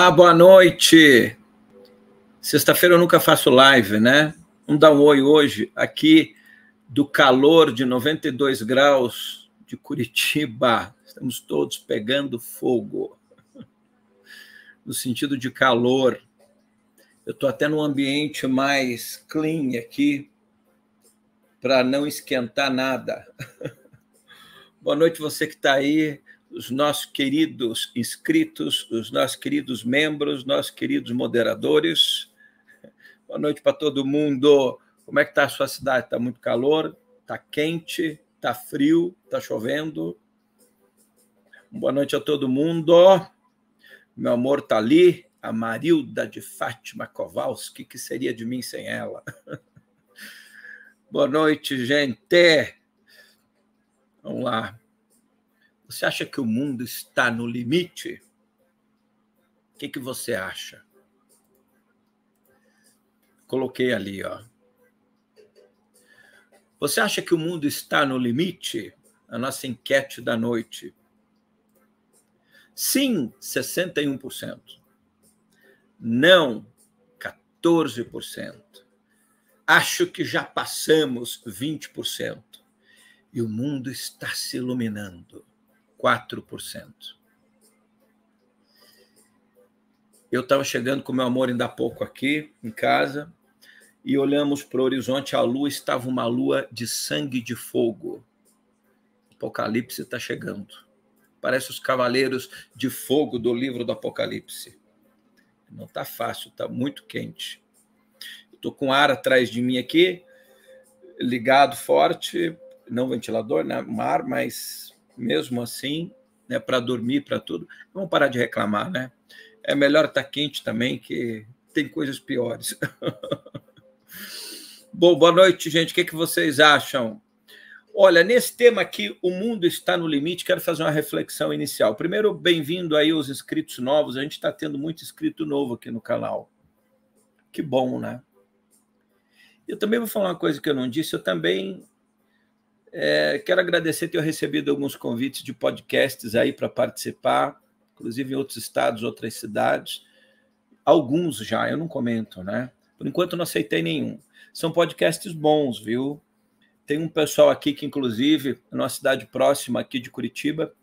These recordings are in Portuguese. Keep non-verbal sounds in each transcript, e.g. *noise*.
Olá, boa noite. Sexta-feira eu nunca faço live, né? Vamos dar um oi hoje aqui do calor de 92 graus de Curitiba. Estamos todos pegando fogo. No sentido de calor. Eu estou até num ambiente mais clean aqui para não esquentar nada. *laughs* Boa noite você que está aí os nossos queridos inscritos, os nossos queridos membros, nossos queridos moderadores. Boa noite para todo mundo. Como é que está a sua cidade? Está muito calor? Está quente? Está frio? Está chovendo? Boa noite a todo mundo. Meu amor está ali. A Marilda de Fátima Kowalski, que seria de mim sem ela? *laughs* Boa noite, gente. Vamos lá. Você acha que o mundo está no limite? O que, que você acha? Coloquei ali, ó. Você acha que o mundo está no limite? A nossa enquete da noite. Sim, 61%. Não, 14%. Acho que já passamos 20%. E o mundo está se iluminando. 4%. Eu estava chegando com meu amor ainda há pouco aqui em casa e olhamos para o horizonte, a lua estava uma lua de sangue de fogo. Apocalipse está chegando. Parece os cavaleiros de fogo do livro do Apocalipse. Não está fácil, está muito quente. Estou com ar atrás de mim aqui, ligado forte, não ventilador, né? Mar, mas mesmo assim, né, para dormir, para tudo. Vamos parar de reclamar, né? É melhor estar tá quente também, que tem coisas piores. *laughs* Bom, boa noite, gente. O que, é que vocês acham? Olha, nesse tema aqui, o mundo está no limite, quero fazer uma reflexão inicial. Primeiro, bem-vindo aí os inscritos novos. A gente está tendo muito inscrito novo aqui no canal. Que bom, né? Eu também vou falar uma coisa que eu não disse. Eu também é, quero agradecer ter recebido alguns convites de podcasts aí para participar, inclusive em outros estados, outras cidades. Alguns já, eu não comento, né? Por enquanto não aceitei nenhum. São podcasts bons, viu? Tem um pessoal aqui que, inclusive, na cidade próxima aqui de Curitiba,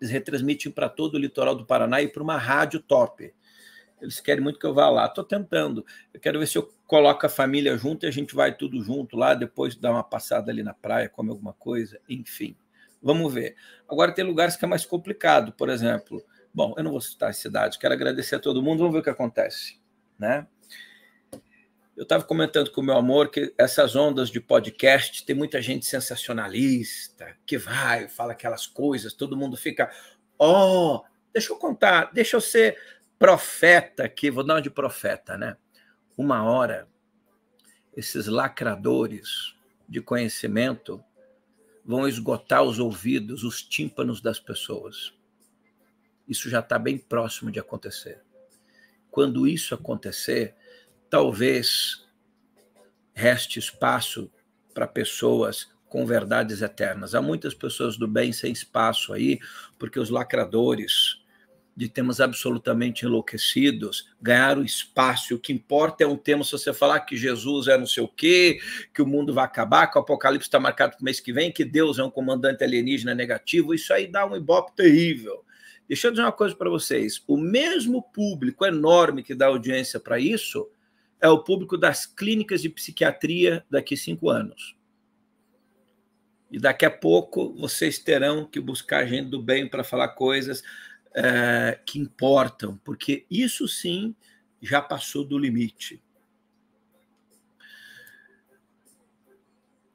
eles retransmitem para todo o litoral do Paraná e para uma rádio top. Eles querem muito que eu vá lá. Estou tentando. Eu quero ver se eu coloco a família junto e a gente vai tudo junto lá, depois dá uma passada ali na praia, come alguma coisa, enfim. Vamos ver. Agora tem lugares que é mais complicado, por exemplo. Bom, eu não vou citar as cidades, quero agradecer a todo mundo, vamos ver o que acontece. Né? Eu estava comentando com o meu amor que essas ondas de podcast tem muita gente sensacionalista que vai, fala aquelas coisas, todo mundo fica, ó, oh, deixa eu contar, deixa eu ser profeta aqui, vou dar uma de profeta, né? Uma hora, esses lacradores de conhecimento vão esgotar os ouvidos, os tímpanos das pessoas. Isso já está bem próximo de acontecer. Quando isso acontecer, talvez reste espaço para pessoas com verdades eternas. Há muitas pessoas do bem sem espaço aí, porque os lacradores de temas absolutamente enlouquecidos, ganhar o espaço. O que importa é um tema, se você falar que Jesus é não sei o quê, que o mundo vai acabar, que o apocalipse está marcado para o mês que vem, que Deus é um comandante alienígena negativo, isso aí dá um ibope terrível. Deixa eu dizer uma coisa para vocês: o mesmo público enorme que dá audiência para isso é o público das clínicas de psiquiatria daqui cinco anos. E daqui a pouco vocês terão que buscar gente do bem para falar coisas é, que importam, porque isso sim já passou do limite.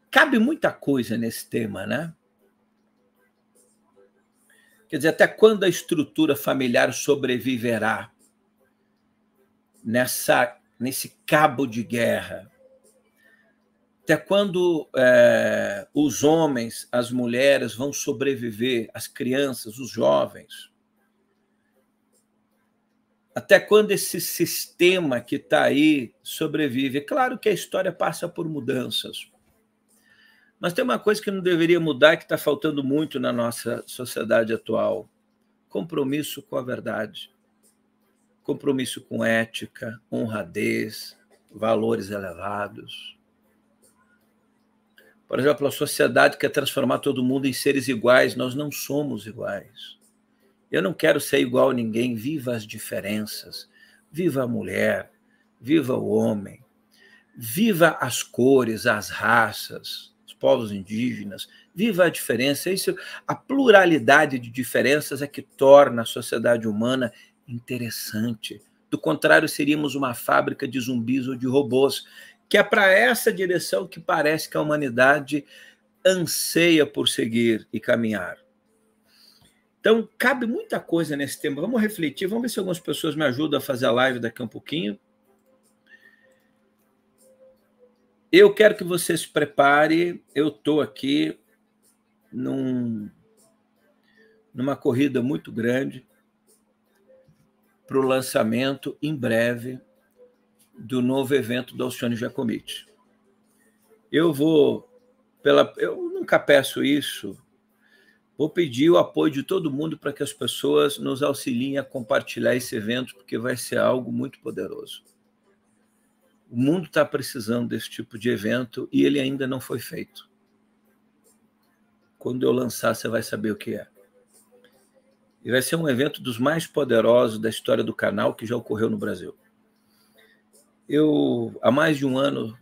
Cabe muita coisa nesse tema, né? Quer dizer, até quando a estrutura familiar sobreviverá nessa, nesse cabo de guerra? Até quando é, os homens, as mulheres vão sobreviver, as crianças, os jovens? Até quando esse sistema que está aí sobrevive? É claro que a história passa por mudanças. Mas tem uma coisa que não deveria mudar, que está faltando muito na nossa sociedade atual: compromisso com a verdade, compromisso com ética, honradez, valores elevados. Por exemplo, a sociedade quer transformar todo mundo em seres iguais. Nós não somos iguais. Eu não quero ser igual a ninguém. Viva as diferenças. Viva a mulher. Viva o homem. Viva as cores, as raças, os povos indígenas. Viva a diferença. Isso, a pluralidade de diferenças é que torna a sociedade humana interessante. Do contrário, seríamos uma fábrica de zumbis ou de robôs, que é para essa direção que parece que a humanidade anseia por seguir e caminhar. Então, cabe muita coisa nesse tema. Vamos refletir, vamos ver se algumas pessoas me ajudam a fazer a live daqui a um pouquinho. Eu quero que você se prepare. Eu estou aqui num, numa corrida muito grande para o lançamento em breve do novo evento da Alcione Giacomitti. Eu vou pela eu nunca peço isso Vou pedir o apoio de todo mundo para que as pessoas nos auxiliem a compartilhar esse evento, porque vai ser algo muito poderoso. O mundo está precisando desse tipo de evento e ele ainda não foi feito. Quando eu lançar, você vai saber o que é. E vai ser um evento dos mais poderosos da história do canal que já ocorreu no Brasil. Eu, há mais de um ano,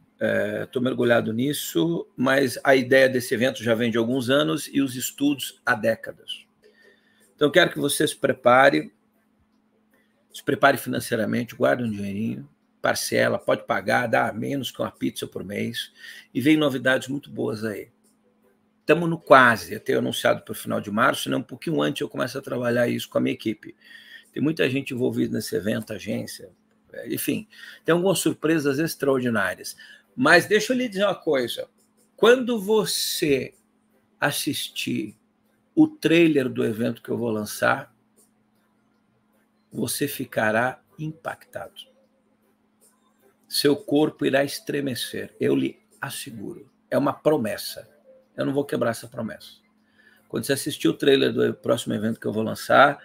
Estou é, mergulhado nisso, mas a ideia desse evento já vem de alguns anos e os estudos há décadas. Então, quero que você se prepare, se prepare financeiramente, guarde um dinheirinho, parcela, pode pagar, dá menos que uma pizza por mês, e vem novidades muito boas aí. Estamos no quase, até anunciado para o final de março, não né, um pouquinho antes eu começo a trabalhar isso com a minha equipe. Tem muita gente envolvida nesse evento, agência, enfim, tem algumas surpresas extraordinárias. Mas deixa eu lhe dizer uma coisa. Quando você assistir o trailer do evento que eu vou lançar, você ficará impactado. Seu corpo irá estremecer, eu lhe asseguro. É uma promessa. Eu não vou quebrar essa promessa. Quando você assistir o trailer do próximo evento que eu vou lançar,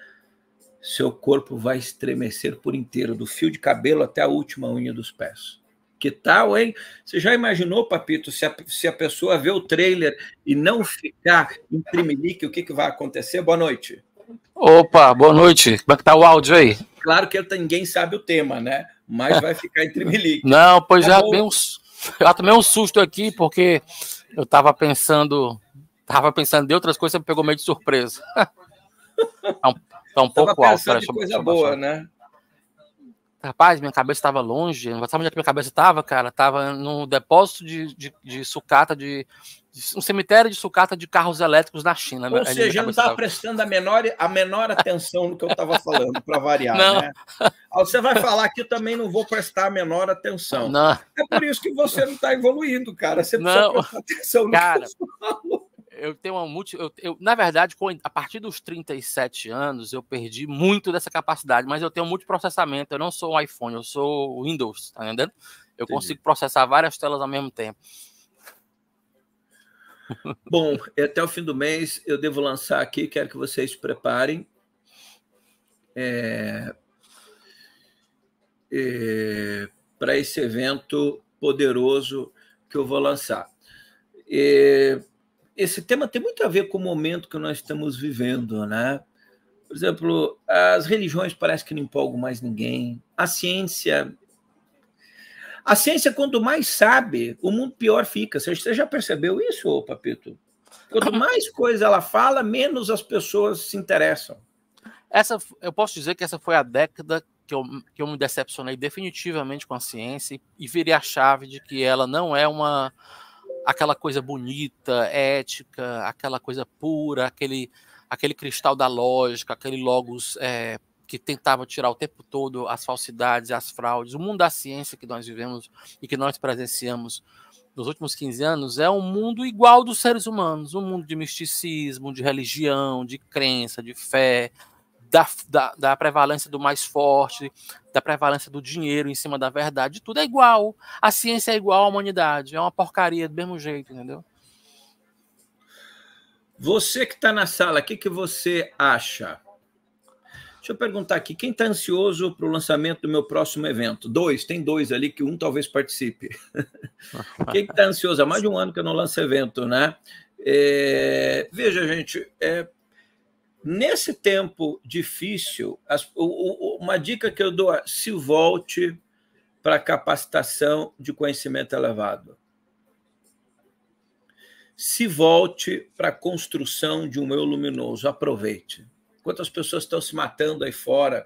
seu corpo vai estremecer por inteiro, do fio de cabelo até a última unha dos pés. Que tal, hein? Você já imaginou, Papito, se a, se a pessoa vê o trailer e não ficar em tremelique, o que, que vai acontecer? Boa noite. Opa, boa noite. Como é que tá o áudio aí? Claro que tá, ninguém sabe o tema, né? Mas vai ficar em tremelique. *laughs* Não, pois já, bem uns, já tomei um susto aqui, porque eu tava pensando... Tava pensando em outras coisas, me pegou meio de surpresa. *laughs* Tá um, tá um pouco alto. coisa boa, né? Rapaz, minha cabeça estava longe, não sabe onde é que minha cabeça estava, cara? Tava no depósito de, de, de sucata, de, de, um cemitério de sucata de carros elétricos na China. Ou né, seja, eu não estava prestando a menor, a menor atenção no que eu estava falando, para variar, não. né? Ah, você vai falar que eu também não vou prestar a menor atenção. Não. É por isso que você não está evoluindo, cara. Você não. precisa prestar atenção no cara, que eu falo eu tenho uma multi. Eu, eu, na verdade, a partir dos 37 anos, eu perdi muito dessa capacidade, mas eu tenho multiprocessamento. Eu não sou um iPhone, eu sou Windows, tá entendendo? Eu Entendi. consigo processar várias telas ao mesmo tempo. *laughs* Bom, até o fim do mês eu devo lançar aqui, quero que vocês se preparem. É, é, Para esse evento poderoso que eu vou lançar. É, esse tema tem muito a ver com o momento que nós estamos vivendo, né? Por exemplo, as religiões parece que não empolgam mais ninguém. A ciência. A ciência, quanto mais sabe, o mundo pior fica. Você já percebeu isso, Papito? Quanto mais coisa ela fala, menos as pessoas se interessam. Essa, eu posso dizer que essa foi a década que eu, que eu me decepcionei definitivamente com a ciência e virei a chave de que ela não é uma, aquela coisa bonita, ética, aquela coisa pura, aquele, aquele cristal da lógica, aquele logos é, que tentava tirar o tempo todo as falsidades, as fraudes. O mundo da ciência que nós vivemos e que nós presenciamos nos últimos 15 anos é um mundo igual dos seres humanos, um mundo de misticismo, de religião, de crença, de fé, da, da, da, prevalência do mais forte, da prevalência do dinheiro em cima da verdade, tudo é igual. A ciência é igual à humanidade, é uma porcaria do mesmo jeito, entendeu? Você que está na sala, o que, que você acha? Deixa eu perguntar aqui, quem está ansioso para o lançamento do meu próximo evento? Dois, tem dois ali que um talvez participe. *laughs* quem está ansioso? Há mais de um ano que eu não lanço evento, né? É, veja, gente, é, Nesse tempo difícil, as, o, o, uma dica que eu dou é se volte para capacitação de conhecimento elevado. Se volte para a construção de um eu luminoso, aproveite. Quantas pessoas estão se matando aí fora,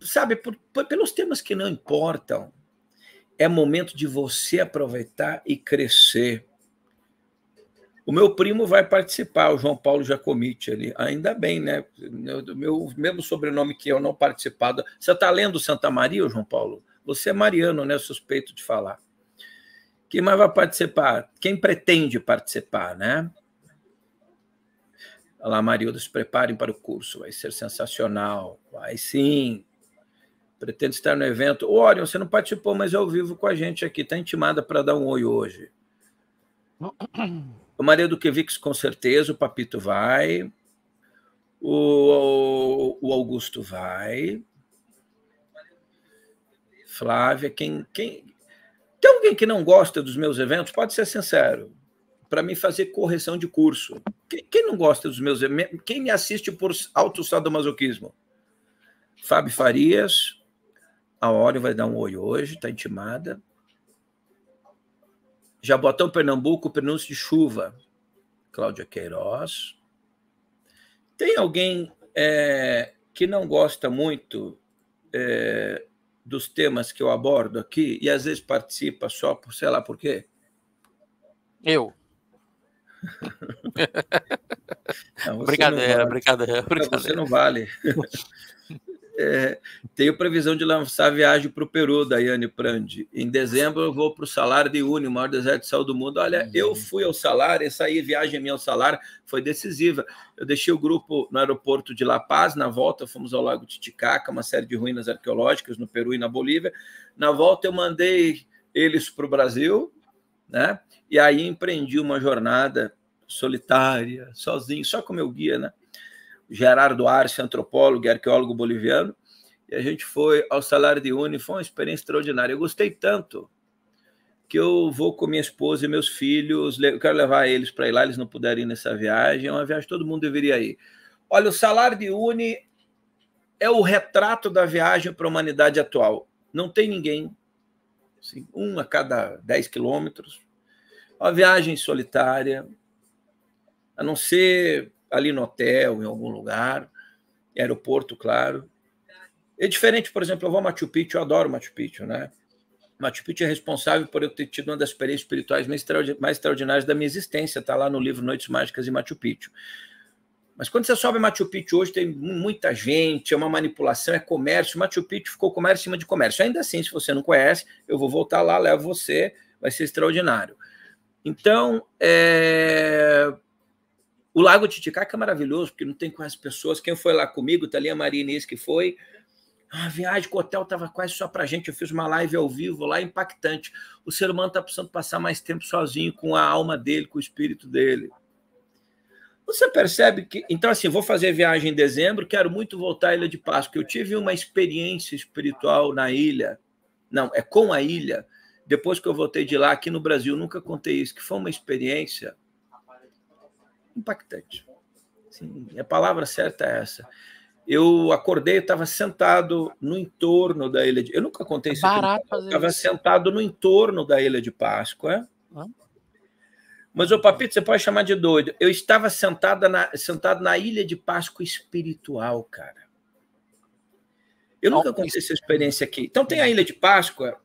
sabe, por, por, pelos temas que não importam. É momento de você aproveitar e crescer o meu primo vai participar, o João Paulo Jacomite ali. Ainda bem, né? Do meu mesmo sobrenome que eu não participado. Você está lendo Santa Maria, João Paulo? Você é mariano, né? Suspeito de falar. Quem mais vai participar? Quem pretende participar, né? Olha lá, Marilda, se preparem para o curso, vai ser sensacional. Vai sim. Pretendo estar no evento. O Orion, você não participou, mas é ao vivo com a gente aqui. Está intimada para dar um oi hoje. *clears throat* O Maria Quevix, com certeza, o Papito vai, o, o, Augusto vai. Flávia, quem, quem. Tem alguém que não gosta dos meus eventos? Pode ser sincero. Para mim, fazer correção de curso. Quem, quem, não gosta dos meus eventos? Quem me assiste por alto sadomasoquismo? Fábio Farias. A Óleo vai dar um oi hoje, está intimada. Jaboatão, Pernambuco, prenúncio de chuva. Cláudia Queiroz. Tem alguém é, que não gosta muito é, dos temas que eu abordo aqui e às vezes participa só por sei lá por quê? Eu. *laughs* não, brincadeira, vale. brincadeira, brincadeira. Você não vale. É, tenho previsão de lançar viagem para o Peru, Daiane Prandi. Em dezembro eu vou para o Salário de Uni, o maior deserto de sal do mundo. Olha, uhum. eu fui ao Salário, essa aí, viagem minha ao Salário foi decisiva. Eu deixei o grupo no aeroporto de La Paz, na volta fomos ao Lago Titicaca, uma série de ruínas arqueológicas no Peru e na Bolívia. Na volta eu mandei eles para o Brasil, né? E aí empreendi uma jornada solitária, sozinho, só com meu guia, né? Gerardo Arce, antropólogo e arqueólogo boliviano, e a gente foi ao salário de Uni, foi uma experiência extraordinária. Eu gostei tanto que eu vou com minha esposa e meus filhos, eu quero levar eles para ir lá, eles não puderem ir nessa viagem, é uma viagem que todo mundo deveria ir. Olha, o salário de Uni é o retrato da viagem para a humanidade atual. Não tem ninguém, assim, um a cada 10 quilômetros, uma viagem solitária, a não ser ali no hotel, em algum lugar, aeroporto, claro. É diferente, por exemplo, eu vou a Machu Picchu, eu adoro Machu Picchu, né? Machu Picchu é responsável por eu ter tido uma das experiências espirituais mais extraordinárias da minha existência, está lá no livro Noites Mágicas em Machu Picchu. Mas quando você sobe Machu Picchu hoje, tem muita gente, é uma manipulação, é comércio. Machu Picchu ficou comércio em cima de comércio. Ainda assim, se você não conhece, eu vou voltar lá, levo você, vai ser extraordinário. Então, é... O Lago Titicaca é maravilhoso, porque não tem quase pessoas. Quem foi lá comigo, tá ali a Maria Inês que foi. A viagem com o hotel estava quase só para gente. Eu fiz uma live ao vivo lá, impactante. O ser humano está precisando passar mais tempo sozinho com a alma dele, com o espírito dele. Você percebe que. Então, assim, vou fazer viagem em dezembro, quero muito voltar à Ilha de Páscoa. Eu tive uma experiência espiritual na ilha. Não, é com a ilha. Depois que eu voltei de lá, aqui no Brasil, nunca contei isso, que foi uma experiência impactante. Sim, a palavra certa é essa. Eu acordei, eu estava sentado no entorno da ilha de. Eu nunca contei isso. Estava sentado no entorno da ilha de Páscoa. Mas o papito você pode chamar de doido. Eu estava sentada na, sentado na ilha de Páscoa espiritual, cara. Eu nunca contei essa experiência aqui. Então tem a ilha de Páscoa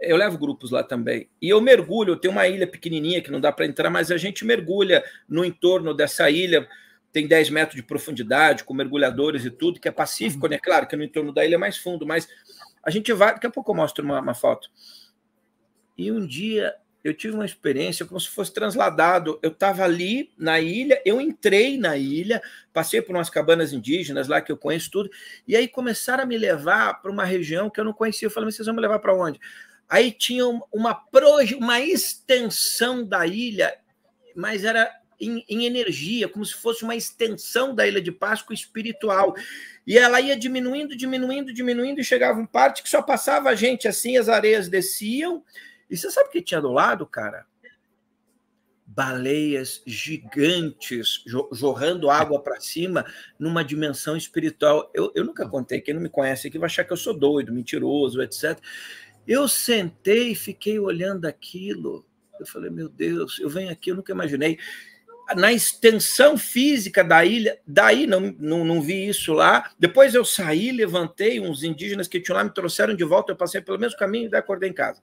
eu levo grupos lá também. E eu mergulho, tem tenho uma ilha pequenininha que não dá para entrar, mas a gente mergulha no entorno dessa ilha, tem 10 metros de profundidade, com mergulhadores e tudo, que é pacífico, né? Claro que no entorno da ilha é mais fundo, mas a gente vai. Daqui a pouco eu mostro uma, uma foto. E um dia eu tive uma experiência como se fosse transladado. Eu estava ali na ilha, eu entrei na ilha, passei por umas cabanas indígenas lá que eu conheço tudo, e aí começaram a me levar para uma região que eu não conhecia. Eu falei, mas vocês vão me levar para onde? Aí tinha uma, uma extensão da ilha, mas era em, em, energia, como se fosse uma extensão da Ilha de Páscoa espiritual. E ela ia diminuindo, diminuindo, diminuindo, e chegava um parte que só passava a gente assim, as areias desciam. E você sabe o que tinha do lado, cara? Baleias gigantes jorrando água para cima numa dimensão espiritual. Eu, eu nunca contei, quem não me conhece aqui vai achar que eu sou doido, mentiroso, etc. Eu sentei e fiquei olhando aquilo. Eu falei, meu Deus, eu venho aqui, eu nunca imaginei. Na extensão física da ilha, daí não, não, não vi isso lá. Depois eu saí, levantei, uns indígenas que tinham lá me trouxeram de volta, eu passei pelo mesmo caminho e daí acordei em casa.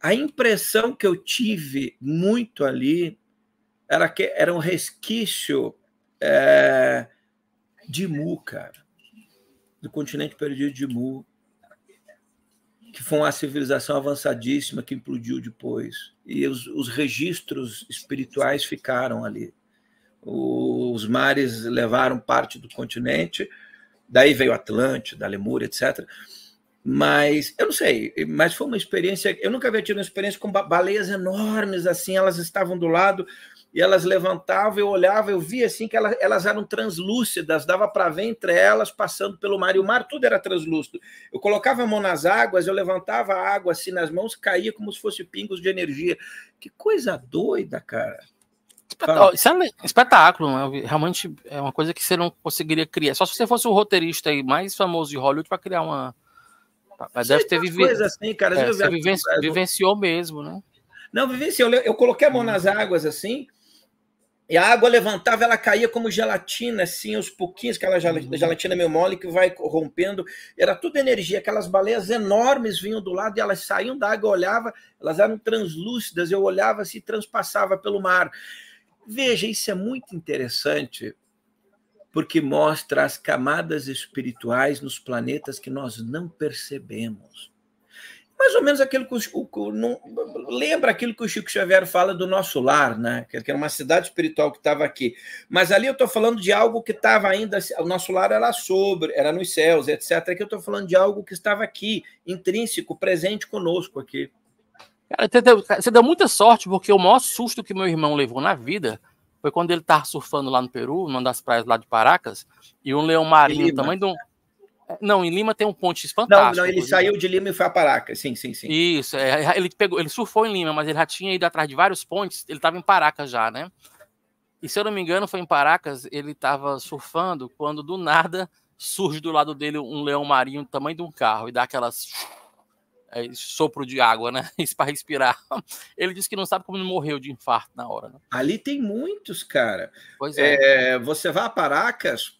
A impressão que eu tive muito ali era que era um resquício é, de Mu, cara, do continente perdido de Mu que foi uma civilização avançadíssima que implodiu depois. E os, os registros espirituais ficaram ali. os mares levaram parte do continente, daí veio Atlântida, Lemúria, etc. Mas eu não sei, mas foi uma experiência. Eu nunca havia tido uma experiência com baleias enormes assim, elas estavam do lado e elas levantavam, eu olhava, eu via assim que elas, elas eram translúcidas, dava para ver entre elas passando pelo mar, e o mar tudo era translúcido. Eu colocava a mão nas águas, eu levantava a água assim nas mãos, caía como se fosse pingos de energia. Que coisa doida, cara. Isso é espetáculo, né? realmente é uma coisa que você não conseguiria criar. Só se você fosse o roteirista mais famoso de Hollywood para criar uma. Mas deve ter vivido. Assim, cara, é, vivenci... É, vivenciou mesmo, né? Não, vivenciou. eu coloquei a mão uhum. nas águas assim, e a água levantava, ela caía como gelatina, assim, aos pouquinhos, aquela uhum. gelatina meio mole que vai rompendo. Era tudo energia, aquelas baleias enormes vinham do lado e elas saíam da água, olhava, elas eram translúcidas, eu olhava se assim, transpassava pelo mar. Veja, isso é muito interessante, porque mostra as camadas espirituais nos planetas que nós não percebemos mais ou menos aquilo que o, o lembra aquilo que o Chico Xavier fala do nosso lar, né? Que era uma cidade espiritual que estava aqui. Mas ali eu estou falando de algo que estava ainda. O nosso lar era sobre, era nos céus, etc. Aqui eu estou falando de algo que estava aqui, intrínseco, presente conosco aqui. Cara, você deu, você deu muita sorte, porque o maior susto que meu irmão levou na vida foi quando ele estava surfando lá no Peru, numa das praias lá de Paracas, e um leão marinho, Lima. tamanho de um não, em Lima tem um ponte espantástico. Não, não, ele saiu de Lima e foi a Paraca, sim, sim, sim. Isso, é, ele pegou, ele surfou em Lima, mas ele já tinha ido atrás de vários pontes, ele estava em Paraca já, né? E se eu não me engano, foi em Paracas, ele estava surfando quando do nada surge do lado dele um leão marinho do tamanho de um carro e dá aquelas é, sopro de água, né? *laughs* Isso para respirar. Ele disse que não sabe como ele morreu de infarto na hora. Né? Ali tem muitos, cara. Pois é. é. Você vai a Paracas,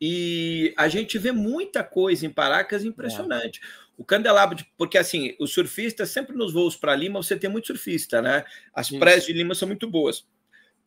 e a gente vê muita coisa em Paracas impressionante. É. O candelabro, de, porque assim, os surfistas sempre nos voos para Lima, você tem muito surfista, né? As praias de Lima são muito boas.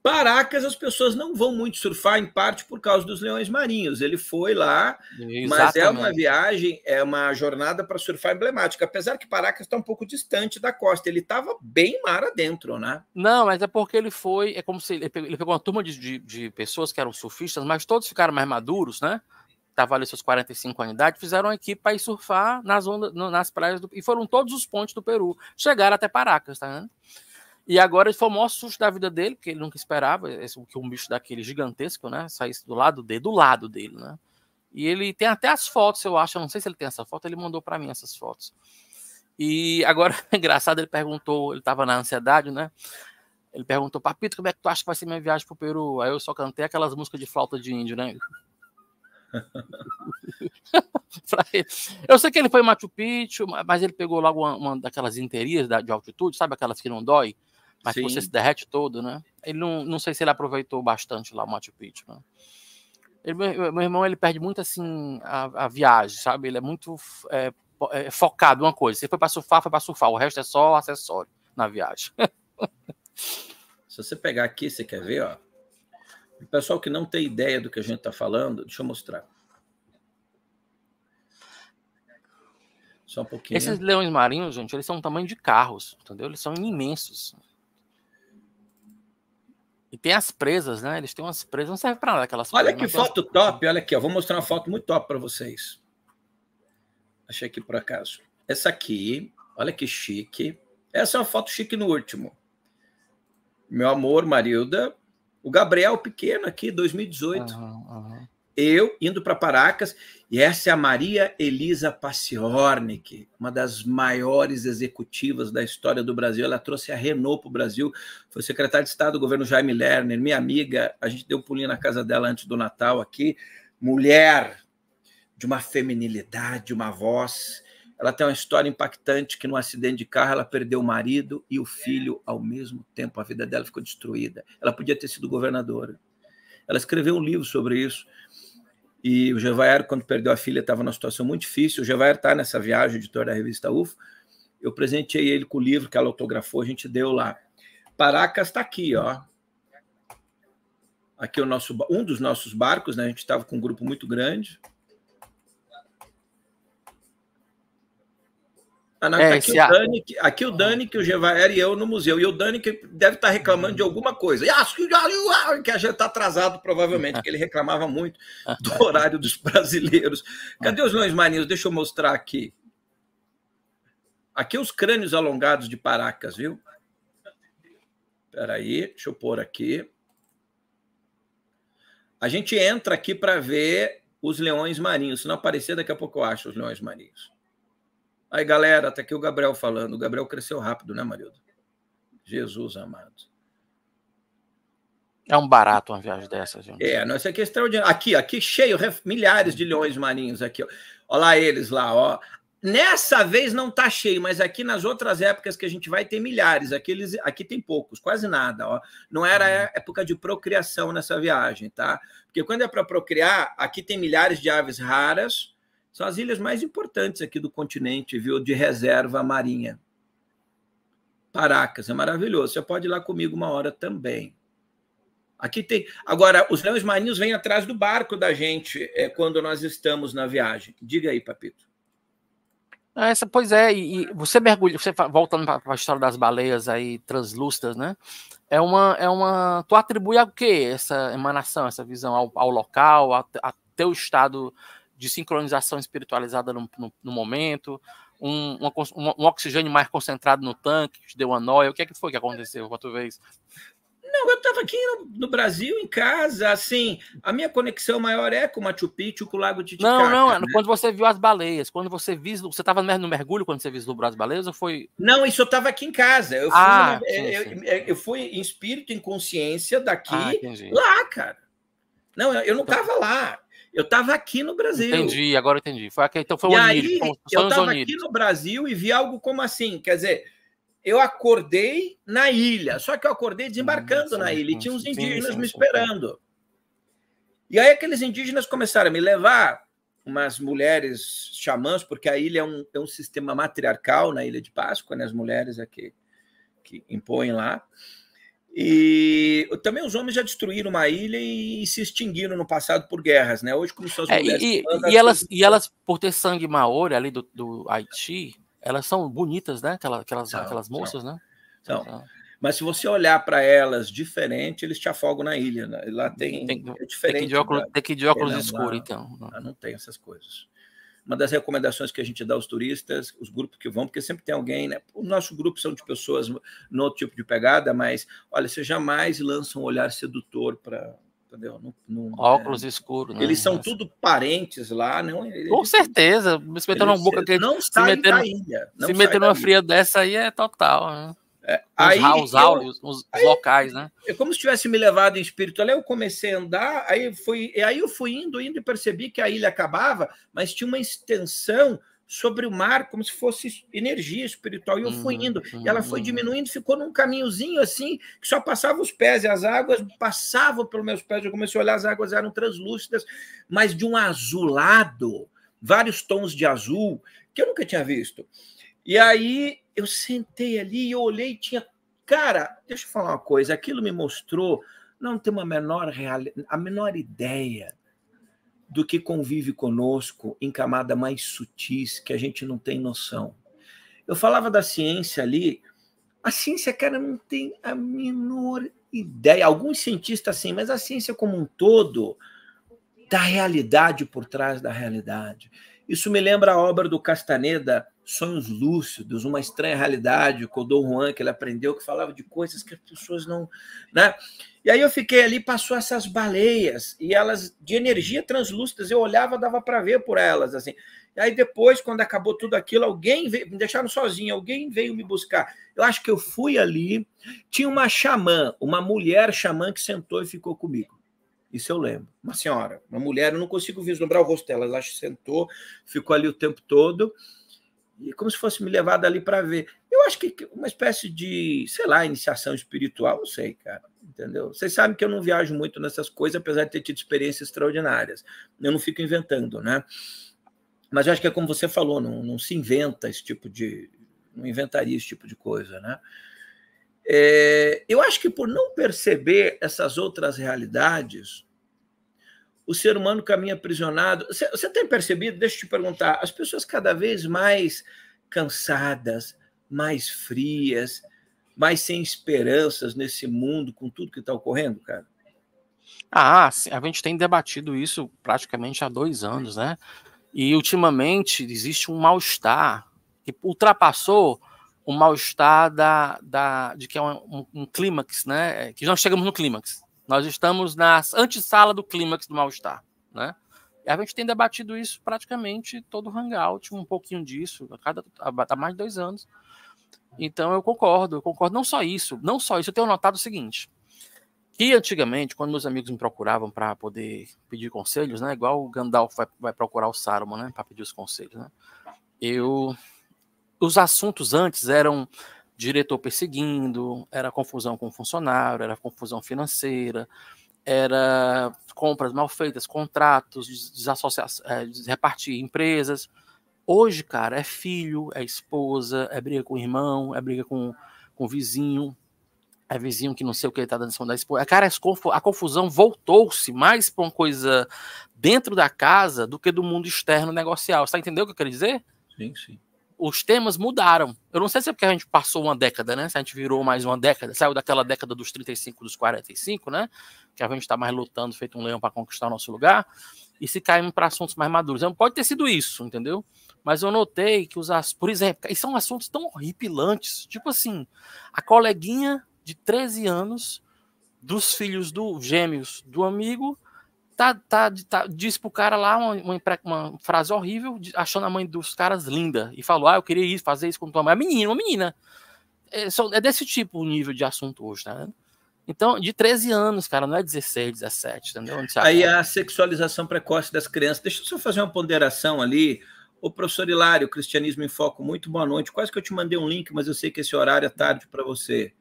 Paracas, as pessoas não vão muito surfar, em parte por causa dos leões marinhos. Ele foi lá, Exatamente. mas é uma viagem, é uma jornada para surfar emblemática. Apesar que Paracas está um pouco distante da costa, ele estava bem mar adentro, né? Não, mas é porque ele foi, é como se ele pegou, ele pegou uma turma de, de, de, pessoas que eram surfistas, mas todos ficaram mais maduros, né? Estavam ali seus 45 anos de idade, fizeram uma equipe para ir surfar nas, ondas, nas praias do, e foram todos os pontes do Peru. Chegaram até Paracas, tá vendo? Né? E agora foi o maior susto da vida dele, que ele nunca esperava que um bicho daquele gigantesco, né, saísse do lado dele, do lado dele, né? E ele tem até as fotos, eu acho, eu não sei se ele tem essa foto, ele mandou para mim essas fotos. E agora, *laughs* engraçado, ele perguntou, ele estava na ansiedade, né? Ele perguntou, Papito, como é que tu acha que vai ser minha viagem pro Peru? Aí eu só cantei aquelas músicas de flauta de índio, né? *laughs* eu sei que ele foi em Machu Picchu, mas ele pegou logo uma, uma daquelas interias de altitude, sabe aquelas que não dói? mas você se derrete todo, né? Ele não, não sei se ele aproveitou bastante lá o Machu Picchu, né? Ele, meu irmão, ele perde muito, assim, a, a viagem, sabe? Ele é muito é, é, focado uma coisa. Se foi para surfar, foi para surfar. O resto é só acessório na viagem. *laughs* se você pegar aqui, você quer ver, ó. O pessoal que não tem ideia do que a gente está falando, deixa eu mostrar. Só um pouquinho. Esses leões marinhos, gente, eles são do tamanho de carros, entendeu? Eles são imensos. E tem as presas, né? Eles têm umas presas, não serve para nada aquelas Olha presas, que foto as... top, olha aqui, ó. Vou mostrar uma foto muito top para vocês. Achei aqui por acaso. Essa aqui, olha que chique. Essa é uma foto chique no último. Meu amor, Marilda. O Gabriel pequeno aqui, 2018. Uhum, uhum eu indo para Paracas, e essa é a Maria Elisa Paciornik, uma das maiores executivas da história do Brasil. Ela trouxe a Renault para o Brasil, foi secretária de Estado do governo Jaime Lerner, minha amiga. A gente deu um pulinho na casa dela antes do Natal aqui. Mulher de uma feminilidade, uma voz. Ela tem uma história impactante que, num acidente de carro, ela perdeu o marido e o filho ao mesmo tempo. A vida dela ficou destruída. Ela podia ter sido governadora. Ela escreveu um livro sobre isso e o Gevaer, quando perdeu a filha, estava numa situação muito difícil. O Gevaer está nessa viagem, editor da revista UFO. Eu presenteei ele com o livro que ela autografou, a gente deu lá. Paracas está aqui, ó. Aqui é o nosso, um dos nossos barcos, né? A gente estava com um grupo muito grande. Ah, não, é, tá aqui, o Dani, ah. aqui o Dani, que o Gevaer e eu no museu. E o Dani que deve estar tá reclamando de uhum. alguma coisa. E acho que a gente está atrasado, provavelmente, porque ele reclamava muito do *laughs* horário dos brasileiros. Cadê os leões marinhos? Deixa eu mostrar aqui. Aqui os crânios alongados de Paracas, viu? Espera aí, deixa eu pôr aqui. A gente entra aqui para ver os leões marinhos. Se não aparecer, daqui a pouco eu acho os leões marinhos. Aí, galera, até tá aqui o Gabriel falando. O Gabriel cresceu rápido, né, Marildo? Jesus amado. É um barato uma viagem dessa, gente. É, não, isso aqui é extraordinário. Aqui, aqui cheio, milhares de leões marinhos aqui. Olha lá eles lá, ó. Nessa vez não tá cheio, mas aqui nas outras épocas que a gente vai tem milhares. Aqui, eles, aqui tem poucos, quase nada, ó. Não era uhum. época de procriação nessa viagem, tá? Porque quando é para procriar, aqui tem milhares de aves raras, são as ilhas mais importantes aqui do continente, viu, de reserva marinha. Paracas, é maravilhoso. Você pode ir lá comigo uma hora também. Aqui tem. Agora, os leões marinhos vêm atrás do barco da gente é, quando nós estamos na viagem. Diga aí, Papito. Ah, essa, pois é, e, e você mergulha, você voltando para a história das baleias aí translúcidas, né? É uma, é uma. Tu atribui a quê essa emanação, essa visão ao, ao local, a, a teu estado de sincronização espiritualizada no, no, no momento, um, uma, um, oxigênio mais concentrado no tanque, que te deu uma noia. O que é que foi que aconteceu com a tua vez? Não, eu estava aqui no, no, Brasil, em casa, assim, a minha conexão maior é com Machu Picchu, com o Lago de Não, não, é né? quando você viu as baleias, quando você vislumbrou, você estava no mergulho quando você vislumbrou as baleias ou foi... Não, isso eu estava aqui em casa, eu fui, ah, uma, sim, é, eu, sim. Eu, é, eu, fui em espírito, em consciência, daqui, ah, lá, cara. Não, eu, eu não estava então lá, eu estava aqui no Brasil. Entendi, agora entendi. Foi aqui, então foi o Oníricos. eu estava aqui no Brasil e vi algo como assim, quer dizer, eu acordei na ilha, só que eu acordei desembarcando hum, na ilha e tinha uns indígenas sim, sim, me esperando. E aí aqueles indígenas começaram a me levar, umas mulheres xamãs, porque a ilha é um, é um sistema matriarcal na Ilha de Páscoa, né? as mulheres aqui é que impõem lá. E também os homens já destruíram uma ilha e se extinguiram no passado por guerras, né? Hoje, como são é, as mulheres. e, e, tá elas, coisas... e elas, por ter sangue maori ali do, do Haiti, elas são bonitas, né? Aquelas, aquelas, são, aquelas moças, né? Então, Mas se você olhar para elas diferente, eles te afogam na ilha. Né? Lá tem. Tem, é diferente tem que de óculos, escuros, que de óculos escuro, então. Lá né? ah, não tem essas coisas. Uma das recomendações que a gente dá aos turistas, os grupos que vão, porque sempre tem alguém, né? O nosso grupo são de pessoas no outro tipo de pegada, mas olha, você jamais lança um olhar sedutor para entendeu? No, no, né? Óculos é... escuros. Né? Eles são tudo parentes lá, não? Eles, Com certeza. Se meter numa boca que não se meter, da ilha, se meter numa fria dessa aí é total. Né? É, aí, house, eu, os, os aí, locais, né? É como se tivesse me levado em espírito. Ali eu comecei a andar, aí, fui, aí eu fui indo, indo e percebi que a ilha acabava, mas tinha uma extensão sobre o mar, como se fosse energia espiritual. E eu fui hum, indo, e ela foi hum. diminuindo, ficou num caminhozinho assim, que só passava os pés, e as águas passavam pelos meus pés. Eu comecei a olhar, as águas eram translúcidas, mas de um azulado, vários tons de azul, que eu nunca tinha visto. E aí eu sentei ali e olhei e tinha. Cara, deixa eu falar uma coisa, aquilo me mostrou não ter uma menor real, a menor ideia do que convive conosco em camada mais sutis que a gente não tem noção. Eu falava da ciência ali, a ciência, cara, não tem a menor ideia. Alguns cientistas sim, mas a ciência como um todo da realidade por trás da realidade. Isso me lembra a obra do Castaneda, sonhos lúcidos, uma estranha realidade, o Codô Juan, que ele aprendeu, que falava de coisas que as pessoas não. Né? E aí eu fiquei ali, passou essas baleias, e elas de energia translúcidas, eu olhava, dava para ver por elas, assim. E aí depois, quando acabou tudo aquilo, alguém veio, me deixaram sozinho, alguém veio me buscar. Eu acho que eu fui ali, tinha uma xamã, uma mulher xamã que sentou e ficou comigo. Isso eu lembro. Uma senhora, uma mulher, eu não consigo vislumbrar o rosto dela, ela sentou, ficou ali o tempo todo e como se fosse me levado ali para ver. Eu acho que uma espécie de, sei lá, iniciação espiritual, não sei, cara, entendeu? Vocês sabem que eu não viajo muito nessas coisas, apesar de ter tido experiências extraordinárias. Eu não fico inventando, né? Mas eu acho que é como você falou, não, não se inventa esse tipo de. não inventaria esse tipo de coisa, né? É, eu acho que por não perceber essas outras realidades, o ser humano caminha aprisionado. Você, você tem percebido? Deixa eu te perguntar. As pessoas cada vez mais cansadas, mais frias, mais sem esperanças nesse mundo com tudo que está ocorrendo, cara? Ah, a gente tem debatido isso praticamente há dois anos, né? E ultimamente existe um mal-estar que ultrapassou o mal-estar da, da, de que é um, um, um clímax, né? Que nós chegamos no clímax. Nós estamos na antessala do clímax do mal-estar, né? E a gente tem debatido isso praticamente todo o Hangout, um pouquinho disso, a cada, há mais de dois anos. Então eu concordo, eu concordo. Não só isso, não só isso, eu tenho notado o seguinte, que antigamente, quando meus amigos me procuravam para poder pedir conselhos, né, igual o Gandalf vai, vai procurar o Saruman, né, para pedir os conselhos, né, eu os assuntos antes eram diretor perseguindo, era confusão com funcionário, era confusão financeira, era compras mal feitas, contratos, eh, repartir empresas. Hoje, cara, é filho, é esposa, é briga com o irmão, é briga com, com o vizinho, é vizinho que não sei o que está dando em cima da esposa. É, cara, a confusão voltou-se mais para uma coisa dentro da casa do que do mundo externo negocial. Você tá entendendo o que eu quero dizer? Sim, sim os temas mudaram. Eu não sei se é porque a gente passou uma década, né? Se a gente virou mais uma década, saiu daquela década dos 35, dos 45, né? Que a gente está mais lutando, feito um leão para conquistar o nosso lugar, e se caímos para assuntos mais maduros. Então, pode ter sido isso, entendeu? Mas eu notei que os assuntos, por exemplo, e são assuntos tão horripilantes, tipo assim, a coleguinha de 13 anos dos filhos do gêmeos do amigo tá, tá, tá, diz pro cara lá uma, uma, uma, frase horrível, achando a mãe dos caras linda. E falou: Ah, eu queria isso, fazer isso com tua mãe. É menina, uma menina. É, só, é desse tipo o nível de assunto hoje, tá Então, de 13 anos, cara, não é 16, 17, entendeu? Aí a sexualização precoce das crianças. Deixa eu só fazer uma ponderação ali. O professor Hilário, Cristianismo em Foco, muito boa noite. Quase que eu te mandei um link, mas eu sei que esse horário é tarde para você.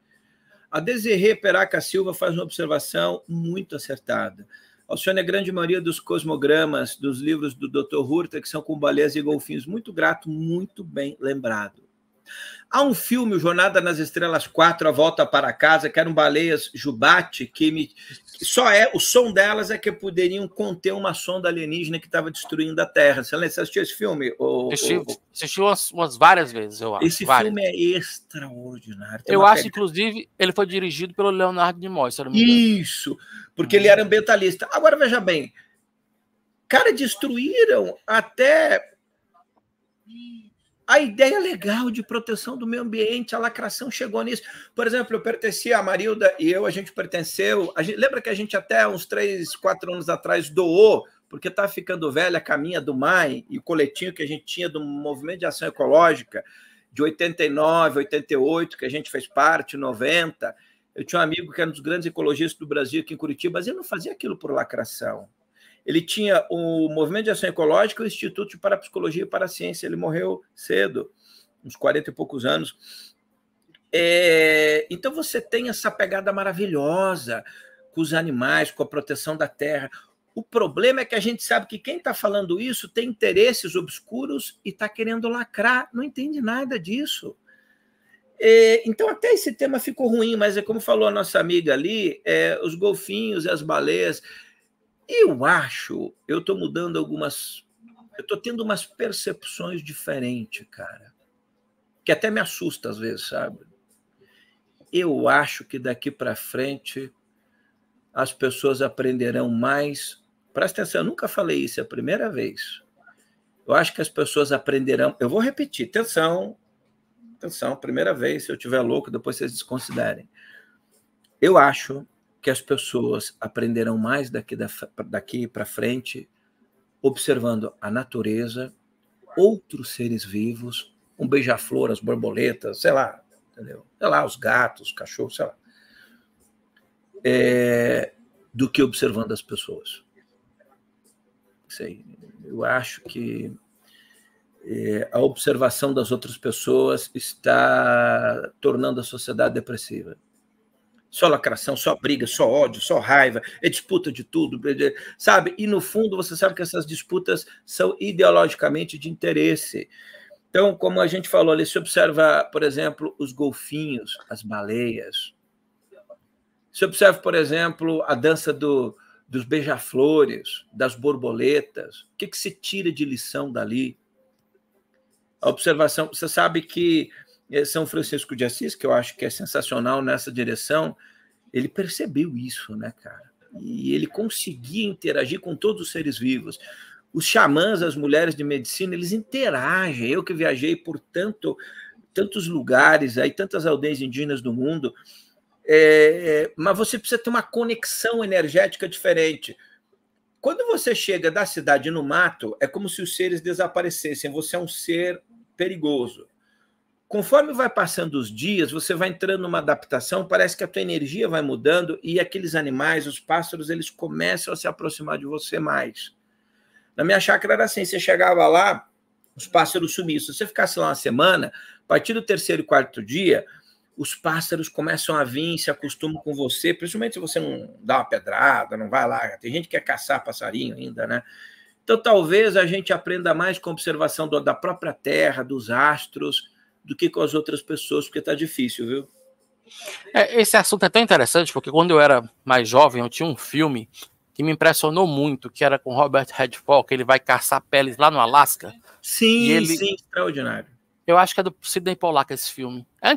A Desirê Peraca Silva faz uma observação muito acertada. Alcione, é a grande maioria dos cosmogramas dos livros do Dr. Hurta, que são com baleias e golfinhos, muito grato, muito bem lembrado. Há um filme, Jornada nas Estrelas 4, A Volta para Casa, que eram baleias Jubate, que, me... só é o som delas é que poderiam conter uma sonda alienígena que estava destruindo a Terra. Você assistiu esse filme? Ou, assisti, assisti umas, umas, várias vezes, eu acho. Esse várias. filme é extraordinário. Tem eu acho, inclusive, ele foi dirigido pelo Leonardo de se Isso, porque hum. ele era ambientalista. Agora, veja bem, cara, destruíram até a ideia legal de proteção do meio ambiente, a lacração chegou nisso. Por exemplo, eu pertencia, a Marilda e eu, a gente pertenceu. A gente, lembra que a gente até uns três, quatro anos atrás doou, porque estava tá ficando velha a caminha do MAI e o coletinho que a gente tinha do Movimento de Ação Ecológica de 89, 88, que a gente fez parte, 90. Eu tinha um amigo que era um dos grandes ecologistas do Brasil aqui em Curitiba, mas ele não fazia aquilo por lacração. Ele tinha o Movimento de Ação Ecológica e o Instituto de Parapsicologia e Paraciência. Ele morreu cedo, uns 40 e poucos anos. É, então você tem essa pegada maravilhosa com os animais, com a proteção da terra. O problema é que a gente sabe que quem está falando isso tem interesses obscuros e está querendo lacrar, não entende nada disso. É, então, até esse tema ficou ruim, mas é como falou a nossa amiga ali: é, os golfinhos e as baleias eu acho, eu estou mudando algumas. Eu estou tendo umas percepções diferentes, cara. Que até me assusta às vezes, sabe? Eu acho que daqui para frente as pessoas aprenderão mais. Presta atenção, eu nunca falei isso, é a primeira vez. Eu acho que as pessoas aprenderão. Eu vou repetir, atenção, atenção, primeira vez. Se eu tiver louco, depois vocês desconsiderem. Eu acho que as pessoas aprenderão mais daqui, da, daqui para frente, observando a natureza, outros seres vivos, um beija-flor, as borboletas, sei lá, entendeu? Sei lá, os gatos, os cachorros, sei lá. É, do que observando as pessoas. Sei, eu acho que é, a observação das outras pessoas está tornando a sociedade depressiva. Só lacração, só briga, só ódio, só raiva, é disputa de tudo, sabe? E no fundo você sabe que essas disputas são ideologicamente de interesse. Então, como a gente falou ali, se observa, por exemplo, os golfinhos, as baleias. Se observa, por exemplo, a dança do, dos beija-flores, das borboletas. O que, que se tira de lição dali? A observação. Você sabe que é, São Francisco de Assis, que eu acho que é sensacional nessa direção, ele percebeu isso, né, cara? E ele conseguia interagir com todos os seres vivos. Os xamãs, as mulheres de medicina, eles interagem. Eu que viajei por tanto, tantos lugares, aí tantas aldeias indígenas do mundo, é, é mas você precisa ter uma conexão energética diferente. Quando você chega da cidade no mato, é como se os seres desaparecessem. Você é um ser perigoso. Conforme vai passando os dias, você vai entrando numa adaptação, parece que a tua energia vai mudando e aqueles animais, os pássaros, eles começam a se aproximar de você mais. Na minha chácara era assim, você chegava lá, os pássaros sumiam. Se você ficasse lá uma semana, a partir do terceiro e quarto dia, os pássaros começam a vir, se acostumam com você, principalmente se você não dá uma pedrada, não vai lá. Tem gente que quer caçar passarinho ainda, né? Então talvez a gente aprenda mais com a observação da própria terra, dos astros, do que com as outras pessoas, porque tá difícil, viu? É, esse assunto é tão interessante, porque quando eu era mais jovem, eu tinha um filme que me impressionou muito, que era com Robert Redford, que ele vai caçar peles lá no Alasca. Sim, ele... sim, extraordinário. Eu acho que é do Sidney Pollack esse filme. É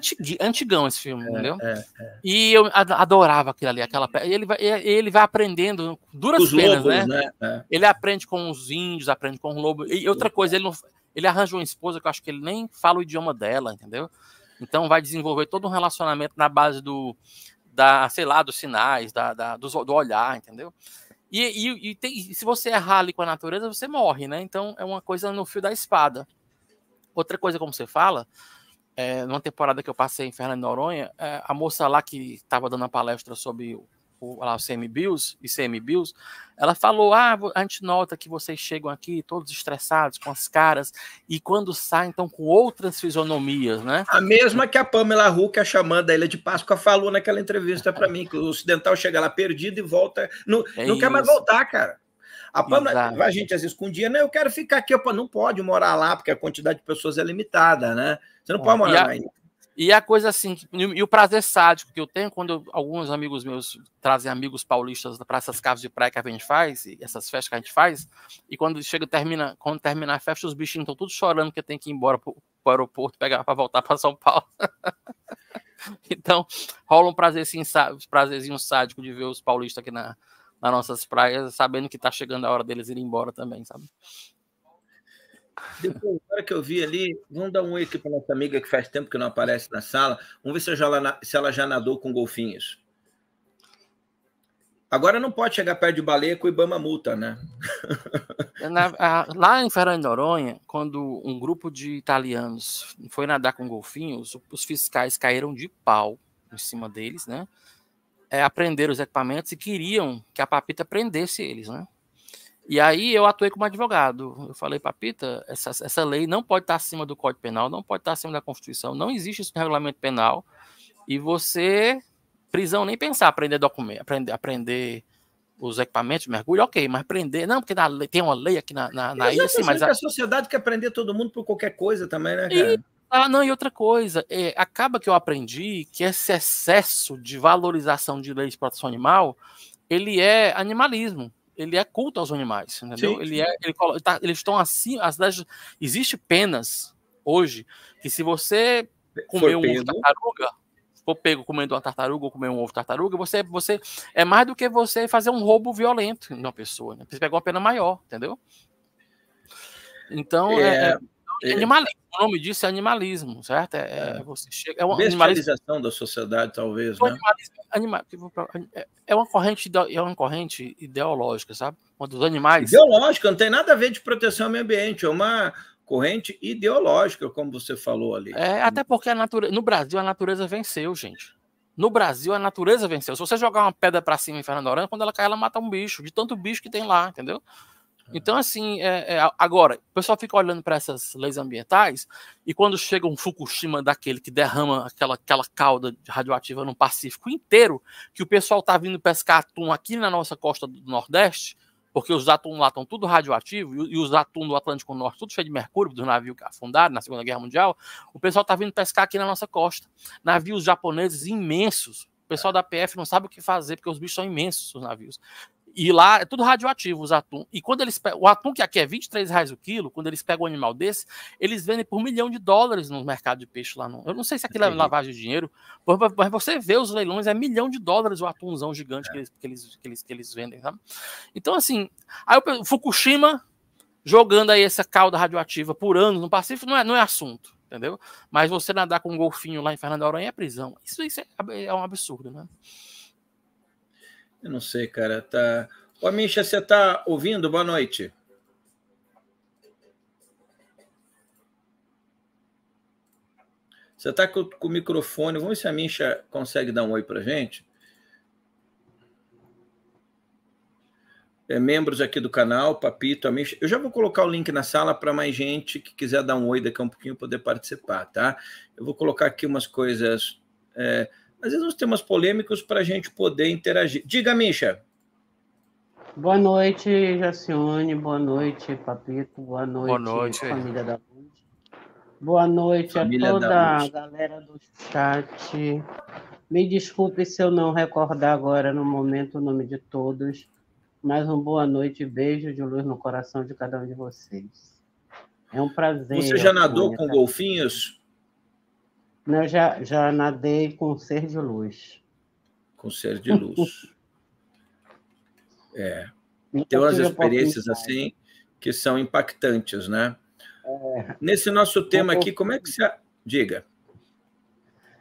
antigão esse filme, é, entendeu? É, é. E eu adorava aquilo ali, aquela ele vai, ele vai aprendendo duras os penas, lobos, né? né? É. Ele aprende com os índios, aprende com o lobo. E outra coisa, ele, não, ele arranja uma esposa que eu acho que ele nem fala o idioma dela, entendeu? Então vai desenvolver todo um relacionamento na base do, da, sei lá, dos sinais, da, da do, do olhar, entendeu? E, e, e, tem, e, se você errar ali com a natureza, você morre, né? Então é uma coisa no fio da espada. Outra coisa, como você fala, é, numa temporada que eu passei em Fernando Noronha, é, a moça lá que estava dando a palestra sobre o, o, o CMBIOS e CMBIOS, ela falou: ah, a gente nota que vocês chegam aqui todos estressados, com as caras, e quando saem, então com outras fisionomias, né? A mesma que a Pamela Huck, a chamada Ilha de Páscoa, falou naquela entrevista para mim, que o ocidental chega lá perdido e volta. Não, é não quer mais voltar, cara. A Pâmela, é- gente às vezes com um dia, né? Eu quero ficar aqui, eu não pode morar lá, porque a quantidade de pessoas é limitada, né? Você não é, pode morar lá E a coisa assim, e o prazer sádico que eu tenho quando eu, alguns amigos meus trazem amigos paulistas para essas casas de praia que a gente faz, e essas festas que a gente faz, e quando chega, termina, quando termina a festa, os bichinhos estão todos chorando que tem que ir embora para o aeroporto pegar para voltar para São Paulo. *laughs* então, rola um prazer, sim, sádico de ver os paulistas aqui na, nas nossas praias, sabendo que está chegando a hora deles irem embora também, sabe? Depois, agora que eu vi ali, vamos dar um oi aqui para nossa amiga que faz tempo que não aparece na sala. Vamos ver se, já, se ela já nadou com golfinhos. Agora não pode chegar perto de baleia com o Ibama multa, né? *laughs* lá em Fernando de Noronha, quando um grupo de italianos foi nadar com golfinhos, os fiscais caíram de pau em cima deles, né? é, aprenderam os equipamentos e queriam que a Papita prendesse eles, né? E aí eu atuei como advogado. Eu falei, Papita, essa, essa lei não pode estar acima do Código Penal, não pode estar acima da Constituição, não existe isso no regulamento penal. E você, prisão, nem pensar, aprender documento, aprender, aprender os equipamentos mergulho, ok, mas prender, não, porque na, tem uma lei aqui na, na, na ilha, sim, mas... A... a sociedade quer prender todo mundo por qualquer coisa também, né, cara? E ah, não, e outra coisa, é, acaba que eu aprendi que esse excesso de valorização de leis de proteção animal, ele é animalismo, ele é culto aos animais, entendeu? Sim, sim. Ele é, ele, tá, eles estão assim, as leis, existe penas hoje que se você comer um ovo tartaruga, for pego comendo uma tartaruga ou comer um ovo tartaruga, você, você é mais do que você fazer um roubo violento em uma pessoa, né? Você pega uma pena maior, entendeu? Então, é... é, é é, é. animalismo, o nome disso é animalismo, certo? É, é. é. Você chega, é uma animalização da sociedade, talvez. Né? Anima, é, uma corrente, é uma corrente ideológica, sabe? Uma dos animais. Ideológica, não tem nada a ver de proteção ao meio ambiente, é uma corrente ideológica, como você falou ali. É, até porque a natureza, no Brasil a natureza venceu, gente. No Brasil, a natureza venceu. Se você jogar uma pedra para cima em Fernando Noronha, quando ela cai, ela mata um bicho, de tanto bicho que tem lá, entendeu? É. Então, assim, é, é, agora, o pessoal fica olhando para essas leis ambientais e quando chega um Fukushima daquele que derrama aquela, aquela cauda radioativa no Pacífico inteiro, que o pessoal tá vindo pescar atum aqui na nossa costa do Nordeste, porque os atum lá estão tudo radioativo e, os atum do Atlântico Norte tudo cheio de mercúrio, dos navios que afundaram na Segunda Guerra Mundial, o pessoal tá vindo pescar aqui na nossa costa. Navios japoneses imensos, o pessoal é. da PF não sabe o que fazer, porque os bichos são imensos, os navios. E lá é tudo radioativo, os atum. E quando eles o atum que aqui é 23 reais o quilo, quando eles pegam um animal desse, eles vendem por um milhão de dólares no mercado de peixe lá no. Eu não sei se aquilo é lavagem de dinheiro, mas você vê os leilões, é milhão de dólares o atumzão gigante é. que, eles, que, eles, que, eles, que eles vendem, sabe? Então, assim, aí o Fukushima jogando aí essa cauda radioativa por anos no Pacífico não é, não é assunto, entendeu? Mas você nadar com um golfinho lá em Fernando Aranha é prisão. Isso, isso é, é um absurdo, né? Eu não sei, cara. Tá... Ô, Misha, você está ouvindo? Boa noite. Você está com, com, o microfone. Vamos ver se a Misha consegue dar um oi para gente. É, membros aqui do canal, Papito, a Misha. Eu já vou colocar o link na sala para mais gente que quiser dar um oi daqui a um pouquinho poder participar, tá? Eu vou colocar aqui umas coisas. É, às vezes uns temas polêmicos para a gente poder interagir. Diga, Misha. Boa noite, Jacione. Boa noite, Papito. Boa noite, Boa noite família da Luz. Boa noite família a toda a galera do chat. Me desculpe se eu não recordar agora no momento o nome de todos, Mais um boa noite e beijo de luz no coração de cada um de vocês. É um prazer. Você já nadou com golfinhos? Eu já, já nadei com ser de luz. Com ser de luz. *laughs* é. Tem umas experiências assim que são impactantes, né? É. Nesse nosso tema aqui, como é que se. Diga.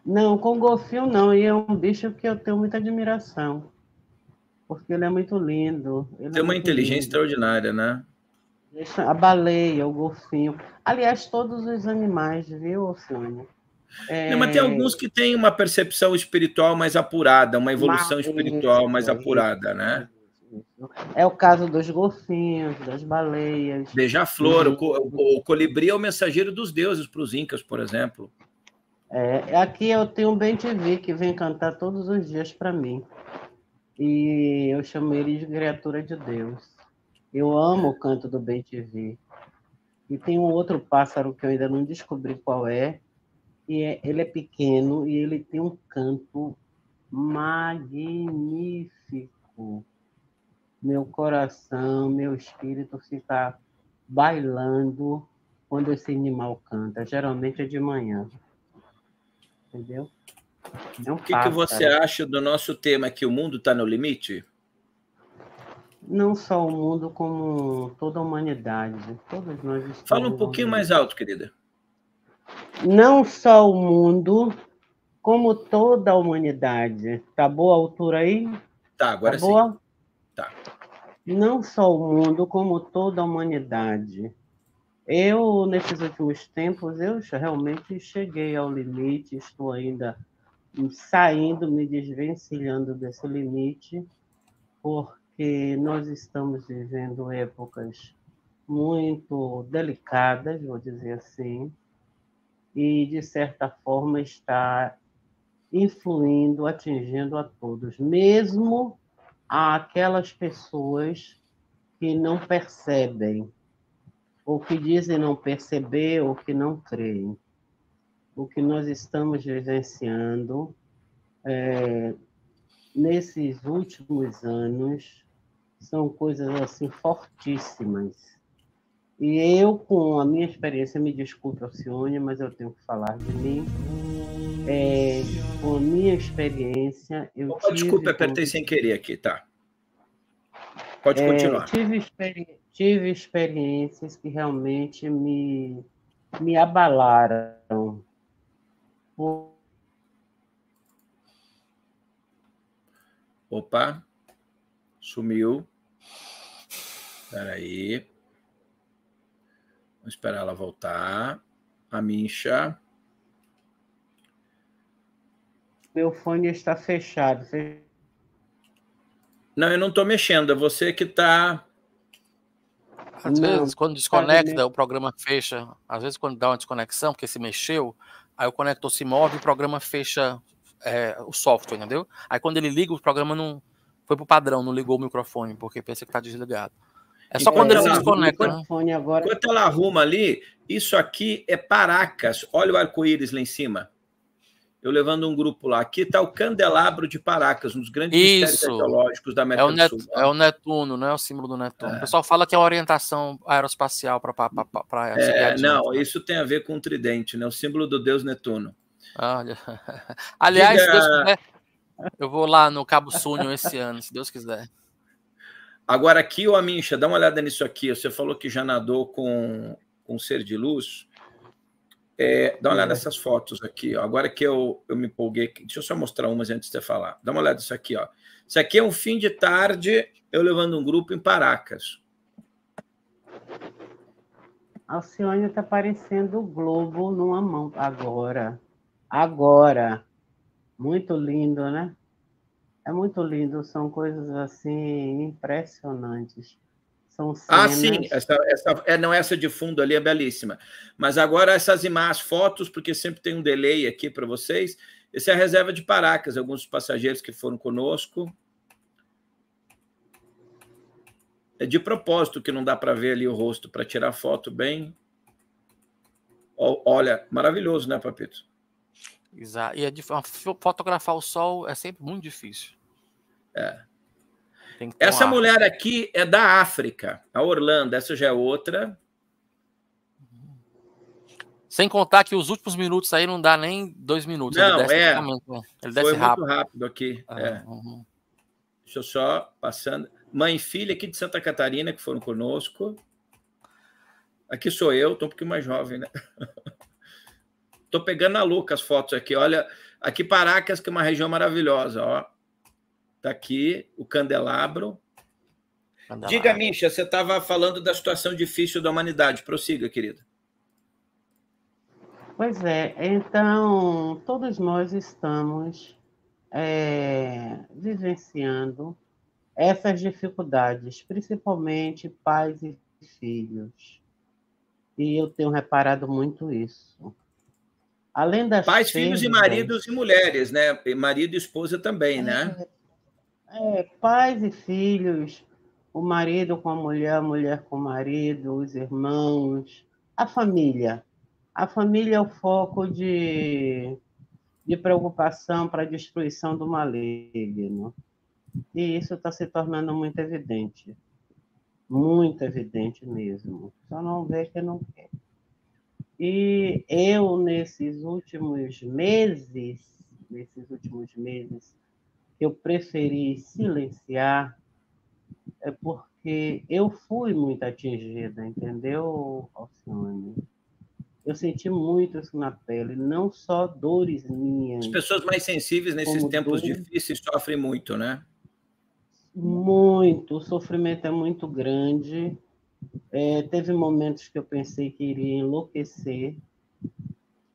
Não, com golfinho não, e é um bicho que eu tenho muita admiração, porque ele é muito lindo. Tem é uma inteligência lindo. extraordinária, né? A baleia, o golfinho. Aliás, todos os animais, viu, oceano é... Não, mas tem alguns que têm uma percepção espiritual mais apurada, uma evolução mas... espiritual mais é apurada, né? É o caso dos golfinhos, das baleias. Beija-flor, uhum. o, o, colibri é o mensageiro dos deuses para os incas, por exemplo. É, aqui eu tenho um bem que vem cantar todos os dias para mim. E eu chamo ele de criatura de Deus. Eu amo o canto do bem E tem um outro pássaro que eu ainda não descobri qual é, e é, ele é pequeno e ele tem um canto magnífico. Meu coração, meu espírito fica bailando quando esse animal canta. Geralmente é de manhã. Entendeu? Não é o que, que você acha do nosso tema que o mundo está no limite? Não só o mundo, como toda a humanidade. Todos nós Fala um pouquinho mais alto, querida não só o mundo, como toda a humanidade. Tá boa a altura aí? Tá, agora tá boa? sim. Tá. Não só o mundo, como toda a humanidade. Eu, nesses últimos tempos, eu realmente cheguei ao limite, estou ainda saindo, me desvencilhando desse limite, porque nós estamos vivendo épocas muito delicadas, vou dizer assim, e, de certa forma, está influindo, atingindo a todos, mesmo aquelas pessoas que não percebem, ou que dizem não perceber, ou que não creem. O que nós estamos vivenciando é, nesses últimos anos são coisas assim fortíssimas e eu, com a minha experiência, me desculpe, Alcione, mas eu tenho que falar de mim. É, com a minha experiência, eu Opa, tive... Desculpa, apertei sem querer aqui, tá? Pode é, continuar. tive, experi... tive experiências que realmente me, me abalaram. Opa, sumiu. Espera aí. Vamos esperar ela voltar. A Mincha. Meu fone está fechado. Não, eu não estou mexendo. É você que está. Às não, vezes, quando desconecta, o programa fecha. Às vezes, quando dá uma desconexão, porque se mexeu, aí o conector se move e o programa fecha é, o software, entendeu? Aí, quando ele liga, o programa não. Foi pro padrão, não ligou o microfone, porque pensa que está desligado. É só quando, ele se desconecta. Né? agora... enquanto ela tá arruma ali, isso aqui é Paracas. Olha o arco-íris lá em cima. Eu levando um grupo lá. Aqui está o candelabro de Paracas, um dos grandes isso. mistérios arqueológicos da América é do Net, Sul. É o Netuno, né? O símbolo do Netuno. É. O pessoal fala que é orientação aeroespacial para a é, Não, né? isso tem a ver com o tridente, né? O símbolo do deus Netuno. Olha. *laughs* Aliás, Diga... Deus quiser, eu vou lá no Cabo Súnio esse ano, se Deus quiser. Agora aqui, o Amincha, dá uma olhada nisso aqui. Você falou que já nadou com, com ser de luz. É, dá uma olhada é. nessas fotos aqui. Ó. Agora que eu, eu me empolguei, deixa eu só mostrar umas antes de você falar. Dá uma olhada nisso aqui. Ó. Isso aqui é um fim de tarde, eu levando um grupo em Paracas. Alcione está parecendo o globo numa mão agora. Agora. Muito lindo, né? É muito lindo, são coisas assim impressionantes. São ah, cenas... Ah, sim, essa, essa, é, não essa de fundo ali é belíssima. Mas agora essas imagens, fotos, porque sempre tem um delay aqui para vocês. Essa é a reserva de Paracas, alguns passageiros que foram conosco. É de propósito que não dá para ver ali o rosto, para tirar foto bem. Olha, maravilhoso, né, Papito? Exato. E é fotografar o sol é sempre muito difícil. É. Essa mulher aqui é da África, a Orlando, essa já é outra. Sem contar que os últimos minutos aí não dá nem dois minutos. Não, ele desce é. Né? Ele desce Foi rápido. muito rápido aqui. Ah, é. uhum. Deixa eu só passando. Mãe e filha aqui de Santa Catarina que foram conosco. Aqui sou eu, estou um pouquinho mais jovem, né? *laughs* Tô pegando a Luca, as fotos aqui. Olha, aqui Paracas, que é uma região maravilhosa, ó. Tá aqui o candelabro. candelabro. Diga, Misha, você estava falando da situação difícil da humanidade. Prossiga, querida. Pois é, então todos nós estamos é, vivenciando essas dificuldades, principalmente pais e filhos. E eu tenho reparado muito isso. Além das Pais, filhos e maridos e mulheres, né? Marido e esposa também, né? é, né? É, pais e filhos, o marido com a mulher, a mulher com o marido, os irmãos, a família. A família é o foco de, de preocupação para a destruição do maligno. E isso está se tornando muito evidente. Muito evidente mesmo. Só não vê que não quer. E eu, nesses últimos meses, nesses últimos meses, eu preferi silenciar, é porque eu fui muito atingida, entendeu, Alcione? Eu senti muito isso na pele, não só dores minhas. As pessoas mais sensíveis nesses tempos dores... difíceis sofrem muito, né? Muito, o sofrimento é muito grande. É, teve momentos que eu pensei que iria enlouquecer.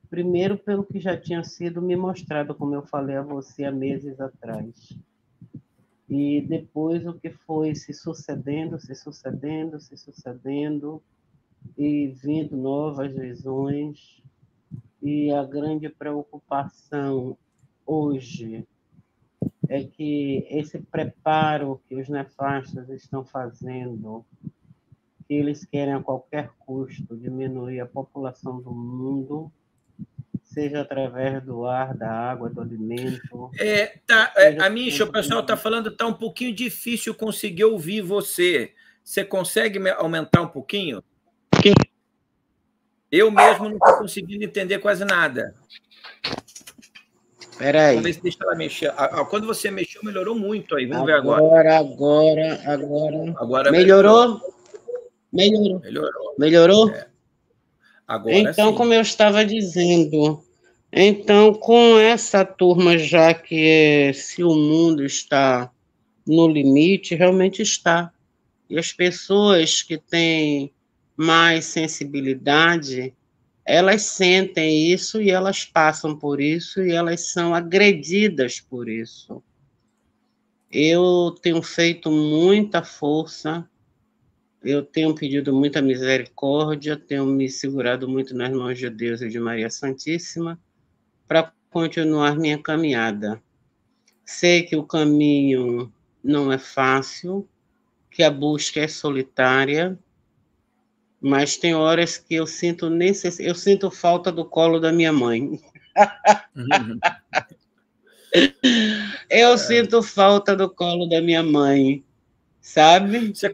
Primeiro, pelo que já tinha sido me mostrado, como eu falei a você há meses atrás. E depois o que foi se sucedendo, se sucedendo, se sucedendo, e vindo novas visões. E a grande preocupação hoje é que esse preparo que os nefastos estão fazendo eles querem a qualquer custo diminuir a população do mundo, seja através do ar, da água, do alimento. É, tá, é, o pessoal está falando tá um pouquinho difícil conseguir ouvir você. Você consegue aumentar um pouquinho? Sim. Eu mesmo não estou conseguindo entender quase nada. Peraí. Deixa ela mexer. Quando você mexeu, melhorou muito aí. Vamos agora, ver agora. Agora, agora, agora. Melhorou? Melhorou. Melhorou. Melhorou? É. Agora Então, sim. como eu estava dizendo, então com essa turma, já que é, se o mundo está no limite, realmente está. E as pessoas que têm mais sensibilidade, elas sentem isso e elas passam por isso e elas são agredidas por isso. Eu tenho feito muita força eu tenho pedido muita misericórdia, tenho me segurado muito nas mãos de Deus e de Maria Santíssima para continuar minha caminhada. Sei que o caminho não é fácil, que a busca é solitária, mas tem horas que eu sinto necess... eu sinto falta do colo da minha mãe. *laughs* eu é. sinto falta do colo da minha mãe, sabe? Você...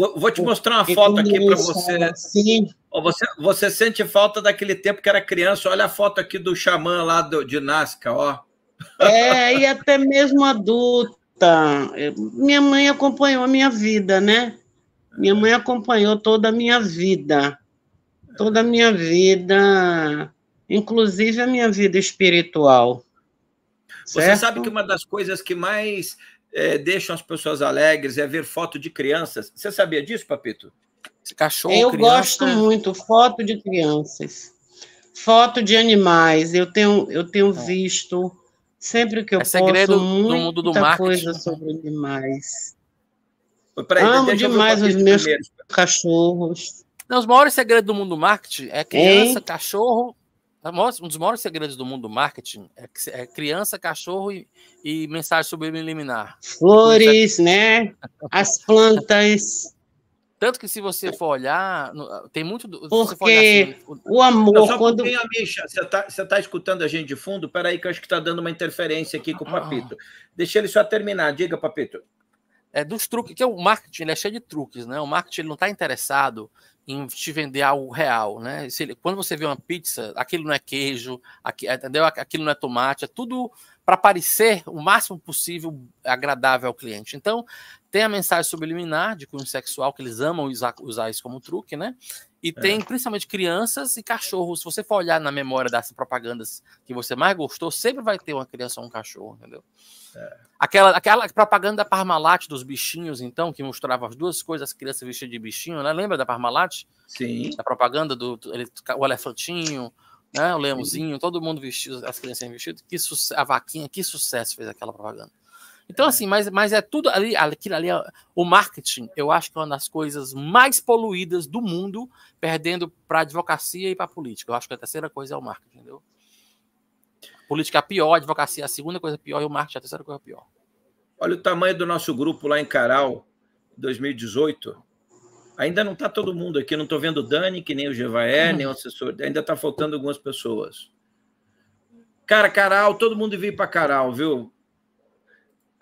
Vou, vou te mostrar uma foto aqui para você. Sim. você. Você sente falta daquele tempo que era criança. Olha a foto aqui do xamã lá do, de Nazca, ó. É, e até mesmo adulta. Minha mãe acompanhou a minha vida, né? Minha mãe acompanhou toda a minha vida. Toda a minha vida, inclusive a minha vida espiritual. Certo? Você sabe que uma das coisas que mais é, deixam as pessoas alegres, é ver foto de crianças. Você sabia disso, Papito? Cachorro, Eu criança... gosto muito, foto de crianças. Foto de animais. Eu tenho, eu tenho é. visto sempre que eu é segredo posso muita do mundo do marketing. coisa sobre animais. Peraí, Amo demais os meus cachorros. Não, os maiores segredos do mundo do marketing é criança, hein? cachorro Tá, um dos maiores segredos do mundo do marketing é, é criança, cachorro e, e mensagem subliminar. Flores, é... né? As plantas. Tanto que se você for olhar, tem muito. Porque assim, o... o amor. Eu só quando... a você está tá escutando a gente de fundo? Peraí, que eu acho que está dando uma interferência aqui com o ah. Papito. Ah. Deixa ele só terminar. Diga, Papito. É dos truques, que é o marketing ele é cheio de truques, né? O marketing ele não está interessado em te vender algo real, né? Ele, quando você vê uma pizza, aquilo não é queijo, aqui, é, entendeu? aquilo não é tomate, é tudo para parecer o máximo possível agradável ao cliente. Então, tem a mensagem subliminar de cunho sexual, que eles amam usar, usar isso como truque, né? E é. tem principalmente crianças e cachorros. Se você for olhar na memória das propagandas que você mais gostou, sempre vai ter uma criança ou um cachorro, entendeu? É. Aquela, aquela propaganda da Parmalat dos bichinhos, então, que mostrava as duas coisas, as crianças vestidas de bichinho, né? Lembra da Parmalat? Sim. Da propaganda do, do ele, o elefantinho, né? o leãozinho, todo mundo vestido, as crianças vestidas. Que a vaquinha, que sucesso fez aquela propaganda. Então, assim, mas, mas é tudo ali, aquilo ali, é o marketing, eu acho que é uma das coisas mais poluídas do mundo, perdendo para advocacia e para política. Eu acho que a terceira coisa é o marketing, entendeu? A política é pior, a advocacia é a segunda coisa pior e o marketing é a terceira coisa pior. Olha o tamanho do nosso grupo lá em Caral, 2018. Ainda não está todo mundo aqui, não estou vendo o Dani, que nem o Jevaé, uhum. nem o assessor, ainda está faltando algumas pessoas. Cara, Caral, todo mundo veio para Caral, viu?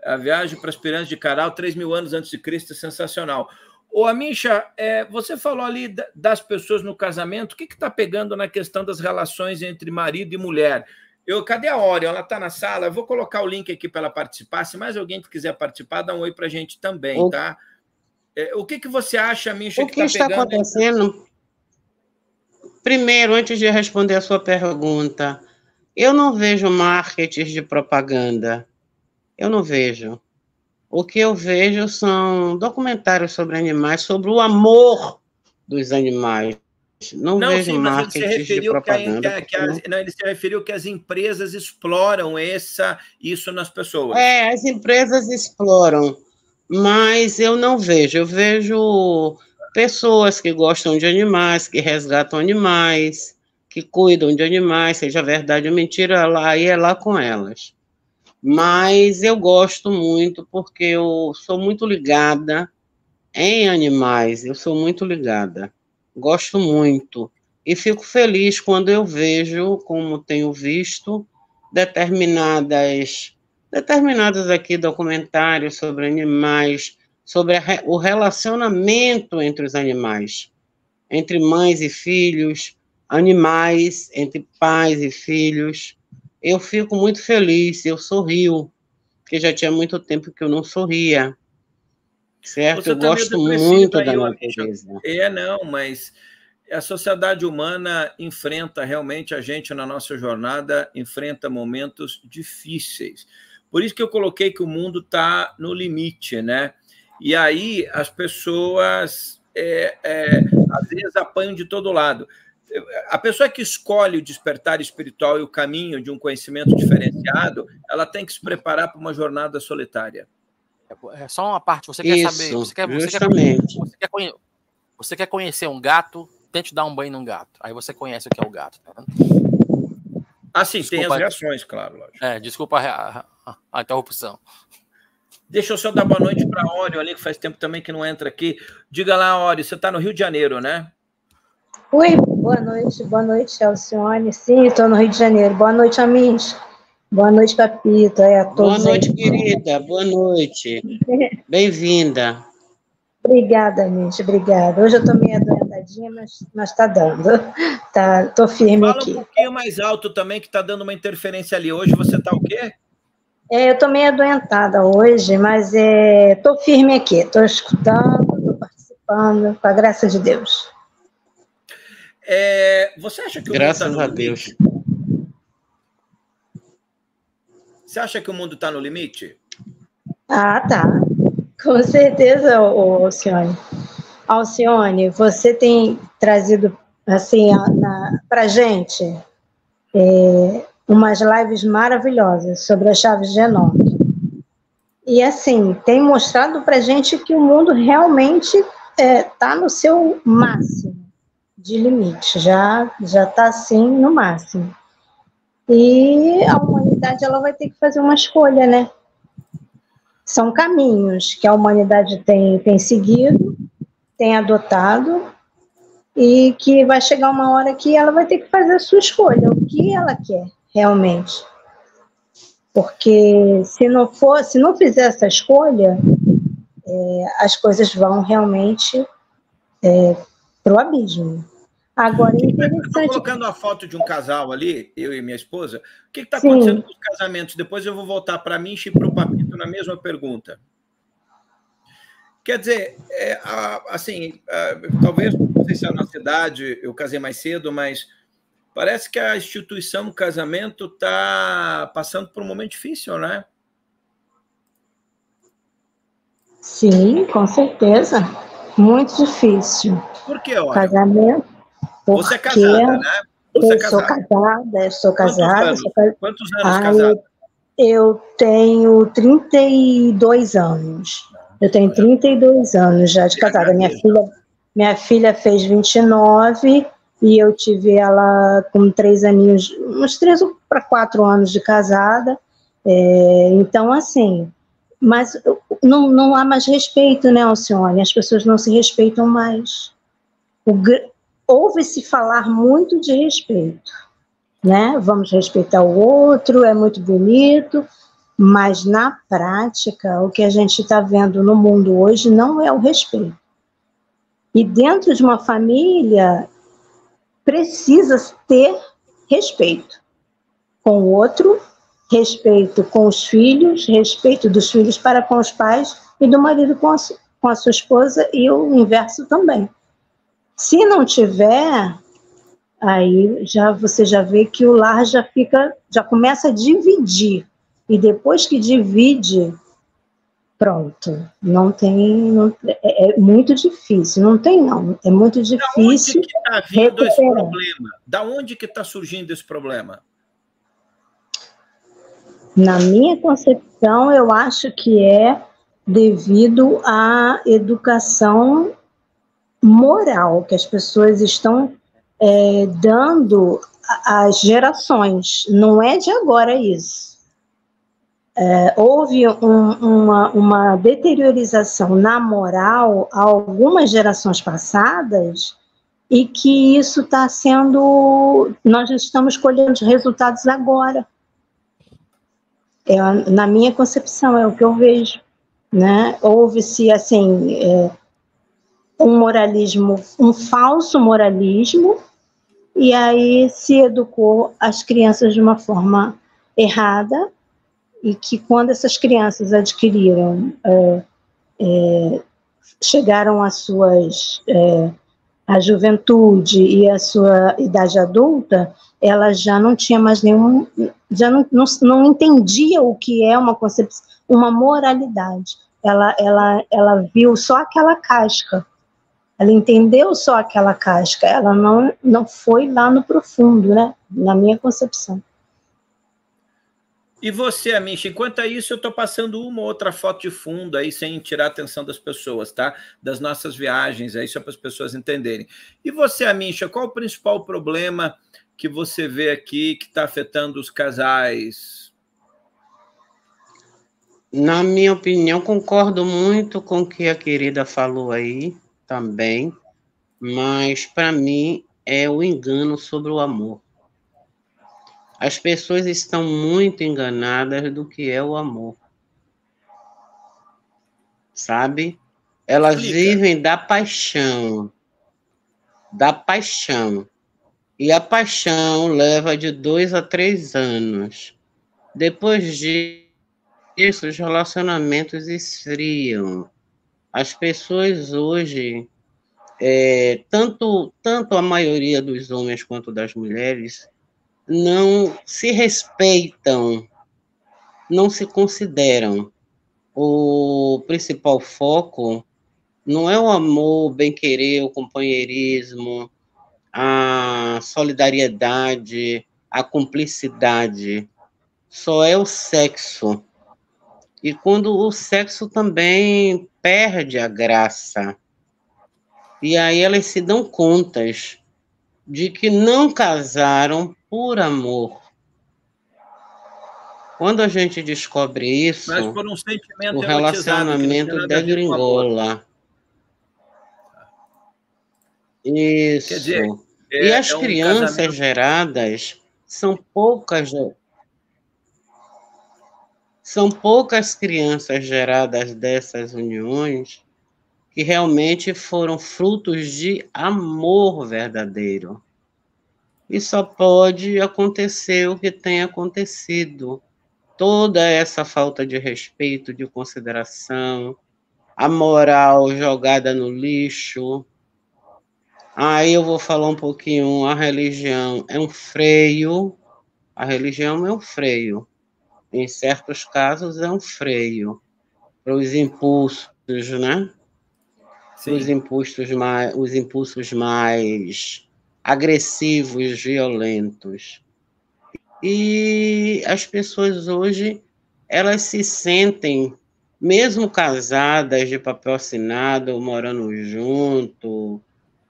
A viagem para as pirâmides de Caral, 3 mil anos antes de Cristo, é sensacional. Ô, Amisha, é, você falou ali das pessoas no casamento, o que está pegando na questão das relações entre marido e mulher? Eu, cadê a Ori? Ela está na sala. Eu vou colocar o link aqui para ela participar. Se mais alguém que quiser participar, dá um oi para a gente também, o... tá? É, o que, que você acha, Amisha, o que, tá que está pegando... acontecendo? Primeiro, antes de responder a sua pergunta, eu não vejo marketing de propaganda eu não vejo. O que eu vejo são documentários sobre animais, sobre o amor dos animais. Não, não vejo sim, ele se referiu propaganda. Que a, que a, Não, ele se referiu que as empresas exploram essa, isso nas pessoas. É, as empresas exploram, mas eu não vejo. Eu vejo pessoas que gostam de animais, que resgatam animais, que cuidam de animais, seja verdade ou mentira, lá e é lá com elas mas eu gosto muito porque eu sou muito ligada em animais, eu sou muito ligada, gosto muito e fico feliz quando eu vejo, como tenho visto, determinadas determinados aqui documentários sobre animais, sobre a, o relacionamento entre os animais, entre mães e filhos, animais entre pais e filhos eu fico muito feliz, eu sorrio, porque já tinha muito tempo que eu não sorria. Certo? Você eu tá gosto muito da natureza. É, não, mas a sociedade humana enfrenta realmente a gente na nossa jornada enfrenta momentos difíceis. Por isso que eu coloquei que o mundo está no limite, né? E aí as pessoas é, é, às vezes apanham de todo lado a pessoa que escolhe o despertar espiritual e o caminho de um conhecimento diferenciado, ela tem que se preparar para uma jornada solitária. É, é só uma parte, você quer Isso, saber, você quer, você quer, você, quer conhecer, você quer conhecer um gato, tente dar um banho num gato. Aí você conhece o que é o gato, tá Ah, sim, desculpa, tem as reações, claro, lógico. É, desculpa a, a, a interrupção. Deixa eu só dar boa noite para Ori, ali, que faz tempo também que não entra aqui. Diga lá, Ori, você está no Rio de Janeiro, né? Oi, Boa noite, boa noite, Alcione. Sim, estou no Rio de Janeiro. Boa noite, Amins. Boa noite, Papita. É, a todos boa noite, aí. querida. Boa noite. *laughs* Bem-vinda. Obrigada, Amins. Obrigada. Hoje eu estou meio adoentadinha, mas está dando. *laughs* Tá, firme Fala aqui. Fala um pouquinho mais alto também, que está dando uma interferência ali. Hoje você está o quê? É, eu estou meio adoentada hoje, mas estou é, firme aqui. Estou escutando, estou participando, com a graça de Deus. É, você acha que Graças a Deus. Limite? Você acha que o mundo está tá no limite? Ah, tá. Com certeza, Alcione. Alcione, você tem trazido assim para gente é, umas lives maravilhosas sobre as chaves de genômicas. E assim, tem mostrado para gente que o mundo realmente está é, tá no seu máximo de limite, já já está assim no máximo. E a humanidade ela vai ter que fazer uma escolha, né? São caminhos que a humanidade tem, tem seguido, tem adotado, e que vai chegar uma hora que ela vai ter que fazer a sua escolha, o que ela quer realmente. Porque se não for, se não fizer essa escolha, é, as coisas vão realmente é, o abismo. Agora é interessante. Estou colocando a foto de um casal ali, eu e minha esposa. O que está acontecendo com os casamentos? Depois eu vou voltar para mim e para o Papito na mesma pergunta. Quer dizer, é, assim, talvez, não sei se é a nossa idade, eu casei mais cedo, mas parece que a instituição casamento está passando por um momento difícil, né? Sim, com certeza. Muito difícil. Por que, olha? Casamento. Porque Você é casada, né? Você é eu é sou casada, eu sou casada. Quantos anos, sou casada. Quantos anos ah, casada? Eu, eu tenho 32 anos. Eu tenho 32 anos já de casada. Minha filha, minha filha fez 29 e eu tive ela com três aninhos, uns três para quatro anos de casada. É, então, assim, mas não, não há mais respeito, né, Alcione? As pessoas não se respeitam mais. Houve-se falar muito de respeito, né? Vamos respeitar o outro, é muito bonito, mas na prática, o que a gente está vendo no mundo hoje não é o respeito. E dentro de uma família, precisa ter respeito com o outro respeito com os filhos, respeito dos filhos para com os pais e do marido com a, com a sua esposa e o inverso também. Se não tiver, aí já você já vê que o lar já fica, já começa a dividir e depois que divide, pronto, não tem, não, é, é, muito difícil, não tem não, é muito difícil. Da onde que está vindo recuperar. esse problema? Da onde que está surgindo esse problema? Na minha concepção, eu acho que é devido à educação moral que as pessoas estão é, dando às gerações. Não é de agora isso. É, houve um, uma, uma deteriorização na moral a algumas gerações passadas e que isso está sendo. Nós estamos colhendo resultados agora. É, na minha concepção, é o que eu vejo. Né? Houve-se, assim, é, um moralismo, um falso moralismo, e aí se educou as crianças de uma forma errada, e que quando essas crianças adquiriram, é, é chegaram às suas é, a juventude e a sua idade adulta, ela já não tinha mais nenhum, já não, não, não entendia o que é uma concepção, uma moralidade. Ela, ela, ela viu só aquela casca, ela entendeu só aquela casca, ela não, não foi lá no profundo, né? Na minha concepção. E você, Amish, enquanto isso, eu estou passando uma ou outra foto de fundo aí, sem tirar a atenção das pessoas, tá? Das nossas viagens aí, só para as pessoas entenderem. E você, Amish, qual o principal problema que você vê aqui que está afetando os casais? Na minha opinião, concordo muito com o que a querida falou aí também, mas para mim é o engano sobre o amor. As pessoas estão muito enganadas do que é o amor. Sabe? Elas Explica. vivem da paixão. Da paixão. E a paixão leva de dois a três anos. Depois disso, os relacionamentos esfriam. As pessoas hoje, é, tanto, tanto a maioria dos homens quanto das mulheres, não se respeitam, não se consideram. O principal foco não é o amor, o bem-querer, o companheirismo, a solidariedade, a cumplicidade. Só é o sexo. E quando o sexo também perde a graça. E aí elas se dão contas de que não casaram por amor. Quando a gente descobre isso, um o relacionamento gringola. Isso. Dizer, é, e as é um crianças casamento... geradas são poucas. São poucas crianças geradas dessas uniões que realmente foram frutos de amor verdadeiro e só pode acontecer o que tem acontecido. Toda essa falta de respeito, de consideração, a moral jogada no lixo. Aí eu vou falar um pouquinho, a religião é um freio, a religião é um freio. Em certos casos é um freio para os impulsos, né? Os impulsos mais, os impulsos mais agressivos, violentos. E as pessoas hoje, elas se sentem, mesmo casadas, de papel assinado, morando junto,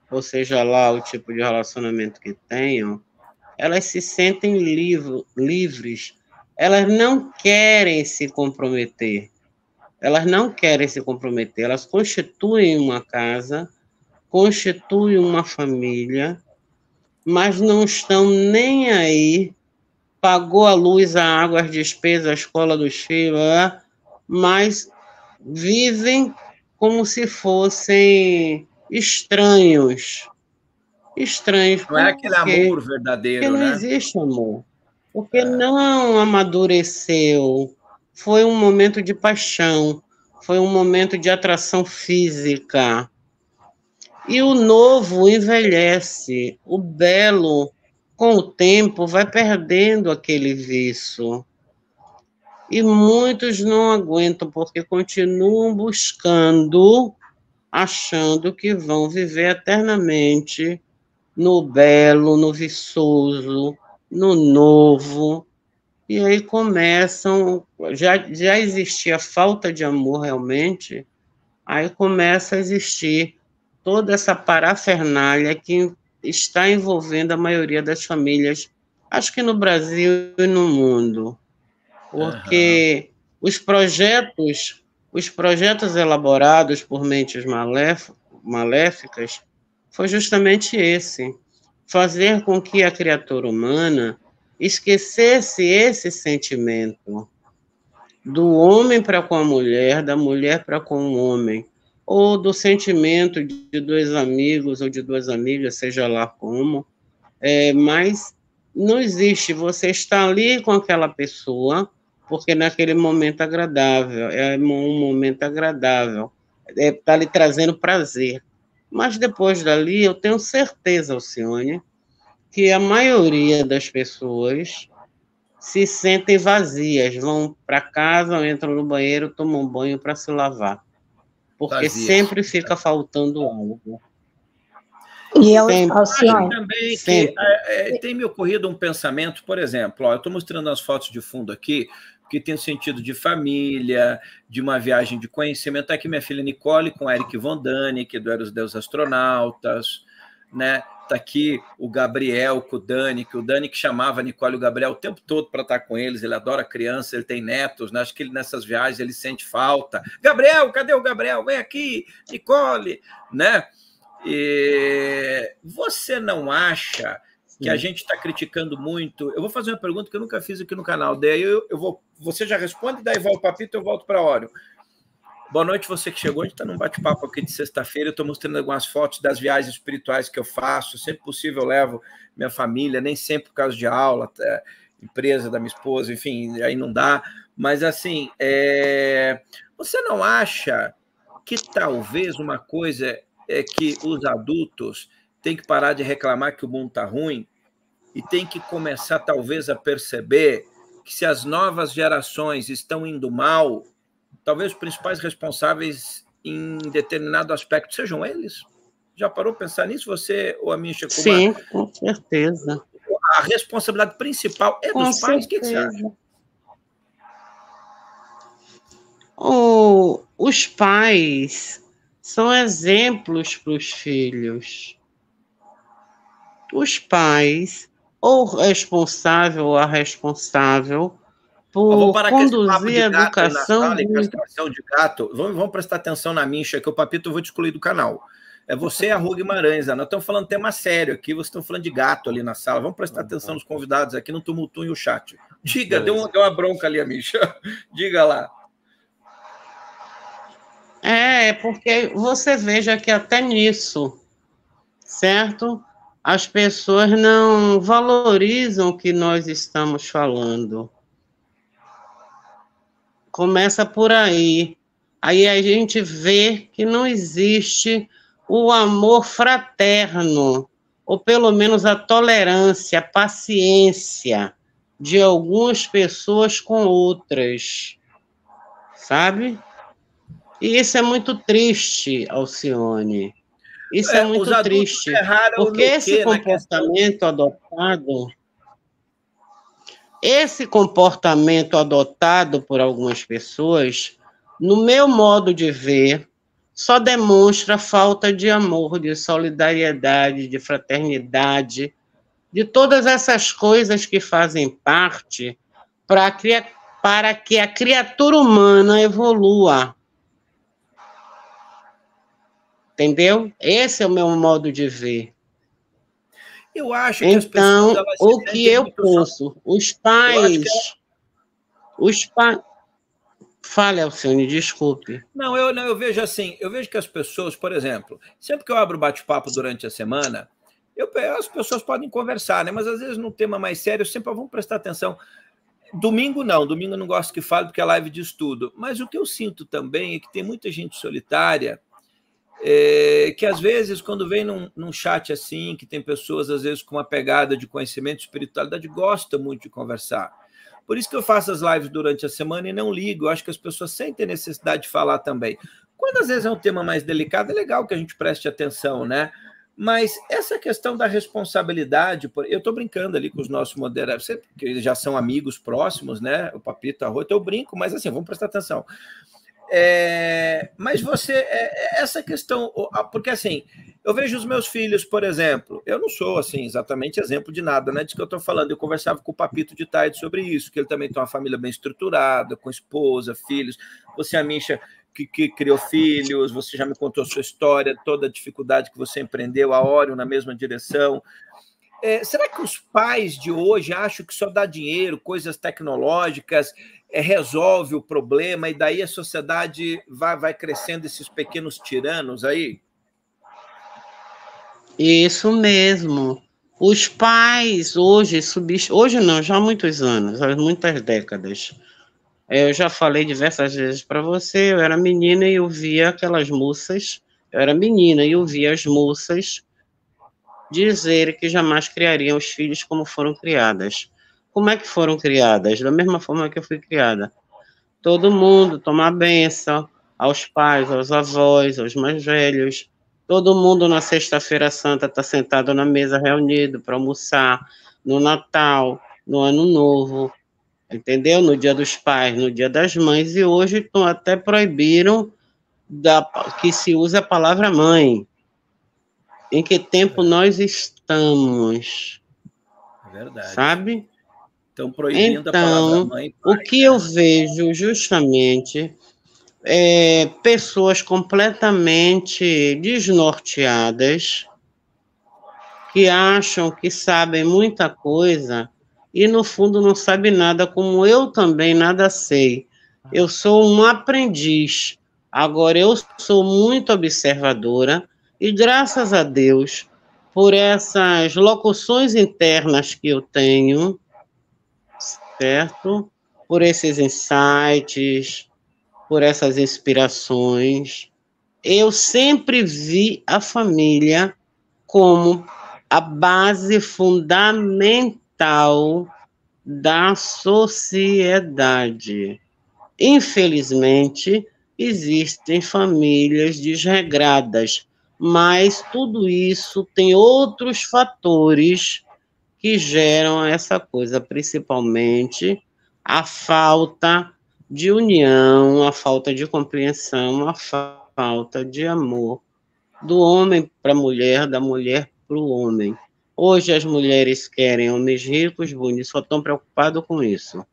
ou seja lá o tipo de relacionamento que tenham, elas se sentem livre, livres, elas não querem se comprometer, elas não querem se comprometer, elas constituem uma casa, constituem uma família, mas não estão nem aí. Pagou a luz, a água, as despesas, a escola dos filhos, é? mas vivem como se fossem estranhos. Estranhos. Não é aquele amor verdadeiro, porque né? Não existe amor. Porque é. não amadureceu. Foi um momento de paixão, foi um momento de atração física e o novo envelhece, o belo, com o tempo, vai perdendo aquele viço. E muitos não aguentam, porque continuam buscando, achando que vão viver eternamente no belo, no viçoso, no novo. E aí começam, já, já existia falta de amor realmente, aí começa a existir toda essa parafernália que está envolvendo a maioria das famílias, acho que no Brasil e no mundo. Porque uhum. os projetos, os projetos elaborados por mentes maléf maléficas foi justamente esse, fazer com que a criatura humana esquecesse esse sentimento do homem para com a mulher, da mulher para com o homem ou do sentimento de dois amigos ou de duas amigas, seja lá como, é, mas não existe. Você está ali com aquela pessoa, porque naquele momento agradável, é um momento agradável, está é, tá lhe trazendo prazer. Mas depois dali, eu tenho certeza, Alcione, que a maioria das pessoas se sentem vazias, vão para casa, entram no banheiro, tomam banho para se lavar porque Fazia. sempre fica faltando algo. E eu, sempre. Assim, também sempre. Que, é, é, tem me ocorrido um pensamento, por exemplo, ó, eu estou mostrando as fotos de fundo aqui, que tem o sentido de família, de uma viagem de conhecimento. Está aqui minha filha Nicole com Eric Von Dani, que é do Eros Deus Astronautas, né? Está aqui o Gabriel com o Dani, que o Dani que chamava Nicole e o Gabriel o tempo todo para estar tá com eles. Ele adora criança, ele tem netos, né? acho que ele, nessas viagens ele sente falta. Gabriel, cadê o Gabriel? Vem aqui, Nicole, né? E você não acha que a gente está criticando muito? Eu vou fazer uma pergunta que eu nunca fiz aqui no canal, daí eu, eu vou, você já responde, daí vai o papito, eu volto para Óleo. Boa noite, você que chegou. A gente está num bate-papo aqui de sexta-feira. Eu estou mostrando algumas fotos das viagens espirituais que eu faço. Sempre possível, eu levo minha família, nem sempre por causa de aula, é, empresa da minha esposa, enfim, aí não dá. Mas, assim, é... você não acha que talvez uma coisa é que os adultos têm que parar de reclamar que o mundo está ruim e têm que começar, talvez, a perceber que se as novas gerações estão indo mal talvez os principais responsáveis em determinado aspecto sejam eles. Já parou para pensar nisso? Você ou a minha Chico? Sim, com certeza. A responsabilidade principal é com dos certeza. pais. O que, você acha? os pais são exemplos para os filhos. Os pais, ou responsável ou a responsável, por Eu vou parar conduzir a educação. Sala, de... gato. Vamos, vamos prestar atenção na mincha, que o papito eu vou te excluir do canal. É você e a Rua Guimarães, nós estamos falando tema sério aqui, vocês estão falando de gato ali na sala. Vamos prestar atenção nos convidados aqui, não tumultuem o chat. Diga, deu uma, deu uma bronca ali, a Misha. *laughs* Diga lá. É, é, porque você veja que até nisso, certo? As pessoas não valorizam o que nós estamos falando. Começa por aí. Aí a gente vê que não existe o amor fraterno, ou pelo menos a tolerância, a paciência de algumas pessoas com outras, sabe? E isso é muito triste, Alcione. Isso é, é muito triste. Porque esse comportamento adotado esse comportamento adotado por algumas pessoas, no meu modo de ver, só demonstra falta de amor, de solidariedade, de fraternidade, de todas essas coisas que fazem parte para que, a criatura humana evolua. Entendeu? Esse é o meu modo de ver. Eu acho então, que as então, pessoas. Então, o que eu penso, os pais. É- os pais. Fale, Alcione, desculpe. Não eu, não, eu vejo assim, eu vejo que as pessoas, por exemplo, sempre que eu abro bate-papo durante a semana, eu, as pessoas podem conversar, né? Mas às vezes num tema mais sério, sempre ah, vamos prestar atenção. Domingo não, domingo eu não gosto que fale, porque a live diz tudo. Mas o que eu sinto também é que tem muita gente solitária é, que às vezes, quando vem num, num, chat assim, que tem pessoas, às vezes, com uma pegada de conhecimento, espiritualidade, gosta muito de conversar. Por isso que eu faço as lives durante a semana e não ligo. Eu acho que as pessoas sentem necessidade de falar também. Quando às vezes é um tema mais delicado, é legal que a gente preste atenção, né? Mas essa questão da responsabilidade, eu estou brincando ali com os nossos moderadores, que já são amigos próximos, né? O Papito, a Rota, então eu brinco, mas assim, vamos prestar atenção. É, mas você, é, é essa questão, porque assim, eu vejo os meus filhos, por exemplo, eu não sou assim exatamente exemplo de nada, né? Disso que eu estou falando. Eu conversava com o Papito de Taide sobre isso, que ele também tem uma família bem estruturada, com esposa, filhos. Você, a Misha, que, que, criou filhos, você já me contou a sua história, toda a dificuldade que você empreendeu, a Orion na mesma direção. É, será que os pais de hoje acham que só dá dinheiro, coisas tecnológicas, é, resolve o problema e daí a sociedade vai, vai crescendo esses pequenos tiranos aí? Isso mesmo. Os pais hoje Hoje não, já há muitos anos, há muitas décadas. É, eu já falei diversas vezes para você, eu era menina e eu via aquelas moças, eu era menina e eu via as moças dizer que jamais criariam os filhos como foram criadas como é que foram criadas? Da mesma forma que eu fui criada. Todo mundo tomar benção aos pais, aos avós, aos mais velhos. Todo mundo na Sexta-feira Santa está sentado na mesa reunido para almoçar, no Natal, no Ano Novo, entendeu? No Dia dos Pais, no Dia das Mães, e hoje até proibiram da, que se use a palavra mãe. Em que tempo nós estamos? É verdade. Sabe? Então, proibindo então, a palavra então, mãe. Pai, o que né? eu vejo justamente é pessoas completamente desnorteadas que acham que sabem muita coisa e no fundo não sabem nada, como eu também nada sei. Eu sou um aprendiz. Agora eu sou muito observadora e graças a Deus por essas locuções internas que eu tenho, certo? Por esses insights, por essas inspirações. Eu sempre vi a família como a base fundamental da sociedade. Infelizmente, existem famílias desregradas, mas tudo isso tem outros fatores que geram essa coisa, principalmente a falta de união, a falta de compreensão, a falta de amor do homem para a mulher, da mulher para o homem. Hoje as mulheres querem homens ricos, bonitos, só estão preocupados com isso,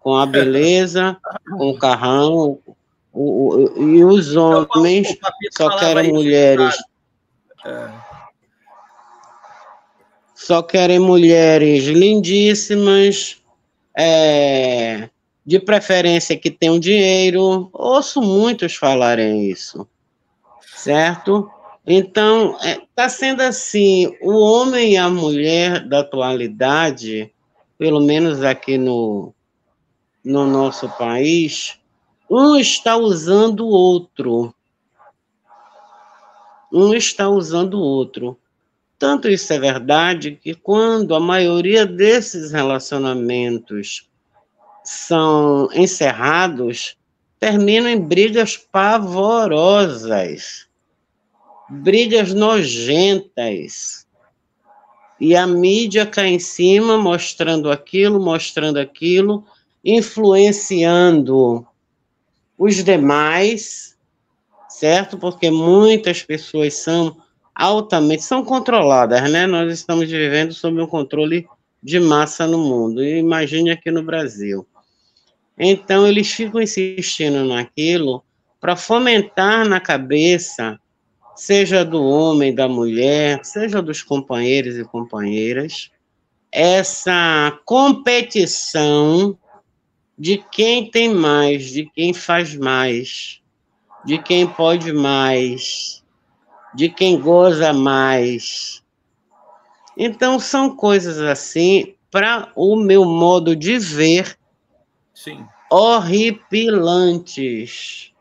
com a beleza, com o carrão, o, o, e os homens só querem mulheres só querem mulheres lindíssimas, é, de preferência que tenham dinheiro. Ouço muitos falarem isso, certo? Então, está é, tá sendo assim: o homem e a mulher da atualidade, pelo menos aqui no, no nosso país, um está usando o outro. Um está usando o outro. Tanto isso é verdade que quando a maioria desses relacionamentos são encerrados, terminam em brigas pavorosas, brigas nojentas. E a mídia cai em cima mostrando aquilo, mostrando aquilo, influenciando os demais, certo? Porque muitas pessoas são altamente são controladas, né? Nós estamos vivendo sob um controle de massa no mundo, e imagine aqui no Brasil. Então, eles ficam insistindo naquilo para fomentar na cabeça, seja do homem, da mulher, seja dos companheiros e companheiras, essa competição de quem tem mais, de quem faz mais, de quem pode mais, de quem goza mais. Então, são coisas assim, para o meu modo de ver, Sim. horripilantes.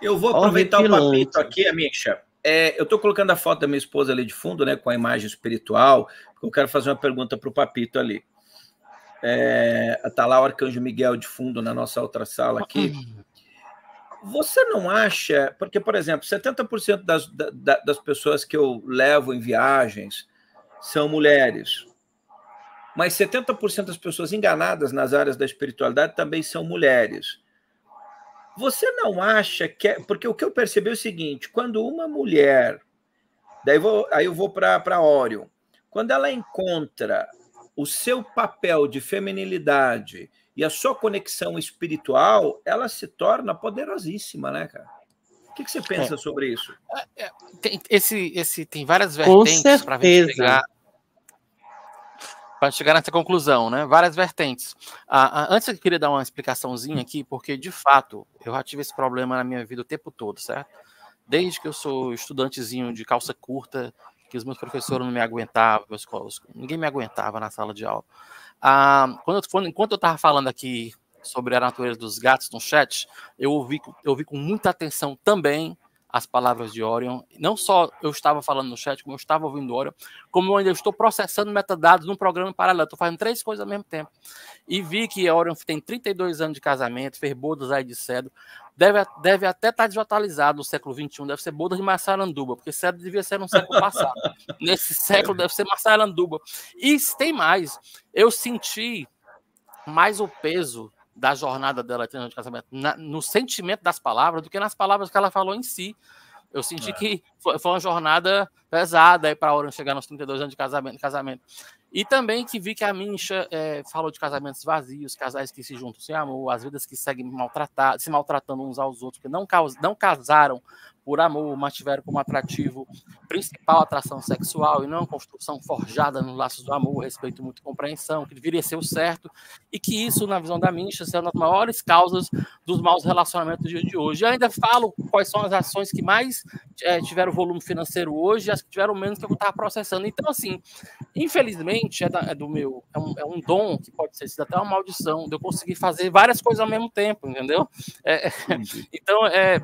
Eu vou aproveitar o papito aqui, Amisha. É, eu estou colocando a foto da minha esposa ali de fundo, né, com a imagem espiritual, porque eu quero fazer uma pergunta para o papito ali. Está é, tá lá o Arcanjo Miguel de fundo na nossa outra sala aqui. Hum. Você não acha, porque, por exemplo, 70% das, da, das pessoas que eu levo em viagens são mulheres, mas 70% das pessoas enganadas nas áreas da espiritualidade também são mulheres. Você não acha que. É, porque o que eu percebi é o seguinte: quando uma mulher. Daí vou, aí eu vou para Orion. Quando ela encontra o seu papel de feminilidade e a sua conexão espiritual, ela se torna poderosíssima, né, cara? O que, que você pensa é. sobre isso? É, é, tem, esse, esse, tem várias vertentes para chegar, chegar nessa conclusão, né? Várias vertentes. Ah, ah, antes eu queria dar uma explicaçãozinha aqui, porque de fato eu já tive esse problema na minha vida o tempo todo, certo? Desde que eu sou estudantezinho de calça curta, que os meus professores não me aguentavam, meus colos, ninguém me aguentava na sala de aula. Ah, quando eu, enquanto eu estava falando aqui sobre a natureza dos gatos no chat, eu ouvi, eu ouvi com muita atenção também as palavras de Orion. Não só eu estava falando no chat, como eu estava ouvindo Orion, como eu ainda estou processando metadados num programa paralelo. Estou fazendo três coisas ao mesmo tempo. E vi que Orion tem 32 anos de casamento, fez bodas aí de cedro. Deve, deve até estar tá desatualizado no século XXI, deve ser bodas de Massaranduba, porque cedro devia ser um século passado. *laughs* Nesse século deve ser Massaranduba. E tem mais, eu senti mais o peso da jornada dela de casamento, na, no sentimento das palavras, do que nas palavras que ela falou em si. Eu senti é. que foi, foi, uma jornada pesada para a hora de chegar nos 32 anos de casamento. casamento. E também que vi que a Mincha é, falou de casamentos vazios, casais que se juntam sem amor, as vidas que seguem maltratadas, se maltratando uns aos outros, que não, caus, não casaram por amor, mas tiveram como atrativo principal atração sexual e não construção forjada nos laços do amor, respeito muito compreensão, que deveria ser o certo, e que isso, na visão da Mincha, é uma das maiores causas dos maus relacionamentos do dia de hoje. ainda falo quais são as ações que mais é, tiveram volume financeiro hoje e as que tiveram menos que eu estava processando. Então, assim, infelizmente, é, da, é do meu, é um, é um, dom que pode ser sido até uma maldição, de eu conseguir fazer várias coisas ao mesmo tempo, entendeu? É, é, *laughs* então, é,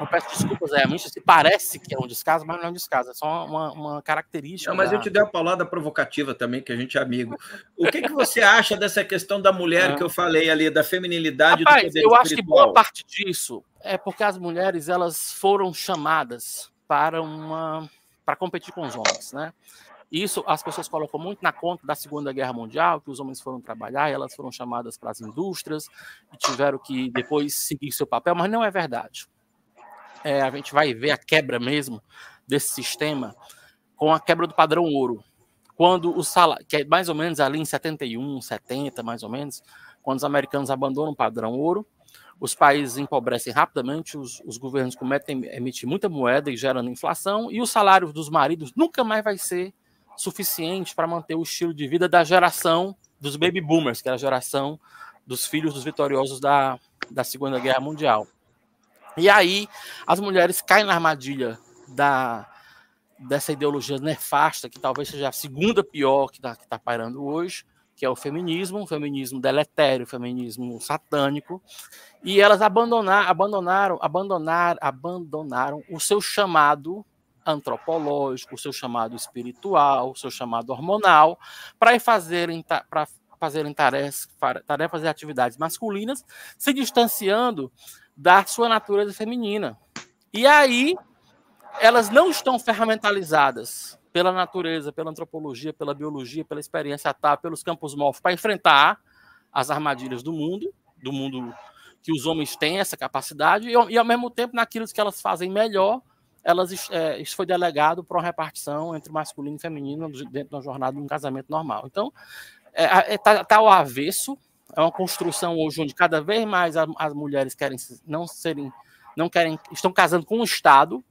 eu peço desculpas, é, Manchester parece que é um descaso, mas não é um descaso, é só uma, uma característica. Não, mas da... eu te dei uma paulada provocativa também, que a gente é amigo. O que, que você acha dessa questão da mulher é. que eu falei ali, da feminilidade Rapaz, do poder eu espiritual? acho que boa parte disso é porque as mulheres elas foram chamadas para uma para competir com os homens, né? Isso as pessoas colocam muito na conta da Segunda Guerra Mundial, que os homens foram trabalhar, elas foram chamadas para as indústrias e tiveram que depois seguir seu papel, mas não é verdade é, a gente vai ver a quebra mesmo desse sistema com a quebra do padrão ouro. Quando o salário, que é mais ou menos ali em 71, 70, mais ou menos, quando os americanos abandonam o padrão ouro, os países empobrecem rapidamente, os, os governos cometem emitir muita moeda e gerando inflação, e o salário dos maridos nunca mais vai ser suficiente para manter o estilo de vida da geração dos baby boomers, que era a geração dos filhos dos vitoriosos da, da Segunda Guerra Mundial. E aí as mulheres caem na armadilha da, dessa ideologia nefasta, que talvez seja a segunda pior que está tá pairando hoje, que é o feminismo, um feminismo deletério, um feminismo satânico, e elas abandonar, abandonaram, abandonar, abandonaram o seu chamado antropológico, o seu chamado espiritual, o seu chamado hormonal, para fazerem para fazerem tarefas, tarefas e atividades masculinas, se distanciando da sua natureza feminina. E aí, elas não estão ferramentalizadas pela natureza, pela antropologia, pela biologia, pela experiência tá, pelos campos morfos, para enfrentar as armadilhas do mundo, do mundo que os homens têm essa capacidade, e, e ao mesmo tempo, naquilo que elas fazem melhor, elas, é, isso foi delegado para uma repartição entre masculino e feminino dentro da jornada de um casamento normal. Então, está é, é, tá, tá ao avesso é uma construção hoje onde cada vez mais as mulheres querem não serem, não querem, estão casando com o Estado.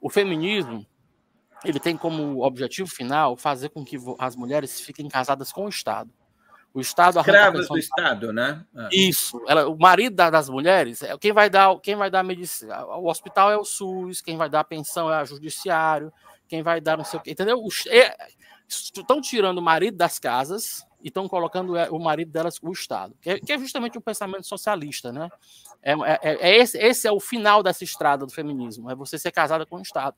O feminismo ele tem como objetivo final fazer com que as mulheres fiquem casadas com o Estado. O Estado escravas do Estado, né? Ah. Isso. Ela, o marido das mulheres é quem vai dar, quem vai dar a medicina. O hospital é o SUS, quem vai dar a pensão é o judiciário, quem vai dar não sei o quê. Entendeu? É, estão tirando o marido das casas e estão colocando é, o marido delas, o Estado, que é, que é justamente o pensamento socialista, né? É, é, é, é esse, esse, é o final dessa estrada do feminismo, é você ser casada com o Estado.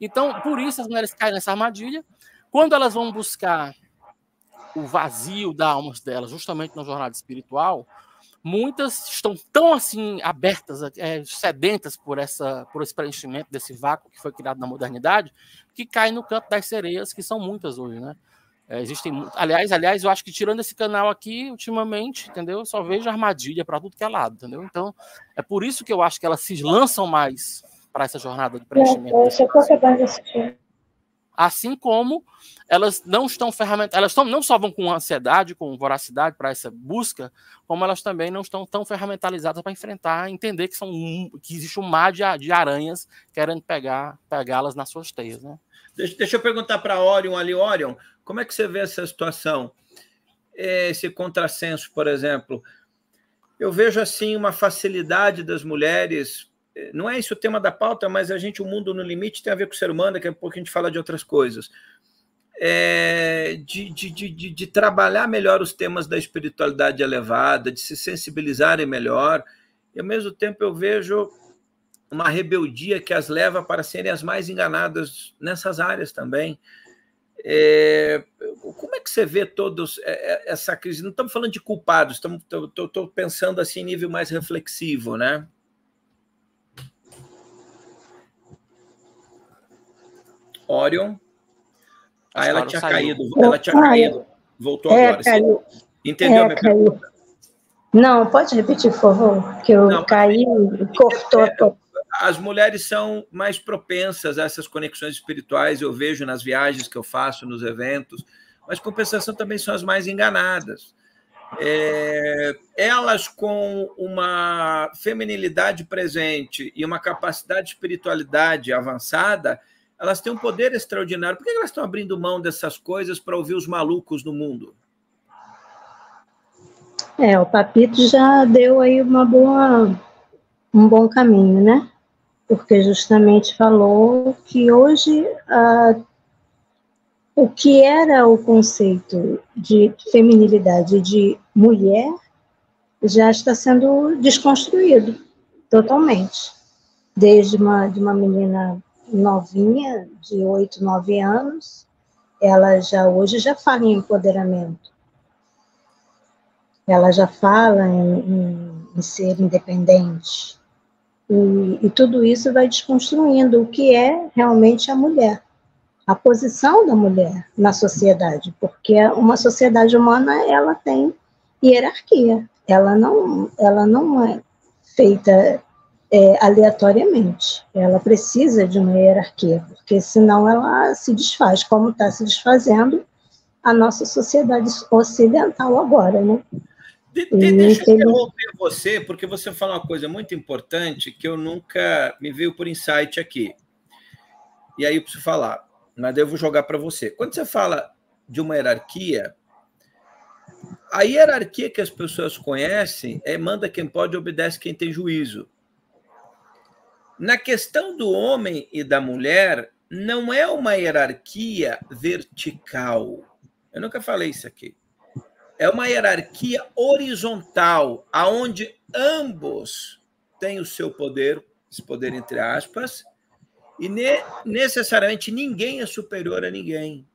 Então, por isso as mulheres caem nessa armadilha. Quando elas vão buscar o vazio da alma delas, justamente na jornada espiritual, muitas estão tão assim abertas, é, sedentas por essa, por esse preenchimento desse vácuo que foi criado na modernidade, que caem no canto das sereias, que são muitas hoje, né? É, existem, aliás, aliás, eu acho que tirando esse canal aqui, ultimamente, entendeu? Eu só vejo armadilha para tudo que é lado, entendeu? Então, é por isso que eu acho que elas se lançam mais para essa jornada de preenchimento. É, é eu, Assim como elas não estão ferramentadas, elas tão, não só vão com ansiedade, com voracidade para essa busca, como elas também não estão tão ferramentalizadas para enfrentar, entender que, são, que existe um mar de, de aranhas querendo pegar, pegá-las nas suas teias. Né? Deixa, deixa eu perguntar para Orion ali, Orion, como é que você vê essa situação? É, esse contrassenso, por exemplo. Eu vejo assim uma facilidade das mulheres não é esse o tema da pauta, mas a gente, o mundo no limite tem a ver com o ser humano, daqui a pouco a gente fala de outras coisas. É, de, de, de, de, trabalhar melhor os temas da espiritualidade elevada, de se sensibilizarem melhor, e ao mesmo tempo eu vejo uma rebeldia que as leva para serem as mais enganadas nessas áreas também. É, como é que você vê todos é, é, essa crise? Não estamos falando de culpados, estamos, estou pensando assim em nível mais reflexivo, né? Orion. Aí ela tinha saiu. caído, ela tinha caído. Voltou é, agora. Caiu. Entendeu é, minha caiu. Não, pode repetir, por favor, que eu Não, caí e é, cortou. É, as mulheres são mais propensas a essas conexões espirituais, eu vejo nas viagens que eu faço, nos eventos, mas compensação também são as mais enganadas. É, elas com uma feminilidade presente e uma capacidade de espiritualidade avançada, elas têm um poder extraordinário. Por que elas estão abrindo mão dessas coisas para ouvir os malucos no mundo? É, o Papito já deu aí uma boa, um bom caminho, né? Porque justamente falou que hoje ah, o que era o conceito de feminilidade de mulher já está sendo desconstruído totalmente. Desde uma, de uma menina novinha, de 8, 9 anos, ela já hoje já fala em empoderamento. Ela já fala em, em, em ser independente. E, e tudo isso vai desconstruindo o que é realmente a mulher, a posição da mulher na sociedade, porque uma sociedade humana ela tem hierarquia, ela não, ela não é feita é, aleatoriamente. Ela precisa de uma hierarquia, porque senão ela se desfaz, como está se desfazendo a nossa sociedade ocidental agora, né? De, de, deixa eu interromper você, porque você fala uma coisa muito importante que eu nunca me veio por insight aqui. E aí eu preciso falar, mas eu vou jogar para você. Quando você fala de uma hierarquia, a hierarquia que as pessoas conhecem é manda quem pode, obedece quem tem juízo. Na questão do homem e da mulher, não é uma hierarquia vertical. Eu nunca falei isso aqui. É uma hierarquia horizontal, aonde ambos têm o seu poder, esse poder entre aspas, e ne necessariamente ninguém é superior a ninguém.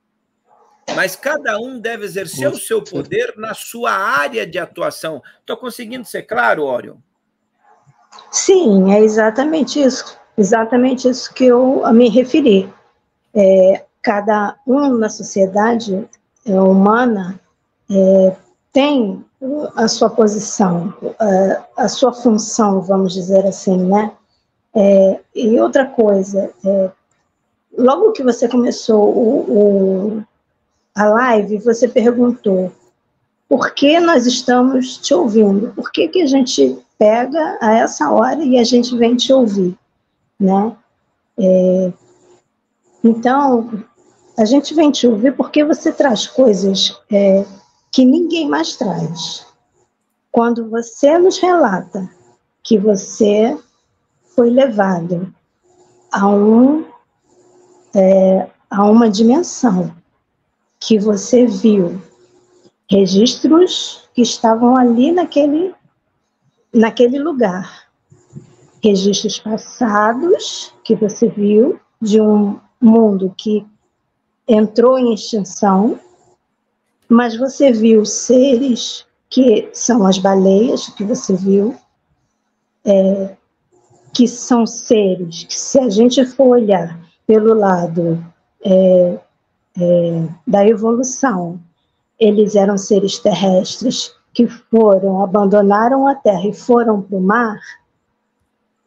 Mas cada um deve exercer o seu poder na sua área de atuação. Estou conseguindo ser claro, Orion? Sim, é exatamente isso, exatamente isso que eu me referi. É, cada um na sociedade é, humana é, tem a sua posição, a, é, a, sua função, vamos dizer assim, né? É, e outra coisa, é, logo que você começou o, o, a live, você perguntou por que nós estamos te ouvindo? Por que, que a gente pega a essa hora e a gente vem te ouvir? Né? É, então, a gente vem te ouvir porque você traz coisas é, que ninguém mais traz. Quando você nos relata que você foi levado a, um, é, a uma dimensão que você viu registros que estavam ali naquele, naquele lugar. Registros passados que você viu de um mundo que entrou em extinção, mas você viu seres que são as baleias que você viu, é, que são seres que, se a gente for olhar pelo lado é, é, da evolução, eles eram seres terrestres que foram, abandonaram a terra e foram para o mar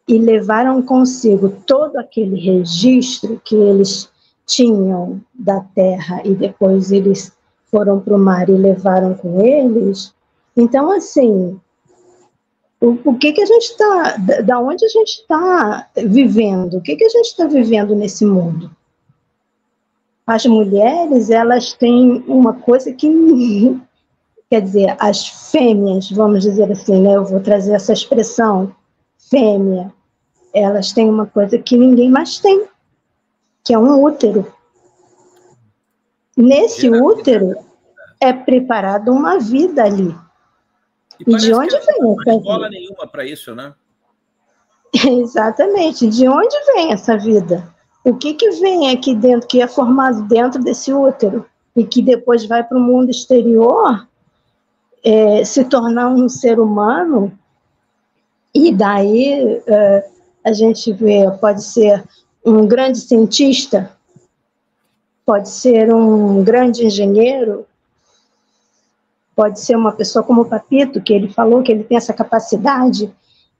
e levaram consigo todo aquele registro que eles tinham da terra e depois eles foram para o mar e levaram com eles. Então, assim, o, o que, que a gente está, da onde a gente está vivendo, o que, que a gente está vivendo nesse mundo? as mulheres elas têm uma coisa que *laughs* quer dizer as fêmeas vamos dizer assim né eu vou trazer essa expressão fêmea elas têm uma coisa que ninguém mais tem que é um útero nesse útero é preparada uma vida ali e, e de onde vem não essa vida? nenhuma para isso né *laughs* exatamente de onde vem essa vida o que, que vem aqui dentro, que é formado dentro desse útero e que depois vai para o mundo exterior, é, se tornar um ser humano, e daí é, a gente vê, pode ser um grande cientista, pode ser um grande engenheiro, pode ser uma pessoa como o Papito, que ele falou que ele tem essa capacidade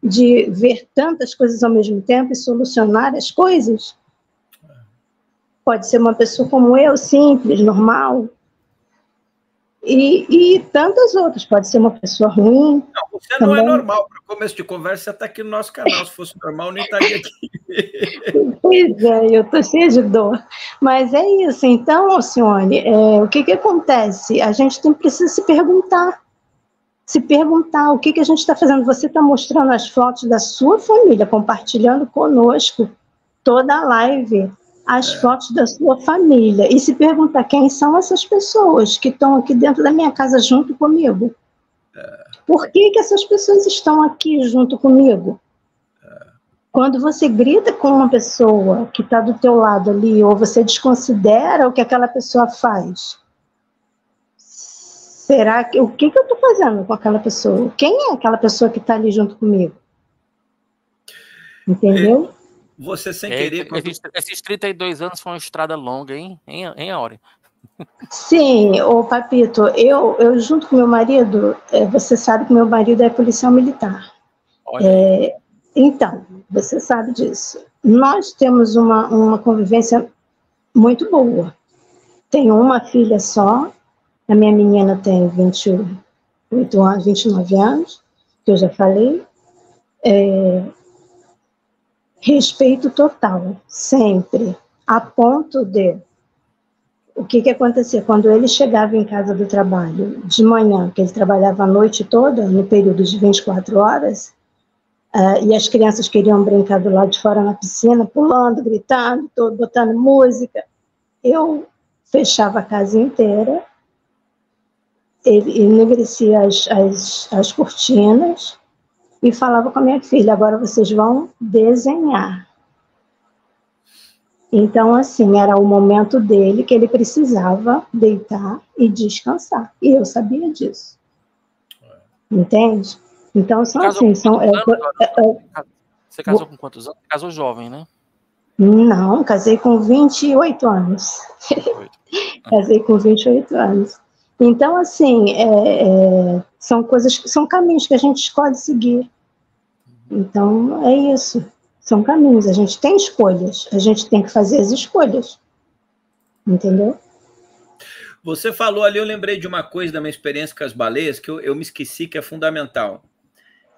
de ver tantas coisas ao mesmo tempo e solucionar as coisas pode ser uma pessoa como eu, simples, normal. E, e tantas outras, pode ser uma pessoa ruim. Não, você também. não é normal, para começo de conversa, você está aqui no nosso canal. Se fosse normal, nem estaria tá aqui. *laughs* pois é, eu estou cheia de dor. Mas é isso. Então, Alcione, é, o que, que acontece? A gente tem, precisa se perguntar se perguntar o que, que a gente está fazendo. Você está mostrando as fotos da sua família, compartilhando conosco toda a live as fotos da sua família e se perguntar quem são essas pessoas que estão aqui dentro da minha casa junto comigo. Por que, que essas pessoas estão aqui junto comigo? Quando você grita com uma pessoa que está do teu lado ali, ou você desconsidera o que aquela pessoa faz, será que o que, que eu estou fazendo com aquela pessoa? Quem é aquela pessoa que está ali junto comigo? Entendeu? Você sem é, querer. Quando... Esses, esses 32 anos foi uma estrada longa, hein, Em, em Aure? Sim, o Papito, eu, eu junto com meu marido, é, você sabe que meu marido é policial militar. É, então, você sabe disso. Nós temos uma, uma convivência muito boa. Tenho uma filha só, a minha menina tem 28 anos, 29 anos, que eu já falei. É, Respeito total, sempre, a ponto de o que que acontecia quando ele chegava em casa do trabalho de manhã, que ele trabalhava a noite toda, no período de 24 horas, uh, e as crianças queriam brincar do lado de fora na piscina, pulando, gritando, todo, botando música. Eu fechava a casa inteira, ele enegrecia as, as, as cortinas, e falava com a minha filha: agora vocês vão desenhar. Então, assim, era o momento dele que ele precisava deitar e descansar. E eu sabia disso. É. Entende? Então, são assim. São, é, é, você casou com quantos anos? Casou jovem, né? Não, casei com 28 anos. 28. *laughs* casei com 28 anos. Então, assim, é, é, são coisas, são caminhos que a gente escolhe seguir. Então, é isso. São caminhos, a gente tem escolhas, a gente tem que fazer as escolhas. Entendeu? Você falou ali, eu lembrei de uma coisa da minha experiência com as baleias que eu, eu me esqueci que é fundamental.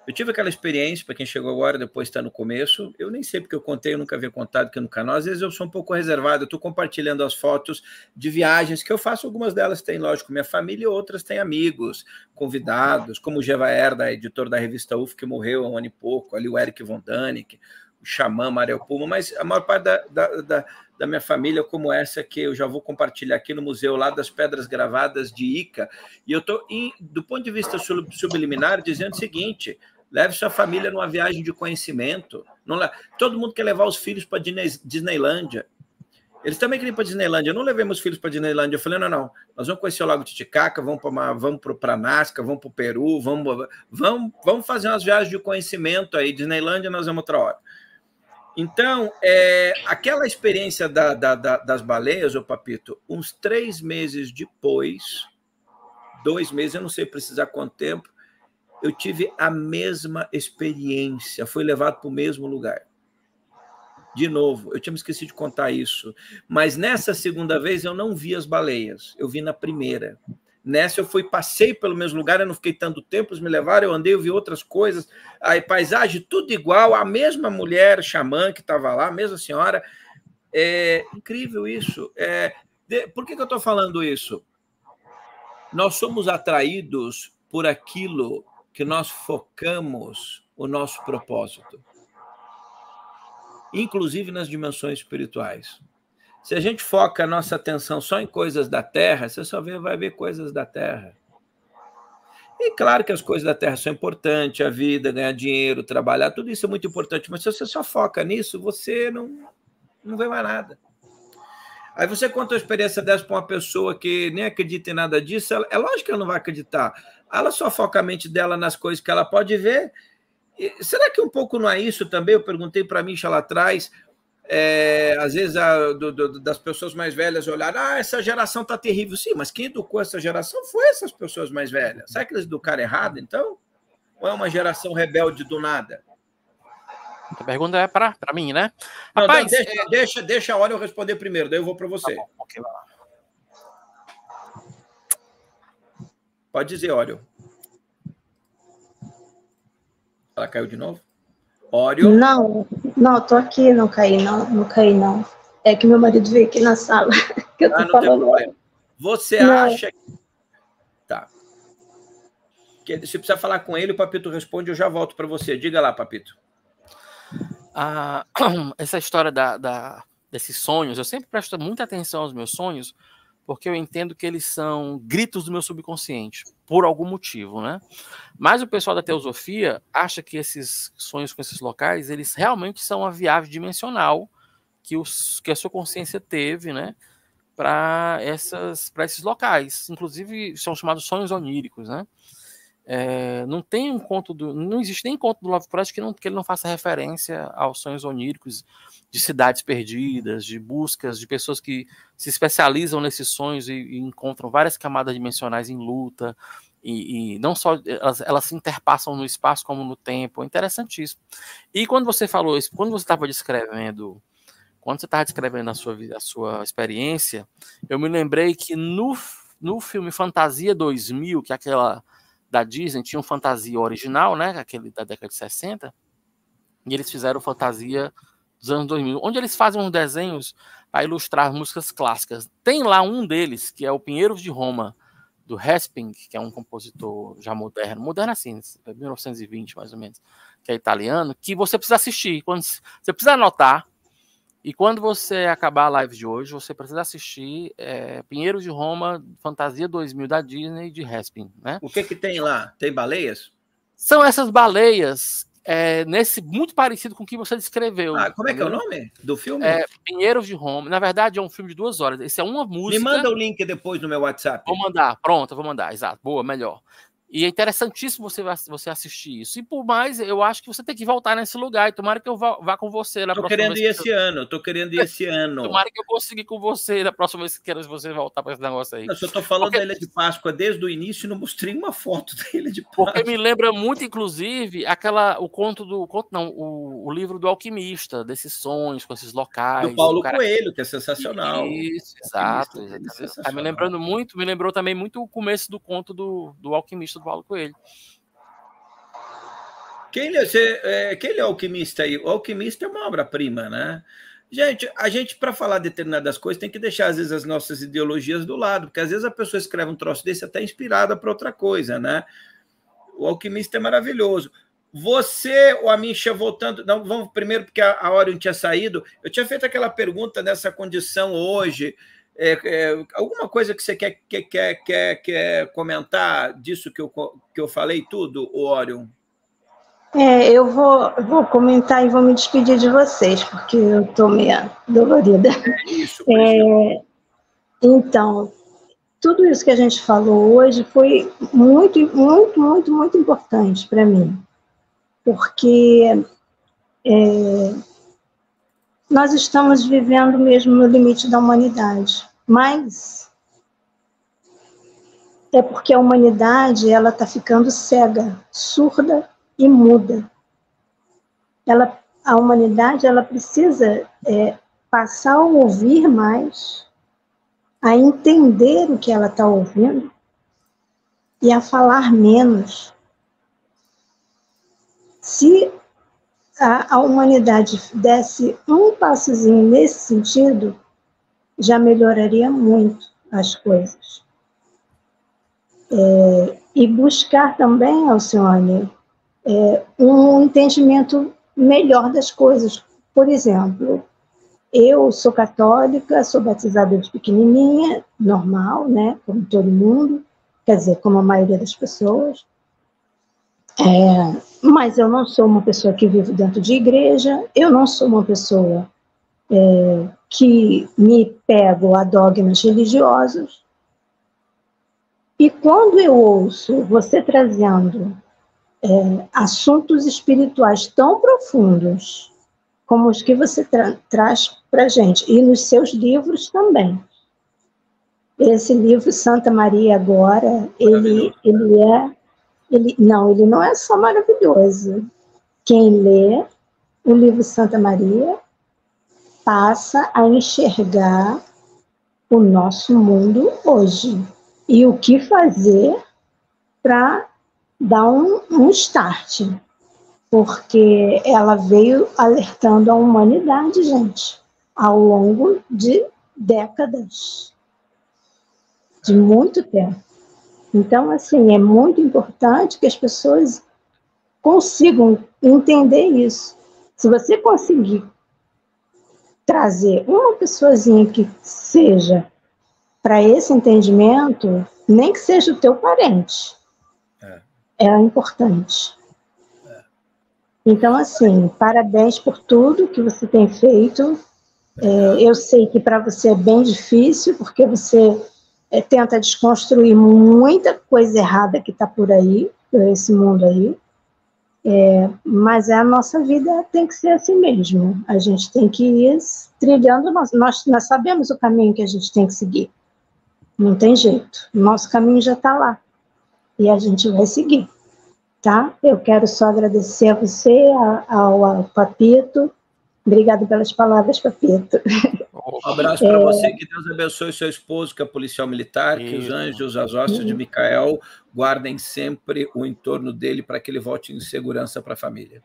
Eu tive aquela experiência, para quem chegou agora, depois está no começo. Eu nem sei porque eu contei, eu nunca havia contado aqui no canal. Às vezes eu sou um pouco reservado, eu estou compartilhando as fotos de viagens que eu faço. Algumas delas têm, lógico, minha família, outras têm amigos, convidados, como o Gevaer, da editor da revista UF, que morreu há um ano e pouco, ali o Eric Von Danik, o Xamã Marel Puma, mas a maior parte da, da, da, da, minha família, é como essa que eu já vou compartilhar aqui no museu lá das Pedras Gravadas de Ica, e eu estou, do ponto de vista subliminar, dizendo o seguinte: Leve sua família é. numa viagem de conhecimento. Le... Todo mundo quer levar os filhos para Disneylândia. Eles também queriam ir para Disneylândia. não levemos filhos para Disneylândia. Eu falei, não, não. Nós vamos conhecer o Lago Titicaca, vamos para uma... vamos para Nazca, vamos para o Peru, vamos... vamos vamos fazer umas viagens de conhecimento aí. Disneylândia nós vamos outra hora. Então, é, aquela experiência da, da, da, das baleias, ô Papito, uns três meses depois, dois meses, eu não sei precisar quanto tempo, eu tive a mesma experiência, fui levado para o mesmo lugar. De novo, eu tinha me esquecido de contar isso, mas nessa segunda vez eu não vi as baleias, eu vi na primeira. Nessa eu fui, passei pelo mesmo lugar, eu não fiquei tanto tempo, eles me levaram, eu andei, eu vi outras coisas, a paisagem tudo igual, a mesma mulher xamã que estava lá, a mesma senhora. É incrível isso. É, de, por que, que eu estou falando isso? Nós somos atraídos por aquilo que nós focamos o nosso propósito, inclusive nas dimensões espirituais. Se a gente foca a nossa atenção só em coisas da terra, você só vai ver coisas da terra. E claro que as coisas da terra são importantes, a vida, ganhar dinheiro, trabalhar, tudo isso é muito importante, mas se você só foca nisso, você não, não vê mais nada. Aí você conta uma experiência dessa para uma pessoa que nem acredita em nada disso, ela, é lógico que ela não vai acreditar. Ela só foca a mente dela nas coisas que ela pode ver. E será que um pouco não é isso também? Eu perguntei para a Misha lá atrás, é, às vezes a, do, do, das pessoas mais velhas olharam, ah, essa geração tá terrível. Sim, mas quem educou essa geração foi essas pessoas mais velhas. Será que eles educaram errado, então? Ou é uma geração rebelde do nada? A pergunta é para mim, né? Rapaz, Não, deixa, é... deixa, deixa a hora eu responder primeiro, daí eu vou para você. Tá bom, okay, Pode dizer, Óleo. Ela caiu de novo? Óleo? Não, não, tô aqui, não caí, não, não caí, não. É que meu marido veio aqui na sala. *laughs* Que eu tô ah, não falando. tem problema. Você não. acha que... Tá. Se precisar falar com ele, o Papito responde, eu já volto para você. Diga lá, Papito. *clears throat* essa história da, da, desses sonhos, eu sempre presto muita atenção aos meus sonhos, porque eu entendo que eles são gritos do meu subconsciente, por algum motivo, né? Mas o pessoal da teosofia acha que esses sonhos com esses locais, eles realmente são a viagem dimensional que, os, que a sua consciência teve, né? Para esses locais. Inclusive, são chamados sonhos oníricos, né? É, não tem um conto do, não existe nem conto do Lovecraft que, não, que ele não faça referência aos sonhos oníricos de cidades perdidas, de buscas, de pessoas que se especializam nesses sonhos e, e encontram várias camadas dimensionais em luta e, e não só elas, elas, se interpassam no espaço como no tempo, é interessantíssimo. E quando você falou isso, quando você estava descrevendo quando você estava descrevendo a sua, a sua experiência, eu me lembrei que no, no filme Fantasia 2000, que é aquela da Disney tinha um fantasia original, né, aquele da década de 60, e eles fizeram fantasia dos anos 2000, onde eles fazem uns desenhos para ilustrar músicas clássicas. Tem lá um deles, que é o Pinheiros de Roma, do Hesping, que é um compositor já moderno, moderno assim, 1920 mais ou menos, que é italiano, que você precisa assistir. Quando você precisa anotar e quando você acabar a live de hoje, você precisa assistir é, eh, Pinheiro de Roma, Fantasia 2000 da Disney de Raspin, né? O que que tem lá? Tem baleias? São essas baleias é, nesse muito parecido com o que você descreveu. Ah, como é que é o nome do filme? É, Pinheiros de Roma. Na verdade, é um filme de duas horas. Esse é uma música. Me manda o link depois no meu WhatsApp. Vou mandar, pronto, vou mandar. Exato. Boa, melhor. E é interessantíssimo você, você assistir isso. E por mais, eu acho que você tem que voltar nesse lugar. E tomara que eu vá, vá com você na tô próxima querendo vez. ir esse eu... ano, tô querendo ir esse ano. *laughs* Tomara que eu consiga ir com você na próxima vez que queira você voltar para esse negócio aí. Eu só tô falando Porque... da Ilha de Páscoa desde o início e não mostrei uma foto da Ilha de Páscoa. Porque me lembra muito, inclusive, aquela, o conto do. Conto, não, o, o livro do alquimista, desses sonhos com esses locais. Do Paulo cara... Coelho, que é sensacional. Isso, exato. É tá me lembrando muito, me lembrou também muito o começo do conto do, do alquimista do Paulo Coelho. Quem é, é, quem é o alquimista aí? O alquimista é uma obra-prima, né? Gente, a gente, para falar determinadas coisas, tem que deixar, às vezes, as nossas ideologias do lado, porque às vezes a pessoa escreve um troço desse até inspirada para outra coisa, né? O alquimista é maravilhoso. Você, o Amisha, voltando. Não, vamos primeiro, porque a, a Orion tinha saído. Eu tinha feito aquela pergunta nessa condição hoje é, é, alguma coisa que você quer, quer, quer, quer, quer comentar disso que eu, que eu falei tudo, Orion? É, eu vou, vou comentar e vou me despedir de vocês, porque eu estou meio dolorida. É isso, é, então, tudo isso que a gente falou hoje foi muito, muito, muito, muito importante para mim, porque é, nós estamos vivendo mesmo no limite da humanidade. Mas é porque a humanidade ela está ficando cega, surda e muda. Ela, a humanidade ela precisa é, passar a ouvir mais, a entender o que ela está ouvindo e a falar menos. Se a, a humanidade desse um passozinho nesse sentido, já melhoraria muito as coisas. É, e buscar também, Alcione, é, um entendimento melhor das coisas. Por exemplo, eu sou católica, sou batizada de pequenininha, normal, né, como todo mundo, quer dizer, como a maioria das pessoas. É, mas eu não sou uma pessoa que vive dentro de igreja, eu não sou uma pessoa é, que me pego a dogmas religiosos, e quando eu ouço você trazendo é, assuntos espirituais tão profundos como os que você tra traz para gente, e nos seus livros também. Esse livro, Santa Maria Agora, ele, ele é. Ele, não, ele não é só maravilhoso. Quem lê o livro Santa Maria passa a enxergar o nosso mundo hoje e o que fazer para dar um, um start, porque ela veio alertando a humanidade, gente, ao longo de décadas, de muito tempo. Então, assim, é muito importante que as pessoas consigam entender isso. Se você conseguir trazer uma pessoazinha que seja para esse entendimento, nem que seja o teu parente, é, é importante. É. Então, assim, parabéns por tudo que você tem feito. É, eu sei que para você é bem difícil, porque você é, tenta desconstruir muita coisa errada que está por aí, por esse mundo aí. É, mas a nossa vida tem que ser assim mesmo. A gente tem que ir trilhando, nós, nós, nós sabemos o caminho que a gente tem que seguir. Não tem jeito. Nosso caminho já está lá. E a gente vai seguir. Tá? Eu quero só agradecer a você, ao, ao Papito. Obrigado pelas palavras, Papito. *laughs* Um abraço para é. você, que Deus abençoe seu esposo, que é policial militar, que os anjos, as hóstias de Micael guardem sempre o entorno dele para que ele volte em segurança para a família.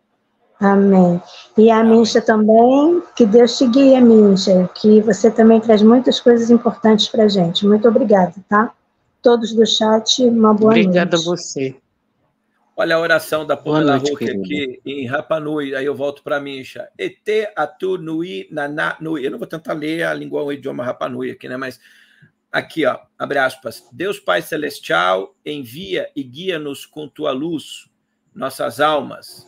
Amém. E a Mincha também, que Deus te guie, Mincha, que você também traz muitas coisas importantes para a gente. Muito obrigada, tá? Todos do chat, uma boa noite. Obrigada a você. Olha a oração da da Hulk aqui em Rapanui. Aí eu volto para Misha. Et atu nui naná nui. Eu não vou tentar ler a língua, o idioma Rapanui aqui, né? Mas aqui, ó, abre aspas. Deus Pai Celestial, envia e guia-nos com tua luz, nossas almas.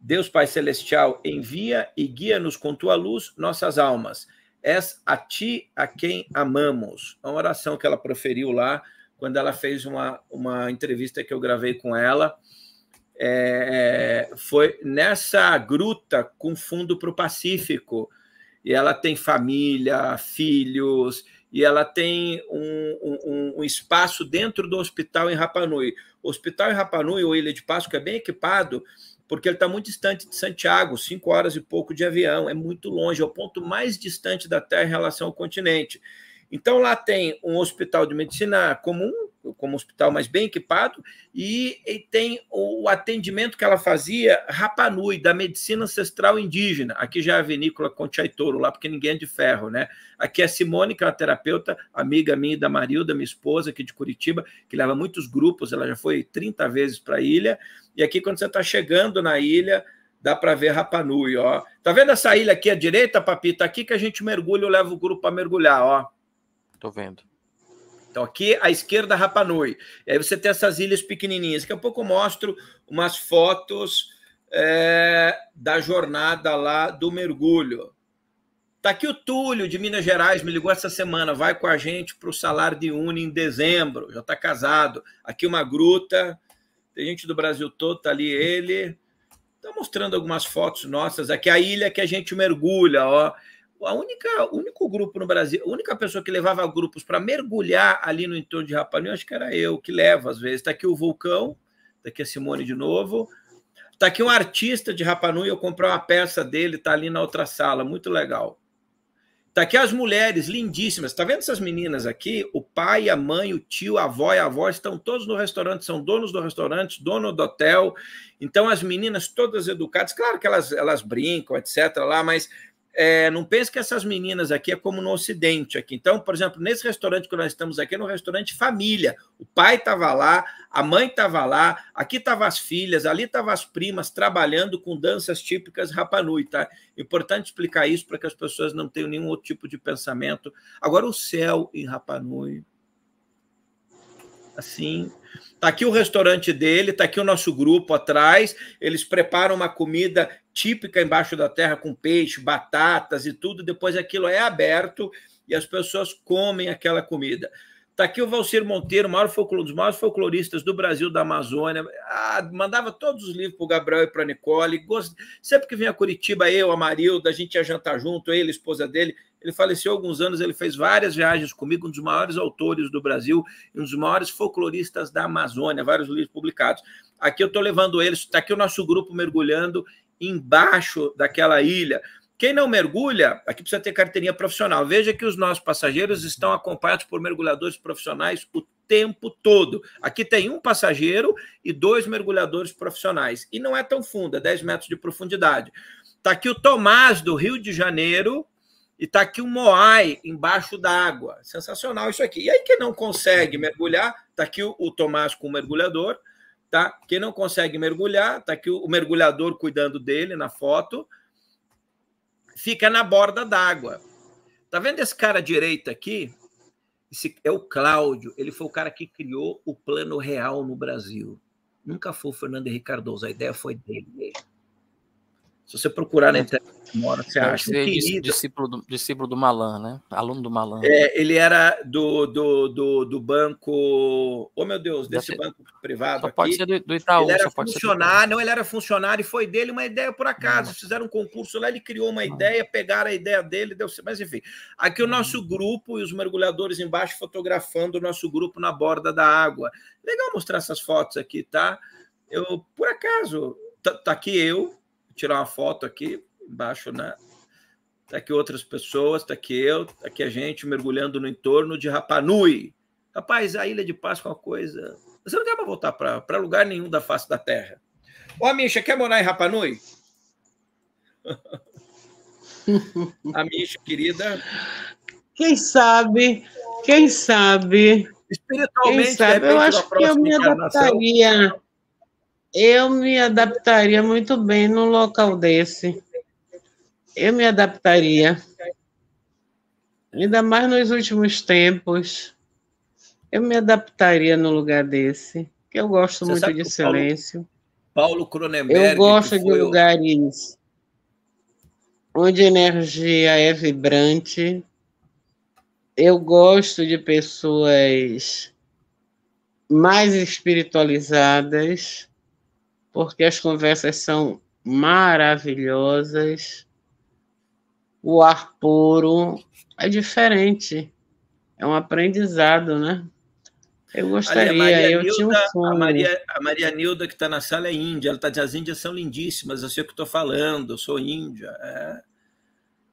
Deus Pai Celestial, envia e guia-nos com tua luz, nossas almas. És a ti a quem amamos. É uma oração que ela proferiu lá quando ela fez uma, uma entrevista que eu gravei com ela. É, é foi nessa gruta com fundo para o Pacífico. E ela tem família, filhos, e ela tem um, um, um espaço dentro do hospital em Rapanui. O hospital em Rapanui, ou Ilha de Páscoa, é bem equipado, porque ele está muito distante de Santiago, cinco horas e pouco de avião, é muito longe, é o ponto mais distante da Terra em relação ao continente. Então lá tem um hospital de medicina comum, como hospital mais bem equipado, e, e tem o, o atendimento que ela fazia Rapanui, da medicina ancestral indígena. Aqui já é a vinícola Conchai Toro, lá porque ninguém é de ferro, né? Aqui é a Simone, que é uma terapeuta, amiga minha da Marilda, minha esposa aqui de Curitiba, que leva muitos grupos, ela já foi 30 vezes para a ilha. E aqui, quando você está chegando na ilha, dá para ver Rapanui, ó. Tá vendo essa ilha aqui à direita, Papita? Tá aqui que a gente mergulha, eu levo o grupo para mergulhar, ó. Tô vendo. Então, aqui à esquerda, Rapanui. E aí você tem essas ilhas pequenininhas. Daqui a pouco eu mostro umas fotos é, da jornada lá do mergulho. Tá aqui o Túlio, de Minas Gerais, me ligou essa semana. Vai com a gente para o Salário de Uni em dezembro. Já está casado. Aqui uma gruta. Tem gente do Brasil todo, está ali ele. Está mostrando algumas fotos nossas. Aqui a ilha que a gente mergulha, ó a única, único grupo no Brasil, a única pessoa que levava grupos para mergulhar ali no entorno de Rapanui acho que era eu, que levo às vezes. Está aqui o Vulcão, está aqui a Simone de novo. Está aqui um artista de Rapanui eu comprei uma peça dele, está ali na outra sala, muito legal. Está aqui as mulheres lindíssimas. Está vendo essas meninas aqui? O pai, a mãe, o tio, a avó e a avó estão todos no restaurante, são donos do restaurante, dono do hotel. Então, as meninas todas educadas, claro que elas, elas brincam, etc., lá, mas é, não pense que essas meninas aqui é como no Ocidente aqui. Então, por exemplo, nesse restaurante que nós estamos aqui, é um restaurante família. O pai estava lá, a mãe estava lá, aqui estavam as filhas, ali estavam as primas trabalhando com danças típicas Rapanui, tá? Importante explicar isso para que as pessoas não tenham nenhum outro tipo de pensamento. Agora, o céu em Rapanui, assim, Tá aqui o restaurante dele, tá aqui o nosso grupo atrás. Eles preparam uma comida típica embaixo da terra com peixe, batatas e tudo. Depois aquilo é aberto e as pessoas comem aquela comida. Tá aqui o Valcir Monteiro, maior um dos maiores folcloristas do Brasil, da Amazônia. Ah, mandava todos os livros para o Gabriel e para a Nicole. Sempre que vinha a Curitiba, eu, a Marilda, a gente ia jantar junto, ele, a esposa dele, ele faleceu há alguns anos, ele fez várias viagens comigo, um dos maiores autores do Brasil, um dos maiores folcloristas da Amazônia, vários livros publicados. Aqui eu estou levando eles, está aqui o nosso grupo mergulhando embaixo daquela ilha. Quem não mergulha, aqui precisa ter carteirinha profissional. Veja que os nossos passageiros estão acompanhados por mergulhadores profissionais o tempo todo. Aqui tem um passageiro e dois mergulhadores profissionais. E não é tão funda, é 10 metros de profundidade. Está aqui o Tomás, do Rio de Janeiro, e tá aqui um Moai embaixo d'água. Sensacional isso aqui. E aí, quem não consegue mergulhar, tá aqui o, o, Tomás com o mergulhador. Tá? Quem não consegue mergulhar, tá aqui o, o, mergulhador cuidando dele na foto. Fica na borda d'água. Tá vendo esse cara direito aqui? Esse é o Cláudio. Ele foi o cara que criou o plano real no Brasil. Nunca foi o Fernando Henrique Cardoso. A ideia foi dele mesmo. Se você procurar na é. internet, você acha. Um discípulo, do, discípulo do Malan, né? Aluno do Malan. É, ele era do, do, do, do banco. Oh, meu Deus, desse banco privado. Só aqui. pode ser do, do Itaú. Ele era funcionário, não, ele era funcionário e foi dele uma ideia por acaso. Não. Fizeram um concurso lá, ele criou uma não. ideia, pegaram a ideia dele, deu Mas enfim. Aqui o uhum. nosso grupo e os mergulhadores embaixo fotografando o nosso grupo na borda da água. Legal mostrar essas fotos aqui, tá? Eu, por acaso, tá, tá aqui eu, tirar uma foto aqui, embaixo, né? Está aqui outras pessoas, está aqui eu, está aqui a gente mergulhando no entorno de Rapanui. Rapaz, a Ilha de Páscoa é uma coisa. Você não quer mais voltar para lugar nenhum da face da Terra. Ô, Misha, quer morar em Rapanui? *laughs* a Misha, querida. Quem sabe? Quem sabe? Espiritualmente, Quem sabe? eu acho que eu me adaptaria. Eu me adaptaria muito bem num local desse. Eu me adaptaria. Ainda mais nos últimos tempos. Eu me adaptaria num lugar desse. Que eu gosto Você muito de silêncio. Paulo, Paulo Cronenberg. Eu gosto de lugares eu... onde a energia é vibrante. Eu gosto de pessoas mais espiritualizadas porque as conversas são maravilhosas, o ar puro é diferente, é um aprendizado, né? Eu gostaria, Olha, eu Nilda, tinha um sonho. A Maria, a Maria Nilda, que está na sala, é índia. Ela está dizendo as índias são lindíssimas, eu sei o que estou falando, eu sou índia. É.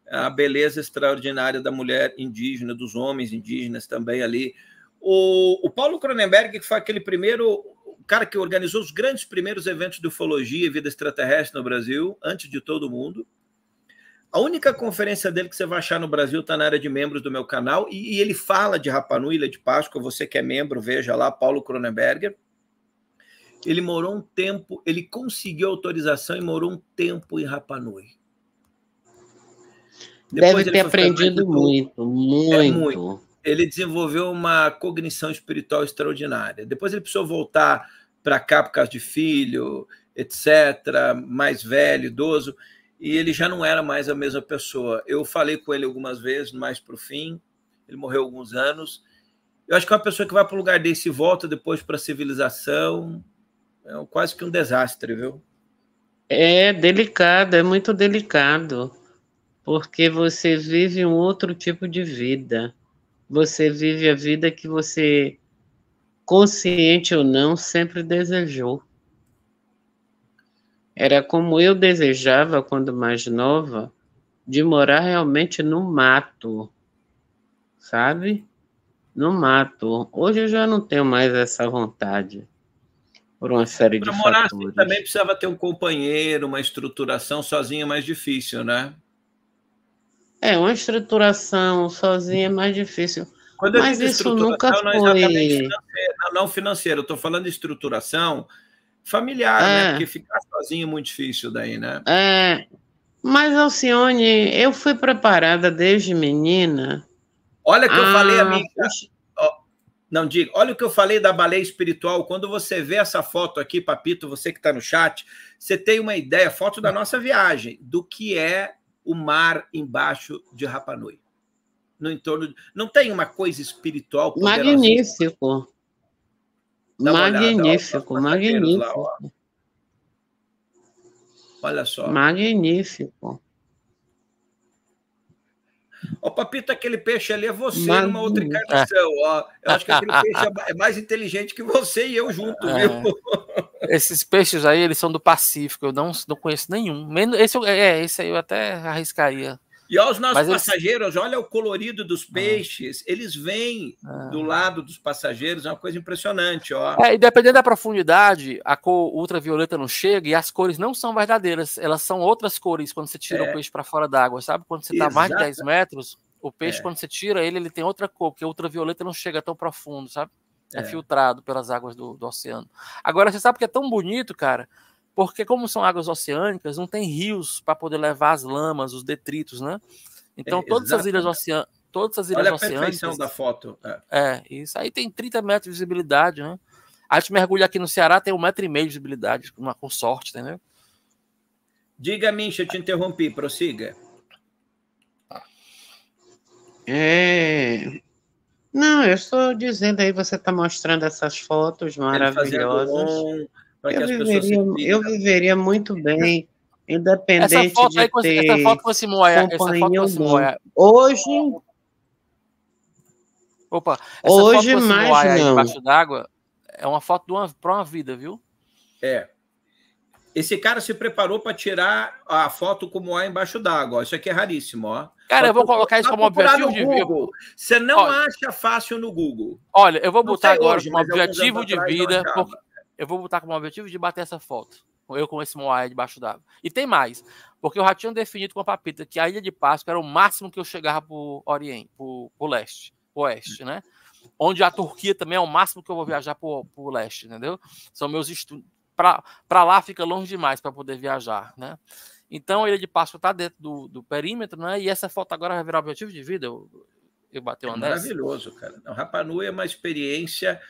é a beleza extraordinária da mulher indígena, dos homens indígenas também ali. O, o Paulo Cronenberg, que foi aquele primeiro cara que organizou os grandes primeiros eventos de ufologia e vida extraterrestre no Brasil, antes de todo mundo. A única conferência dele que você vai achar no Brasil está na área de membros do meu canal, e, e ele fala de Rapanu, Ilha de Páscoa, você que é membro, veja lá, Paulo Cronenberger. Ele morou um tempo, ele conseguiu autorização e morou um tempo em Rapanui. Deve ter aprendido muito, muito. É muito. Ele desenvolveu uma cognição espiritual extraordinária. Depois ele precisou voltar para cá por causa de filho, etc., mais velho, idoso, e ele já não era mais a mesma pessoa. Eu falei com ele algumas vezes, mais para o fim, ele morreu alguns anos. Eu acho que é uma pessoa que vai para o lugar desse e volta depois para a civilização. É quase que um desastre, viu? É delicado, é muito delicado, porque você vive um outro tipo de vida. Você vive a vida que você consciente ou não, sempre desejou. Era como eu desejava quando mais nova, de morar realmente no mato, sabe? No mato. Hoje eu já não tenho mais essa vontade. Por uma série pra de morar assim fatores. Assim, também precisava ter um companheiro, uma estruturação sozinha é mais difícil, né? É, uma estruturação sozinha é mais difícil. Quando eu Mas digo isso nunca é foi... não financeiro, não, financeiro, eu estou falando de estruturação familiar, né? é. né? Porque ficar sozinho é muito difícil daí, né? É. Mas, Alcione, eu fui preparada desde menina. Olha que eu ah, falei, amiga. Não diga. Olha o que eu falei da baleia espiritual. Quando você vê essa foto aqui, Papito, você que está no chat, você tem uma ideia, foto da hum. nossa viagem, do que é o mar embaixo de Rapanui no entorno. Não tem uma coisa espiritual poderosa. Magnífico. magnífico, magnífico. Lá, Olha só. Magnífico. Ó, Papito, aquele peixe ali é você Magnífico. numa outra encarnação. Ó. Eu acho que aquele peixe é, é mais inteligente que você e eu junto, é. viu? *laughs* Esses peixes aí, eles são do Pacífico, eu não, não conheço nenhum. Menos, esse, é, esse aí eu até arriscaria e aos nossos Mas passageiros, eles... olha o colorido dos ah. peixes, é. eles vêm é. do ah. lado dos passageiros, é uma coisa impressionante. Ó. É, e dependendo da profundidade, a cor ultravioleta não chega e as cores não são verdadeiras, elas são outras cores quando você tira o é. peixe para fora d'água, sabe? Quando você está mais de 10 metros, o peixe, é. quando você tira ele, ele tem outra cor, porque o ultravioleta não chega tão profundo, sabe? É, é, filtrado pelas águas do, do oceano. Agora, você sabe que é tão bonito, cara, porque, como são águas oceânicas, não tem rios para poder levar as lamas, os detritos, né? Então, é, todas, as ilhas oceânicas todas as ilhas Olha oceânicas. Olha a perfeição da foto. É. é. isso aí tem 30 metros de visibilidade, né? A gente mergulha aqui no Ceará, tem um metro e meio de visibilidade, uma com sorte, entendeu? Diga, se eu te interrompi, prossiga. É, não, eu estou dizendo aí, você está mostrando essas fotos maravilhosas. Para que as pessoas se Eu viveria muito bem, né? independente essa foto de aí, ter essa foto com Simóia, essa foto com Hoje... Opa, essa hoje foto com mais não. embaixo d'água é uma foto para uma vida, viu? É. Esse cara se preparou para tirar a foto com o Moá embaixo d'água. Isso aqui é raríssimo, ó. Cara, eu vou colocar isso como objetivo de vida. Você não olha, acha fácil no Google. Olha, eu vou botar agora hoje, como objetivo de vida, porque, eu vou botar como objetivo de bater essa foto. Eu com esse Moai debaixo d'água. E tem mais, porque eu já tinha definido com a Papita que a Ilha de Páscoa era o máximo que eu chegava pro Oriente, pro, pro leste, oeste, né? Onde a Turquia também é o máximo que eu vou viajar pro, pro leste, entendeu? São meus estudos. Para lá fica longe demais para poder viajar, né? Então a Ilha de Páscoa está dentro do, do, perímetro, né? E essa foto agora vai virar objetivo de vida. Eu, eu bateu é uma Maravilhoso, cara. O Rapanui é uma experiência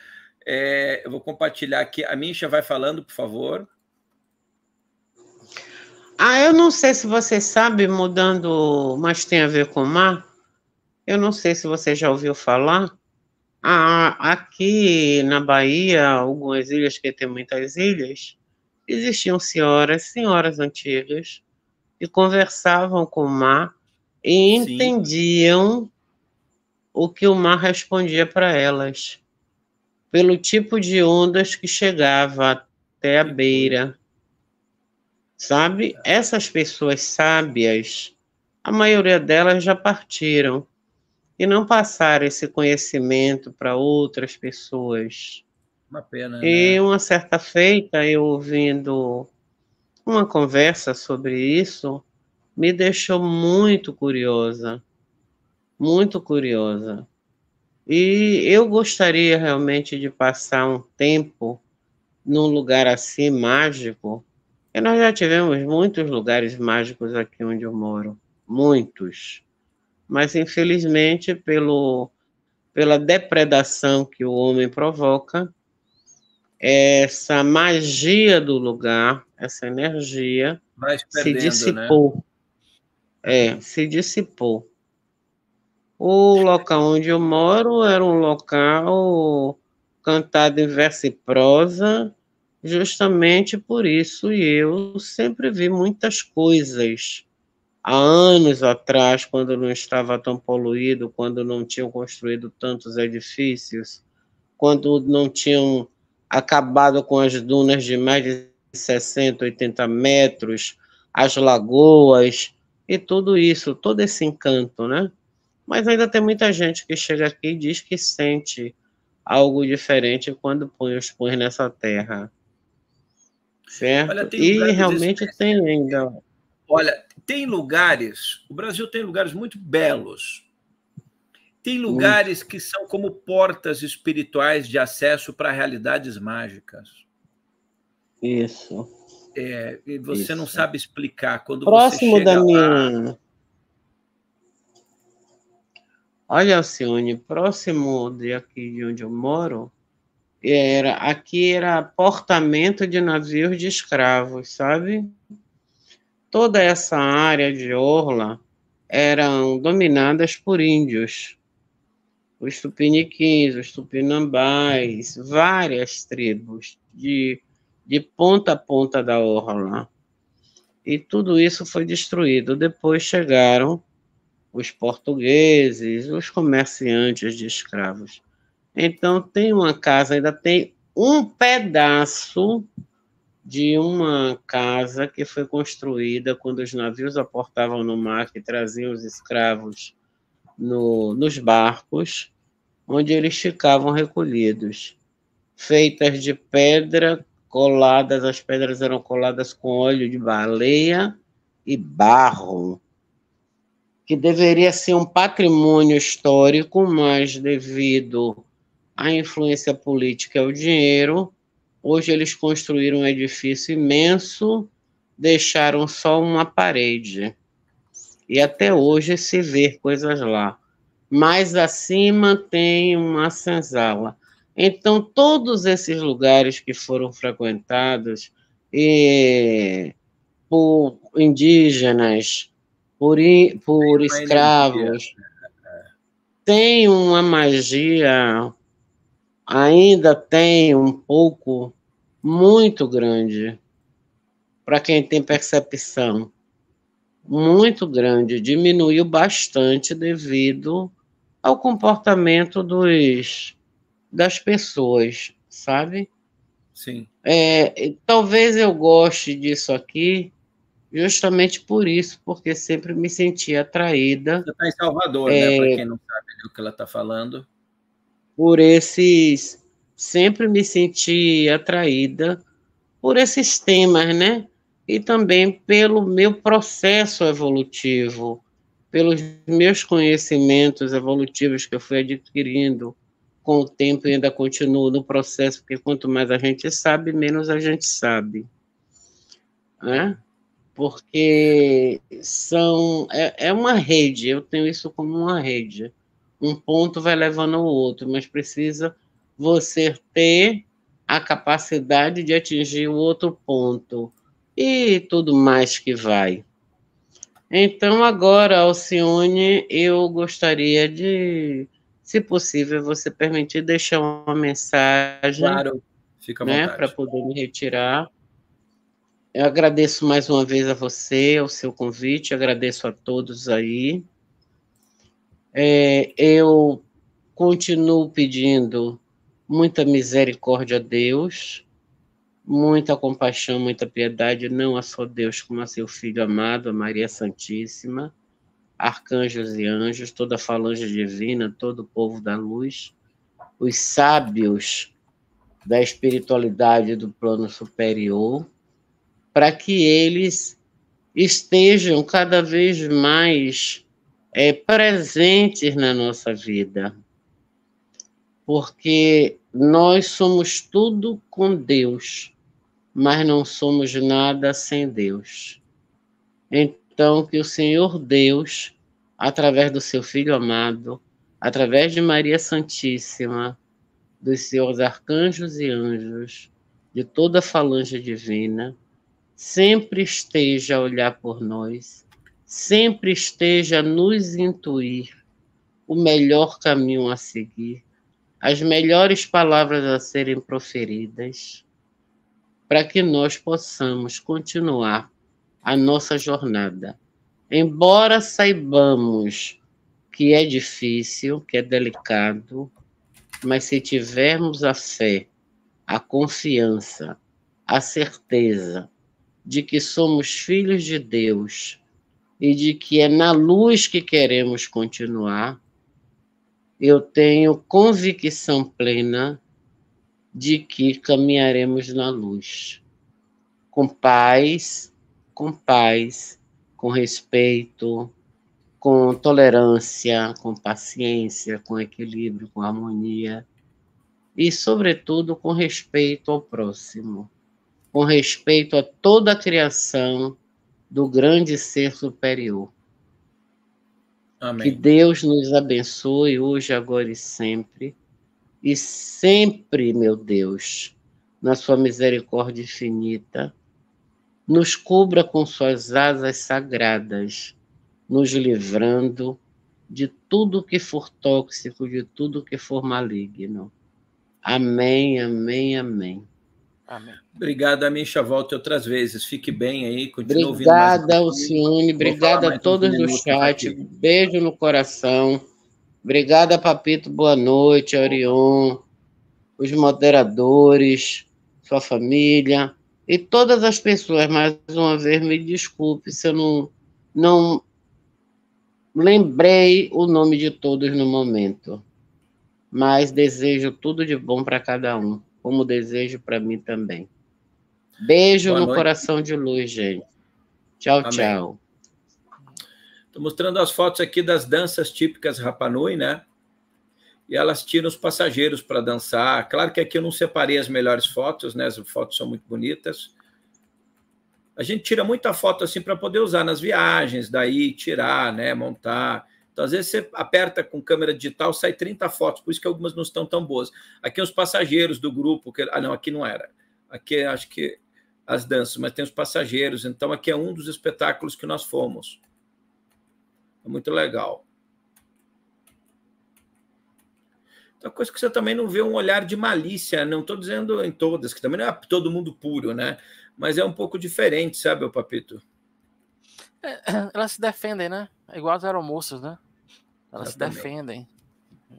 é, eu vou compartilhar aqui. A Misha vai falando, por favor. Ah, eu não sei se você sabe, mudando, mas tem a ver com o mar. Eu não sei se você já ouviu falar. Ah, aqui na Bahia, algumas ilhas que tem muitas ilhas, existiam senhoras, senhoras antigas, que conversavam com o mar e Sim. entendiam o que o mar respondia para elas pelo tipo de ondas que chegava até a beira. Sabe? Essas pessoas sábias, a maioria delas já partiram e não passaram esse conhecimento para outras pessoas. Uma pena. Né? E uma certa feita, eu ouvindo uma conversa sobre isso, me deixou muito curiosa. Muito curiosa. E eu gostaria realmente de passar um tempo num lugar assim mágico, e nós já tivemos muitos lugares mágicos aqui onde eu moro, muitos. Mas infelizmente, pelo, pela depredação que o homem provoca, essa magia do lugar, essa energia se dissipou. Né? É, se dissipou. O local onde eu moro era um local cantado em verso e prosa, justamente por isso e eu sempre vi muitas coisas há anos atrás, quando não estava tão poluído, quando não tinham construído tantos edifícios, quando não tinham acabado com as dunas de mais de 60, 80 metros, as lagoas e tudo isso, todo esse encanto, né? Mas ainda tem muita gente que chega aqui e diz que sente algo diferente quando põe os pães nessa terra. Certo? Olha, e realmente desse... tem ainda. Olha, tem lugares, o Brasil tem lugares muito belos. Tem lugares que são como portas espirituais de acesso para realidades mágicas. Isso. É, você Isso. não sabe explicar quando Próximo você chega da minha... Olha, Alcione, próximo de aqui de onde eu moro, era aqui era portamento de navios de escravos, sabe? Toda essa área de orla eram dominadas por índios. Os tupiniquins, os tupinambás, várias tribos de, de ponta a ponta da orla. E tudo isso foi destruído. Depois chegaram os portugueses, os comerciantes de escravos. Então, tem uma casa, ainda tem um pedaço de uma casa que foi construída quando os navios aportavam no mar que traziam os escravos no, nos barcos, onde eles ficavam recolhidos, feitas de pedra coladas, as pedras eram coladas com óleo de baleia e barro que deveria ser um patrimônio histórico, mas devido à influência política e ao dinheiro, hoje eles construíram um edifício imenso, deixaram só uma parede. E até hoje se vê coisas lá. Mais acima tem uma senzala. Então, todos esses lugares que foram frequentados e, eh, por indígenas, por, por tem escravos. Tem uma magia, ainda tem um pouco muito grande para quem tem percepção. Muito grande, diminuiu bastante devido ao comportamento dos, das pessoas, sabe? Sim. É, talvez eu goste disso aqui, Justamente por isso, porque sempre me senti atraída. Você está em Salvador, né, é, né? Para quem não sabe do que ela está falando. Por esses. Sempre me senti atraída por esses temas, né? E também pelo meu processo evolutivo, pelos meus conhecimentos evolutivos que eu fui adquirindo com o tempo e ainda continuo no processo, porque quanto mais a gente sabe, menos a gente sabe. Né? porque são é, é uma rede, eu tenho isso como uma rede. Um ponto vai levando ao outro, mas precisa você ter a capacidade de atingir o outro ponto e tudo mais que vai. Então, agora, Alcione, eu gostaria de, se possível, você permitir deixar uma mensagem. Claro, fica né, Para poder me retirar. Eu agradeço mais uma vez a você, o seu convite, agradeço a todos aí. É, eu continuo pedindo muita misericórdia a Deus, muita compaixão, muita piedade, não a só Deus, como a seu Filho amado, a Maria Santíssima, arcanjos e anjos, toda a falange divina, todo o povo da luz, os sábios da espiritualidade do plano superior para que eles estejam cada vez mais é, presentes na nossa vida. Porque nós somos tudo com Deus, mas não somos nada sem Deus. Então, que o Senhor Deus, através do seu Filho amado, através de Maria Santíssima, dos seus arcanjos e anjos, de toda a falange divina, sempre esteja a olhar por nós, sempre esteja a nos intuir o melhor caminho a seguir, as melhores palavras a serem proferidas, para que nós possamos continuar a nossa jornada. Embora saibamos que é difícil, que é delicado, mas se tivermos a fé, a confiança, a certeza de que somos filhos de Deus e de que é na luz que queremos continuar, eu tenho convicção plena de que caminharemos na luz, com paz, com paz, com respeito, com tolerância, com paciência, com equilíbrio, com harmonia e, sobretudo, com respeito ao próximo com respeito a toda a criação do grande ser superior. Amém. Que Deus nos abençoe hoje, agora e sempre. E sempre, meu Deus, na sua misericórdia infinita, nos cubra com suas asas sagradas, nos livrando de tudo que for tóxico, de tudo que for maligno. Amém, amém, amém. Amém. Obrigado, Amisha. Volte outras vezes. Fique bem aí. Continue Obrigada, Alcione. Obrigada a todos do chat. Beijo no coração. Obrigada, Papito. Boa noite, Orion. Os moderadores, sua família e todas as pessoas. Mais uma vez, me desculpe se eu não, não lembrei o nome de todos no momento. Mas desejo tudo de bom para cada um como desejo para mim também. Beijo Boa no noite. coração de luz, gente. Tchau, Amém. tchau. Estou mostrando as fotos aqui das danças típicas Rapanui, né? E elas tiram os passageiros para dançar. Claro que aqui eu não separei as melhores fotos, né? As fotos são muito bonitas. A gente tira muita foto assim para poder usar nas viagens, daí tirar, né? Montar. Então, às vezes, você aperta com câmera digital, sai 30 fotos, por isso que algumas não estão tão boas. Aqui os é passageiros do grupo, que... ah, não, aqui não era. Aqui acho que as danças, mas tem os passageiros, então aqui é um dos espetáculos que nós fomos. É muito legal. Então, coisa que você também não vê um olhar de malícia, não estou dizendo em todas, que também não é todo mundo puro, né? Mas é um pouco diferente, sabe, o Papito? *coughs* elas se defendem, né? É igual as aeromoças, né? Elas se defendem.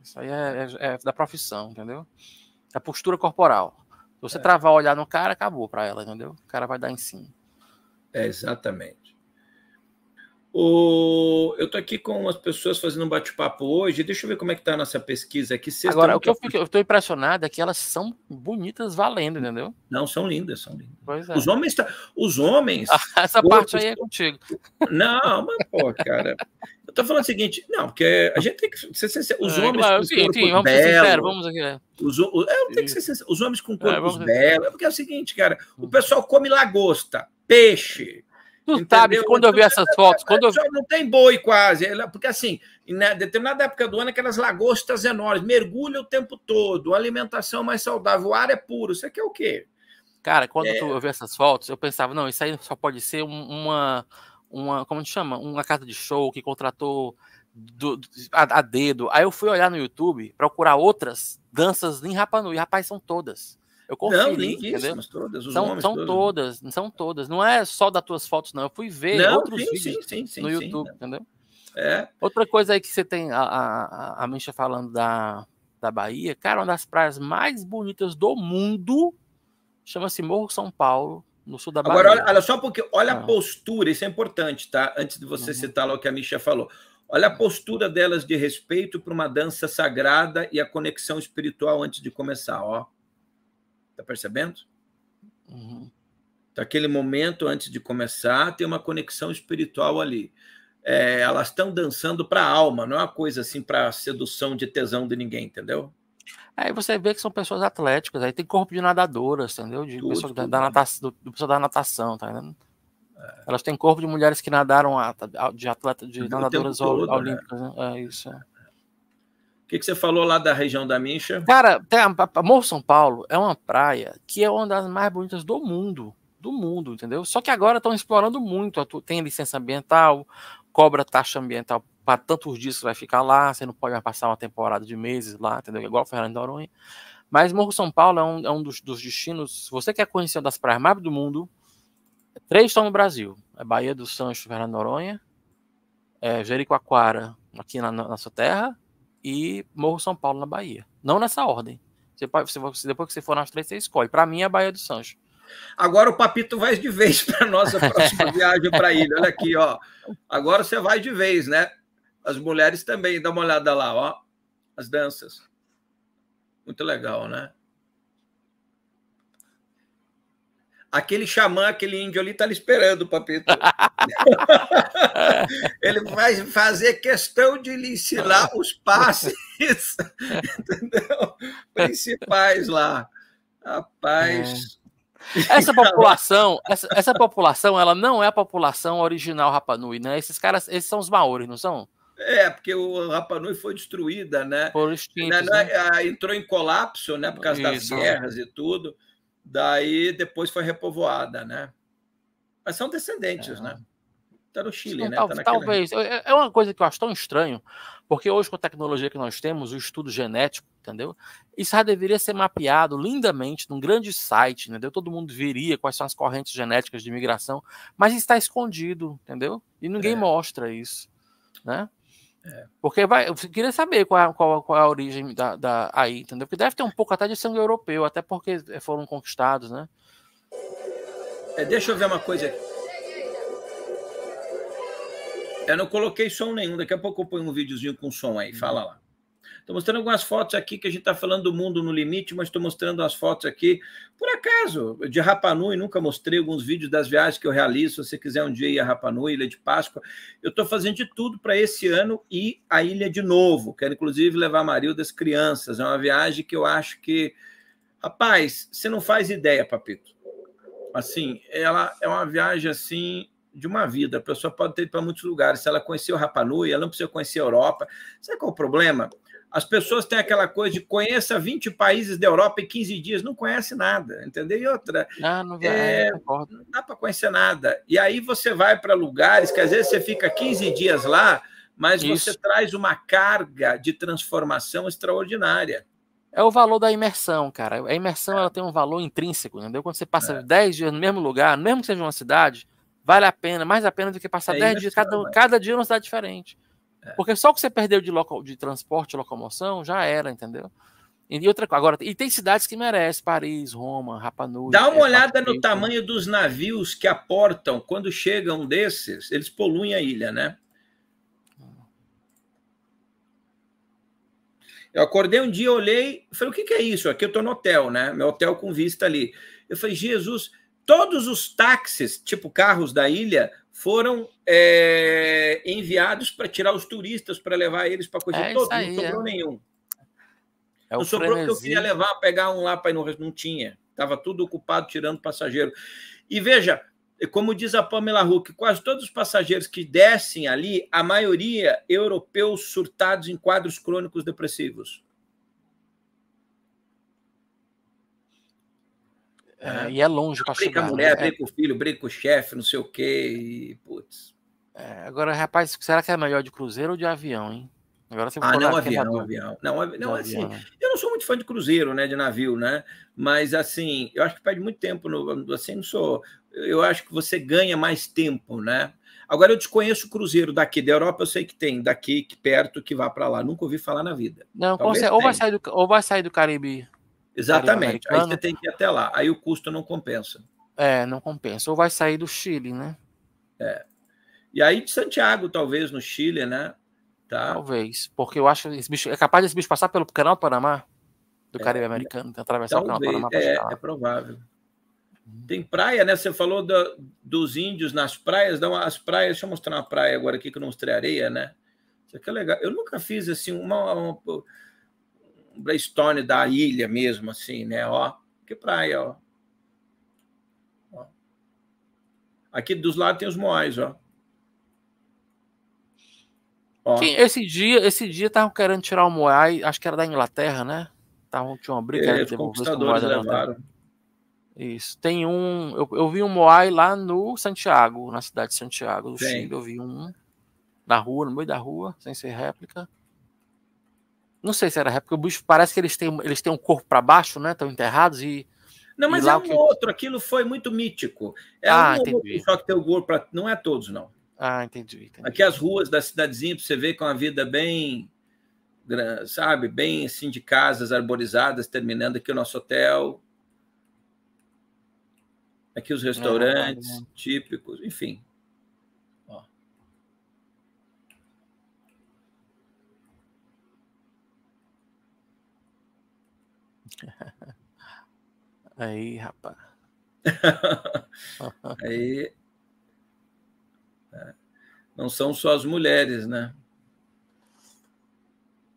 Isso aí é, é, é, da profissão, entendeu? É postura corporal. Se você é. travar o olhar no cara, acabou pra ela, entendeu? O cara vai dar em cima. É, exatamente. O... Eu estou aqui com as pessoas fazendo um bate-papo hoje. Deixa eu ver como é que está a nossa pesquisa aqui. Vocês Agora, o que eu eu estou impressionado é que elas são bonitas valendo, entendeu? Não, são lindas, são lindas. É. Os homens... Tá... Os homens... Ah, *laughs* essa parte aí é contigo. Não, mas, pô, cara... *laughs* Eu tô falando o seguinte, não, porque a gente tem que ser sincero. Os é, homens claro, com sim, corpos sim, vamos belos, ser vamos aqui, né? Os, o, é, ser sincero, os homens com é, corpos é, belos. Porque é o seguinte, cara, o hum. pessoal come lagosta, peixe, Tu sabe, quando eu vi essas então, fotos. Quando eu... não tem boi quase. Porque, assim, em né, determinada época do ano, aquelas lagostas enormes, mergulha o tempo todo, alimentação mais saudável, o ar é puro. Isso aqui é o quê? Cara, quando é... eu vi essas fotos, eu pensava, não, isso aí só pode ser uma. uma como a gente chama? Uma casa de show que contratou do, a, a, dedo. Aí eu fui olhar no YouTube, procurar outras danças em Nui. Rapaz, são todas. Eu conferi, não, lindíssimas todas. são, nomes, são todas. não são todas. Não é só das tuas fotos, não. Eu fui ver não, outros sim, vídeos sim, sim, no YouTube, né? entendeu? É. Outra coisa aí que você tem, a, a, a Misha falando da, da Bahia, cara, uma das praias mais bonitas do mundo chama-se Morro São Paulo, no sul da Bahia. Agora, olha, olha só porque, olha ah. a postura, isso é importante, tá? Antes de você uhum. citar lá o que a Misha falou. Olha a ah. postura delas de respeito para uma dança sagrada e a conexão espiritual antes de começar, ó. Tá percebendo? Uhum. Então, aquele momento antes de começar, tem uma conexão espiritual ali. É, elas estão dançando para a alma, não é uma coisa assim para sedução de tesão de ninguém, entendeu? Aí você vê que são pessoas atléticas, aí tem corpo de nadadoras, entendeu? De pessoas Da, da, natação, do, da natação, tá entendendo? É. Elas têm corpo de mulheres que nadaram a, de atleta de nadadoras todo, né? olímpicas, né? É isso. É. O que, que você falou lá da região da Mincha? Cara, Morro São Paulo é uma praia que é uma das mais bonitas do mundo. Do mundo, entendeu? Só que agora estão explorando muito. Tem licença ambiental, cobra taxa ambiental para tantos dias que vai ficar lá, você não pode mais passar uma temporada de meses lá, entendeu? É igual Fernando Noronha. Mas Morro São Paulo é um, é um dos, dos, destinos. Se você quer conhecer uma das praias mais do mundo, três estão no Brasil: é Bahia do Sancho, Fernando Noronha, é Jericoacoara, aqui na, na nossa terra, e Morro São Paulo na Bahia. Não nessa ordem. Você, você, depois que você for nas três, você escolhe. Para mim, é a Bahia do Sancho. Agora o Papito vai de vez *laughs* para nossa próxima *laughs* viagem para a ilha. Olha aqui, ó. Agora você vai de vez, né? As mulheres também, dá uma olhada lá, ó. As danças. Muito legal, né? aquele xamã, aquele índio ali está lhe esperando, Papito. *laughs* ele vai fazer questão de lhe ensinar os passes *laughs* entendeu? principais lá. Rapaz. É. Essa população, essa, essa, população, ela não é a população original Rapanui, né? Esses caras, esses são os maores, não são? É, porque o Rapanui foi destruída, né? Por extintos, né? Ah, entrou em colapso, né? Por causa Isso. das guerras e tudo. Daí depois foi repovoada, né? Mas são descendentes, é. né? Tá no Chile, Sim, né? Tal, tá talvez. É, é uma coisa que eu acho tão estranho, porque hoje, com a tecnologia que nós temos, o estudo genético, entendeu? Isso já deveria ser mapeado lindamente num grande site, entendeu? Todo mundo veria quais são as correntes genéticas de migração, mas está escondido, entendeu? E ninguém é. mostra isso, né? Porque vai, eu queria saber qual, é, qual, qual é a origem da, da, aí, entendeu? Porque deve ter um pouco até de sangue europeu, até porque foram conquistados, né? É, deixa eu ver uma coisa aqui. Eu não coloquei som nenhum, daqui a pouco eu ponho um videozinho com som aí, fala lá. Estou mostrando algumas fotos aqui que a gente está falando do mundo no limite, mas estou mostrando as fotos aqui por acaso, de Rapanui. Nunca mostrei alguns vídeos das viagens que eu realizo. Se você quiser um dia ir a Rapanui, Ilha de Páscoa, eu estou fazendo de tudo para esse ano ir à ilha de novo. Quero, inclusive, levar a Marilda das crianças. É uma viagem que eu acho que. Rapaz, você não faz ideia, Papito. Assim, ela é uma viagem assim de uma vida. A pessoa pode ter ido para muitos lugares. Se ela conheceu Rapa Nui, ela não precisa conhecer a Europa. Sabe qual é o problema? As pessoas têm aquela coisa de conheça 20 países da Europa em 15 dias, não conhece nada, entendeu? E outra, ah, não, é, é não dá para conhecer nada. E aí você vai para lugares que às vezes você fica 15 dias lá, mas Isso. você traz uma carga de transformação extraordinária. É o valor da imersão, cara. A imersão ela tem um valor intrínseco, entendeu? Quando você passa é. 10 dias no mesmo lugar, mesmo que seja uma cidade, vale a pena, mais a pena do que passar é 10 dias, cada, é. cada dia numa cidade diferente. É. Porque só que você perdeu de, local, de transporte, locomoção, já era, entendeu? E outra agora, e tem cidades que merecem, Paris, Roma, Rapa Dá uma é, olhada no tamanho dos navios que aportam quando chegam desses, eles poluem a ilha, né? Eu acordei um dia, olhei, falei, o que, que é isso? Aqui eu estou no hotel, né? Meu hotel com vista ali. Eu falei, Jesus, todos os táxis, tipo carros da ilha, foram é, enviados para tirar os turistas, para levar eles para a coisa é toda. Aí, não sobrou é. nenhum. É não sobrou porque eu queria levar, pegar um lá para ir no resto. Não tinha. Estava tudo ocupado tirando passageiro. E veja, como diz a Pamela Huck, quase todos os passageiros que descem ali, a maioria europeus surtados em quadros crônicos depressivos. É. é, e é longe o cachorro. Briga com a né? mulher, né? briga com o filho, briga com o chefe, não sei o quê. E, putz. É, agora, rapaz, será que é melhor de cruzeiro ou de avião, hein? Agora você ah, não, avião, não, avião. Não, não assim, avião. Né? eu não sou muito fã de cruzeiro, né, de navio, né? Mas, assim, eu acho que perde muito tempo, no, assim, não sou... Eu acho que você ganha mais tempo, né? Agora, eu desconheço o cruzeiro daqui da Europa, eu sei que tem daqui, que perto, que vá para lá. Nunca ouvi falar na vida. Não, ou vai, sair do, ou vai sair do Caribe Exatamente. Aí você tem que ir até lá. Aí o custo não compensa. É, não compensa. Ou vai sair do Chile, né? É. E aí de Santiago, talvez, no Chile, né? Tá. Talvez. Porque eu acho que esse bicho, é capaz desse bicho passar pelo canal do Panamá, do é, Caribe Americano, é, atravessar talvez, o canal do Panamá. É, é provável. Tem praia, né? Você falou do, dos índios nas praias. Dá uma, as praias, deixa eu mostrar uma praia agora aqui que eu não mostrei areia, né? Isso aqui é legal. Eu nunca fiz assim uma, uma um brainstorm da ilha mesmo, assim, né? Ó, que praia, ó. ó. Aqui dos lados tem os moais, ó. ó. Sim, esse dia, esse dia estavam querendo tirar o moai, acho que era da Inglaterra, né? Tavam, tinha uma briga. É, os conquistadores levaram. Isso. Tem um. Eu, eu vi um Moai lá no Santiago, na cidade de Santiago do Chile. Eu vi um na rua, no meio da rua, sem ser réplica. Não sei se era rap, porque o bicho parece que eles têm, eles têm um corpo para baixo, né? Estão enterrados e. Não, mas é um que... outro, aquilo foi muito mítico. É ah, um entendi. outro só que tem o corpo para. Não é todos, não. Ah, entendi, entendi. Aqui as ruas da cidadezinha, você vê com a vida bem. Sabe, bem assim de casas arborizadas, terminando aqui o nosso hotel, aqui os é, restaurantes é, é típicos, enfim. Aí, rapaz. *laughs* Aí. É, não são só as mulheres, né?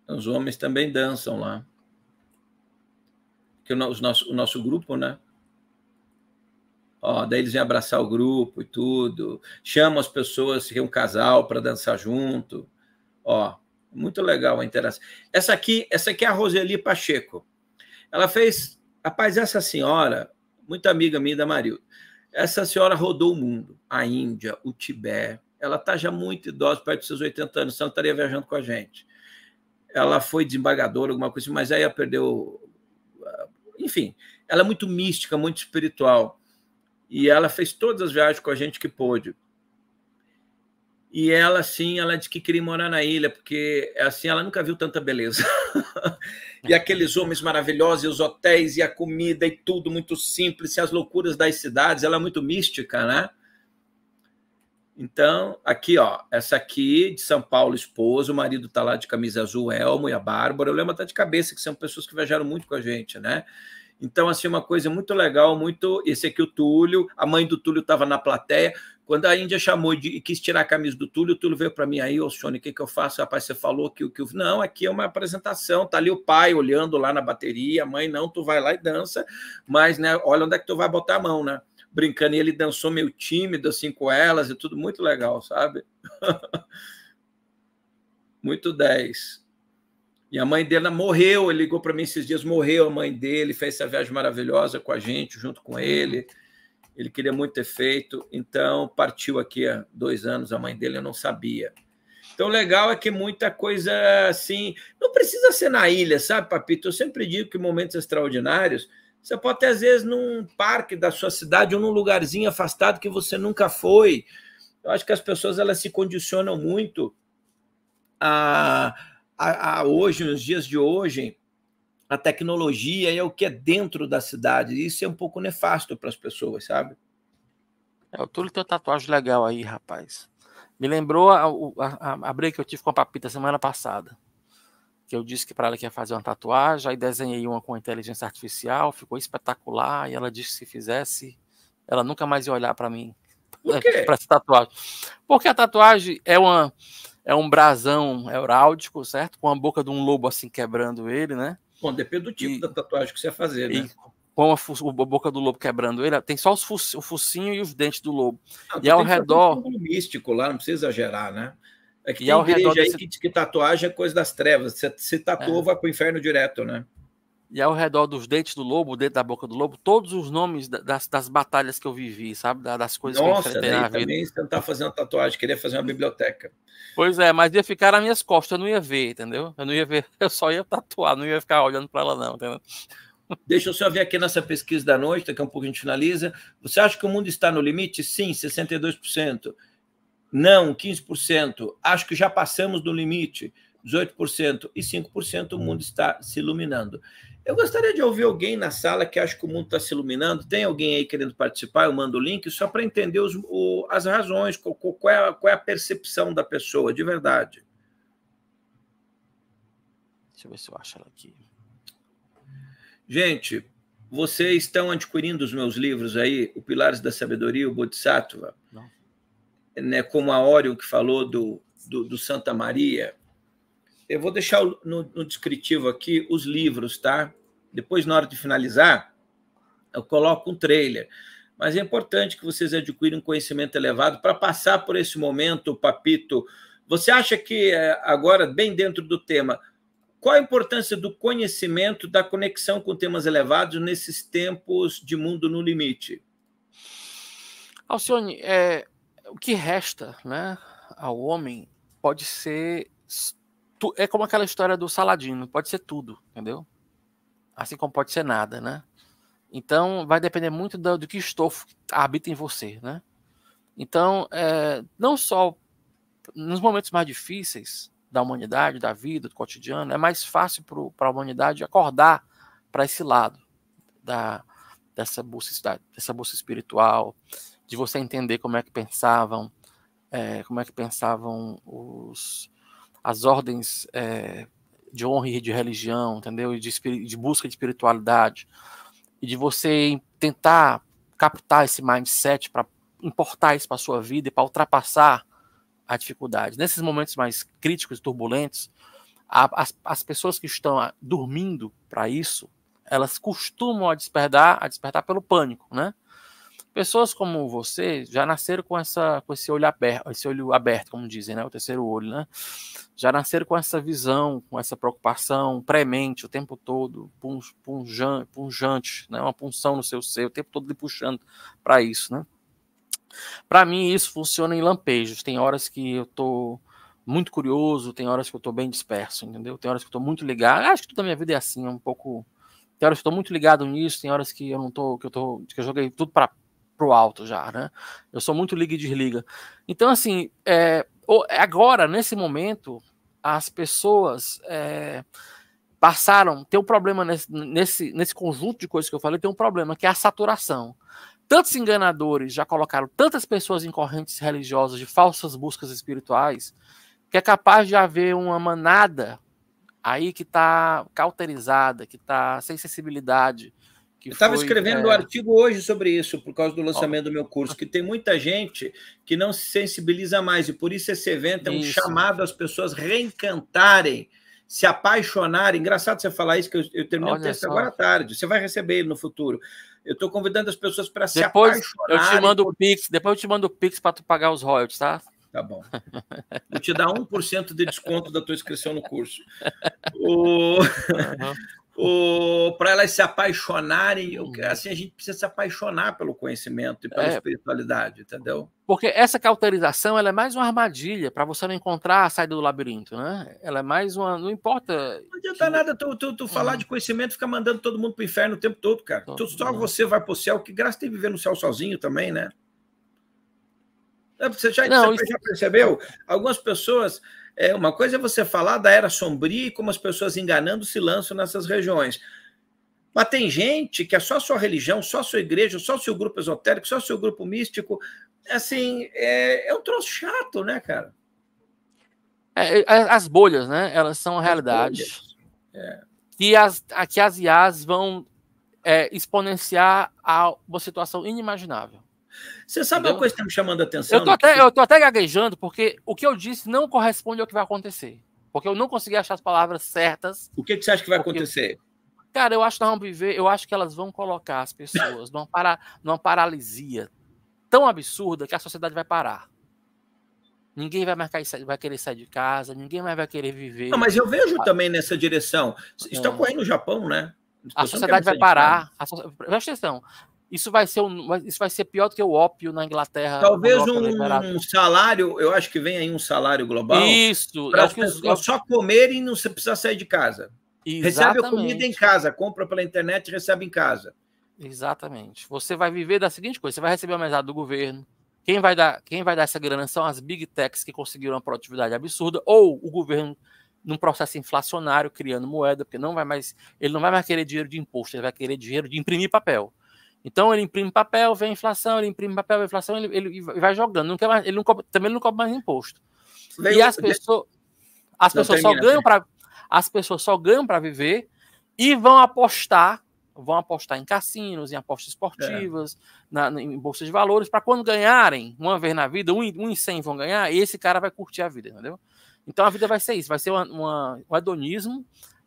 Os homens também dançam lá. Que o nosso, o nosso grupo, né? Ó, daí eles vêm abraçar o grupo e tudo. chama as pessoas, se é um casal, para dançar junto. Ó, muito legal a interação. Essa aqui, essa aqui é a Roseli Pacheco. Ela fez, rapaz, essa senhora, muito amiga minha da Marilda, essa senhora rodou o mundo, a Índia, o Tibete, ela está já muito idosa, perto dos seus 80 anos, senão estaria viajando com a gente. Ela foi desembargadora, alguma coisa, assim, mas aí ela perdeu. Ah, enfim, ela é muito mística, muito espiritual. E ela fez todas as viagens com a gente que pôde. E ela, sim, ela disse que queria morar na ilha, porque assim ela nunca viu tanta beleza. *laughs* e aqueles homens maravilhosos, e os hotéis, e a comida, e tudo muito simples, e as loucuras das cidades, ela é muito mística, né? Então, aqui, ó, essa aqui de São Paulo, esposa, o marido tá lá de camisa azul, Elmo e a Bárbara, eu lembro até de cabeça que são pessoas que viajaram muito com a gente, né? Então, assim, uma coisa muito legal, muito. Esse aqui, o Túlio, a mãe do Túlio estava na plateia. Quando a Índia chamou de, e quis tirar a camisa do Túlio, o Túlio veio para mim aí, ô Sônia, o que, que eu faço? Rapaz, você falou que o que. Não, aqui é uma apresentação, tá ali o pai olhando lá na bateria, a mãe, não, tu vai lá e dança, mas né, olha onde é que tu vai botar a mão, né? Brincando, e ele dançou meio tímido assim com elas e tudo, muito legal, sabe? *laughs* muito 10. E a mãe dele morreu, ele ligou para mim esses dias, morreu a mãe dele, fez essa viagem maravilhosa com a gente, junto com ele ele queria muito ter feito, então partiu aqui há dois anos, a mãe dele eu não sabia. Então, legal é que muita coisa assim. Não precisa ser na ilha, sabe, Papito? Eu sempre digo que momentos extraordinários. Você pode ter, às vezes, num parque da sua cidade ou num lugarzinho afastado que você nunca foi. Eu acho que as pessoas elas se condicionam muito a, a, a hoje, nos dias de hoje, a tecnologia e é o que é dentro da cidade. Isso é um pouco nefasto para as pessoas, sabe? É, o Túlio tem uma tatuagem legal aí, rapaz. Me lembrou a, a, a briga que eu tive com a Papita semana passada. Que eu disse que para ela que ia fazer uma tatuagem, aí desenhei uma com inteligência artificial, ficou espetacular, e ela disse que se fizesse, ela nunca mais ia olhar para mim. Para *laughs* essa tatuagem. Porque a tatuagem é uma é um brasão heráldico, certo? Com a boca de um lobo assim quebrando ele, né? Bom, depende do tipo e, da tatuagem que você ia fazer, né? Com a, a, boca do lobo quebrando ele, tem só o focinho e os dentes do lobo. Não, e ao redor. Um místico lá, não precisa exagerar, né? É que e tem ao redor desse... que, que, tatuagem é coisa das trevas. Se, se tatuou, é. vai para o inferno direto, né? E ao redor dos dentes do lobo, dentro da boca do lobo, todos os nomes das, das batalhas que eu vivi, sabe? Das coisas Nossa, que eu enfrentei daí, na vida. também tentar fazer uma tatuagem, queria fazer uma biblioteca. Pois é, mas ia ficar nas minhas costas, eu não ia ver, entendeu? Eu não ia ver, *laughs* eu só ia tatuar, não ia ficar olhando para ela, não, entendeu? Deixa eu só ver aqui nessa pesquisa da noite, daqui a um pouco a gente finaliza. Você acha que o mundo está no limite? Sim, 62%. Não, 15%. Acho que já passamos do limite, 18%. E 5% o mundo está se iluminando. Eu gostaria de ouvir alguém na sala que acha que o mundo está se iluminando. Tem alguém aí querendo participar? Eu mando o link só para entender os, o, as razões, qual, qual, é a, qual, é a, percepção da pessoa, de verdade. Deixa eu ver se eu acho ela aqui. Gente, vocês estão adquirindo os meus livros aí, O Pilares da Sabedoria, o Bodhisattva, Não. né, como a Orion que falou do, do, do Santa Maria eu vou deixar no, no descritivo aqui os livros, tá? Depois, na hora de finalizar, eu coloco um trailer. Mas é importante que vocês adquirem um conhecimento elevado para passar por esse momento, Papito. Você acha que, é, agora, bem dentro do tema, qual a importância do conhecimento, da conexão com temas elevados nesses tempos de mundo no limite? Alcione, é, o que resta né, ao homem pode ser tu, é como aquela história do Saladino, pode ser tudo, entendeu? Assim como pode ser nada, né? Então, vai depender muito do, do que estofo habita em você, né? Então, é, não só nos momentos mais difíceis da humanidade, da vida, do cotidiano, é mais fácil para a humanidade acordar para esse lado da, dessa, bolsa, dessa bolsa espiritual, de você entender como é que pensavam, é, como é que pensavam os, as ordens é, de honra e de religião, entendeu? E de, de busca de espiritualidade. E de você tentar captar esse mindset para importar isso para sua vida e para ultrapassar a dificuldade. Nesses momentos mais críticos e turbulentos, a, as, as pessoas que estão ah, dormindo para isso, elas costumam a despertar, a despertar pelo pânico, né? Pessoas como você já nasceram com essa com esse olho aberto, esse olho aberto, como dizem, né, o terceiro olho, né? Já nasceram com essa visão, com essa preocupação premente o tempo todo, pun, punjante, punjante, né? Uma punção no seu ser, o tempo todo lhe puxando para isso, né? Para mim isso funciona em lampejos. Tem horas que eu tô muito curioso, tem horas que eu tô bem disperso, entendeu? Tem horas que eu tô muito ligado. Acho que toda a minha vida é assim, é um pouco tem horas que eu estou muito ligado nisso, tem horas que eu não tô, que eu tô, que eu joguei tudo para pro alto já, né? Eu sou muito liga e desliga. Então, assim, é, é, agora, nesse momento, as pessoas é, passaram. Tem um problema nesse, nesse, nesse conjunto de coisas que eu falei, tem um problema, que é a saturação. Tantos enganadores já colocaram tantas pessoas em correntes religiosas de falsas buscas espirituais que é capaz de haver uma manada aí que está cauterizada, que está sem sensibilidade, eu estava escrevendo é... um artigo hoje sobre isso, por causa do lançamento do meu curso, que tem muita gente que não se sensibiliza mais, e por isso esse evento é um isso. chamado às pessoas reencantarem, se apaixonarem. Engraçado você falar isso, que eu, eu terminei Olha o texto só. agora à tarde. Você vai receber ele no futuro. Eu estou convidando as pessoas para se apaixonarem. Eu te mando o Pix, depois eu te mando o Pix para tu pagar os royalties, tá? Tá bom. Vou te dar 1% de desconto da tua inscrição no curso. O... Uhum para elas se apaixonarem. Uhum. Assim, a gente precisa se apaixonar pelo conhecimento e pela é, espiritualidade, entendeu? Porque essa cauterização ela é mais uma armadilha para você não encontrar a saída do labirinto, né? Ela é mais uma. Não importa. Não adianta que... nada tu, tu, tu falar uhum. de conhecimento ficar mandando todo mundo para o inferno o tempo todo, cara. Todo só mundo. você vai para o céu, que graça tem viver no céu sozinho também, né? É, você já, não, você isso... já percebeu? Algumas pessoas é, uma coisa é você falar da era sombria e como as pessoas enganando se lançam nessas regiões. Mas tem gente que é só sua religião, só sua igreja, só seu grupo esotérico, só seu grupo místico. Assim, é, é um troço chato, né, cara? É, é, é as bolhas, né? Elas são a realidade. É. as, que as IAs vão é, exponenciar a uma situação inimaginável. Você sabe Entendeu? uma coisa que está me chamando a atenção? Eu tô, até, eu tô até gaguejando, porque o que eu disse não corresponde ao que vai acontecer. Porque eu não consegui achar as palavras certas. O que, que você acha que vai porque... acontecer? Cara, eu acho que não viver, eu acho que elas vão colocar as pessoas numa, para, numa paralisia tão absurda que a sociedade vai parar. Ninguém vai, vai querer sair de casa, ninguém mais vai querer viver. Não, mas eu vejo ah. também nessa direção. Está é. ocorrendo no Japão, né? A sociedade vai parar. A so... Presta atenção. Isso vai ser um, isso vai ser pior do que o ópio na Inglaterra. Talvez na um, um, salário, eu acho que vem aí um salário global. Isso. Para as pessoas só comerem e não precisar sair de casa. Exatamente. Recebe a comida em casa, compra pela internet e recebe em casa. Exatamente. Você vai viver da seguinte coisa: você vai receber uma mesada do governo. Quem vai dar, quem vai dar essa grana são as big techs que conseguiram uma produtividade absurda ou o governo num processo inflacionário criando moeda, porque não vai mais, ele não vai mais querer dinheiro de imposto, ele vai querer dinheiro de imprimir papel. Então ele imprime papel, vem inflação, ele imprime papel, vem inflação, ele, ele vai jogando. Não quer mais, ele não cobra, também não cobra mais imposto. Leio, e as pessoas, as pessoas termina, só ganham para as pessoas só ganham para viver e vão apostar, vão apostar em cassinos, em apostas esportivas, é. na, em bolsas de valores, para quando ganharem uma vez na vida, um, um em cem vão ganhar, e esse cara vai curtir a vida, entendeu? Então a vida vai ser isso, vai ser uma, uma, um hedonismo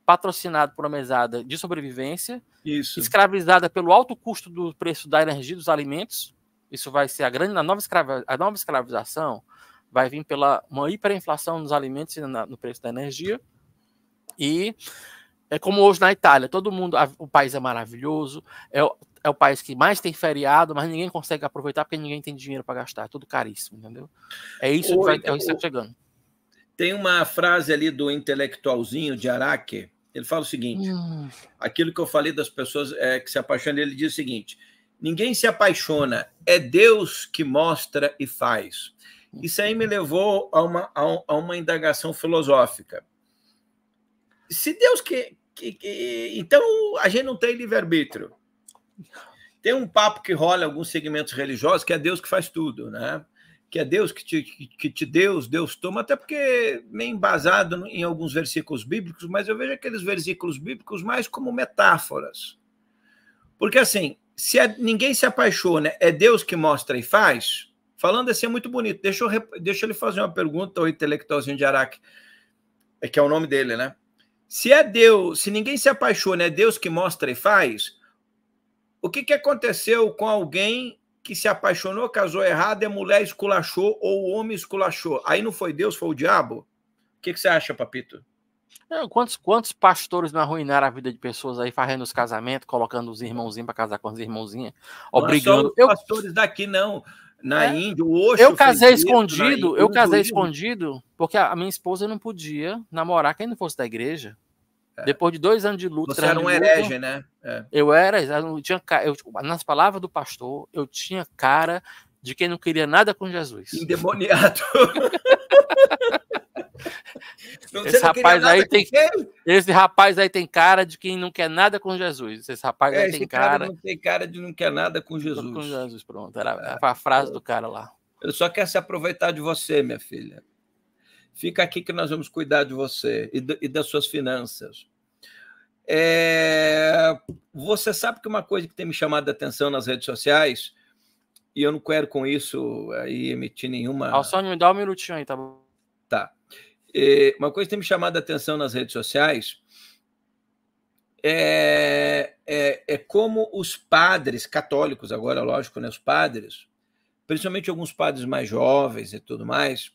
patrocinado por uma mesada de sobrevivência, isso. escravizada pelo alto custo do preço da energia dos alimentos. Isso vai ser a grande a nova, escrava, a nova escravização vai vir pela uma hiperinflação nos alimentos e na, no preço da energia. E é como hoje na Itália, todo mundo, a, o país é maravilhoso, é, é o país que mais tem feriado, mas ninguém consegue aproveitar porque ninguém tem dinheiro para gastar, é tudo caríssimo, entendeu? É isso Oi, que vai, é o, que está chegando. Tem uma frase ali do intelectualzinho de Araque, ele fala o seguinte: hum. aquilo que eu falei das pessoas é, que se apaixonam, ele diz o seguinte: ninguém se apaixona, é Deus que mostra e faz. Isso aí me uhum. levou a uma, a uma indagação filosófica. Se Deus que, que, que Então a gente não tem livre-arbítrio. Tem um papo que rola em alguns segmentos religiosos que é Deus que faz tudo, né? que é Deus que te, que te deu, Deus toma, até porque meio embasado em alguns versículos bíblicos, mas eu vejo aqueles versículos bíblicos mais como metáforas. Porque assim, se é, ninguém se apaixona, é Deus que mostra e faz, falando assim é muito bonito. Deixa eu, deixa eu lhe fazer uma pergunta o intelectualzinho de Araque, é que é o nome dele, né? Se é Deus, se ninguém se apaixona, é Deus que mostra e faz, o que, que aconteceu com alguém que se apaixonou, casou errado, é mulher esculachou ou o homem esculachou. Aí não foi Deus, foi o diabo? O que, que você acha, Papito? É, quantos, quantos pastores não arruinaram a vida de pessoas aí, farrendo os casamentos, colocando os irmãozinhos para casar com as irmãozinhas, obrigando. Não é pastores daqui, não. Na é. Índia, o Oxo Eu casei escondido, eu casei escondido, porque a minha esposa não podia namorar quem não fosse da igreja. É. Depois de dois anos de luta. Você era um herege, luta, né? É. Eu era, eu tinha, eu, tipo, nas palavras do pastor, eu tinha cara de quem não queria nada com Jesus. Endemoniado. *laughs* esse rapaz aí tem esse rapaz aí tem cara de quem não quer nada com Jesus esse rapaz é, aí esse tem cara, cara não tem cara de não quer nada com Jesus com Jesus pronto era é. a frase do cara lá eu só quero se aproveitar de você minha filha fica aqui que nós vamos cuidar de você e, do, e das suas finanças é... Você sabe que uma coisa que tem me chamado a atenção nas redes sociais, e eu não quero com isso aí emitir nenhuma. Ah, só me dá um minutinho aí, tá bom? Tá. É... Uma coisa que tem me chamado a atenção nas redes sociais é, é, é como os padres católicos, agora, lógico, né? Os padres, principalmente alguns padres mais jovens e tudo mais,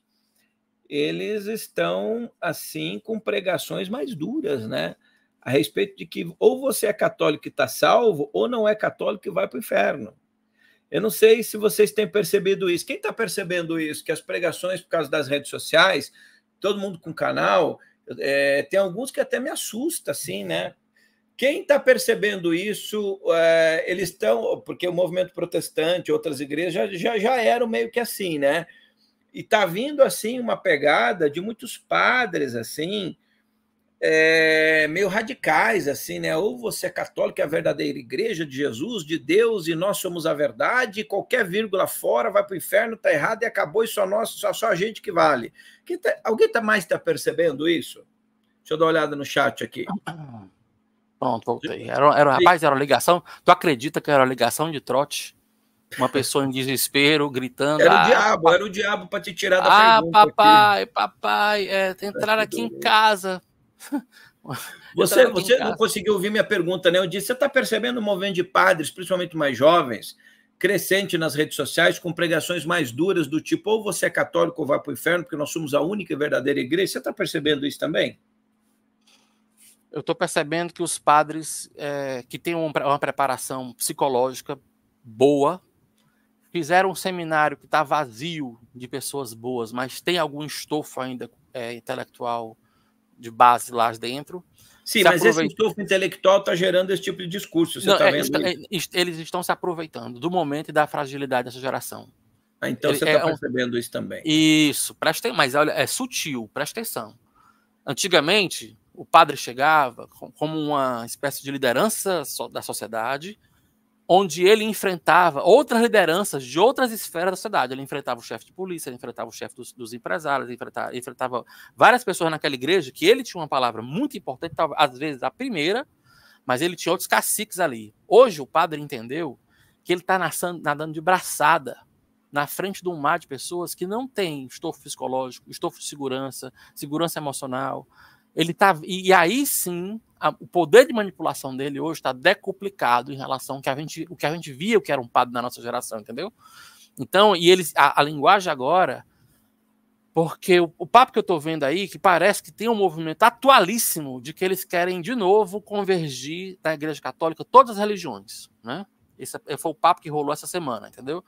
eles estão assim com pregações mais duras, né? a respeito de que ou você é católico e está salvo, ou não é católico e vai para o inferno. Eu não sei se vocês têm percebido isso. Quem está percebendo isso? Que as pregações, por causa das redes sociais, todo mundo com canal, é, tem alguns que até me assusta, assim, né? Quem está percebendo isso, é, eles estão. Porque o movimento protestante, outras igrejas, já, já, já eram meio que assim, né? E está vindo, assim, uma pegada de muitos padres, assim, é, meio radicais, assim, né? Ou você é católico, é a verdadeira igreja de Jesus, de Deus, e nós somos a verdade, qualquer vírgula fora vai para o inferno, tá errado e acabou, e só nós, só, só a gente que vale. Quem tá, alguém tá mais está percebendo isso? Deixa eu dar uma olhada no chat aqui. *coughs* Pronto, voltei. Era, era, rapaz, era uma ligação. Tu acredita que era uma ligação de trote? Uma pessoa em desespero, gritando. Era o ah, diabo, era o diabo para te tirar da Ah, papai, aqui. papai, é, entraram tá aqui em casa você, você não conseguiu ouvir minha pergunta, né? Eu disse: você está percebendo o movimento de padres, principalmente mais jovens, crescente nas redes sociais, com pregações mais duras, do tipo, ou você é católico ou vai para o inferno, porque nós somos a única e verdadeira igreja. Você está percebendo isso também? Eu estou percebendo que os padres é, que têm uma preparação psicológica boa, fizeram um seminário que está vazio de pessoas boas, mas tem algum estofo ainda é, intelectual de base lá dentro. Sim, mas esse estufa intelectual está gerando esse tipo de discurso. Você Não, tá é, é, eles estão se aproveitando do momento e da fragilidade dessa geração. Ah, então Ele, você está é, percebendo um... isso também. Isso, presta mas olha, é sutil, presta atenção. Antigamente, o padre chegava como uma espécie de liderança da sociedade, onde ele enfrentava outras lideranças de outras esferas da sociedade. Ele enfrentava o chefe de polícia, ele enfrentava o chefe dos, dos empresários, ele enfrentava, ele enfrentava, várias pessoas naquela igreja que ele tinha uma palavra muito importante, talvez, às vezes a primeira, mas ele tinha outros caciques ali. Hoje o padre entendeu que ele está nadando de braçada na frente de um mar de pessoas que não têm estofo psicológico, estofo de segurança, segurança emocional, ele tá, e aí sim, a, o poder de manipulação dele hoje está decuplicado em relação ao que a gente, o que a gente via, o que era um padre da nossa geração, entendeu? Então, e eles, a, a linguagem agora, porque o, o papo que eu estou vendo aí, que parece que tem um movimento atualíssimo de que eles querem de novo convergir da Igreja Católica todas as religiões, né? Esse é, foi o papo que rolou essa semana, entendeu?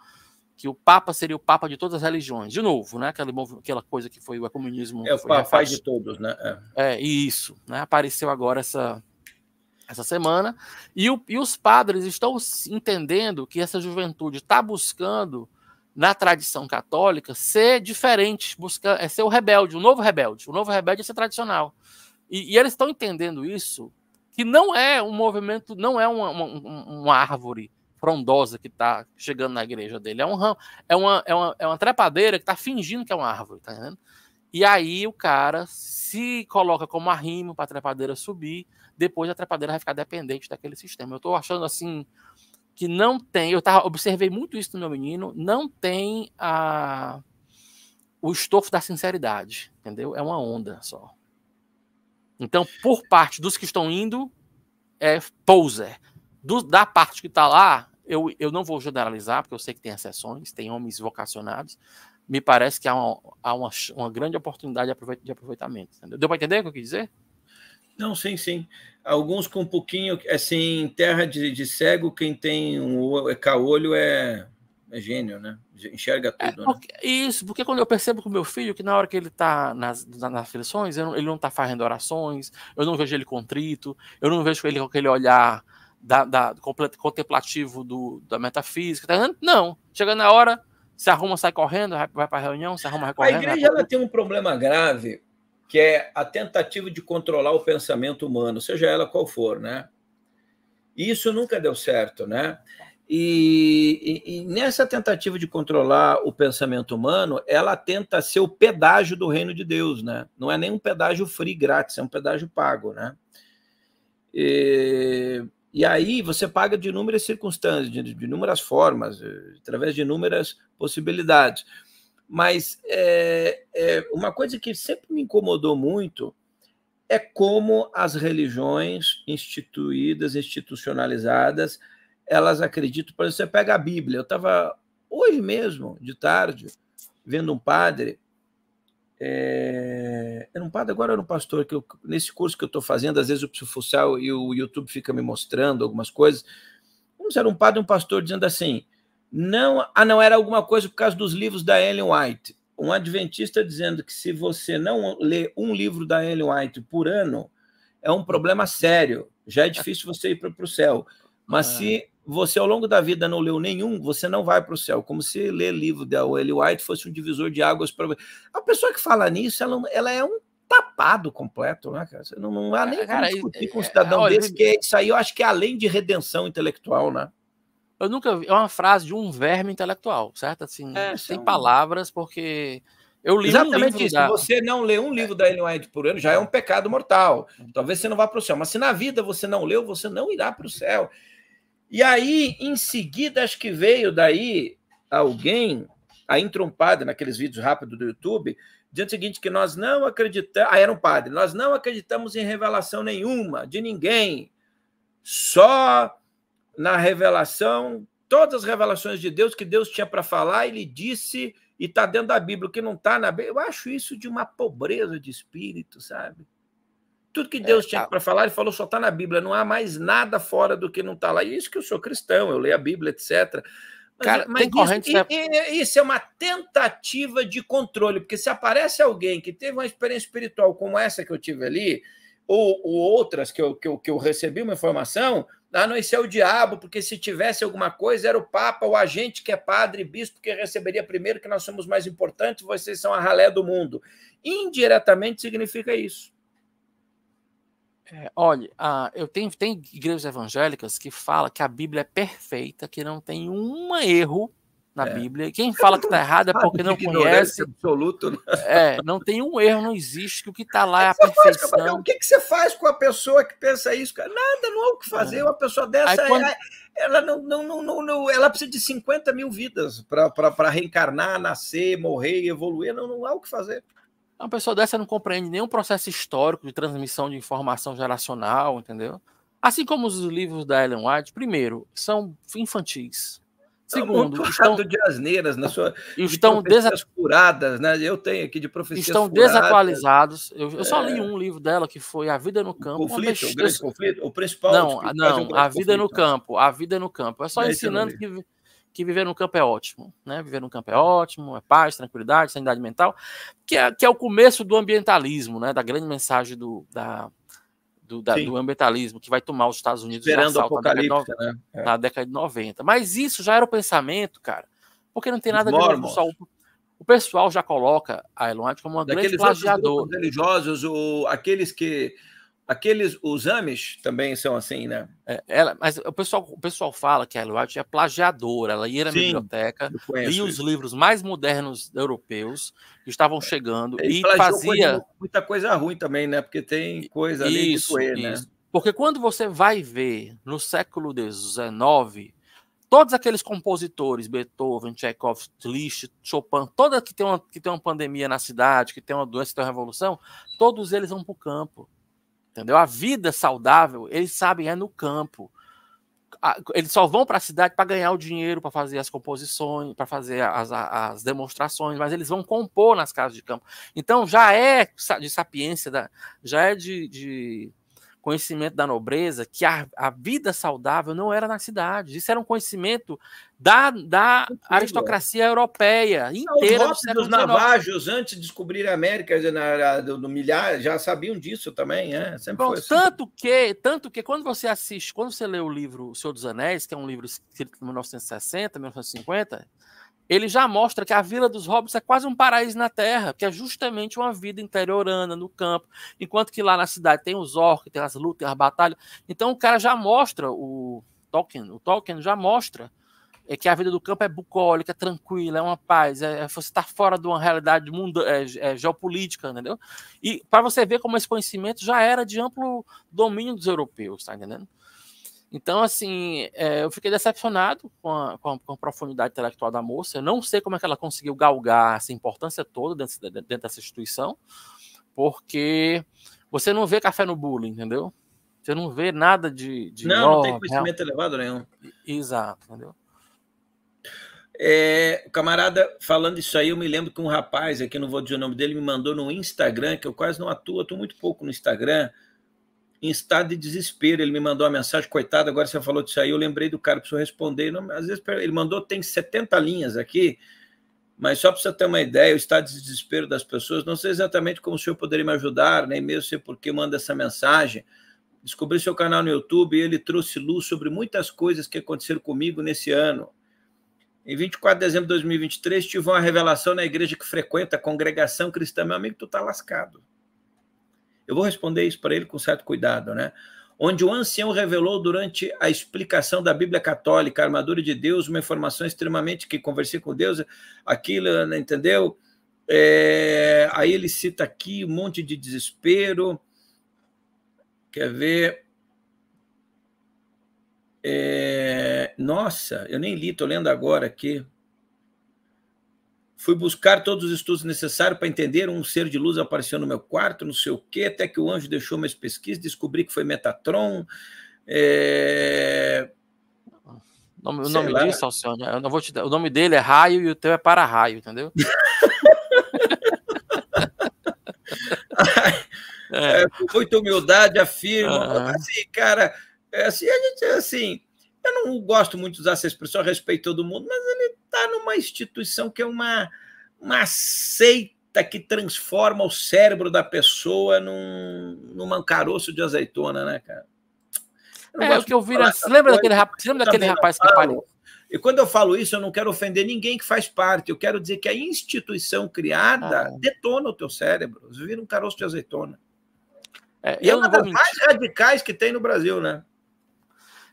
que o Papa seria o Papa de todas as religiões. De novo, né? Aquela, aquela coisa que foi o comunismo. É o Papa de todos, né? É, é isso. Né? Apareceu agora essa, essa semana. E, o, e os padres estão entendendo que essa juventude está buscando, na tradição católica, ser diferente, buscar, é ser o rebelde, o novo rebelde. O novo rebelde é ser tradicional. E, e eles estão entendendo isso, que não é um movimento, não é uma, uma, uma árvore frondosa que está chegando na igreja dele. É um ramo, é uma, é uma, é uma trepadeira que está fingindo que é uma árvore, tá entendendo? E aí o cara se coloca como arrimo para a trepadeira subir, depois a trepadeira vai ficar dependente daquele sistema. Eu estou achando assim que não tem, eu tava, observei muito isso no meu menino, não tem a, o estofo da sinceridade, entendeu? É uma onda só. Então, por parte dos que estão indo, é poser do, da parte que está lá, eu, eu não vou generalizar, porque eu sei que tem exceções, tem homens vocacionados. Me parece que há, uma, há uma, uma grande oportunidade de aproveitamento. Entendeu? Deu para entender o que eu quis dizer? Não, sim, sim. Alguns com um pouquinho, assim, terra de, de cego, quem tem um é caolho é, é gênio, né? Enxerga é, tudo. É, porque, né? Isso, porque quando eu percebo com meu filho que na hora que ele está nas, nas aflições, ele não está fazendo orações, eu não vejo ele contrito, eu não vejo ele com aquele olhar da, da, contemplativo do, da metafísica. Tá? Não. Chega na hora, se arruma, sai correndo, vai para a reunião, se arruma, vai correndo. A igreja ela tem um problema grave, que é a tentativa de controlar o pensamento humano, seja ela qual for, né? E isso nunca deu certo, né? E, e, e, nessa tentativa de controlar o pensamento humano, ela tenta ser o pedágio do reino de Deus, né? Não é nem um pedágio free grátis, é um pedágio pago, né? E, e aí você paga de inúmeras circunstâncias, de, de inúmeras formas, eh, através de inúmeras possibilidades. Mas é, é, uma coisa que sempre me incomodou muito é como as religiões instituídas, institucionalizadas, elas acreditam. Por exemplo, você pega a Bíblia. Eu estava hoje mesmo, de tarde, vendo um padre é, um padre, agora era um pastor que eu, nesse curso que eu estou fazendo, às vezes o psicofuscal e o YouTube fica me mostrando algumas coisas. Vamos era um padre, um pastor dizendo assim: não, ah, não era alguma coisa por causa dos livros da Ellen White. Um adventista dizendo que se você não lê um livro da Ellen White por ano, é um problema sério. Já é difícil você ir para o céu. Mas ah. se você ao longo da vida não leu nenhum, você não vai para o céu. Como se ler livro da Ellie White fosse um divisor de águas para. A pessoa que fala nisso, ela, ela é um tapado completo, né, cara? Você não, não há nem cara, como discutir é, com um é, cidadão desse, que é isso aí eu acho que é além de redenção intelectual, né? Eu nunca vi. É uma frase de um verme intelectual, certo? Assim, é, sem é palavras, porque. Eu li Exatamente um isso. Da... Você não lê um livro da Ellen White por ano já é um pecado mortal. Talvez você não vá para o céu. Mas se na vida você não leu, você não irá para o céu. E aí, em seguida, acho que veio daí alguém, a entrompada naqueles vídeos rápidos do YouTube, dizendo o seguinte: que nós não acreditamos. Ah, era um padre, nós não acreditamos em revelação nenhuma, de ninguém. Só na revelação, todas as revelações de Deus que Deus tinha para falar, ele disse e está dentro da Bíblia. O que não está na Bíblia, eu acho isso de uma pobreza de espírito, sabe? Tudo que é, Deus é, tinha tá. para falar, ele falou só está na Bíblia, não há mais nada fora do que não está lá. E isso que eu sou cristão, eu leio a Bíblia, etc. Mas, Cara, é, mas tem corrente, isso, né? isso é uma tentativa de controle, porque se aparece alguém que teve uma experiência espiritual como essa que eu tive ali, ou, ou outras que eu, que, eu, que eu recebi uma informação, ah, não, esse é o diabo, porque se tivesse alguma coisa, era o Papa, o agente que é padre, bispo, que receberia primeiro, que nós somos mais importantes, vocês são a ralé do mundo. Indiretamente significa isso. É, olha, ah, eu tenho tem igrejas evangélicas que fala que a Bíblia é perfeita, que não tem um erro na é. Bíblia. Quem fala que está errado é *laughs* porque não conhece. Absoluto, né? É, não tem um erro, não existe. Que o que está lá é a perfeição. o que, você faz com a pessoa que pensa isso? Cara? Nada, não há o que é. fazer. É. Uma pessoa dessa, Aí, quando... É, é, ela, não, não, não, não, ela precisa de 50 mil vidas para reencarnar, nascer, morrer, evoluir. Não, não há o que fazer. Uma pessoa dessa não compreende nenhum processo histórico de transmissão de informação geracional, entendeu? Assim como os livros da Ellen White, primeiro, são infantis. Segundo, é estão de asneiras na né? sua estão de desacuradas, né? Eu tenho aqui de Estão furadas. desatualizados. Eu, eu só li é. um livro dela que foi A Vida no Campo. O conflito, o grande conflito, o principal. Não, tipo, não, A Vida conflito. no Campo, A Vida no Campo. É só ensinando que que viver no campo é ótimo, né? Viver no campo é ótimo, é paz, tranquilidade, sanidade mental, que é, que é o começo do ambientalismo, né? Da grande mensagem do, da, do, da, do ambientalismo que vai tomar os Estados Unidos Esperando assalto, na década, né? é. na década de 90. Mas isso já era o pensamento, cara, porque não tem nada de novo, o pessoal já coloca a Elon como uma Daqueles grande plagiador. religiosos, o, aqueles que Aqueles, os Amish também são assim, né? É, ela, mas o pessoal, o pessoal fala que a Ellen White é plagiadora. Ela ia na Sim, biblioteca, lia os livros mais modernos europeus que estavam chegando é, e fazia. Coisa, muita coisa ruim também, né? Porque tem coisa ali isso, que foi, né? Porque quando você vai ver no século XIX, todos aqueles compositores, Beethoven, Tchekhov, Liszt, Chopin, toda que tem, uma, que tem uma pandemia na cidade, que tem uma doença, que tem uma revolução, todos eles vão para o campo Entendeu? A vida saudável, eles sabem, é no campo. Eles só vão para a cidade para ganhar o dinheiro, para fazer as composições, para fazer as, as, demonstrações, mas eles vão compor nas casas de campo. Então já é de sapiência, já é de, de conhecimento da nobreza que a, a vida saudável não era na cidade. Isso era um conhecimento da, da aristocracia europeia inteira. Os do navajos, antes de descobrir a América do milhar, já sabiam disso também. É? Sempre Bom, assim. tanto, que, tanto que quando você assiste, quando você lê o livro O Senhor dos Anéis, que é um livro escrito em 1960, 1950, ele já mostra que a Vila dos Hobbits é quase um paraíso na Terra, que é justamente uma vida interiorana, no campo, enquanto que lá na cidade tem os orcs, tem as lutas, tem as batalhas. Então o cara já mostra, o Tolkien, o Tolkien já mostra é que a vida do campo é bucólica, é tranquila, é uma paz, é, é você está fora de uma realidade mundo, é, é, geopolítica, entendeu? E para você ver como esse conhecimento já era de amplo domínio dos europeus, tá entendendo? Então, assim, é, eu fiquei decepcionado com a, com, a, com a, profundidade intelectual da moça. Eu não sei como é que ela conseguiu galgar essa importância toda dentro, dentro dessa instituição, porque você não vê café no bullying, entendeu? Você não vê nada de. de não, nó, não tem é conhecimento real. elevado nenhum. Exato, entendeu? É, o camarada, falando isso aí, eu me lembro que um rapaz, aqui é não vou dizer o nome dele, me mandou no Instagram, que eu quase não atuo, atuo muito pouco no Instagram em estado de desespero. Ele me mandou uma mensagem, coitado, agora você falou disso aí, eu lembrei do cara, preciso responder. Não, às vezes ele mandou, tem 70 linhas aqui, mas só para você ter uma ideia, o estado de desespero das pessoas, não sei exatamente como o senhor poderia me ajudar, nem mesmo sei por que manda essa mensagem. Descobri seu canal no YouTube e ele trouxe luz sobre muitas coisas que aconteceram comigo nesse ano. Em 24 de dezembro de 2023, tive uma revelação na igreja que frequenta, a congregação cristã. Meu amigo, tu tá lascado. Eu vou responder isso para ele com certo cuidado, né? Onde o ancião revelou durante a explicação da Bíblia Católica, a armadura de Deus, uma informação extremamente que conversei com Deus, aquilo, né, entendeu? É, aí ele cita aqui um monte de desespero. Quer ver? É, nossa, eu nem li, estou lendo agora aqui. Fui buscar todos os estudos necessários para entender. Um ser de luz apareceu no meu quarto, não sei o quê, até que o anjo deixou minhas pesquisas, descobri que foi Metatron. É... O nome, o nome disso, Alcione, eu não vou te dar. O nome dele é raio e o teu é para-raio, entendeu? é. *laughs* É, muita humildade, afirmo. Uhum. Assim, cara, é assim, a gente, é assim, eu não gosto muito de usar essa expressão, respeito todo mundo, mas ele está numa instituição que é uma, uma seita que transforma o cérebro da pessoa num, num caroço de azeitona, né, cara? É, o que eu vi. Lembra, daquele, rapaz, lembra daquele rapaz que apanhou? E quando eu falo isso, eu não quero ofender ninguém que faz parte. Eu quero dizer que a instituição criada ah. detona o teu cérebro. Vira um caroço de azeitona. É, e é uma das mentir. mais radicais que tem no Brasil, né?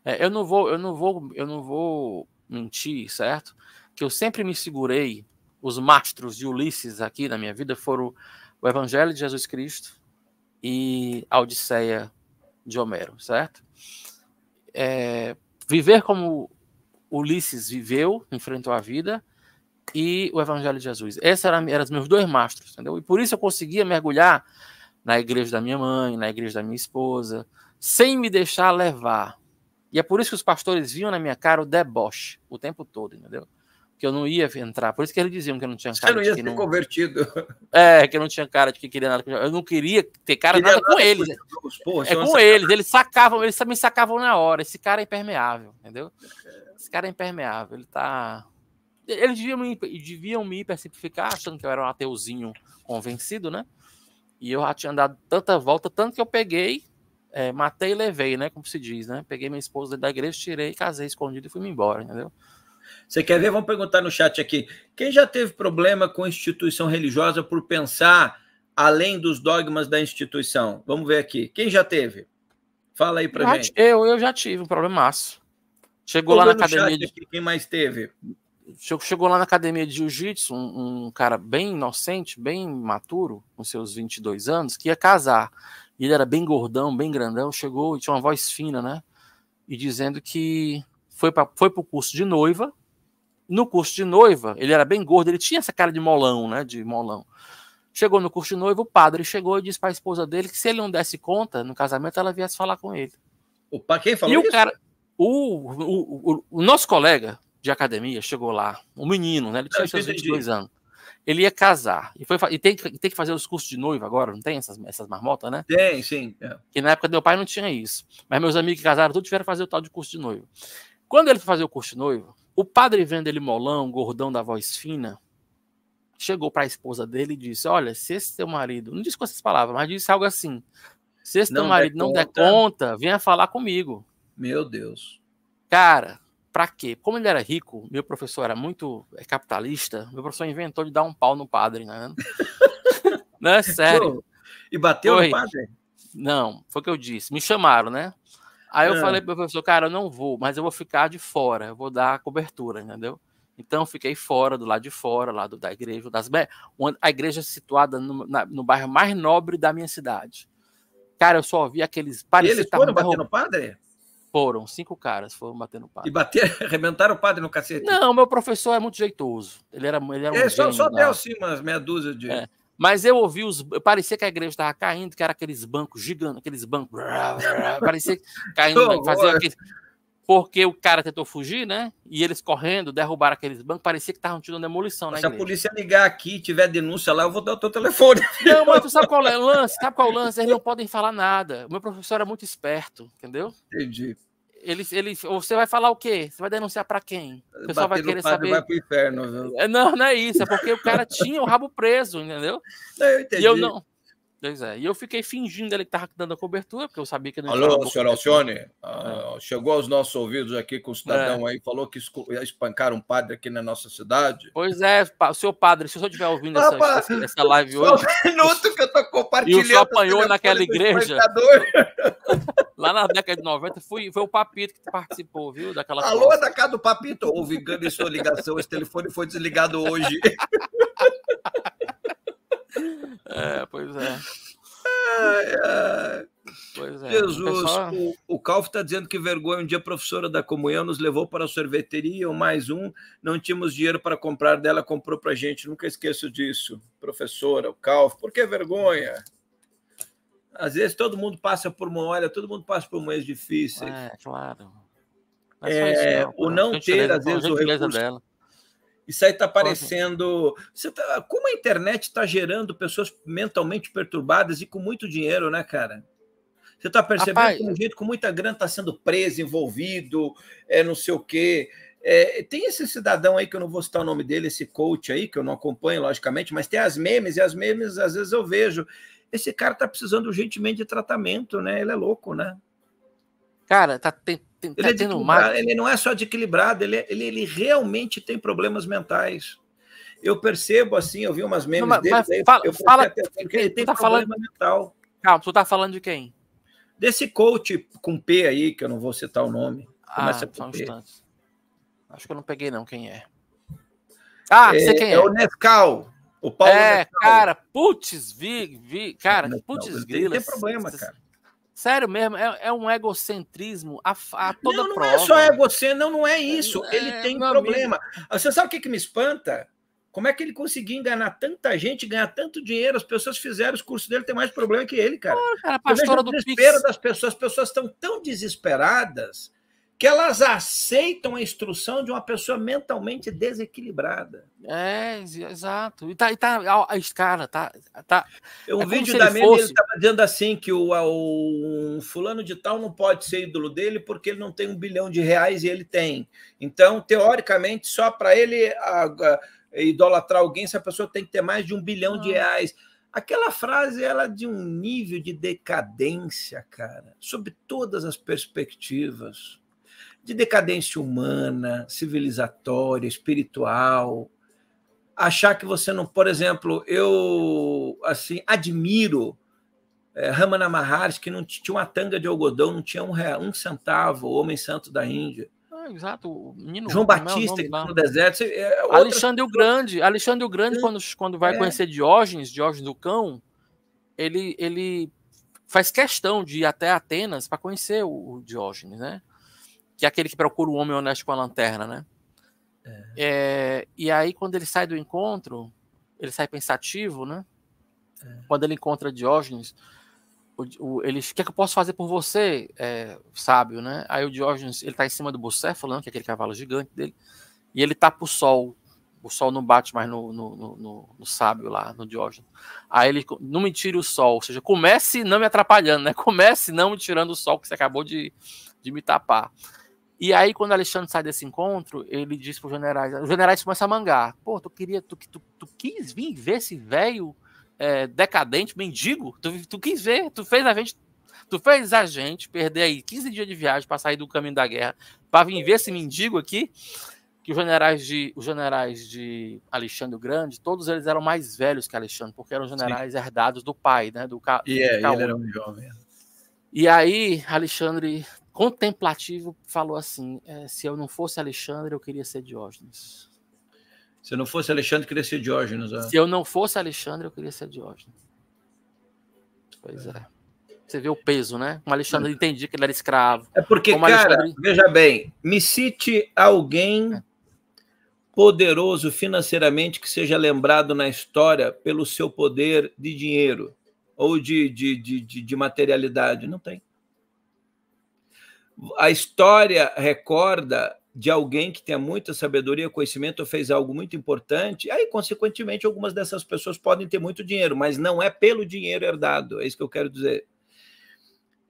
É, eu não vou, eu não vou, eu não vou mentir, certo? que eu sempre me segurei, os mastros de Ulisses aqui na minha vida foram o Evangelho de Jesus Cristo e a Odisseia de Homero, certo? É, viver como Ulisses viveu, enfrentou a vida, e o Evangelho de Jesus. Esses eram, eram os meus dois mastros, entendeu? E por isso eu conseguia mergulhar na igreja da minha mãe, na igreja da minha esposa, sem me deixar levar. E é por isso que os pastores viam na minha cara o deboche o tempo todo, entendeu? que eu não ia entrar. Por isso que eles diziam que eu não tinha cara. Você não ia ser não... convertido. É, que eu não tinha cara de que queria nada. Eu não queria ter cara queria nada, nada, com eles. Porra, é com eles. Eles sacavam, eles me sacavam na hora. Esse cara é impermeável, entendeu? Esse cara é impermeável. Ele tá. Eles deviam me, deviam me hipersimplificar, achando que eu era um ateuzinho convencido, né? E eu já tinha dado tanta volta, tanto que eu peguei, é, matei e levei, né? Como se diz, né? Peguei minha esposa da igreja, tirei, casei escondido e fui embora, entendeu? Você quer ver? Vamos perguntar no chat aqui. Quem já teve problema com instituição religiosa por pensar além dos dogmas da instituição? Vamos ver aqui. Quem já teve? Fala aí pra eu, gente. Eu, eu já tive um problemaço. Chegou lá na academia. De... Aqui, quem mais teve? Chegou lá na academia de jiu-jitsu, um, um, cara bem inocente, bem maturo, com seus 22 anos, que ia casar. ele era bem gordão, bem grandão. Chegou e tinha uma voz fina, né? E dizendo que foi para foi o curso de noiva, no curso de noiva, ele era bem gordo, ele tinha essa cara de molão, né? De molão. Chegou no curso de noiva, o padre chegou e disse para a esposa dele que se ele não desse conta no casamento, ela viesse falar com ele. Opa, quem falou e isso? O, cara, o, o, o, o, nosso colega de academia chegou lá, um menino, né? Ele tinha ah, seus 22 anos. Ele ia casar. E, foi, e tem, tem que fazer os cursos de noiva agora, não tem essas, essas marmotas, né? Tem, sim. É. Que na época do meu pai não tinha isso. Mas meus amigos que casaram, todos tiveram que fazer o tal de curso de noiva. Quando ele foi fazer o curso de noiva, o padre vendo ele molão, gordão da voz fina, chegou para a esposa dele e disse: Olha, se esse teu marido, não disse com essas palavras, mas disse algo assim: Se esse não teu marido não conta. der conta, venha falar comigo. Meu Deus. Cara, para quê? Como ele era rico, meu professor era muito é, capitalista, meu professor inventou de dar um pau no padre, né? *laughs* não é sério. Pô, e bateu Oi. no padre? Não, foi o que eu disse. Me chamaram, né? Aí eu é. falei pro professor, cara, eu não vou, mas eu vou ficar de fora, eu vou dar cobertura, entendeu? Então fiquei fora, do lado de fora, lá da igreja, das, a igreja é situada no, na, no bairro mais nobre da minha cidade. Cara, eu só ouvi aqueles. E eles foram bater no padre? Foram, cinco caras foram bater no padre. E bater, *laughs* arrebentaram o padre no cacete? Não, meu professor é muito jeitoso. Ele era, ele era um. É, só, só o deu sim umas meia dúzia de. É. Mas eu ouvi os. Parecia que a igreja estava caindo, que era aqueles bancos gigantes, aqueles bancos. *laughs* parecia caindo, né, fazia aquele, porque o cara tentou fugir, né? E eles correndo, derrubaram aqueles bancos, parecia que estavam tirando demolição, né? Se a polícia ligar aqui tiver denúncia lá, eu vou dar o teu telefone. Não, mas tu sabe qual é o *laughs* lance? Sabe qual é o lance? Eles não podem falar nada. O meu professor era muito esperto, entendeu? Entendi. Ele, ele, você vai falar o quê? Você vai denunciar para quem? O pessoal Bater vai querer saber. Vai pro inferno, viu? É, não, não é isso. É porque o cara *laughs* tinha o rabo preso, entendeu? Não, eu entendi. E eu não. Pois é. E eu fiquei fingindo ele que estava dando a cobertura, porque eu sabia que não Alô, senhor Alcione, ah, é. chegou aos nossos ouvidos aqui com o cidadão é. aí falou que espancaram um padre aqui na nossa cidade. Pois é, o seu padre, se o senhor estiver ouvindo ah, essa, essa, essa, live *laughs* hoje. Um minuto que eu tô compartilhando. E o senhor apanhou naquela igreja. *laughs* lá na década de 90, foi, foi o Papito que participou, viu? Daquela Alô, coisa. da casa do Papito. Houve engano em sua ligação, esse telefone foi desligado hoje. *laughs* É, pois é. Pois é. Jesus, pessoal... o, o Calvo está dizendo que vergonha. Um dia, professora da comunhão nos levou para a sorveteria, ou mais um, não tínhamos dinheiro para comprar dela, comprou para gente. Nunca esqueço disso, professora, o Calvo. Por que vergonha? Às vezes todo mundo passa por uma hora, todo mundo passa por momentos difíceis. É, claro. é isso, é, não, o não ter, às vezes, o recurso. Dela isso aí está aparecendo. Tá... como a internet está gerando pessoas mentalmente perturbadas e com muito dinheiro, né, cara? Você está percebendo Rapaz, que um jeito com muita grana está sendo preso, envolvido, é não sei o quê. É, tem esse cidadão aí, que eu não vou citar o nome dele, esse coach aí, que eu não acompanho, logicamente, mas tem as memes, e as memes às vezes eu vejo. Esse cara está precisando urgentemente de tratamento, né? Ele é louco, né? Cara, tá, tem ele, é tá tendo ele não é só desequilibrado, ele, é, ele, ele realmente tem problemas mentais. Eu percebo assim, eu vi umas memes não, dele, fala, eu fala, até, porque ele tem tá problema falando... mental. Calma, tu tá falando de quem? Desse coach com P aí, que eu não vou citar o nome. Ah, Começa ah, por tantos. Acho que eu não peguei não quem é. Ah, é, sei quem é. É o Nescau. O Paulo é, Nescau. cara, putz, vi, vi, cara, putz, grila. tem problema, cara. Sério mesmo, é, é um egocentrismo a, a toda não, não é prova. Não, é só egocentrismo, não, não é isso. É, Ele tem problema. Amigo. Ah, você sabe o que, que me espanta? Como é que ele conseguiu enganar tanta gente, ganhar tanto dinheiro? As pessoas fizeram os cursos dele, tem mais problema que ele, cara. Pô, cara a pastora do desespero Pix. das pessoas, as pessoas estão tão desesperadas que elas aceitam a instrução de uma pessoa mentalmente desequilibrada. É, exato. E tá, e tá cara, tá, tá. É um é vídeo da minha fosse... ele estava dizendo assim que o, o, fulano de tal não pode ser ídolo dele porque ele não tem um bilhão de reais e ele tem. Então, teoricamente, só para ele a, a, idolatrar alguém, essa pessoa tem que ter mais de um bilhão ah. de reais. Aquela frase ela é de um nível de decadência, cara, sob todas as perspectivas de decadência humana, civilizatória, espiritual. Achar que você não, por exemplo, eu assim admiro é, Ramana Maharshi, que não tinha uma tanga de algodão, não tinha um, real, um centavo, homem santo da Índia. Ah, exato, exato, menino, João é Batista é no deserto. É, Alexandre outra... o Grande, Alexandre o Grande, é. quando, quando vai é. conhecer Diógenes, Diógenes do Cão, ele, ele faz questão de ir até Atenas para conhecer o, o Diógenes, né? que é aquele que procura o homem honesto com a lanterna, né? É. É, e aí, quando ele sai do encontro, ele sai pensativo, né? É. Quando ele encontra Diógenes, o, o, ele, o que é que eu posso fazer por você, é, sábio, né? Aí o Diógenes, ele tá em cima do Bucéfalo, né? que é aquele cavalo gigante dele, e ele tá pro sol. O sol não bate mais no, no, no, no, no sábio lá, no Diógenes. Aí ele, não me tire o sol, ou seja, comece não me atrapalhando, né? *laughs* Comece não me tirando o sol que você acabou de, de me tapar. E aí, quando Alexandre sai desse encontro, ele diz para os generais: os generais começam a mangar. Pô, tu queria, tu, tu, tu quis vir ver esse velho é, decadente, mendigo? Tu, tu quis ver, tu fez a gente. Tu fez a gente perder aí 15 dias de viagem para sair do caminho da guerra, para vir ver esse mendigo aqui que os generais de os generais de Alexandre o Grande, todos eles eram mais velhos que Alexandre, porque eram generais Sim. herdados do pai, né, do Ca, yeah, do é, ele era um jovem. E aí Alexandre contemplativo, falou assim: é, se eu não fosse Alexandre, eu queria ser Diógenes. Se eu não fosse Alexandre, eu queria ser Diógenes. É. Se eu não fosse Alexandre, eu queria ser Diógenes. Pois é. Você vê o peso, né? Como Alexandre hum. entendia que ele era escravo. É porque, Como cara, Alexandre... veja bem, me cite alguém é. poderoso financeiramente que seja lembrado na história pelo seu poder de dinheiro ou de, de, de, de, de materialidade. Não tem. A história recorda de alguém que tenha muita sabedoria, conhecimento, fez algo muito importante, aí, consequentemente, algumas dessas pessoas podem ter muito dinheiro, mas não é pelo dinheiro herdado, é isso que eu quero dizer.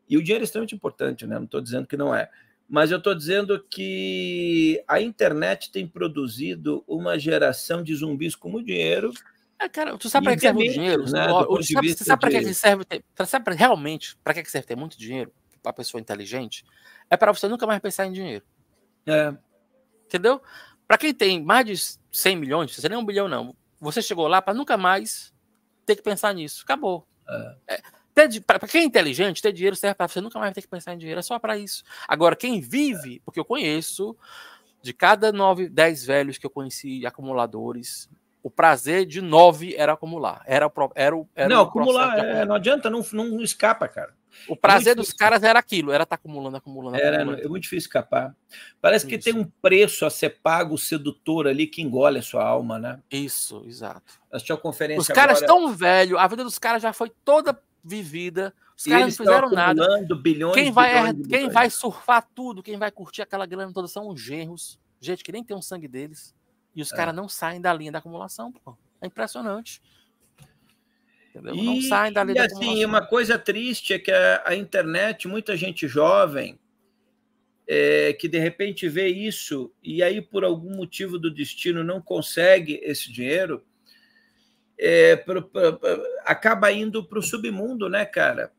E o dinheiro é extremamente importante, né? Não estou dizendo que não é. Mas eu estou dizendo que a internet tem produzido uma geração de zumbis com dinheiro. É, cara, tu sabe para que serve o dinheiro? Né? Ó, sabe, você sabe para que, que serve? Ter, sabe realmente para que serve ter muito dinheiro? a pessoa inteligente é para você nunca mais pensar em dinheiro. É. Entendeu? Para quem tem mais de 100 milhões, você nem um bilhão não, você chegou lá para nunca mais ter que pensar nisso. Acabou. É. É, para quem é inteligente, ter dinheiro serve para você nunca mais ter que pensar em dinheiro. É só para isso. Agora, quem vive, porque eu conheço, de cada 9, 10 velhos que eu conheci acumuladores, o prazer de nove era acumular. Era, o, era, o, era não, acumular, é, não adianta, não, não escapa, cara. O prazer dos caras era aquilo, era estar tá acumulando, acumulando. Era acumulando. é muito difícil escapar. Parece que tem um preço a ser pago sedutor ali que engole a sua alma, né? Isso, exato. que a conferência Os caras agora... tão velho, a vida dos caras já foi toda vivida. Os e caras não fizeram nada. Bilhões, quem vai, bilhões, quem bilhões. vai surfar tudo, quem vai curtir aquela grana toda são os genros, gente que nem tem um sangue deles. E os é. caras não saem da linha da acumulação, pô. É impressionante. Entendeu? E, não saem da E assim, uma coisa triste é que a, a internet, muita gente jovem, é, que de repente vê isso e aí, por algum motivo do destino, não consegue esse dinheiro, é, acaba indo para o submundo, né, cara?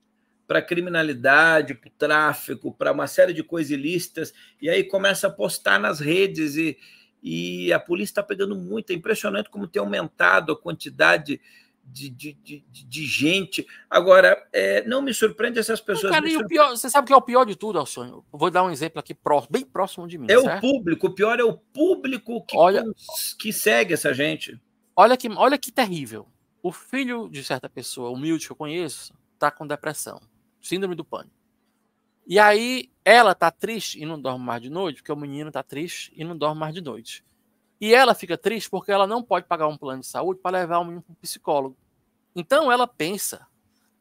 Para criminalidade, para tráfico, para uma série de coisas ilícitas, e aí começa a postar nas redes e, e a polícia está pegando muito. É impressionante como tem aumentado a quantidade de, de, de, de, gente. Agora, é, não me surpreende essas pessoas. cara, surpre... pior, você sabe que é o pior de tudo, Alcione? Eu vou dar um exemplo aqui próximo, bem próximo de mim. É certo? o público, o pior é o público que, olha, cons... que segue essa gente. Olha que, olha que terrível. O filho de certa pessoa humilde que eu conheço tá com depressão, síndrome do pânico. E aí ela tá triste e não dorme mais de noite, porque o menino tá triste e não dorme mais de noite. E ela fica triste porque ela não pode pagar um plano de saúde para levar o menino para um psicólogo. Então ela pensa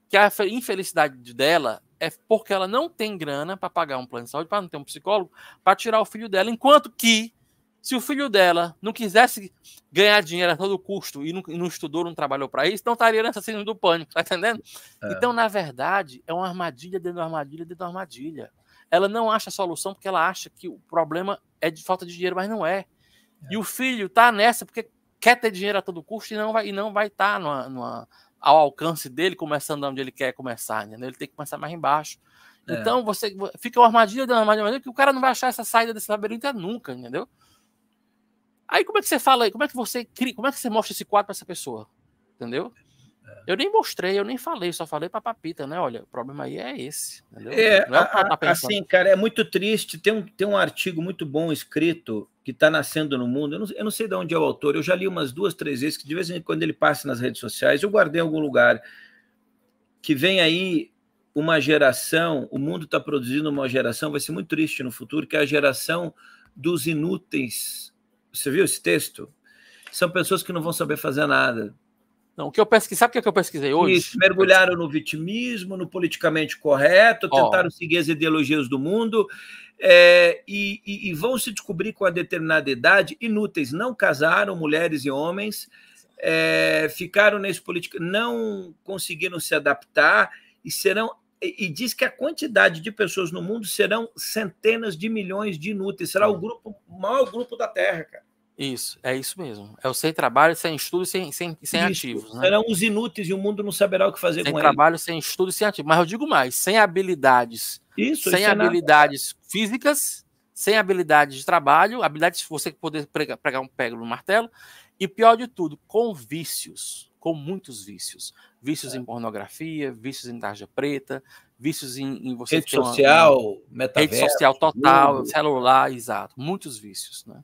que a infelicidade dela é porque ela não tem grana para pagar um plano de saúde, para não ter um psicólogo, para tirar o filho dela. Enquanto que, se o filho dela não quisesse ganhar dinheiro a todo custo e não, e não estudou, não trabalhou para isso, não estaria nessa cena do pânico, tá entendendo? É. Então, na verdade, é uma armadilha dentro da armadilha dentro da armadilha. Ela não acha a solução porque ela acha que o problema é de falta de dinheiro, mas não é. É. E o filho tá nessa porque quer ter dinheiro a todo custo e não vai e não vai estar tá numa, numa, ao alcance dele começando onde ele quer começar, entendeu? Ele tem que começar mais embaixo. É. Então você fica uma armadilha dando uma armadilha, que o cara não vai achar essa saída desse labirinto é nunca, entendeu? Aí como é que você fala, como é que você cria, como é que você mostra esse quadro para essa pessoa? Entendeu? É. Eu nem mostrei, eu nem falei, só falei para Papita, né? Olha, o problema aí é esse. Entendeu? É, Não é tá assim, cara, é muito triste. Tem um, tem um artigo muito bom escrito que está nascendo no mundo. Eu não, eu não, sei de onde é o autor, eu já li umas duas, três vezes, que de vez em quando ele passa nas redes sociais, eu guardei em algum lugar. Que vem aí uma geração, o mundo está produzindo uma geração, vai ser muito triste no futuro, que é a geração dos inúteis. Você viu esse texto? São pessoas que não vão saber fazer nada não, o que eu pesquisei, sabe o que eu pesquisei hoje? Isso, mergulharam no vitimismo, no politicamente correto, tentaram oh. seguir as ideologias do mundo é, e, e, e, vão se descobrir com a determinada idade inúteis. Não casaram mulheres e homens, é, ficaram nesse político, não conseguiram se adaptar e serão. E, diz que a quantidade de pessoas no mundo serão centenas de milhões de inúteis. Será o hum. grupo, o maior grupo da Terra, cara. Isso, é isso mesmo. É o sem trabalho, sem estudo, sem, sem, sem ativos. Né? Serão os inúteis e o mundo não saberá o que fazer sem com trabalho, eles. Sem trabalho, sem estudo, sem ativos. Mas eu digo mais, sem habilidades. Isso, sem isso é habilidades é físicas, sem habilidades de trabalho, habilidades você poder pregar, pregar um pego no martelo, e pior de tudo, com vícios, com muitos vícios. Vícios é. em pornografia, vícios em tarja preta, vícios em, em você. Rede social, uma, metaverso. Rede social total, mundo. celular, exato. Muitos vícios, né?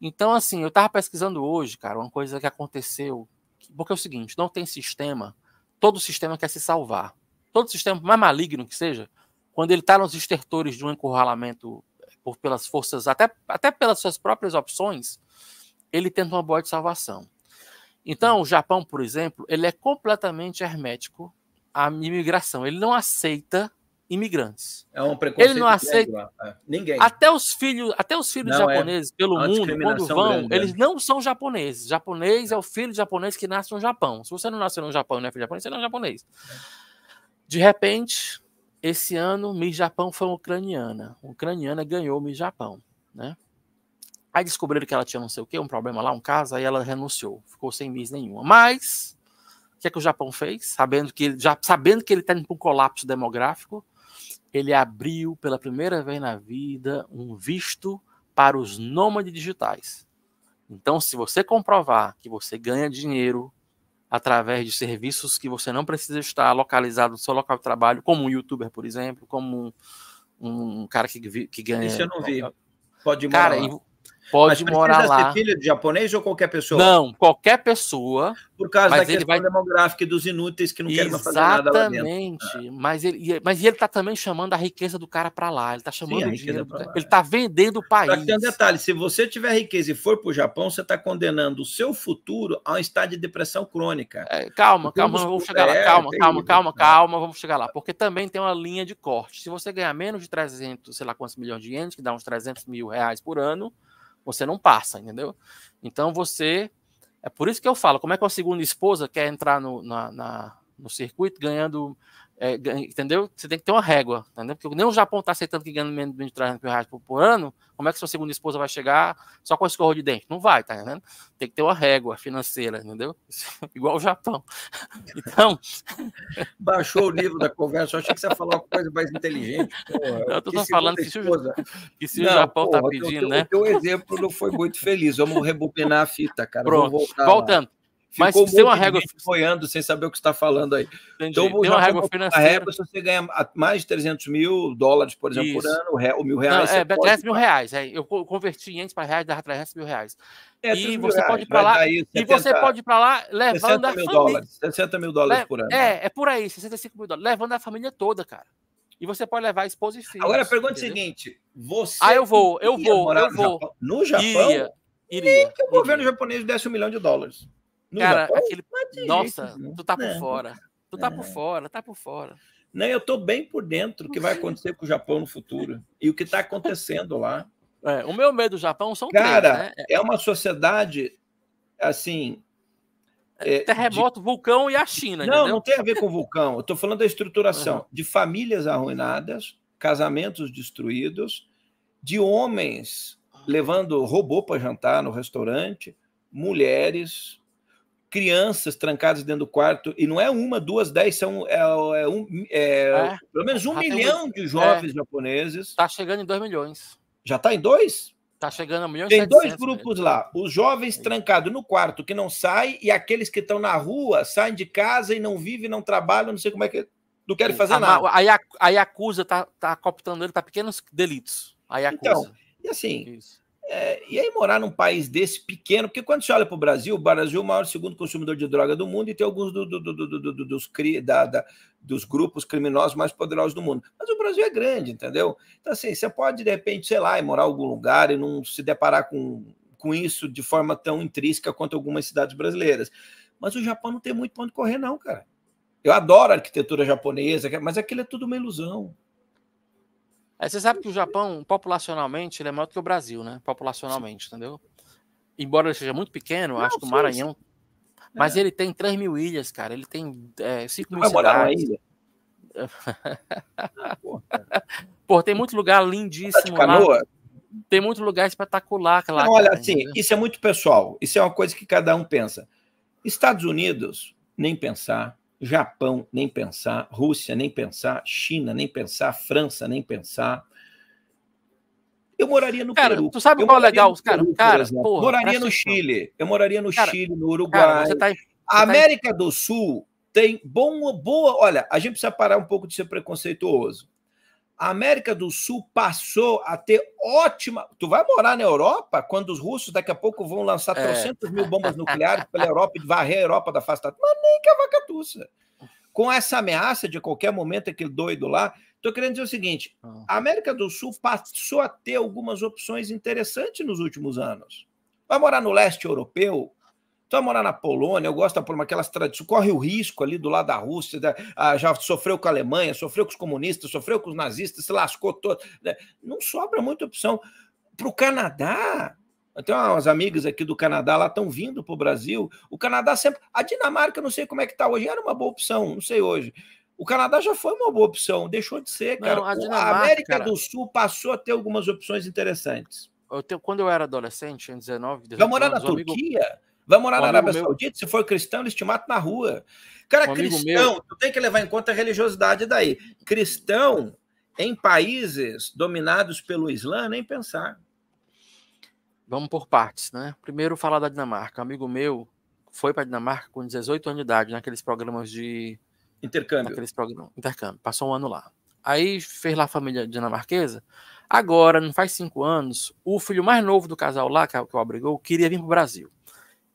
Então, assim, eu estava pesquisando hoje, cara, uma coisa que aconteceu. Porque é o seguinte: não tem sistema, todo sistema quer se salvar. Todo sistema, mais maligno que seja, quando ele está nos estertores de um encurralamento eh, por, pelas forças, até, até pelas suas próprias opções, ele tenta uma boa de salvação. Então, o Japão, por exemplo, ele é completamente hermético à imigração. Ele não aceita imigrantes. É um preconceito. Ele não aceita é. ninguém. Até os filhos, até os filhos não, é japoneses é pelo mundo, quando vão, grande, né? eles é. não são japoneses. Japonês é o filho de japonês que nasce no Japão. Se você não nasceu no Japão, não é filho de japonês, você não é japonês. De repente, esse ano, Miss Japão foi uma ucraniana. ucraniana ganhou Miss Japão, né? Aí descobriram que ela tinha não sei o que, um problema lá, um caso, aí ela renunciou, ficou sem Miss nenhuma. Mas o que é que o Japão fez? Sabendo que já sabendo que ele está indo para um colapso demográfico, ele abriu pela primeira vez na vida um visto para os nômades digitais. Então, se você comprovar que você ganha dinheiro através de serviços que você não precisa estar localizado no seu local de trabalho, como um youtuber, por exemplo, como um, um cara que, que ganha. Isso eu não vi. Pode ir cara, Pode mas morar lá. Ser filho de japonês ou qualquer pessoa? Não, qualquer pessoa. Por causa da questão vai... demográfica e dos inúteis que não querem mais fazer nada lá dentro. Exatamente. Mas ele, mas ele está também chamando a riqueza do cara para lá. Ele está chamando Sim, o dinheiro. ele está é. vendendo o país. Só que tem um detalhe: se você tiver riqueza e for para o Japão, você está condenando o seu futuro a um estado de depressão crônica. É, calma, calma, vamos chegar lá. É, calma, calma, calma, né? calma, vamos chegar lá. Porque também tem uma linha de corte. Se você ganhar menos de 300, sei lá quantos milhões de ienes, que dá uns 300 mil reais por ano, você não passa, entendeu? Então você. É por isso que eu falo, como é que a segunda esposa quer entrar no, na, na, no circuito ganhando é, entendeu? Você tem que ter uma régua, entendeu? Porque nem o Japão está aceitando que ganha menos de 300 mil reais por, por, ano, como é que sua segunda esposa vai chegar só com a escova de dente? Não vai, tá entendendo? Tem que ter uma régua financeira, entendeu? *laughs* Igual o Japão. *laughs* Então... Baixou o nível da conversa, eu achei que você ia falar uma coisa mais inteligente. Porra, *laughs* eu tô que falando que se, o, que se não, tá o Japão porra, tá pedindo, né? teu, né? O exemplo não foi muito feliz, vamos rebobinar a fita, cara. Pronto, voltando. Lá. Mas Ficou tem uma régua apoiando sem saber o que está falando aí. Entendi. Então, tem uma régua financeira. A Régua, se você ganha mais de 300 mil dólares, por exemplo, Isso. por ano, o, mil reais. Não, é, pode... 300 mil reais. É. Eu converti em ienes para reais, dava 300 mil reais. É, e você reais, pode ir para lá. 70, e você pode ir para lá levando a família. Dólares, 60 mil dólares por ano. É, é por aí, 65 mil dólares. Levando a família toda, cara. E você pode levar a esposa e filhos. Agora a pergunta é a seguinte: você. Ah, eu vou, eu vou, eu vou. No Japão? Iria. iria Nem que o governo japonês desse um milhão de dólares. No Cara, Japão? aquele. Nossa, jeito, né? tu tá por é. fora. Tu tá é. por fora, tá por fora. Não, né, eu tô bem por dentro do que vai acontecer com o Japão no futuro e o que tá acontecendo lá. É, o meu medo do Japão são Cara, três, né? É, é uma sociedade assim. É, é, Terremoto, de... vulcão e a China. Não, entendeu? não tem a ver com vulcão. Eu tô falando da estruturação uhum. de famílias arruinadas, casamentos destruídos, de homens levando robô para jantar no restaurante, mulheres crianças trancadas dentro do quarto, e não é uma, duas, dez, são é, é um, é, é. pelo menos um milhão tem... de jovens é. japoneses. Está chegando em dois milhões. Já está em dois? Está chegando a milhões Tem 700, dois grupos lá, os jovens trancados no quarto que não saem e aqueles que estão na rua saem de casa e não vivem, não trabalham, não sei como é que não querem é, fazer a, nada. Aí a, a Yakuza tá, tá cooptando ele está pequenos delitos. A então, Yakuza. Então, e assim, Isso. É, e aí morar num país desse pequeno, porque quando você olha para o Brasil, o Brasil é o maior segundo consumidor de droga do mundo e tem alguns do, do, do, dos, da, da, dos, grupos criminosos mais poderosos do mundo. Mas o Brasil é grande, entendeu? Então, assim, você pode, de repente, sei lá, ir morar em algum lugar e não se deparar com, com isso de forma tão intrínseca quanto algumas cidades brasileiras. Mas o Japão não tem muito ponto onde correr, não, cara. Eu adoro a arquitetura japonesa, mas aquilo é tudo uma ilusão. É, você sabe que o Japão, populacionalmente, ele é maior do que o Brasil, né? Populacionalmente, entendeu? Embora ele seja muito pequeno, Não, acho que o Maranhão. Mas é. ele tem 3 mil ilhas, cara. Ele tem é, 5 mil vai morar na ilha? *laughs* Pô, tem muito lugar lindíssimo lá. Tem muito lugar espetacular lá. Não, olha, cara, assim, entendeu? isso é muito pessoal. Isso é uma coisa que cada um pensa. Estados Unidos, nem pensar. Japão, nem pensar. Rússia, nem pensar. China, nem pensar. França, nem pensar. Eu moraria no cara, Peru. Tu sabe eu qual é legal? Peru, cara, cara, porra, moraria no Chile. Eu moraria no cara, Chile, no Uruguai. Cara, tá, a tá América tá... do Sul tem bom, boa. Olha, a gente precisa parar um pouco de ser preconceituoso a América do Sul passou a ter ótima. Tu vai morar na Europa quando os russos daqui a pouco vão lançar é. 300 mil bombas *laughs* nucleares pela Europa e varrer a Europa da face da. Mas nem que a vacatuça. Com essa ameaça de qualquer momento, aquele doido lá. Estou querendo dizer o seguinte: ah. a América do Sul passou a ter algumas opções interessantes nos últimos anos. Vai morar no leste europeu, então, morar na Polônia, eu gosto da Polônia, aquelas tradições, corre o risco ali do lado da Rússia, ah, já sofreu com a Alemanha, sofreu com os comunistas, sofreu com os nazistas, se lascou todo. Né? Não sobra muita opção. Para o Canadá, até umas amigas aqui do Canadá lá estão vindo para o Brasil. O Canadá sempre. A Dinamarca, não sei como é que está hoje, era uma boa opção, não sei hoje. O Canadá já foi uma boa opção, deixou de ser, cara. Não, a, Dinamarca, a, América cara... do Sul passou a ter algumas opções interessantes. Eu tenho, quando eu era adolescente, em 19, 18 Vai morar na Turquia? Amigo... Vai morar um na Arábia meu... Saudita? Se for cristão, eles te matam na rua. Cara, um cristão, tu tem que levar em conta a religiosidade daí. Cristão, em países dominados pelo Islã, nem pensar. Vamos por partes, né? Primeiro, falar da Dinamarca. Um amigo meu foi para a Dinamarca com 18 anos de idade, naqueles programas de. Intercâmbio. Naqueles programas. Intercâmbio. Passou um ano lá. Aí fez lá a família dinamarquesa. Agora, não faz cinco anos, o filho mais novo do casal lá, que é o abrigou, queria vir para o Brasil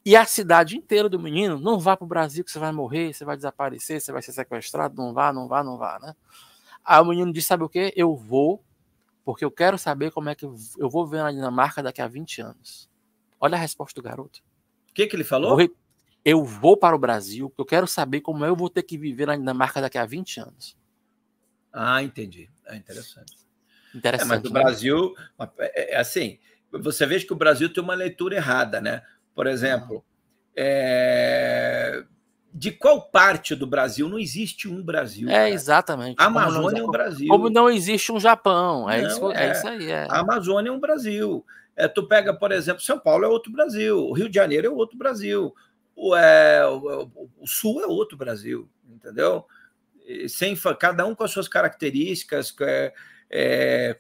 e a cidade inteira do menino, não vá para o Brasil que você vai morrer, você vai desaparecer, você vai ser sequestrado, não vá, não vá, não vá, né? Aí o menino disse, sabe o que? Eu vou, porque eu quero saber como é que eu vou ver na Dinamarca daqui a 20 anos. Olha a resposta do garoto. O que, que ele falou? Eu vou para o Brasil, porque eu quero saber como eu vou ter que viver na Dinamarca daqui a 20 anos. Ah, entendi. É interessante. interessante é, mas o né? Brasil, é, é, assim, você vê que o Brasil tem uma leitura errada, né? Por exemplo, é... de qual parte do Brasil não existe um Brasil? É, cara. exatamente. A Amazônia é um Brasil. Como não existe um Japão. É, não, isso, é, é isso aí. É. A Amazônia é um Brasil. É, tu pega, por exemplo, São Paulo é outro Brasil. O Rio de Janeiro é outro Brasil. O, é, o, é, o Sul é outro Brasil, entendeu? Sem, cada um com as suas características. É, é,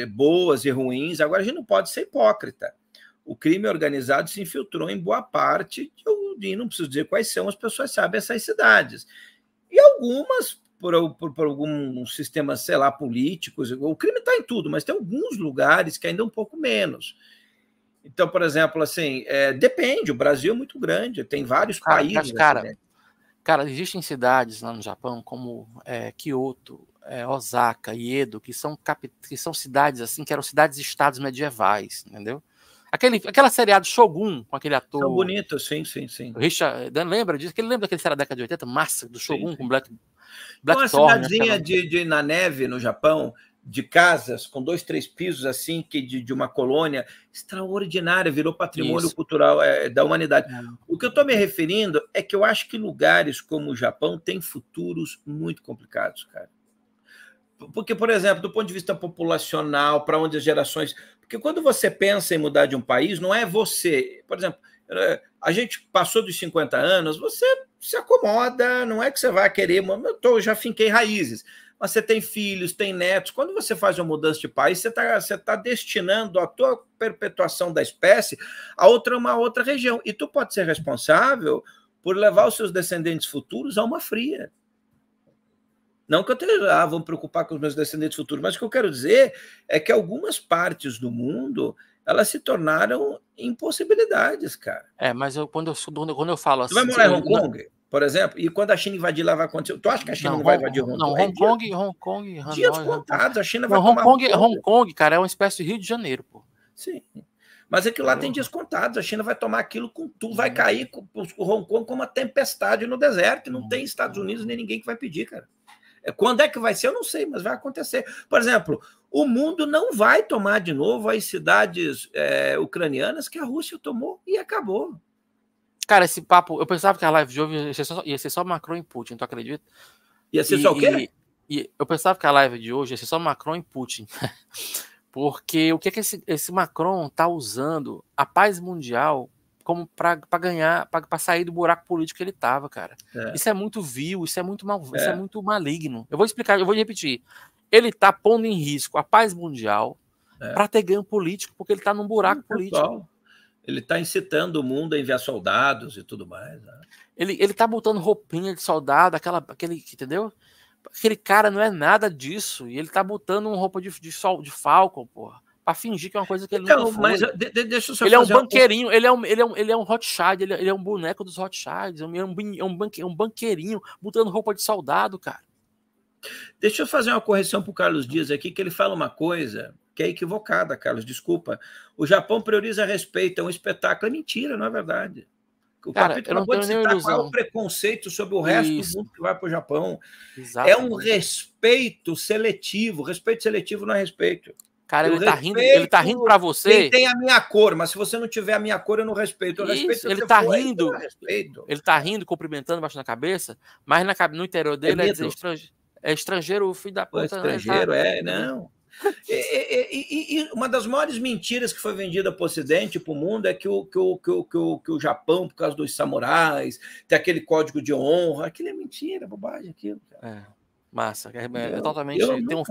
é, boas e ruins. Agora, a gente não pode ser hipócrita o crime organizado se infiltrou em boa parte, e não preciso dizer quais são, as pessoas sabem essas cidades. E algumas, por, por, por algum sistema, sei lá, políticos, o crime está em tudo, mas tem alguns lugares que ainda é um pouco menos. Então, por exemplo, assim, é, depende, o Brasil é muito grande, tem vários cara, países. Assim, cara, assim, né? cara, existem cidades lá no Japão, como é, Kyoto, é, Osaka, Iedo, que são, que são cidades assim, que eram cidades-estados medievais, entendeu? Aquele, aquela seriado Shogun, com aquele ator. São bonitos, sim, sim, sim. Richard, né, lembra disso? Ele lembra daquele seriado da década de 80? Massa, do Shogun sim, sim. com Black. Black Uma né, cidadezinha de, de, na neve, no Japão, de casas, com dois, três pisos, assim, que de, de uma colônia extraordinária, virou patrimônio Isso. cultural é, é da humanidade. É. O que eu estou me referindo é que eu acho que lugares como o Japão têm futuros muito complicados, cara. Porque, por exemplo, do ponto de vista populacional, para onde as gerações porque quando você pensa em mudar de um país, não é você. Por exemplo, eh, a gente passou dos 50 anos, você se acomoda, não é que você vai querer, eu tô, já finquei raízes. Mas você tem filhos, tem netos. Quando você faz uma mudança de país, você está você tá destinando a tua perpetuação da espécie a outra uma outra região. E tu pode ser responsável por levar os seus descendentes futuros a uma fria. Não que eu tenha, ah, vou me preocupar com os meus descendentes futuros, mas o que eu quero dizer é que algumas partes do mundo elas se tornaram impossibilidades, cara. É, mas eu, quando, eu, quando eu falo assim. tu vai assim, morar em Hong Kong, por exemplo, e quando a China invadir lá vai acontecer. Tu acha que a China não, não vai Hong, invadir é Hong Kong? Não, Hong Kong, é dia, Hong Kong. Hanoi, dias contados, a China vai não, Hong Kong, é Hong Kong, cara, é uma espécie de Rio de Janeiro, pô. Sim. Mas aquilo é lá tem dias contados. A China vai tomar aquilo com tudo, vai cair com, Hong Kong como uma tempestade no deserto. Não tem Estados Unidos nem ninguém que vai pedir, cara. É, quando é que vai ser? Eu não sei, mas vai acontecer. Por exemplo, o mundo não vai tomar de novo as cidades é, ucranianas que a Rússia tomou e acabou. Cara, esse papo, eu pensava que a live de hoje ia ser só, ia ser só Macron e Putin, tu acredita? Ia ser e, só o quê? E, e, eu pensava que a live de hoje ia ser só Macron e Putin. *laughs* Porque o que é que esse, esse Macron tá usando a paz mundial como para ganhar, para sair do buraco político que ele tava, cara. É. Isso é muito vil, isso é muito mal, é. isso é muito maligno. Eu vou explicar, eu vou repetir. Ele tá pondo em risco a paz mundial é. para ter ganho político, porque ele tá num buraco político. Ele tá incitando o mundo a enviar soldados e tudo mais. Né? Ele, ele tá botando roupinha de soldado, aquela, aquele, entendeu? Aquele cara não é nada disso. E ele tá botando uma roupa de, de, sol, de falcon, porra para fingir que é uma coisa que ele não foi. Mas, de, deixa eu ele é um banqueirinho, um... ele é um, ele é um, ele é um Rothschild, ele, é, ele é um boneco dos Rothschilds, é um, é um, é banque, é um banqueirinho botando roupa de soldado, cara. Deixa eu fazer uma correção pro Carlos Dias aqui, que ele fala uma coisa que é equivocada, Carlos, desculpa. O Japão prioriza respeito, é um espetáculo. É mentira, não é verdade. O Cara, capítulo não pode citar qual é o preconceito sobre o resto Isso. do mundo que vai para o Japão. Exatamente. É um respeito seletivo. Respeito seletivo não é respeito. Cara, ele tá, rindo, ele tá rindo pra você. Ele tem a minha cor, mas se você não tiver a minha cor, eu não respeito. Eu Isso, respeito ele tá for, rindo. Ele tá rindo, cumprimentando, baixo na cabeça, mas na, no interior dele é, é, dizer, estrangeiro, é estrangeiro, filho da puta. É estrangeiro, né? é, não. e, e, e, e, uma das maiores mentiras que foi vendida para o Ocidente, para o mundo, é que o, que, o, que, o, que, o, que o Japão, por causa dos samurais, tem aquele código de honra. Aquilo é mentira, bobagem, aquilo. Cara. É. Massa. É, é totalmente. Eu, tem um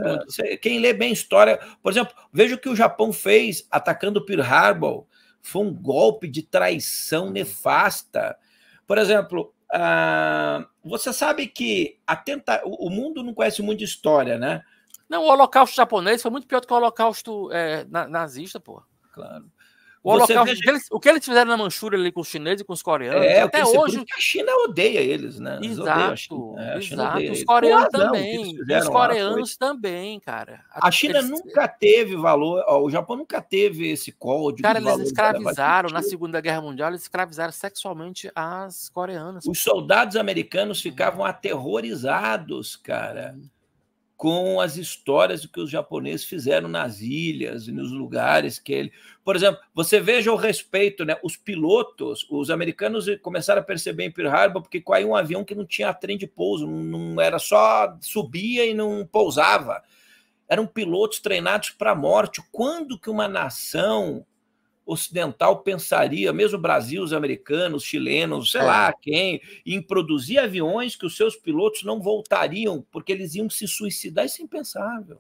Quem lê bem história. Por exemplo, veja o que o Japão fez atacando Pearl Harbor. Foi um golpe de traição uhum. nefasta. Por exemplo, ah, você sabe que a tenta... o mundo não conhece muito de história, né? Não, o holocausto japonês foi muito pior do que o holocausto é, nazista, pô. Claro. O, veja... o que eles fizeram na Manchúria ali com os chineses e com os coreanos, é, até hoje. A China odeia eles, né? Eles exato. China, é, exato. Os coreanos também. Os coreanos também, cara. A, China eles... nunca teve valor, ó, o Japão nunca teve esse código. Cara, eles escravizaram, na Segunda Guerra Mundial, eles escravizaram sexualmente as coreanas. Os soldados americanos ficavam aterrorizados, cara. Hum com as histórias do que os japoneses fizeram nas ilhas e nos lugares que ele. Por exemplo, você veja o respeito, né? Os pilotos, os americanos começaram a perceber em Pearl Harbor porque caiu um avião que não tinha trem de pouso, não era só subia e não pousava. Eram pilotos treinados para a morte. Quando que uma nação ocidental pensaria, mesmo o Brasil, os americanos, os chilenos, sei é. lá quem, em produzir aviões que os seus pilotos não voltariam, porque eles iam se suicidar, isso é impensável.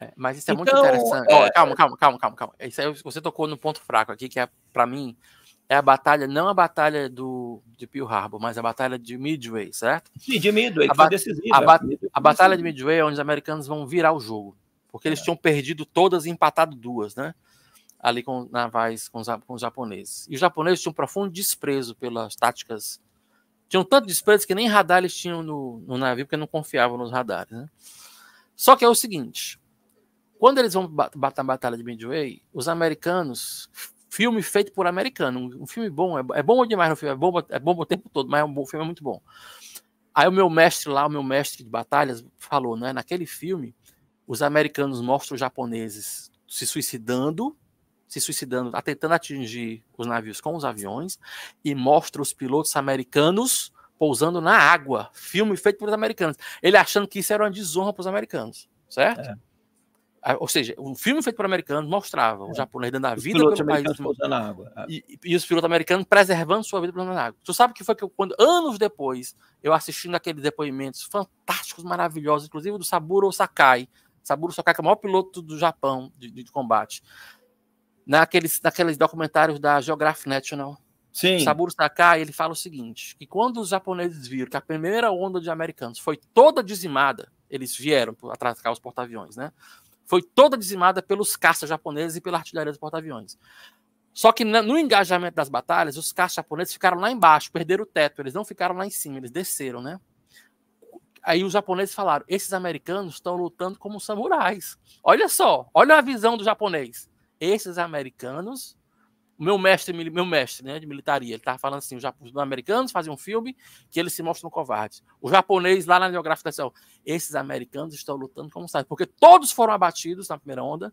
É, mas isso é então, muito interessante. É... Oh, calma, calma, calma, calma, calma. Isso aí você tocou no ponto fraco aqui, que é, para mim, é a batalha, não a batalha do, de Pearl Harbor, mas a batalha de Midway, certo? Sim, de Midway, a que foi decisiva. A, ba a batalha de Midway é onde os americanos vão virar o jogo, porque eles é. tinham perdido todas e empatado duas, né? ali com navais com os, com os japoneses. E os japoneses tinham um profundo desprezo pelas táticas. Tinham tanto desprezo que nem radar eles tinham no, no navio, porque não confiavam nos radares. Né? Só que é o seguinte: quando eles vão bater a Batalha de Midway, os americanos, filme feito por americano, um filme bom, é, é bom demais no filme, é bom, é bom o tempo todo, mas é um bom filme, é muito bom. Aí o meu mestre lá, o meu mestre de batalhas, falou, né? Naquele filme, os americanos mostram os japoneses se suicidando se suicidando, tentando atingir os navios com os aviões, e mostra os pilotos americanos pousando na água. Filme feito pelos americanos. Ele achando que isso era uma desonra para os americanos, certo? É. Ou seja, um filme feito por americanos mostrava é. o japonês dando a os vida pelo país. Na água. É. E, e, os pilotos americanos preservando sua vida pelo na água. Tu sabe que foi que eu, quando, anos depois, eu assistindo aqueles depoimentos fantásticos, maravilhosos, inclusive do Saburo Sakai. Saburo Sakai, que é o maior piloto do Japão de, de combate naqueles, naqueles documentários da Geographic National. Sim. Saburo Sakai, ele fala o seguinte, que quando os japoneses viram que a primeira onda de americanos foi toda dizimada, eles vieram atracar os porta-aviões, né? Foi toda dizimada pelos caças japoneses e pela artilharia dos porta-aviões. Só que no engajamento das batalhas, os caças japoneses ficaram lá embaixo, perderam o teto, eles não ficaram lá em cima, eles desceram, né? Aí os japoneses falaram: esses americanos estão lutando como samurais. Olha só, olha a visão do japonês esses americanos. Meu mestre, meu mestre né, de militaria, ele estava falando assim: os americanos faziam um filme que eles se mostram covardes. O japonês, lá na geográfica, disse: esses americanos estão lutando como sabe, porque todos foram abatidos na primeira onda,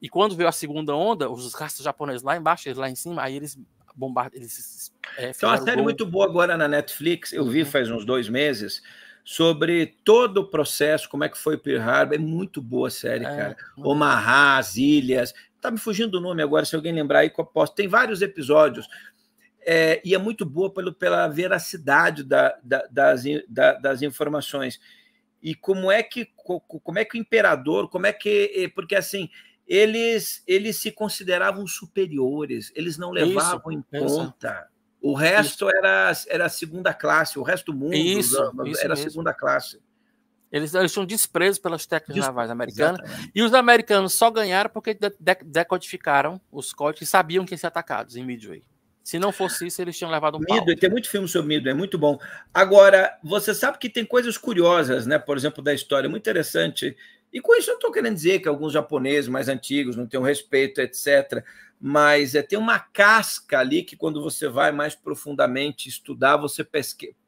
e quando veio a segunda onda, os rastros japoneses lá embaixo, eles lá em cima, aí eles bombardearam. Eles, é, Tem uma série muito boa agora na Netflix, eu vi uhum. faz uns dois meses, sobre todo o processo, como é que foi Pearl Harbor. É muito boa a série, é, cara. Muito... Omaha, as ilhas, Tá me fugindo o nome agora, se alguém lembrar aí, que eu posso. Tem vários episódios. É, e é muito boa pelo, pela veracidade da, da, das, da, das informações. E como é que como é que o imperador, como é que porque assim eles eles se consideravam superiores, eles não levavam isso, em conta. O resto era era segunda classe, o resto do mundo isso, era segunda classe. Eles, eles tinham desprezo pelas técnicas Des... navais americanas. Exatamente. E os americanos só ganharam porque decodificaram os códigos e sabiam que iam ser atacados em Midway. Se não fosse isso, eles tinham levado um Midway, pau. Tem muito filme sobre Midway, é muito bom. Agora, você sabe que tem coisas curiosas, né? por exemplo, da história, muito interessante. E com isso eu não estou querendo dizer que alguns japoneses mais antigos não têm um respeito, etc. Mas é, tem uma casca ali que quando você vai mais profundamente estudar, você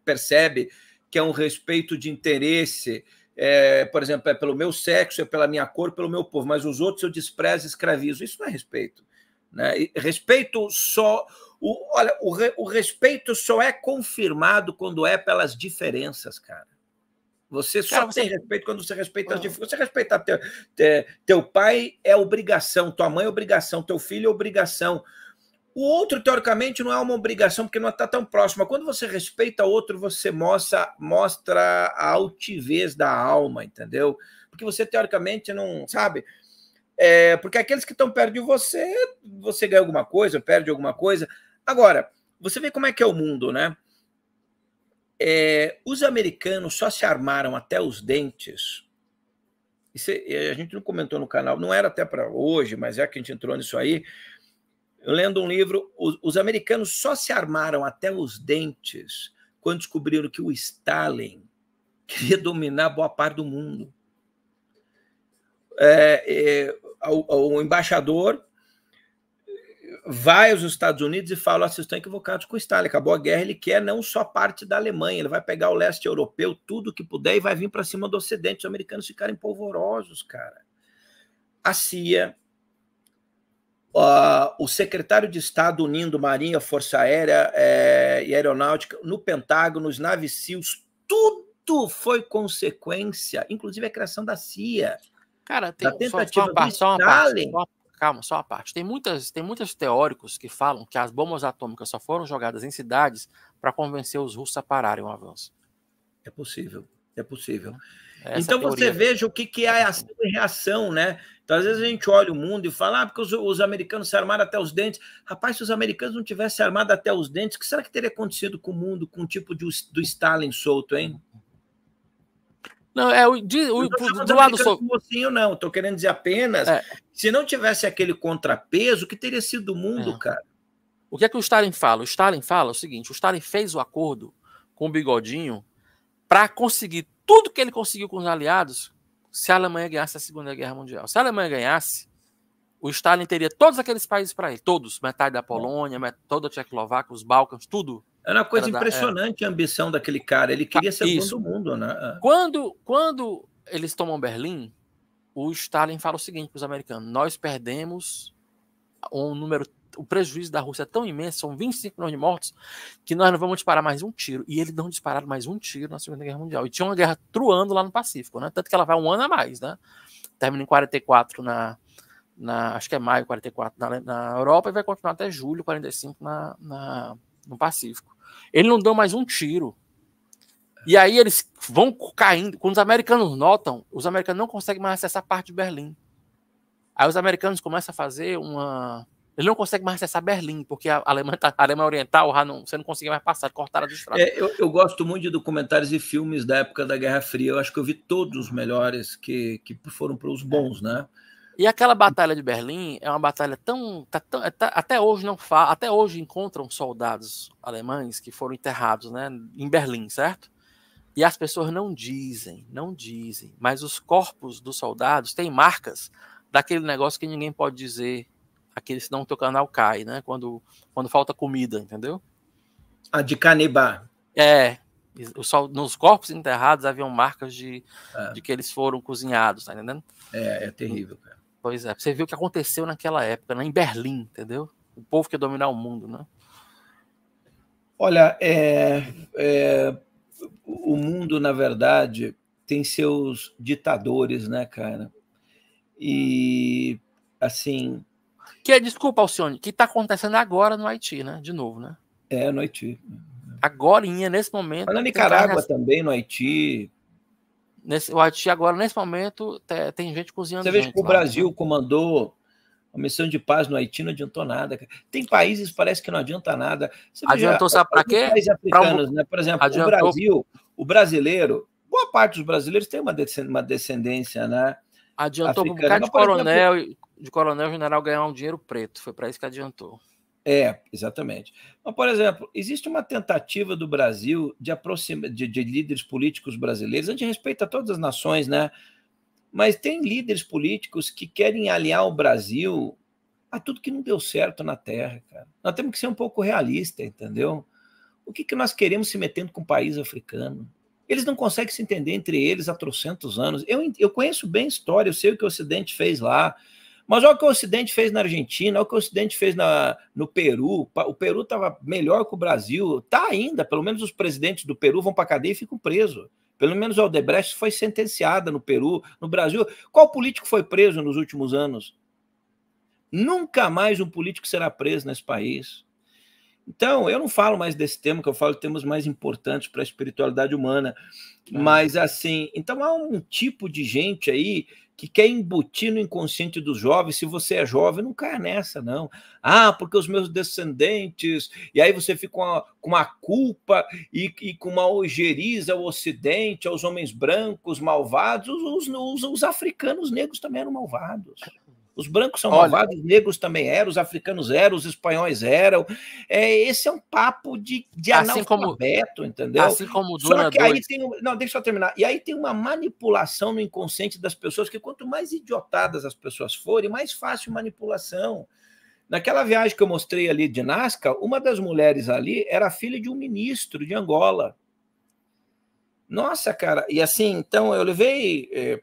percebe que é um respeito de interesse, é, por exemplo, é pelo meu sexo, é pela minha cor, pelo meu povo, mas os outros eu desprezo, escravizo. Isso não é respeito. Né? Respeito só. O, olha, o, re, o respeito só é confirmado quando é pelas diferenças, cara. Você só você... tem respeito quando você respeita as ah. diferenças. Você respeitar teu, teu pai é obrigação, tua mãe é obrigação, teu filho é obrigação. O outro, teoricamente, não é uma obrigação, porque não está tão próximo. quando você respeita o outro, você mostra, mostra a altivez da alma, entendeu? Porque você, teoricamente, não. Sabe? É, porque aqueles que estão perto de você, você ganha alguma coisa, perde alguma coisa. Agora, você vê como é que é o mundo, né? É, os americanos só se armaram até os dentes. Isso, é, a gente não comentou no canal, não era até para hoje, mas já que a gente entrou nisso aí eu lendo um livro, os, os americanos só se armaram até os dentes quando descobriram que o Stalin *laughs* queria dominar boa parte do mundo. É, é, o, o, embaixador vai aos Estados Unidos e fala: vocês estão equivocados com o Stalin, acabou a guerra, ele quer não só parte da Alemanha, ele vai pegar o leste europeu, tudo que puder, e vai vir para cima do Ocidente. Os americanos ficarem polvorosos, cara. A CIA, uh, o secretário de Estado unindo Marinha, Força Aérea é, e Aeronáutica, no Pentágono, os navios, tudo foi consequência, inclusive a criação da CIA. Cara, tem tentativa só, uma parte, só uma parte, calma, só uma parte. Tem muitas, tem muitos teóricos que falam que as bombas atômicas só foram jogadas em cidades para convencer os russos a pararem o avanço. É possível, é possível. É então teoria. você veja o que, que é ação e reação, né? Então, às vezes a gente olha o mundo e fala, ah, porque os, os, americanos se armaram até os dentes. Rapaz, se os americanos não tivessem armado até os dentes, o que será que teria acontecido com o mundo, com o tipo de, do Stalin solto, hein? Não, é o, de, o não do lado solto. não, estou querendo dizer apenas. É. Se não tivesse aquele contrapeso, o que teria sido o mundo, é. cara? O que é que o Stalin fala? O Stalin fala o seguinte: o Stalin fez o acordo com o Bigodinho para conseguir tudo que ele conseguiu com os aliados se a Alemanha ganhasse a Segunda Guerra Mundial. Se a Alemanha ganhasse, o Stalin teria todos aqueles países para ele, todos, metade da Polônia, toda a Tchecoslováquia, os Balcãs, tudo. Era uma coisa era impressionante da, é... a ambição daquele cara, ele queria ser Isso. dono do mundo, né? É. Quando, quando eles tomam Berlim, o Stalin fala o seguinte para os americanos: nós perdemos um número o prejuízo da Rússia é tão imenso, são 25 milhões de mortos, que nós não vamos disparar mais um tiro. E eles não dispararam mais um tiro na Segunda Guerra Mundial. E tinha uma guerra truando lá no Pacífico, né? Tanto que ela vai um ano a mais, né? Termina em 44 na, na acho que é maio 44 na, na Europa e vai continuar até julho 45 na, na no Pacífico. Ele não deu mais um tiro. E aí eles vão caindo. Quando os americanos notam, os americanos não conseguem mais acessar a parte de Berlim. Aí os americanos começam a fazer uma ele não consegue mais acessar Berlim, porque a Alemanha, tá, a Alemanha Oriental, não, você não conseguia mais passar, cortaram a estradas. É, eu, eu, gosto muito de documentários e filmes da época da Guerra Fria. Eu acho que eu vi todos os melhores que, que foram para os é. bons, né? E aquela batalha de Berlim é uma batalha tão, tá, tão é, tá, até hoje não fa, até hoje encontram soldados alemães que foram enterrados, né, em Berlim, certo? E as pessoas não dizem, não dizem, mas os corpos dos soldados têm marcas daquele negócio que ninguém pode dizer Aquele senão o teu canal cai, né? Quando, quando falta comida, entendeu? A ah, de canibá. É. nos corpos enterrados haviam marcas de, ah. de que eles foram cozinhados, tá entendendo? É, é terrível, cara. Pois é, você viu o que aconteceu naquela época, né? em Berlim, entendeu? O povo que ia dominar o mundo, né? Olha, é, é, o mundo, na verdade, tem seus ditadores, né, cara? E, assim, que é desculpa, Alcione, que está acontecendo agora no Haiti, né? De novo, né? É, no Haiti. Agora, nesse momento. Mas na Nicarágua nas... também, no Haiti. Nesse, o Haiti agora, nesse momento, tem, tem gente cozinhando. Você gente, que o lá, Brasil né? comandou a missão de paz no Haiti, não adiantou nada. Tem países parece que não adianta nada. Você adiantou, veja, sabe para quê? Países africanos, pra... né? Por exemplo, adiantou... o Brasil, o brasileiro, boa parte dos brasileiros tem uma, descendência, né? Adiantou africana. um bocado de coronel, de coronel general ganhar um dinheiro preto. Foi para isso que adiantou. É, exatamente. Mas, por exemplo, existe uma tentativa do Brasil de, aproxima, de, de líderes políticos brasileiros, a gente respeita todas as nações, né? Mas tem líderes políticos que querem aliar o Brasil a tudo que não deu certo na Terra, cara. Nós temos que ser um pouco realista, entendeu? O que, que nós queremos se metendo com o país africano? Eles não conseguem se entender entre eles há trocentos anos. Eu, eu conheço bem a história, eu sei o que o Ocidente fez lá. Mas olha o que o Ocidente fez na Argentina, olha o que o Ocidente fez na, no Peru. O Peru estava melhor que o Brasil. Está ainda, pelo menos os presidentes do Peru vão para a cadeia e ficam presos. Pelo menos a Odebrecht foi sentenciada no Peru, no Brasil. Qual político foi preso nos últimos anos? Nunca mais um político será preso nesse país. Então, eu não falo mais desse tema, que eu falo de temas mais importantes para a espiritualidade humana. Mas, assim, então há um tipo de gente aí que quer embutir no inconsciente dos jovens. Se você é jovem, não cai nessa, não. Ah, porque os meus descendentes. E aí você fica com uma, com uma culpa e, e, com uma ojeriza ao Ocidente, aos homens brancos malvados. Os, os, os, os africanos negros também eram malvados. Os brancos são Olha. malvados, os negros também eram, os africanos eram, os espanhóis eram. É, esse é um papo de, de assim analfabeto, como, entendeu? Assim como o Só que aí tem. Não, deixa eu terminar. E aí tem uma manipulação no inconsciente das pessoas, que quanto mais idiotadas as pessoas forem, mais fácil manipulação. Naquela viagem que eu mostrei ali de Nazca, uma das mulheres ali era filha de um ministro de Angola. Nossa, cara, e assim, então eu levei. Eh,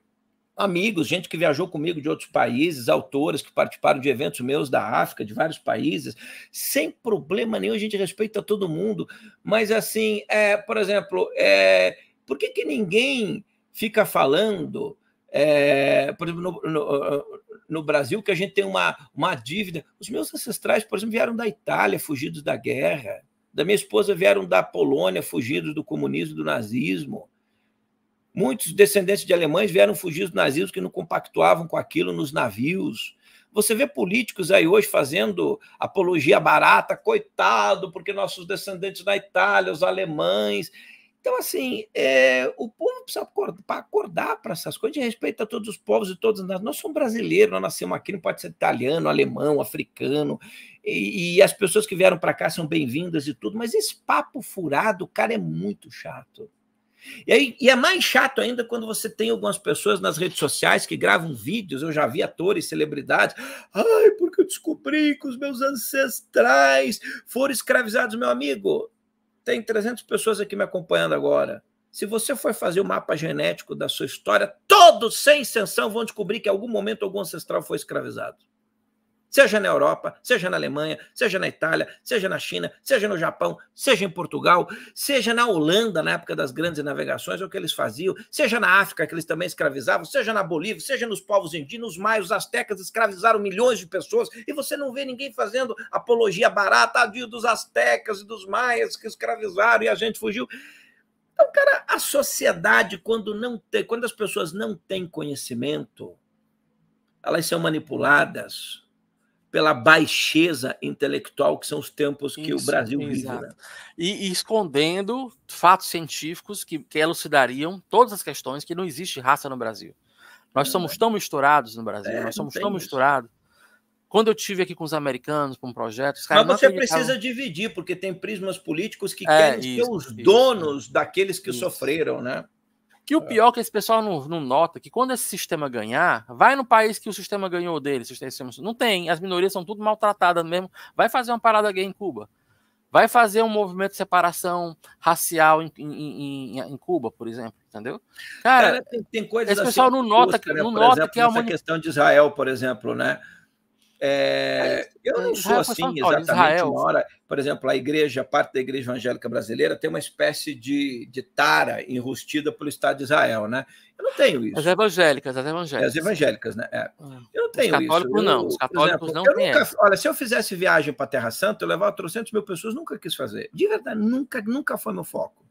amigos, gente que viajou comigo de outros países, autores que participaram de eventos meus da África, de vários países, sem problema nenhum, a gente respeita todo mundo. Mas, assim, é, por exemplo, é, por que, que ninguém fica falando, é, por exemplo, no, no, no, Brasil, que a gente tem uma, uma dívida? Os meus ancestrais, por exemplo, vieram da Itália, fugidos da guerra. Da minha esposa vieram da Polônia, fugidos do comunismo, do nazismo. Muitos descendentes de alemães vieram fugir dos nazistas que não compactuavam com aquilo nos navios. Você vê políticos aí hoje fazendo apologia barata, coitado, porque nossos descendentes na Itália, os alemães. Então, assim, é, o povo precisa acordar para essas coisas, de respeito a todos os povos e todas as Nós somos brasileiros, nós nascemos aqui, não pode ser italiano, alemão, africano, e, e as pessoas que vieram para cá são bem-vindas e tudo, mas esse papo furado, cara, é muito chato. E, aí, e é mais chato ainda quando você tem algumas pessoas nas redes sociais que gravam vídeos, eu já vi atores, celebridades. Ai, porque eu descobri que os meus ancestrais foram escravizados, meu amigo. Tem 300 pessoas aqui me acompanhando agora. Se você for fazer o mapa genético da sua história, todos, sem exceção, vão descobrir que em algum momento algum ancestral foi escravizado seja na Europa, seja na Alemanha, seja na Itália, seja na China, seja no Japão, seja em Portugal, seja na Holanda, na época das grandes navegações, é o que eles faziam, seja na África, que eles também escravizavam, seja na Bolívia, seja nos povos indígenas, os maios, os astecas escravizaram milhões de pessoas, e você não vê ninguém fazendo apologia barata dos astecas e dos maias que escravizaram e a gente fugiu. Então, cara, a sociedade, quando não tem, quando as pessoas não têm conhecimento, elas são manipuladas pela baixeza intelectual que são os tempos que Isso, o Brasil vive. Né? E, e, escondendo fatos científicos que, que, elucidariam todas as questões que não existe raça no Brasil. Nós é. somos tão misturados no Brasil, é, nós somos tão misturados. Quando eu tive aqui com os americanos, com um projeto, os caras Mas você precisa dividir, porque tem prismas políticos que é, querem isso, ser os isso, donos daqueles que sofreram, né? Que o é. pior é que esse pessoal não, não, nota que quando esse sistema ganhar, vai no país que o sistema ganhou dele, sistema, não tem, as minorias são tudo maltratadas mesmo. Vai fazer uma parada gay em Cuba. Vai fazer um movimento de separação racial em, em, em, em Cuba, por exemplo, entendeu? Cara, cara tem, tem coisas esse assim pessoal assim, não nota, custa, né? não nota exemplo, que é uma questão de Israel, por exemplo, né? É, eu não é, sou assim exatamente uma hora. Por exemplo, a igreja, parte da igreja evangélica brasileira tem uma espécie de, de tara enrustida pelo Estado de Israel, né? Eu não tenho isso. As evangélicas, as evangélicas. As evangélicas, né? É. é. Eu não tenho Os católicos isso. Não. Os católicos exemplo, não têm. Olha, se eu fizesse viagem para a Terra Santa, eu levava 300 mil pessoas, nunca quis fazer. De verdade, nunca, nunca foi meu foco.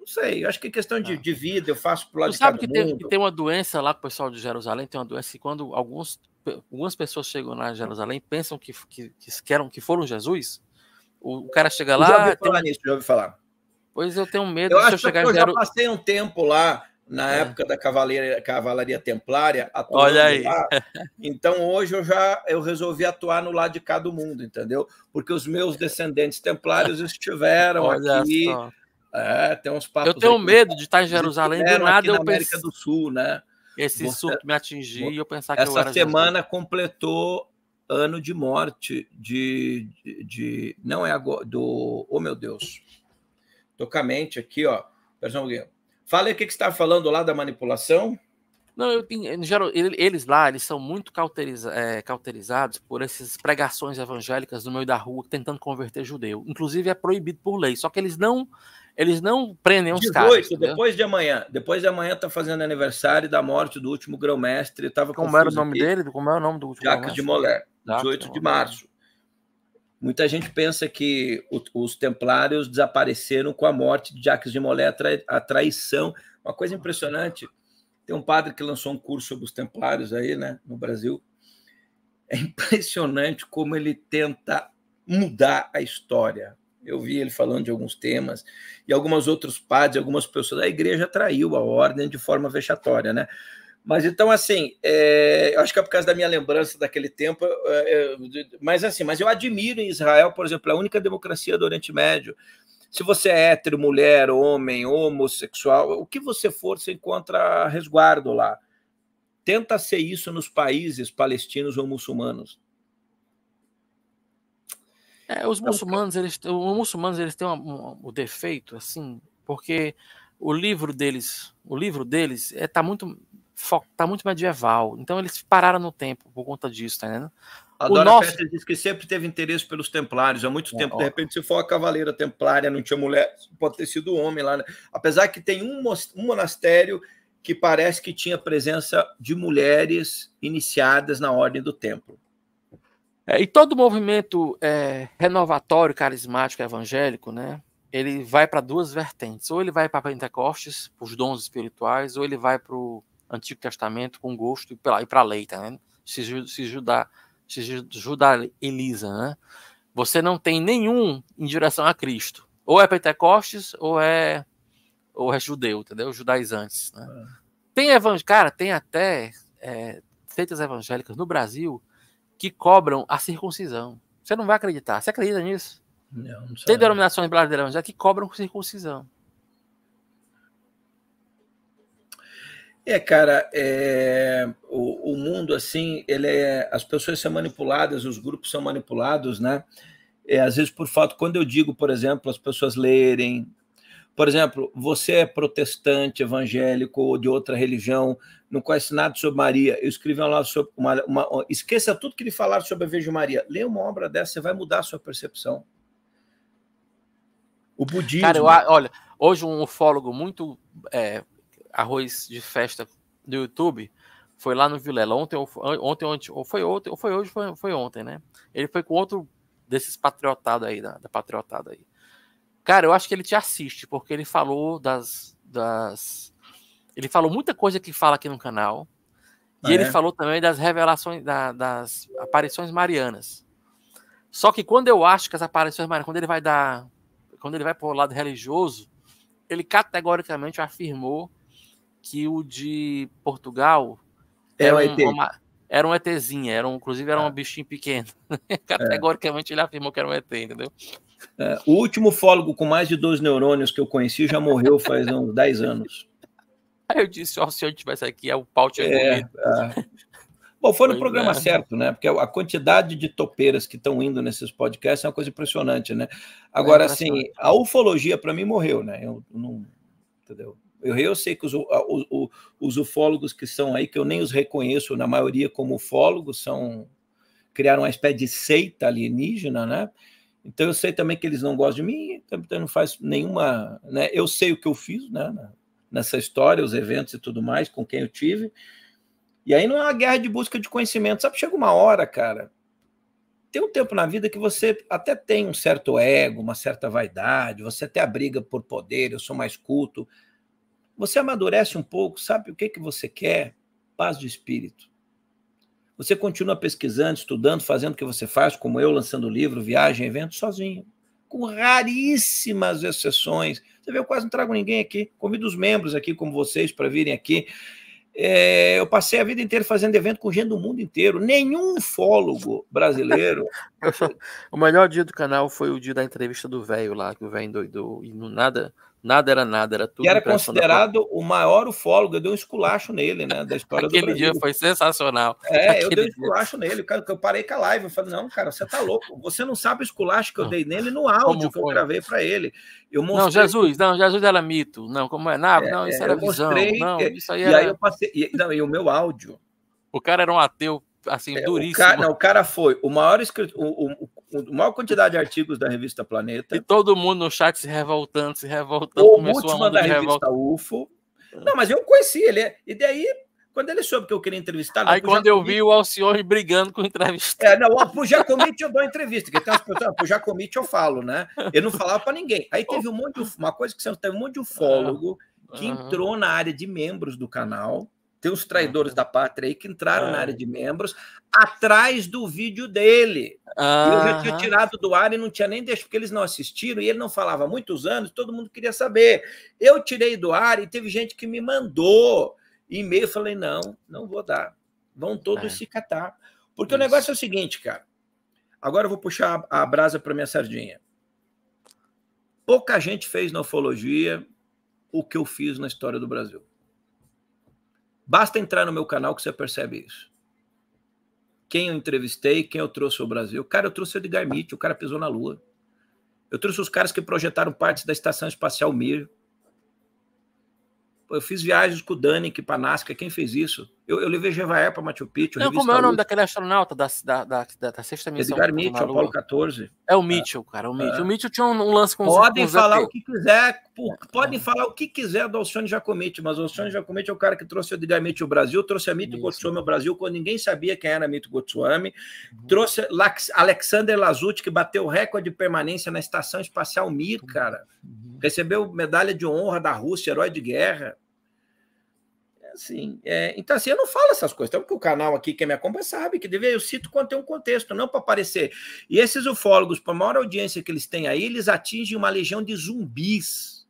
Não sei, eu acho que é questão de, ah. de vida, eu faço pro lado de sabe que tem, que tem uma doença lá, com o pessoal de Jerusalém tem uma doença que quando alguns algumas pessoas chegam lá em Jerusalém, pensam que, que, que, que, foram Jesus. O, o cara chega lá. Já ouvi falar tem... nisso, já ouvi falar. Pois eu tenho medo eu de acho eu chegar que eu já passei um tempo lá na é. época da cavalaria, cavalaria templária. Olha aí. Lá. Então hoje eu já eu resolvi atuar no lado de cá do mundo, entendeu? Porque os meus descendentes templários estiveram Olha aqui. Só. É, tem uns papos. Eu tenho medo de estar em Jerusalém do nada. Aqui na eu América pense... do Sul, né? esse você, surto me atingir e eu pensar que essa eu era semana completou ano de morte de, de, de, não é agora do oh meu Deus tocamente aqui ó fala aí o que, que está falando lá da manipulação não, eu geral, eles lá, eles são muito cauteriza, é, cauterizados por essas pregações evangélicas no meio da rua tentando converter judeu. Inclusive é proibido por lei, só que eles não eles não prendem os 18, caras. depois de amanhã. Depois de amanhã tá fazendo aniversário da morte do último grão-mestre. Como era o nome aqui. dele? Como é o nome do último Jacques de Molé, 18 de março. Muita gente pensa que os templários desapareceram com a morte de Jacques de Molé, a traição. Uma coisa impressionante, tem um padre que lançou um curso sobre os templários aí, né, no Brasil. É impressionante como ele tenta mudar a história. Eu vi ele falando de alguns temas e alguns outros padres, algumas pessoas. A igreja traiu a ordem de forma vexatória, né? Mas então, assim, é, eu acho que é por causa da minha lembrança daquele tempo. É, é, mas assim, mas eu admiro em Israel, por exemplo, a única democracia do Oriente Médio. Se você é hétero, mulher, homem, homossexual, o que você for, você encontra resguardo lá. Tenta ser isso nos países palestinos ou muçulmanos. É, os é muçulmanos, eles, os muçulmanos, eles têm um, um, o defeito, assim, porque o livro deles, o livro deles é, tá muito tá muito medieval. Então eles pararam no tempo por conta disso, tá entendendo? A Dora nosso... Petra diz que sempre teve interesse pelos templários há muito é, tempo. Ó. De repente, se for a cavaleira templária, não tinha mulher, pode ter sido homem lá. Né? Apesar que tem um, um monastério que parece que tinha presença de mulheres iniciadas na ordem do templo. É, e todo movimento é, renovatório, carismático, evangélico, né, ele vai para duas vertentes. Ou ele vai para Pentecostes, para os dons espirituais, ou ele vai para o Antigo Testamento com gosto e para a lei, tá né? Se, se, judar, se judaiza, né? Você não tem nenhum em direção a Cristo. Ou é Pentecostes, ou é ou é judeu, entendeu? Judaizantes, né? É. Tem evangélico, cara, tem até é, evangélicas no Brasil que cobram a circuncisão. Você não vai acreditar. Você acredita nisso? Não, não Tem denominações brasileiras que cobram circuncisão. É, cara, é, o, o, mundo assim, ele é, as pessoas são manipuladas, os grupos são manipulados, né? É, às vezes por fato, Quando eu digo, por exemplo, as pessoas lerem, por exemplo, você é protestante, evangélico ou de outra religião, não conhece nada sobre Maria, eu escrevi lá sobre uma, uma, Esqueça tudo que lhe falaram sobre a Virgem Maria. Lê uma obra dessa, você vai mudar a sua percepção. O budismo. Cara, eu, olha, hoje um ufólogo muito é, arroz de festa do YouTube foi lá no Vilela. Ontem, ontem, ontem ou foi ontem, ou foi hoje, foi, foi ontem, né? Ele foi com outro desses patriotados aí, da, da patriotada aí. Cara, eu acho que ele te assiste, porque ele falou das. das... Ele falou muita coisa que fala aqui no canal. Ah, e ele é? falou também das revelações, da, das aparições marianas. Só que quando eu acho que as aparições marianas, quando ele vai dar. Quando ele vai para o lado religioso, ele categoricamente afirmou que o de Portugal era, um, ET. uma, era um ETzinha, era um, inclusive era é. um bichinho pequeno. *laughs* É. Categoricamente é. ele afirmou que era um ET, entendeu? É, o último fólogo com mais de dois neurônios que eu conheci já morreu faz uns 10 *laughs* anos. Aí eu disse, ó, oh, se eu estivesse aqui, é o pau tinha é, é, Bom, foi no programa é. certo, né? Porque a quantidade de topeiras que estão indo nesses podcasts é uma coisa impressionante, né? Agora, é assim, a ufologia para mim morreu, né? Eu não. Entendeu? Eu, eu sei que os, os, os ufólogos que são aí, que eu nem os reconheço, na maioria como ufólogos, são criaram uma espécie de seita alienígena, né? Então eu sei também que eles não gostam de mim, então, então não faz nenhuma. Né? Eu sei o que eu fiz né? nessa história, os eventos e tudo mais, com quem eu tive. E aí não é uma guerra de busca de conhecimento. Sabe, chega uma hora, cara. Tem um tempo na vida que você até tem um certo ego, uma certa vaidade, você até briga por poder, eu sou mais culto. Você amadurece um pouco, sabe o que, que você quer? Paz de espírito. Você continua pesquisando, estudando, fazendo o que você faz, como eu, lançando livro, viagem, evento, sozinho. Com raríssimas exceções. Você vê, eu quase não trago ninguém aqui. Convido os membros aqui, como vocês, para virem aqui. É, eu passei a vida inteira fazendo evento com gente do mundo inteiro. Nenhum fólogo brasileiro. *laughs* o melhor dia do canal foi o dia da entrevista do velho lá, que o velho endoidou e não nada Nada era nada, era tudo. E era considerado o maior ufólogo. Eu dei um esculacho nele, né? Da história Aquele do dia foi sensacional. É, Aquele eu dei um esculacho dia. nele. Cara, eu parei com a live. Eu falei, não, cara, você tá louco. Você não sabe o esculacho que eu dei nele no áudio que eu gravei para ele. Eu mostrei... Não, Jesus, não, Jesus era mito. Não, como é? Não, é, não isso é, era visão. Não, isso aí era... E aí eu passei. E, não, e o meu áudio. O cara era um ateu assim, é, duríssimo. O cara, não, o cara foi o maior escritor, o, o, a maior quantidade de artigos da revista Planeta. E todo mundo no chat se revoltando, se revoltando. O último da revista UFO. Não, mas eu conheci ele. É, e daí, quando ele soube que eu queria entrevistar... Aí quando eu vi o Alcione brigando com o entrevistado. É, não, pro Jacomite eu dou entrevista, porque tem umas pessoas, pro Jacomite eu falo, né? Eu não falava para ninguém. Aí teve um monte de... Uma coisa que você teve um monte de ufólogo que entrou na área de membros do canal tem uns traidores ah. da pátria aí que entraram ah. na área ah. de membros atrás do vídeo dele. Ah. Eu já tinha tirado do ar e não tinha nem deixado, porque eles não assistiram e ele não falava há muitos anos, todo mundo queria saber. Eu tirei do ar e teve gente que me mandou e-mail. Falei, não, não vou dar. Vão todos ah. se catar. Porque Isso. o negócio é o seguinte, cara. Agora eu vou puxar a, a brasa para minha sardinha. Pouca gente fez na ufologia o que eu fiz na história do Brasil. Basta entrar no meu canal que você percebe isso. Quem eu entrevistei, quem eu trouxe ao Brasil. Cara, eu trouxe o Edgar Mitchell, o cara pisou na Lua. Eu trouxe os caras que projetaram partes da Estação Espacial Mir. Eu fiz viagens com o Dani Kipanasca, quem fez isso? Eu, eu levei Jevaer para Machu Picchu. Não, como é o nome daquele astronauta da, da, da, da sexta missão? Edgar Mitchell, Apolo 14. É o Mitchell, cara, o Mitchell. É. O Mitchell tinha um, um lance com Podem com falar o que quiser, por, é, podem é. falar o que quiser do Alcione Jacomete, mas o Alcione Jacomete é. é o cara que trouxe o Edgar Mitchell ao Brasil, trouxe a Mito Gotswami ao Brasil, quando ninguém sabia quem era a Mito Gotswami. uhum. trouxe Alexander Lazut que bateu o recorde de permanência na Estação Espacial Mir, uhum. cara. Uhum. Recebeu medalha de honra da Rússia, herói de guerra. Assim, é, então, assim, eu não falo essas coisas, então, porque que o canal aqui, que me acompanha, sabe que deveria, eu cito quando tem um contexto, não para aparecer. E esses ufólogos, por maior audiência que eles têm aí, eles atingem uma legião de zumbis.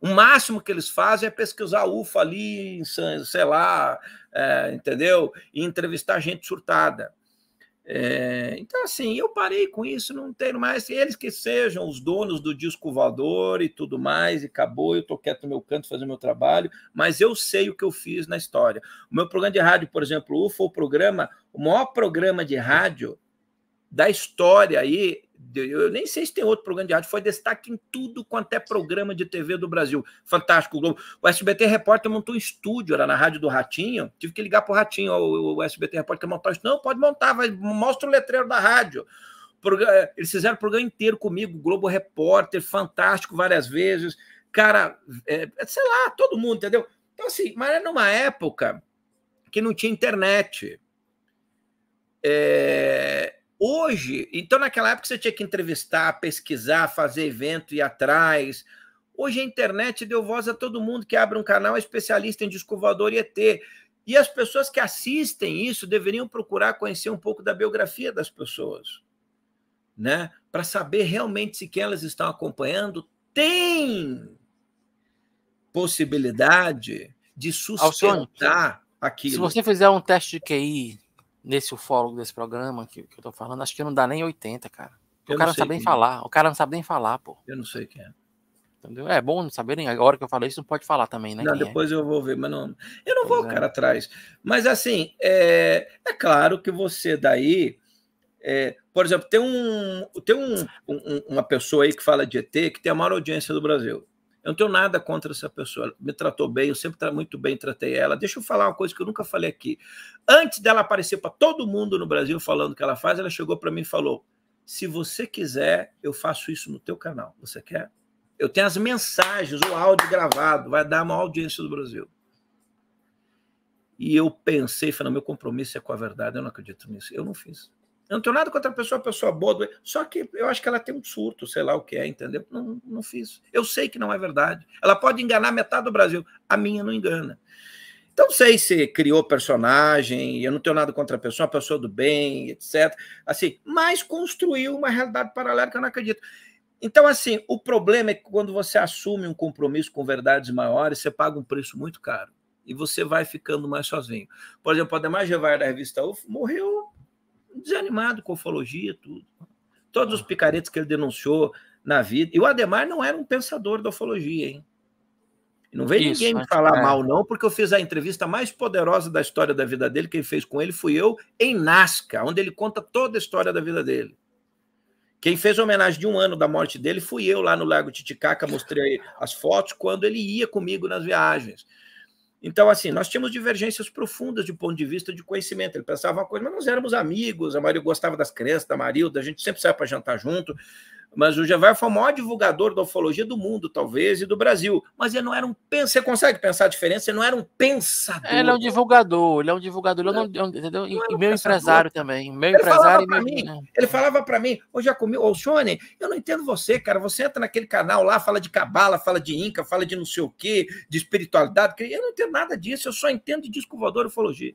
O máximo que eles fazem é pesquisar UFA ali, sei lá, é, entendeu? E entrevistar gente surtada. É, então, assim, eu parei com isso, não tenho mais. Assim, eles que sejam os donos do disco voador e tudo mais, e acabou, eu tô quieto no meu canto fazendo meu trabalho, mas eu sei o que eu fiz na história. O meu programa de rádio, por exemplo, o UFO, o programa, o maior programa de rádio da história aí, eu nem sei se tem outro programa de rádio, foi destaque em tudo quanto é programa de TV do Brasil. Fantástico, o Globo. O SBT Repórter montou um estúdio, era na rádio do Ratinho, tive que ligar pro Ratinho, o, o SBT Repórter quer montar Não, pode montar, vai, mostra o letreiro da rádio. Eles fizeram o programa inteiro comigo, Globo Repórter, fantástico várias vezes. Cara, é, é, sei lá, todo mundo, entendeu? Então, assim, mas era numa época que não tinha internet. É, Hoje, então naquela época você tinha que entrevistar, pesquisar, fazer evento, ir atrás. Hoje a internet deu voz a todo mundo que abre um canal é especialista em disco e ET. E as pessoas que assistem isso deveriam procurar conhecer um pouco da biografia das pessoas, né? Para saber realmente se quem elas estão acompanhando tem possibilidade de sustentar Alcione, aquilo. Se você fizer um teste de QI nesse ufólogo desse programa que, que eu tô falando, acho que não dá nem 80, cara. O cara não, sabe nem é. falar. O cara não sabe nem falar, pô. Eu não sei quem é. Entendeu? É bom não saberem. A hora que eu falei isso, não pode falar também, né? Não, é. depois é. eu vou ver, mas não. Eu não pois vou, é. cara, atrás. Mas assim, é, é claro que você daí. É, por exemplo, tem, um, tem um, um, uma pessoa aí que fala de ET que tem a maior audiência do Brasil. Eu não tenho nada contra essa pessoa. Me tratou bem, eu sempre muito bem tratei ela. Deixa eu falar uma coisa que eu nunca falei aqui. Antes dela aparecer para todo mundo no Brasil falando o que ela faz, ela chegou para mim e falou: se você quiser, eu faço isso no teu canal. Você quer? Eu tenho as mensagens, o áudio gravado, vai dar uma audiência do Brasil. E eu pensei, falei, meu compromisso é com a verdade, eu não acredito nisso. Eu não fiz. Eu não tenho nada contra a pessoa, a pessoa boa, doente. só que eu acho que ela tem um surto, sei lá o que é, entendeu? Não, não fiz. Eu sei que não é verdade. Ela pode enganar metade do Brasil, a minha não engana. Então, sei se criou personagem, eu não tenho nada contra a pessoa, a pessoa do bem, etc. Assim, mas construiu uma realidade paralela que eu não acredito. Então, assim, o problema é que quando você assume um compromisso com verdades maiores, você paga um preço muito caro. E você vai ficando mais sozinho. Por exemplo, o Ademar Gevar da revista UF morreu desanimado com ufologia, tudo. Todos os ah. picaretes que ele denunciou na vida. E o Ademar não era um pensador da ufologia, hein? Não veio ninguém me falar é. mal, não, porque eu fiz a entrevista mais poderosa da história da vida dele. Quem fez com ele fui eu, em Nasca, onde ele conta toda a história da vida dele. Quem fez homenagem de um ano da morte dele fui eu lá no Lago Titicaca, mostrei as fotos quando ele ia comigo nas viagens. Então, assim, nós tínhamos divergências profundas de ponto de vista de conhecimento. Ele pensava uma coisa, mas nós éramos amigos. A Maria gostava das crianças, da Marilda, a gente sempre saía para jantar junto mas o Jevar foi o maior divulgador da ufologia do mundo, talvez, e do Brasil. Mas ele não era um pensador. Você consegue pensar a diferença? Ele não era um pensador. Ele é um divulgador, ele é um divulgador. Ele é. não, é entendeu? Não e um meu pensador. empresário também. Meu ele empresário falava mim, meu... Ele falava para mim, ô Jacumi, ô Shone, eu não entendo você, cara. Você entra naquele canal lá, fala de cabala, fala de Inca, fala de não sei o quê, de espiritualidade. Eu não entendo nada disso, eu só entendo de disco voador ufologia.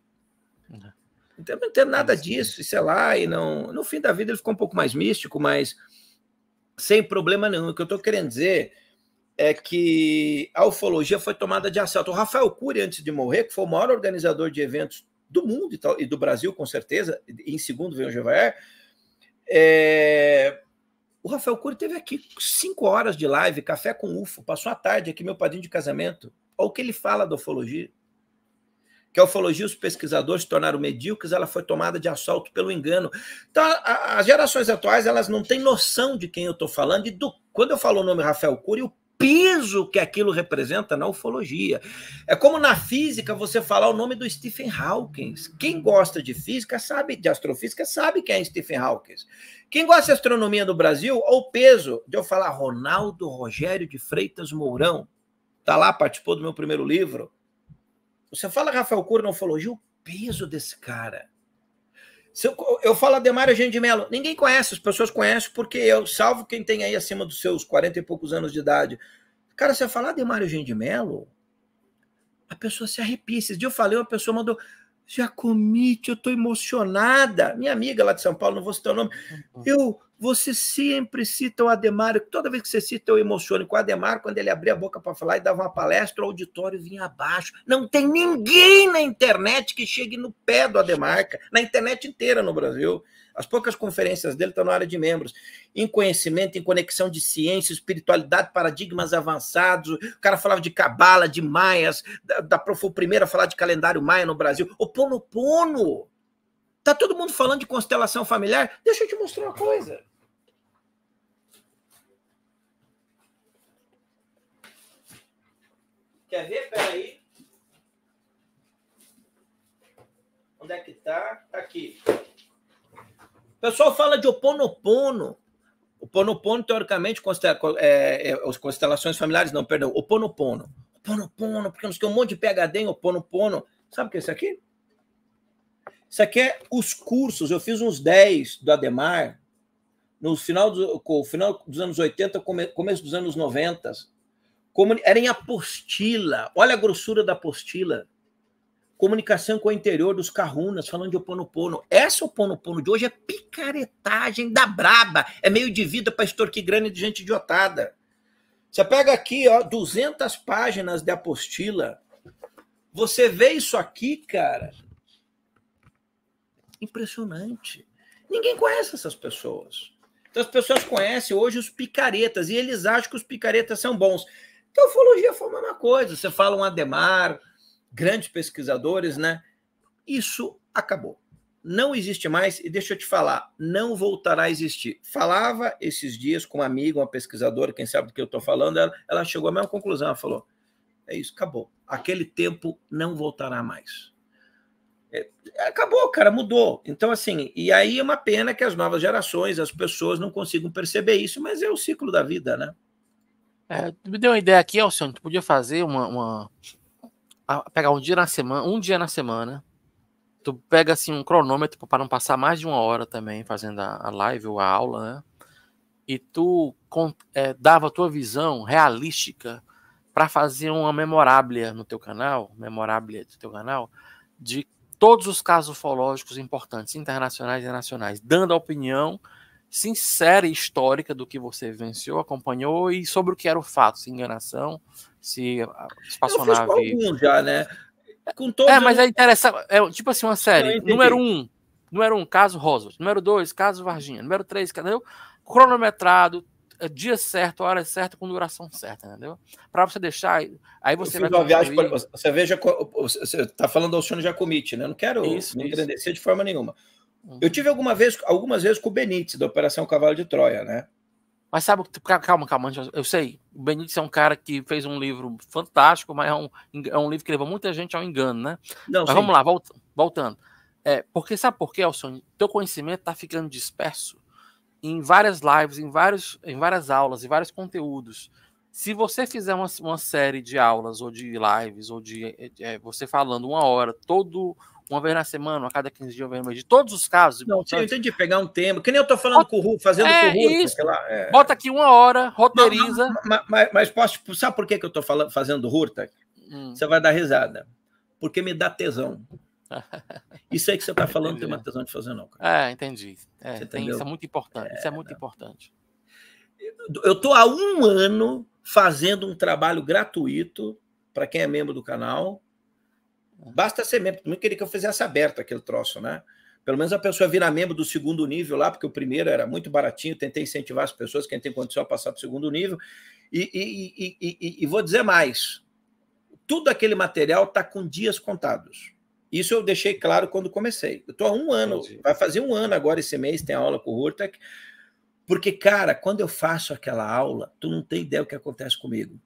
Então, eu não entendo nada disso, e sei lá, e não. No fim da vida ele ficou um pouco mais místico, mas sem problema nenhum. O que eu estou querendo dizer é que a ufologia foi tomada de assalto. O Rafael Cury, antes de morrer, que foi o maior organizador de eventos do mundo e, tal, e do Brasil, com certeza, em segundo veio o Jevaer, é... o Rafael Cury teve aqui cinco horas de live, café com UFO, passou a tarde aqui, meu padrinho de casamento. Olha o que ele fala da ufologia que a ufologia os pesquisadores se tornaram medíocres, ela foi tomada de assalto pelo engano. Então, a, as gerações atuais, elas não têm noção de quem eu estou falando e do, quando eu falo o nome Rafael Cury, o peso que aquilo representa na ufologia. É como na física você falar o nome do Stephen Hawking. Quem gosta de física sabe, de astrofísica, sabe quem é Stephen Hawking. Quem gosta de astronomia do Brasil, ou o peso de eu falar Ronaldo Rogério de Freitas Mourão. está lá, participou do meu primeiro livro você fala Rafael Cura, não falou, o peso desse cara. Se eu, eu falo Ademar Eugênio de Mello, ninguém conhece, as pessoas conhecem porque eu, salvo quem tem aí acima dos seus 40 e poucos anos de idade. Cara, você falar Ademar Eugênio de Mello, a pessoa se arrepia. Esses dias eu falei, uma pessoa mandou, Jacomite, eu estou emocionada. Minha amiga lá de São Paulo, não vou citar o nome. Uhum. Eu, você sempre cita o Ademar. Toda vez que você cita, eu emociono com o Ademar. Quando ele abria a boca para falar e dava uma palestra, o auditório vinha abaixo. Não tem ninguém na internet que chegue no pé do Ademar, na internet inteira no Brasil. As poucas conferências dele estão na área de membros. Em conhecimento, em conexão de ciência, espiritualidade, paradigmas avançados. O cara falava de cabala, de maias. Da, da, foi o primeiro a falar de calendário maia no Brasil. O Pono Pono. Tá todo mundo falando de constelação familiar? Deixa eu te mostrar uma coisa. Quer ver? Peraí. Onde é que tá? Tá aqui. O pessoal fala de oponopono. O ponopono, teoricamente, é, é, as constelações familiares, não, perdão, o ponopono. O ponopono, porque nós temos um monte de PHD em oponopono. Sabe o que é isso aqui? Isso aqui é os cursos. Eu fiz uns 10 do Ademar, no final, do, final dos anos 80, come, começo dos anos 90. Como, era em apostila. Olha a grossura da apostila comunicação com o interior dos Carrunas, falando de Oponopono. Essa Oponopono de hoje é picaretagem da braba, é meio de vida para extorquir grana de gente idiotada. Você pega aqui, ó, 200 páginas de apostila. Você vê isso aqui, cara? Impressionante. Ninguém conhece essas pessoas. Então as pessoas conhecem hoje os picaretas e eles acham que os picaretas são bons. Então, ufologia foi a mesma coisa. Você fala um Ademar, grandes pesquisadores, né? Isso acabou. Não existe mais, e deixa eu te falar, não voltará a existir. Falava esses dias com uma amiga, uma pesquisadora, quem sabe do que eu estou falando, ela, ela chegou à mesma conclusão, ela falou: é isso, acabou. Aquele tempo não voltará mais. É, acabou, cara, mudou. Então, assim, e aí é uma pena que as novas gerações, as pessoas não consigam perceber isso, mas é o ciclo da vida, né? É, me deu uma ideia aqui, Alcione, tu podia fazer uma, uma, pegar um dia na semana, um dia na semana. Tu pega assim um cronômetro para não passar mais de uma hora também fazendo a, live ou a aula, né? E tu é, dava a tua visão realística para fazer uma memoráblia no teu canal, memoráblia do teu canal, de todos os casos ufológicos importantes, internacionais e nacionais, dando a opinião sincera e histórica do que você venceu, acompanhou e sobre o que era o fato, se enganação, se ah, espaçonave. Eu já, né? É, com todos é, mas é interessante. É tipo assim, uma série. Número um, número um, caso Roswell. Número dois, caso Varginha. Número três, entendeu? Cronometrado, é, dia certo, hora certa, com duração certa, entendeu? Para você deixar. Aí você vai. Uma viagem, você veja. Você tá falando ao Alcione Jacomite, né? Eu não quero isso, me engrandecer de forma nenhuma. Eu uhum. tive alguma vez, algumas vezes com o Benítez, da Operação Cavalo de Troia, né? Mas sabe, calma, calma, eu sei, o Benítez é um cara que fez um livro fantástico, mas é um, é um livro que levou muita gente ao engano, né? Não, mas sim. vamos lá, volta, voltando. É, porque sabe por quê, Alson? Teu conhecimento está ficando disperso em várias lives, em, vários, em várias aulas, em vários conteúdos. Se você fizer uma, uma série de aulas, ou de lives, ou de é, é você falando uma hora, todo uma vez na semana, a cada 15 dias, uma vez no mês. De todos os casos. Não, sim, eu entendi pegar um tema. Que nem eu tô falando com o Ru, fazendo é, com Ru. É... Bota aqui uma hora, roteiriza. Não, mas, mas, posso, tipo, sabe por que, que eu tô falando, fazendo Hurta? Hum. Você vai dar risada. Porque me dá tesão. *laughs* Isso aí que você está falando tem uma tesão de fazer, não. Cara. É, entendi. É, tem, isso é muito importante. É, isso é muito não. importante. Eu estou há um ano fazendo um trabalho gratuito para quem é membro do canal Basta ser membro. Todo queria que eu fizesse aberto aquele troço, né? Pelo menos a pessoa virar membro do segundo nível lá, porque o primeiro era muito baratinho. Tentei incentivar as pessoas, quem tem condição, a passar para o segundo nível. E, e, e, e, vou dizer mais: tudo aquele material está com dias contados. Isso eu deixei claro quando comecei. Eu estou há um ano, Entendi. vai fazer um ano agora esse mês, tem aula com o Hurtak. Porque, cara, quando eu faço aquela aula, tu não tem ideia o que acontece comigo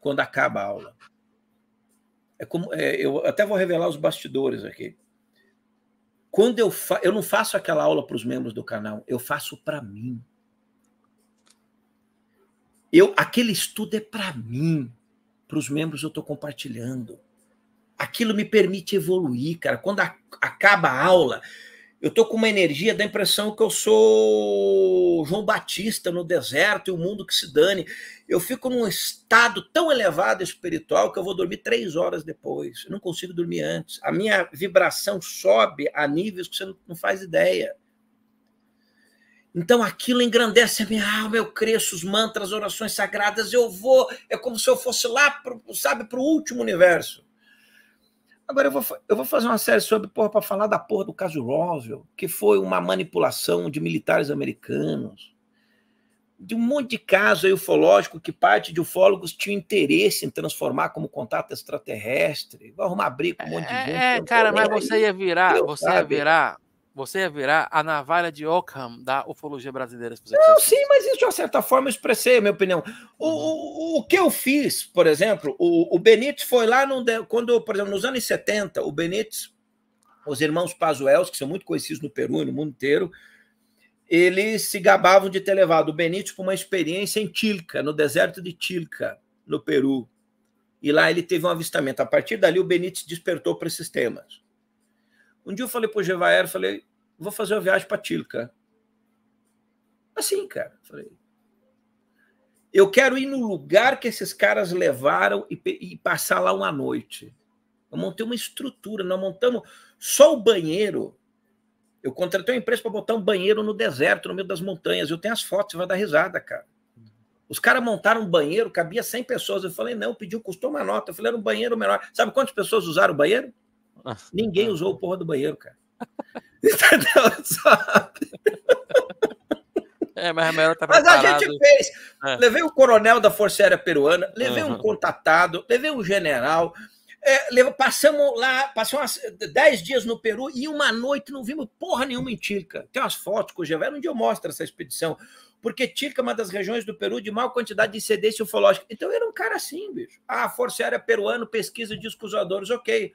quando acaba a aula. É como, é, eu até vou revelar os bastidores aqui. Quando eu, fa eu não faço aquela aula para os membros do canal, eu faço para mim. Eu, aquele estudo é para mim. Para os membros eu estou compartilhando. Aquilo me permite evoluir, cara. Quando a, acaba a aula, eu tô com uma energia da impressão que eu sou João Batista no deserto e o mundo que se dane. Eu fico num estado tão elevado espiritual que eu vou dormir três horas depois. Eu não consigo dormir antes. A minha vibração sobe a níveis que você não faz ideia. Então aquilo engrandece a minha alma, eu cresço, os mantras, orações sagradas, eu vou, é como se eu fosse lá, pro, sabe, para o último universo. Agora eu vou, eu vou fazer uma série sobre, porra, para falar da porra do caso Roswell, que foi uma manipulação de militares americanos, de um monte de caso aí ufológico que parte de ufólogos tinha interesse em transformar como contato extraterrestre, vai arrumar briga com um monte de é, gente. É, cara, mas aí. você ia virar, você sabe? ia virar você virá a navalha de Ockham da ufologia brasileira. não, sim, mas isso de uma certa forma eu expressei a minha opinião. O, uhum. o, o, que eu fiz, por exemplo, o, o Benítez foi lá no, quando, por exemplo, nos anos 70, o Benítez, os irmãos Pazuelos, que são muito conhecidos no Peru e no mundo inteiro, eles se gabavam de ter levado o Benítez para uma experiência em Tilca, no deserto de Tilca, no Peru. E lá ele teve um avistamento. A partir dali, o Benítez despertou para esses temas. Um dia eu falei para o Gevaer, falei, vou fazer uma viagem para Tilca. Assim, cara. Falei. Eu quero ir no lugar que esses caras levaram e, e passar lá uma noite. Eu montei uma estrutura, nós montamos só o banheiro. Eu contratei uma empresa para botar um banheiro no deserto, no meio das montanhas. Eu tenho as fotos, você vai dar risada, cara. Os caras montaram um banheiro, cabia 100 pessoas. Eu falei, não, pediu, custou uma nota. Eu falei, era um banheiro menor. Sabe quantas pessoas usaram o banheiro? Ninguém usou o porra do banheiro, cara sabe? *laughs* É, mas, tá mas a gente fez. É. Levei o coronel da Força Aérea Peruana, levei uhum. um contatado, levei um general. É, levou, passamos lá, passamos dez dias no Peru e uma noite não vimos porra nenhuma em Tirca. Tem umas fotos com o Gevel, onde eu mostro essa expedição. Porque Tirca é uma das regiões do Peru de maior quantidade de incidência ufológica. Então eu era um cara assim, bicho. Ah, Força Aérea Peruana, pesquisa de escusadores, ok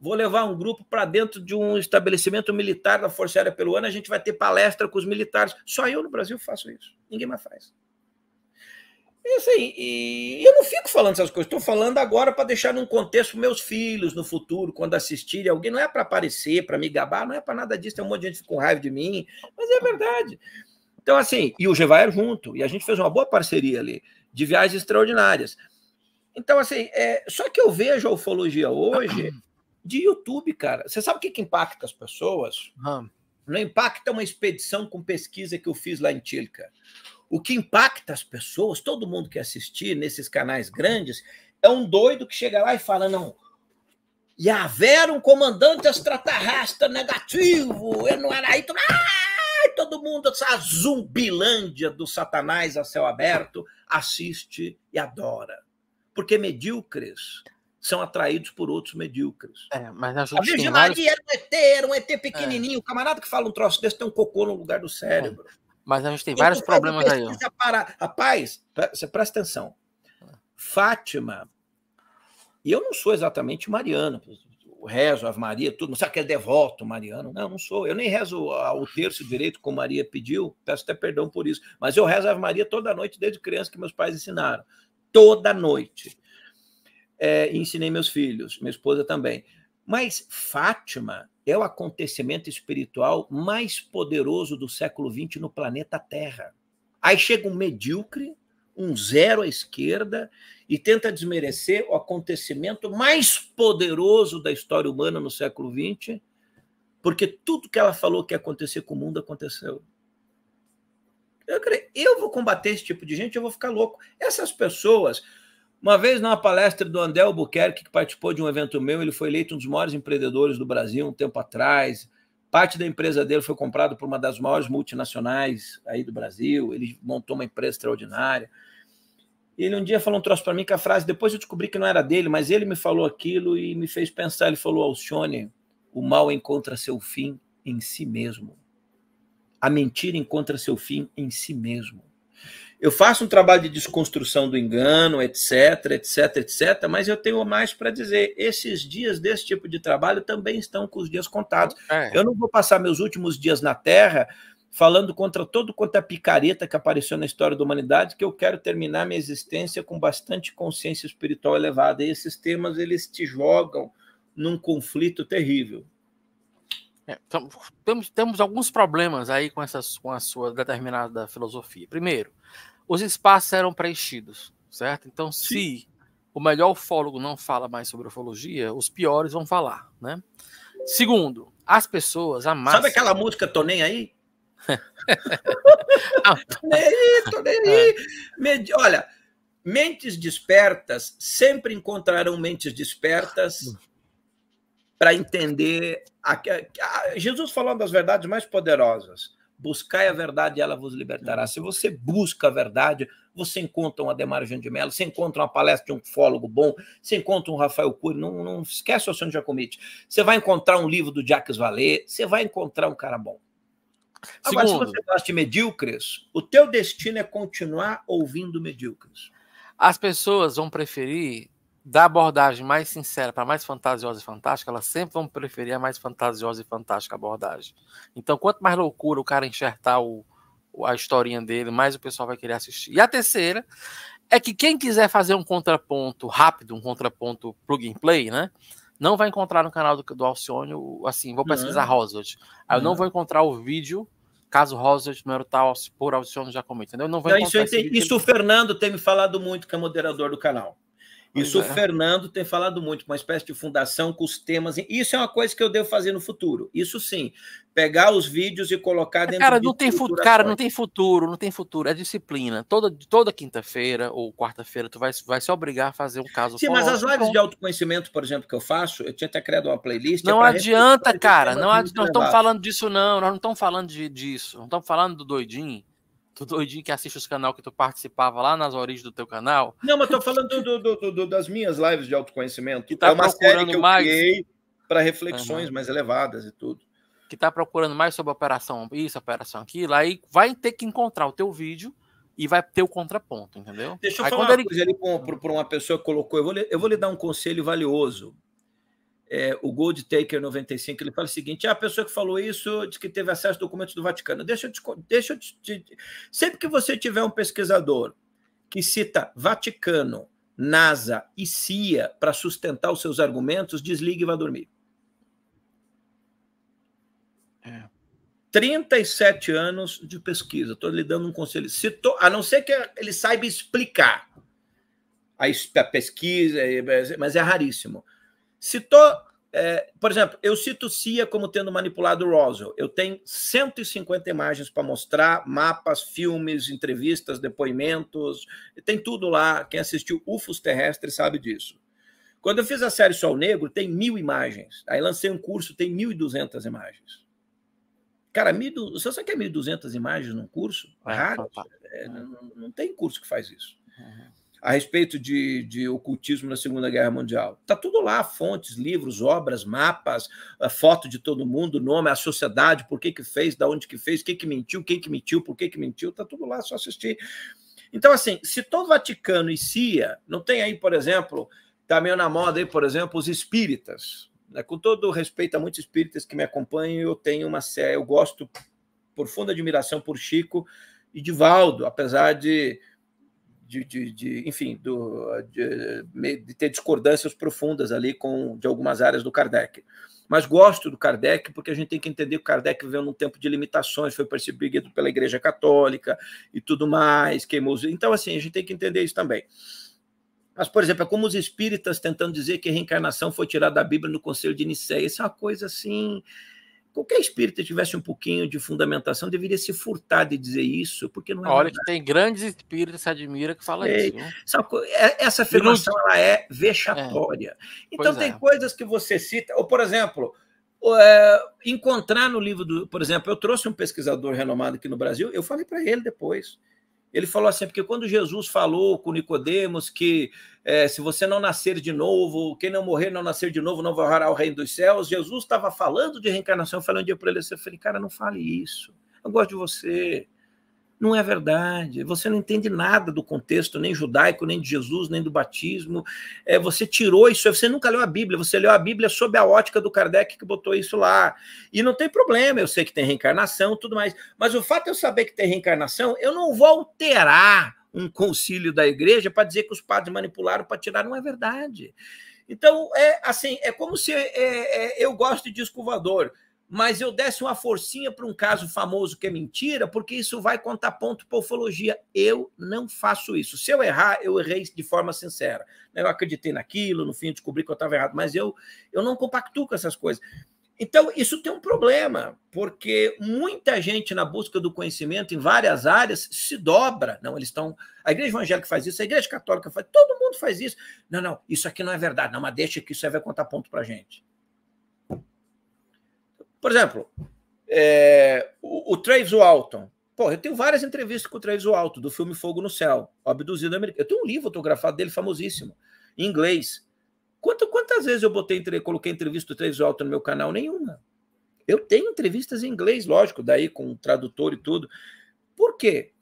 vou levar um grupo para dentro de um estabelecimento militar da Força Aérea Peruana, a gente vai ter palestra com os militares. Só eu no Brasil faço isso, ninguém mais faz. E assim E eu não fico falando essas coisas, estou falando agora para deixar num contexto meus filhos no futuro, quando assistirem alguém. Não é para aparecer, para me gabar, não é para nada disso. Tem um monte de gente com raiva de mim, mas é verdade. Então, assim, e o Gevaer junto, e a gente fez uma boa parceria ali, de viagens extraordinárias. Então, assim, é, só que eu vejo a ufologia hoje *clears throat* de YouTube, cara. Você sabe o que, que impacta as pessoas? Hum. Não impacta uma expedição com pesquisa que eu fiz lá em Chile, O que impacta as pessoas, todo mundo que assistir nesses canais grandes, é um doido que chega lá e fala: não, e haver um comandante extraterrestre negativo, eu não era aí. Ah, todo mundo, essa zumbilândia do satanás a céu aberto, assiste e adora. Porque é medíocres são atraídos por outros medíocres. É, mas a Virgem era um ET, era um ET pequenininho. É. O camarada que fala um troço desse tem um cocô no lugar do cérebro. É. Mas a gente tem então, vários problemas aí. Para... Rapaz, você presta atenção. Fátima, e eu não sou exatamente mariano, rezo Ave Maria, tudo, não sabe que é devoto mariano, não, não sou. Eu nem rezo ao terço direito como Maria pediu, peço até perdão por isso, mas eu rezo Ave Maria toda noite desde criança que meus pais ensinaram. Toda noite é, e ensinei meus filhos, minha esposa também. Mas Fátima é o acontecimento espiritual mais poderoso do século XX no planeta Terra. Aí chega um medíocre, um zero à esquerda, e tenta desmerecer o acontecimento mais poderoso da história humana no século XX, porque tudo que ela falou que ia acontecer com o mundo aconteceu. Eu, eu vou combater esse tipo de gente, eu vou ficar louco. Essas pessoas uma vez, numa palestra do André Albuquerque, que participou de um evento meu, ele foi eleito um dos maiores empreendedores do Brasil um tempo atrás. Parte da empresa dele foi comprada por uma das maiores multinacionais aí do Brasil. Ele montou uma empresa extraordinária. E ele um dia falou um troço para mim com a frase, depois eu descobri que não era dele, mas ele me falou aquilo e me fez pensar. Ele falou, Alcione, o mal encontra seu fim em si mesmo. A mentira encontra seu fim em si mesmo. Eu faço um trabalho de desconstrução do engano, etc, etc, etc, mas eu tenho mais para dizer. Esses dias desse tipo de trabalho também estão com os dias contados. É. Eu não vou passar meus últimos dias na Terra falando contra todo quanto a é picareta que apareceu na história da humanidade, que eu quero terminar minha existência com bastante consciência espiritual elevada. E esses temas, eles te jogam num conflito terrível. É, temos, temos alguns problemas aí com, essas, com a sua determinada filosofia. Primeiro, os espaços eram preenchidos, certo? Então, Sim. se o melhor ufólogo não fala mais sobre ufologia, os piores vão falar, né? Segundo, as pessoas, a massa... Sabe aquela música Tô Nem Aí? *laughs* tô nem aí, tô nem aí. É. Olha, mentes despertas sempre encontrarão mentes despertas hum. para entender... A... Jesus falou das verdades mais poderosas. Buscai a verdade, ela vos libertará. Uhum. Se você busca a verdade, você encontra um Ademar de Mello, você encontra uma palestra de um fólogo bom, você encontra um Rafael Cury, não, não esquece o Alcione Jacomiti. Você vai encontrar um livro do Jacques Vallée, você vai encontrar um cara bom. Agora, Segundo. se você gosta de medíocres, o teu destino é continuar ouvindo medíocres. As pessoas vão preferir da abordagem mais sincera para mais fantasiosa e fantástica, elas sempre vão preferir a mais fantasiosa e fantástica abordagem. Então, quanto mais loucura o cara enxertar o, a historinha dele, mais o pessoal vai querer assistir. E a terceira é que quem quiser fazer um contraponto rápido, um contraponto plug and play, né? Não vai encontrar no canal do, do Alcione, assim, vou pesquisar uhum. Roswell. Aí eu não vou encontrar o vídeo caso Rosas tal, por Alcione já comente. entendeu? Não vou não, isso, isso o Fernando tem me falado muito, que é moderador do canal. Isso é. o Fernando tem falado muito, uma espécie de fundação com os temas. Isso é uma coisa que eu devo fazer no futuro. Isso sim, pegar os vídeos e colocar dentro. Cara, não tem futuro. Cara, forte. não tem futuro, não tem futuro. É disciplina. Toda, toda quinta-feira ou quarta-feira tu vai, vai se obrigar a fazer um caso. Sim, mas as lives de autoconhecimento, por exemplo, que eu faço, eu tinha até criado uma playlist. É não é adianta, cara. Não, não estamos falando disso não. Nós não estamos falando de, disso. Não estamos falando do doidinho. Tu doidinho que assiste os canal que tu participava lá nas origens do teu canal. Não, mas tô falando do, do, do, das minhas lives de autoconhecimento. Que tá é uma série que eu mais... criei para reflexões uhum. mais elevadas e tudo. Que tá procurando mais sobre a operação isso, a operação aquilo, aí vai ter que encontrar o teu vídeo e vai ter o contraponto, entendeu? Deixa eu aí, falar quando uma ele... coisa ali para uma pessoa que colocou, eu vou, eu vou lhe dar um conselho valioso é, o Gold Taker 95, ele fala o seguinte: ah, a pessoa que falou isso de que teve acesso a documentos do Vaticano. Deixa eu te, Deixa eu te, te, sempre que você tiver um pesquisador que cita Vaticano, NASA e CIA para sustentar os seus argumentos, desligue e vá dormir. É. 37 anos de pesquisa, estou lhe dando um conselho. Citou, a não ser que ele saiba explicar a, pesquisa, mas é raríssimo. Citou, é, por exemplo, eu cito CIA como tendo manipulado o Roswell. Eu tenho 150 imagens para mostrar, mapas, filmes, entrevistas, depoimentos, tem tudo lá. Quem assistiu UFOs Terrestres sabe disso. Quando eu fiz a série Sol Negro, tem mil imagens. Aí lancei um curso, tem 1.200 imagens. Cara, mil, você sabe que é 1.200 imagens num curso? Raro. É, não, não, tem curso que faz isso. Uhum a respeito de, de ocultismo na Segunda Guerra Mundial. Está tudo lá, fontes, livros, obras, mapas, ah, foto de todo mundo, nome, a sociedade, por que que fez, da onde que fez, quem que mentiu, quem que mentiu, por que que mentiu, está tudo lá, só assistir. Então, assim, se todo Vaticano e CIA, não tem aí, por exemplo, está meio na moda aí, por exemplo, os espíritas. Né? Com todo respeito a muitos espíritas que me acompanham, eu tenho uma série, eu gosto, profunda admiração por Chico e Divaldo, apesar de de, de, de enfim, do, de, de, ter discordâncias profundas ali com de algumas áreas do Kardec. Mas gosto do Kardec porque a gente tem que entender que o Kardec viveu num tempo de limitações, foi perseguido pela Igreja Católica e tudo mais, queimou. Então, assim, a gente tem que entender isso também. Mas, por exemplo, é como os espíritas tentando dizer que a reencarnação foi tirada da Bíblia no Conselho de Nicéia. Isso é uma coisa assim Qualquer espírita tivesse um pouquinho de fundamentação deveria se furtar de dizer isso, porque não é. A hora que tem grandes espíritos se admira que fala é, isso. Né? Sabe, essa afirmação ela é, é. vexatória. É. Então pois tem é. coisas que você cita, ou por exemplo, é, encontrar no livro do, por exemplo, eu trouxe um pesquisador renomado aqui no Brasil, eu falei para ele depois. Ele falou assim, é porque quando Jesus falou com Nicodemos que é, se você não nascer de novo, quem não morrer não nascer de novo, não vai orar o reino dos céus, Jesus estava falando de reencarnação, falando um dia para ele, assim, eu falei, cara, não fale isso, eu gosto de você, não é verdade. Você não entende nada do contexto, nem judaico, nem de Jesus, nem do batismo. É, você tirou isso, você nunca leu a Bíblia, você leu a Bíblia sob a ótica do Kardec que botou isso lá. E não tem problema, eu sei que tem reencarnação tudo mais. Mas o fato de eu saber que tem reencarnação, eu não vou alterar um concílio da igreja para dizer que os padres manipularam para tirar. Não é verdade. Então, é assim, é como se é, é, eu gosto de disco voador mas eu desse uma forcinha para um caso famoso que é mentira, porque isso vai contar ponto para ufologia. Eu não faço isso. Se eu errar, eu errei de forma sincera. Eu acreditei naquilo, no fim eu descobri que eu estava errado, mas eu, eu não compactuo com essas coisas. Então, isso tem um problema, porque muita gente na busca do conhecimento em várias áreas se dobra. Não, eles estão. A igreja evangélica faz isso, a igreja católica faz, todo mundo faz isso. Não, não, isso aqui não é verdade, não, mas deixa que isso aí vai contar ponto para gente. Por exemplo, é, o, o Travis Walton. Pô, eu tenho várias entrevistas com o Travis Walton, do filme Fogo no Céu, Abduzido Americano. Eu tenho um livro autografado dele, famosíssimo, em inglês. Quanto, quantas vezes eu botei, coloquei entrevista do Travis Walton no meu canal? Nenhuma. Eu tenho entrevistas em inglês, lógico, daí com tradutor e tudo. Por quê?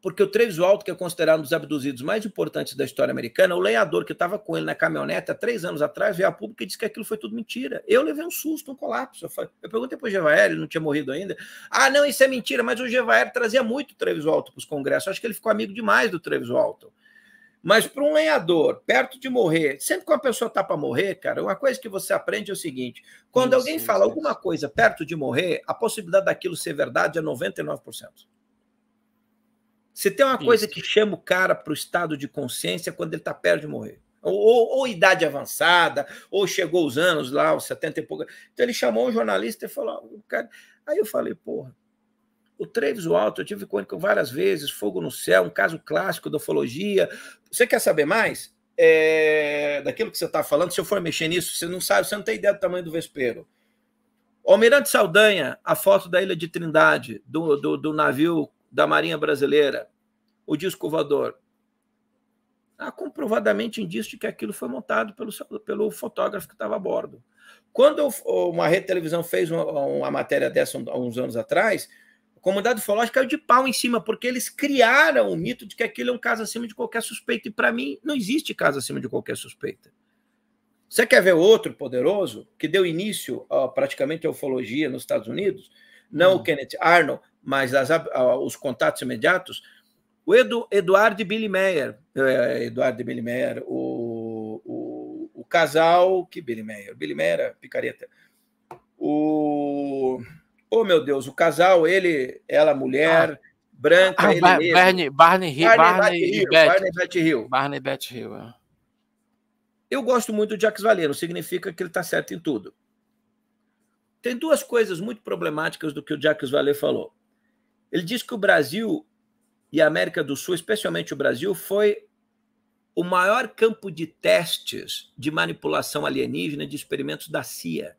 porque o Travis Walton, que é considerado um dos abduzidos mais importantes da história americana, o lenhador que estava com ele na caminhonete há três anos atrás veio a público e disse que aquilo foi tudo mentira. Eu levei um susto, um colapso. Eu, falei, eu perguntei para o Gevaer, ele não tinha morrido ainda. Ah, não, isso é mentira, mas o Gevaer trazia muito o Travis Walton para os congressos. acho que ele ficou amigo demais do Travis Walton. Mas para um lenhador, perto de morrer, sempre que uma pessoa está para morrer, cara, uma coisa que você aprende é o seguinte: quando alguém fala alguma coisa perto de morrer, a possibilidade daquilo ser verdade é 99%. Se tem uma Isso. coisa que chama o cara para o estado de consciência quando ele está perto de morrer. Ou, ou, ou, idade avançada, ou chegou os anos lá, os 70 e pouco. Então ele chamou um jornalista e falou: cara... Aí eu falei, porra, o Trevis Walter, eu tive com ele várias vezes, Fogo no Céu, um caso clássico da ufologia. Você quer saber mais? É... daquilo que você está falando, se eu for mexer nisso, você não sabe, você não tem ideia do tamanho do vespeiro. Almirante Saldanha, a foto da Ilha de Trindade, do, do, do navio da Marinha Brasileira, o disco voador. Há comprovadamente indício de que aquilo foi montado pelo, pelo fotógrafo que estava a bordo. Quando uma rede televisão fez uma, uma matéria dessa há uns anos atrás, a comunidade ufológica caiu de pau em cima, porque eles criaram o mito de que aquilo é um caso acima de qualquer suspeita. E para mim, não existe caso acima de qualquer suspeita. Você quer ver outro poderoso que deu início ó, praticamente à ufologia nos Estados Unidos? Não hum. o Kenneth Arnold, mas as, os contatos imediatos, o Edu, Eduardo e Billy Meyer, é, Eduardo e Billy Meyer, o, o, o, casal que Billy Meyer, Billy Meyer picareta, o oh meu Deus, o casal, ele, ela mulher, ah. branca, ah, ele ba Barney, Barney, Barney, Barney, Hill, Barney Bat Hill, Barney Bat Hill. É. Eu gosto muito do Jacques Valeiro, significa que ele está certo em tudo. Tem duas coisas muito problemáticas do que o Jacques Valeiro falou. Ele diz que o Brasil e a América do Sul, especialmente o Brasil, foi o maior campo de testes de manipulação alienígena de experimentos da CIA.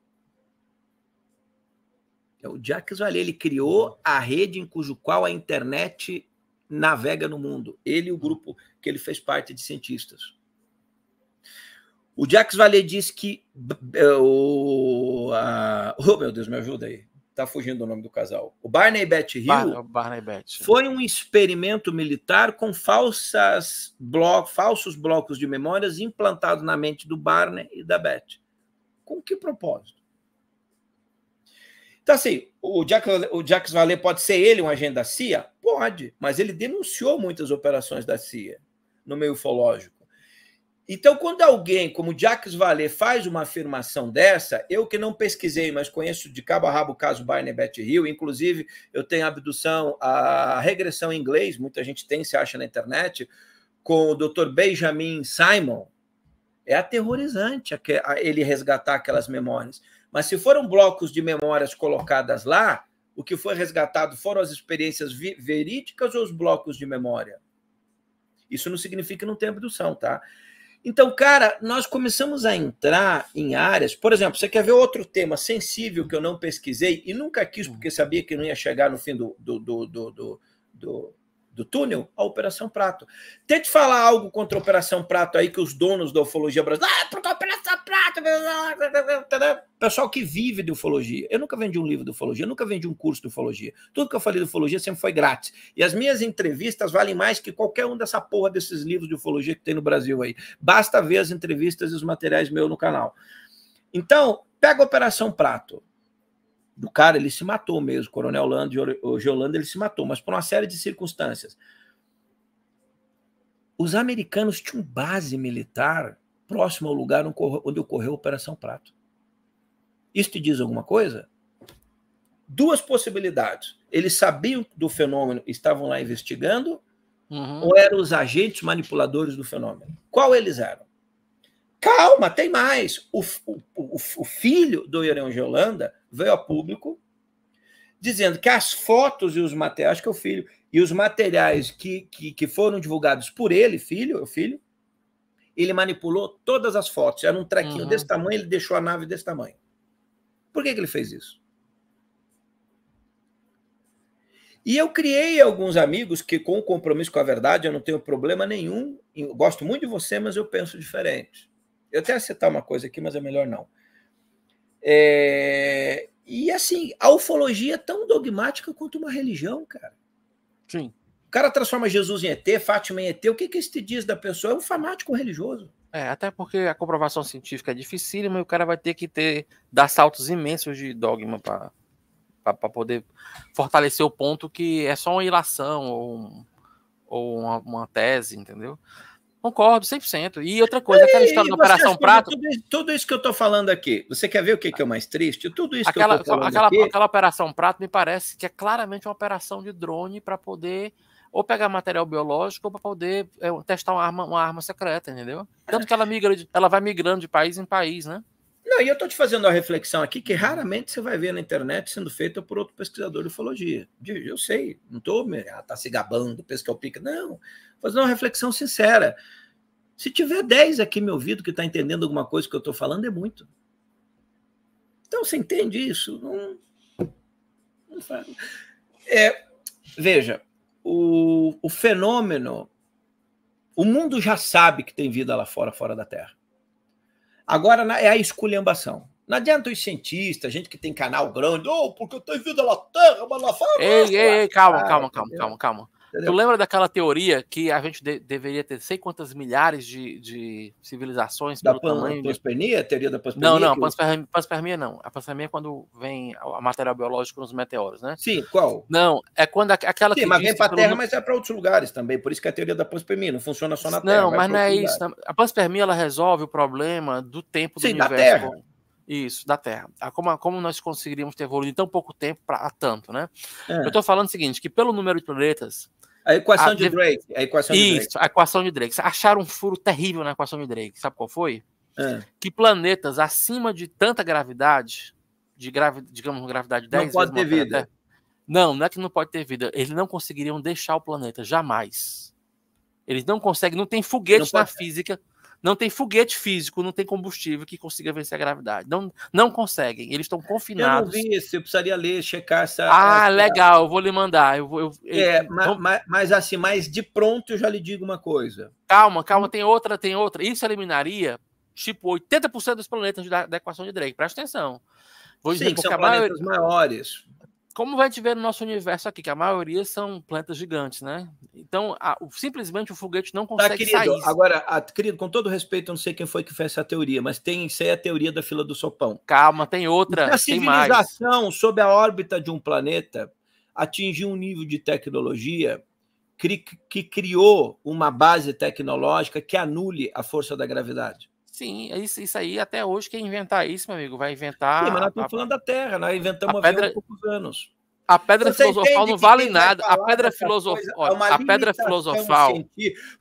É o Jacques Vallée ele criou a rede em cujo qual a internet navega no mundo. Ele e o grupo que ele fez parte de cientistas. O Jacques Vallée diz que eh, o, a, oh meu Deus, me ajuda aí. Tá fugindo o nome do casal. O Barney Bet Hill Bar é Barney Bet. foi um experimento militar com falsas blo falsos blocos de memórias implantados na mente do Barney e da Beth. Com que propósito? Então, assim, o Jack o pode ser ele um agente da CIA? Pode, mas ele denunciou muitas operações da CIA no meio ufológico. Então, quando alguém como Jacques Vallée faz uma afirmação dessa, eu que não pesquisei, mas conheço de cabo a rabo o caso Barnabet Hill, inclusive eu tenho a abdução, a regressão em inglês, muita gente tem, se acha na internet, com o Dr. Benjamin Simon. É aterrorizante ele resgatar aquelas memórias. Mas se foram blocos de memórias colocadas lá, o que foi resgatado foram as experiências verídicas ou os blocos de memória? Isso não significa que não tem abdução, tá? Então, cara, nós começamos a entrar em áreas. Por exemplo, você quer ver outro tema sensível que eu não pesquisei e nunca quis, uhum. porque sabia que não ia chegar no fim do, do, do, do, do do túnel a Operação Prato. Tente falar algo contra a Operação Prato aí que os donos da ufologia brasileira. Ah, porque a Operação Prato. Tá, tá, tá, Pessoal que vive de ufologia. Eu nunca vendi um livro de ufologia, eu nunca vendi um curso de ufologia. Tudo que eu falei de ufologia sempre foi grátis. E as minhas entrevistas valem mais que qualquer um dessa porra desses livros de ufologia que tem no Brasil aí. Basta ver as entrevistas e os materiais meu no canal. Então, pega a Operação Prato do cara, ele se matou mesmo. Coronel Lando, o Geolanda, ele se matou, mas por uma série de circunstâncias. Os americanos tinham base militar próximo ao lugar onde ocorreu a Operação Prato. Isso te diz alguma coisa? Duas possibilidades. Eles sabiam do fenômeno, estavam lá investigando, uhum. ou eram os agentes manipuladores do fenômeno? Qual eles eram? Calma, tem mais. O, o, o, o filho do Irã Geolanda veio a público dizendo que as fotos e os materiais que é o filho e os materiais que, que, que foram divulgados por ele, filho, é o filho, ele manipulou todas as fotos. Era um trequinho uhum. desse tamanho, ele deixou a nave desse tamanho. Por que, que ele fez isso? E eu criei alguns amigos que, com o compromisso com a verdade, eu não tenho problema nenhum. Eu gosto muito de você, mas eu penso diferente. Eu até ia uma coisa aqui, mas é melhor não. É, e assim, a ufologia é tão dogmática quanto uma religião, cara. Sim. O cara transforma Jesus em ET, Fátima em ET. O que, que isso te diz da pessoa? É um fanático religioso. É, até porque a comprovação científica é dificílima e o cara vai ter que ter dar saltos imensos de dogma para poder fortalecer o ponto que é só uma ilação ou, ou uma, uma, tese, entendeu? Concordo, 100%. E outra coisa, aquela história da Operação Prato. Tudo isso, tudo isso, que eu estou falando aqui, você quer ver o que, que é o mais triste? Tudo isso aquela, que eu tô falando aquela, aqui... aquela Operação Prato me parece que é claramente uma operação de drone para poder ou pegar material biológico ou para poder é, testar uma arma, uma arma secreta, entendeu? Tanto que ela migra, ela vai migrando de país em país, né? Não, e eu estou te fazendo uma reflexão aqui que raramente você vai ver na internet sendo feita por outro pesquisador de ufologia. Eu sei, não estou ah, tá se gabando, pescar é o pica. Não, fazendo uma reflexão sincera. Se tiver 10 aqui me ouvindo que está entendendo alguma coisa que eu estou falando, é muito. Então, você entende isso? Não, não faz. É, veja, o, o fenômeno. O mundo já sabe que tem vida lá fora, fora da Terra. Agora é a esculhambação. Não adianta os cientistas, gente que tem canal grande, oh, porque eu tenho vida na Terra, mas lá fora. Ei, ei, ei, calma, calma, calma, calma, calma. Entendeu? Tu lembra daquela teoria que a gente de deveria ter sei quantas milhares de, de civilizações da pelo tamanho... Da panspermia? De... Teoria da panspermia? Não, não, que... panspermia, panspermia não. A panspermia é quando vem a material biológico nos meteoros, né? Sim, qual? Não, é quando aquela Sim, mas vem para a Terra, pelo... mas é para outros lugares também. Por isso que é a teoria da panspermia não funciona só na Terra. Não, mas não é lugares. isso. A panspermia, ela resolve o problema do tempo do universo. Sim, da Terra. Isso, da Terra. Ah, como, como nós conseguiríamos ter evoluído em tão pouco tempo para tanto, né? É. Eu estou falando o seguinte, que pelo número de planetas... A equação a, de Drake. A equação isso, de Drake. a equação de Drake. Acharam um furo terrível na equação de Drake. Sabe qual foi? É. Que planetas acima de tanta gravidade, de gravi, digamos, gravidade 10 Não pode ter vida. não, não é que não pode ter vida. Eles não conseguiriam deixar o planeta, jamais. Eles não conseguem, não tem foguete não na pode... física não tem foguete físico, não tem combustível que consiga vencer a gravidade. Não, não conseguem. Eles estão confinados. Eu não vi isso, eu precisaria ler, checar essa. Ah, essa... legal, eu vou lhe mandar. Eu, eu, é, eu... Mas, mas, mas, assim, mas de pronto eu já lhe digo uma coisa. Calma, calma, tem outra, tem outra. Isso eliminaria tipo 80% dos planetas da, da equação de Drake. Presta atenção. Vou dizer Sim, que são planetas maiores como vai te ver no nosso universo aqui, que a maioria são plantas gigantes, né? Então, a, o, simplesmente o foguete não tá, consegue tá, querido, sair. Agora, a, querido, com todo respeito, eu não sei quem foi que fez essa teoria, mas tem isso aí é a teoria da fila do sopão. Calma, tem outra, se então, a tem mais. A civilização sob a órbita de um planeta atingiu um nível de tecnologia que, que criou uma base tecnológica que anule a força da gravidade. Sim, é isso, isso aí até hoje, quem inventar isso, meu amigo, vai inventar. Sim, mas nós estamos falando da Terra, nós né, inventamos a pedra... há poucos anos. A pedra Você filosofal não vale nada. A pedra filosofal. É olha, a pedra filosofal.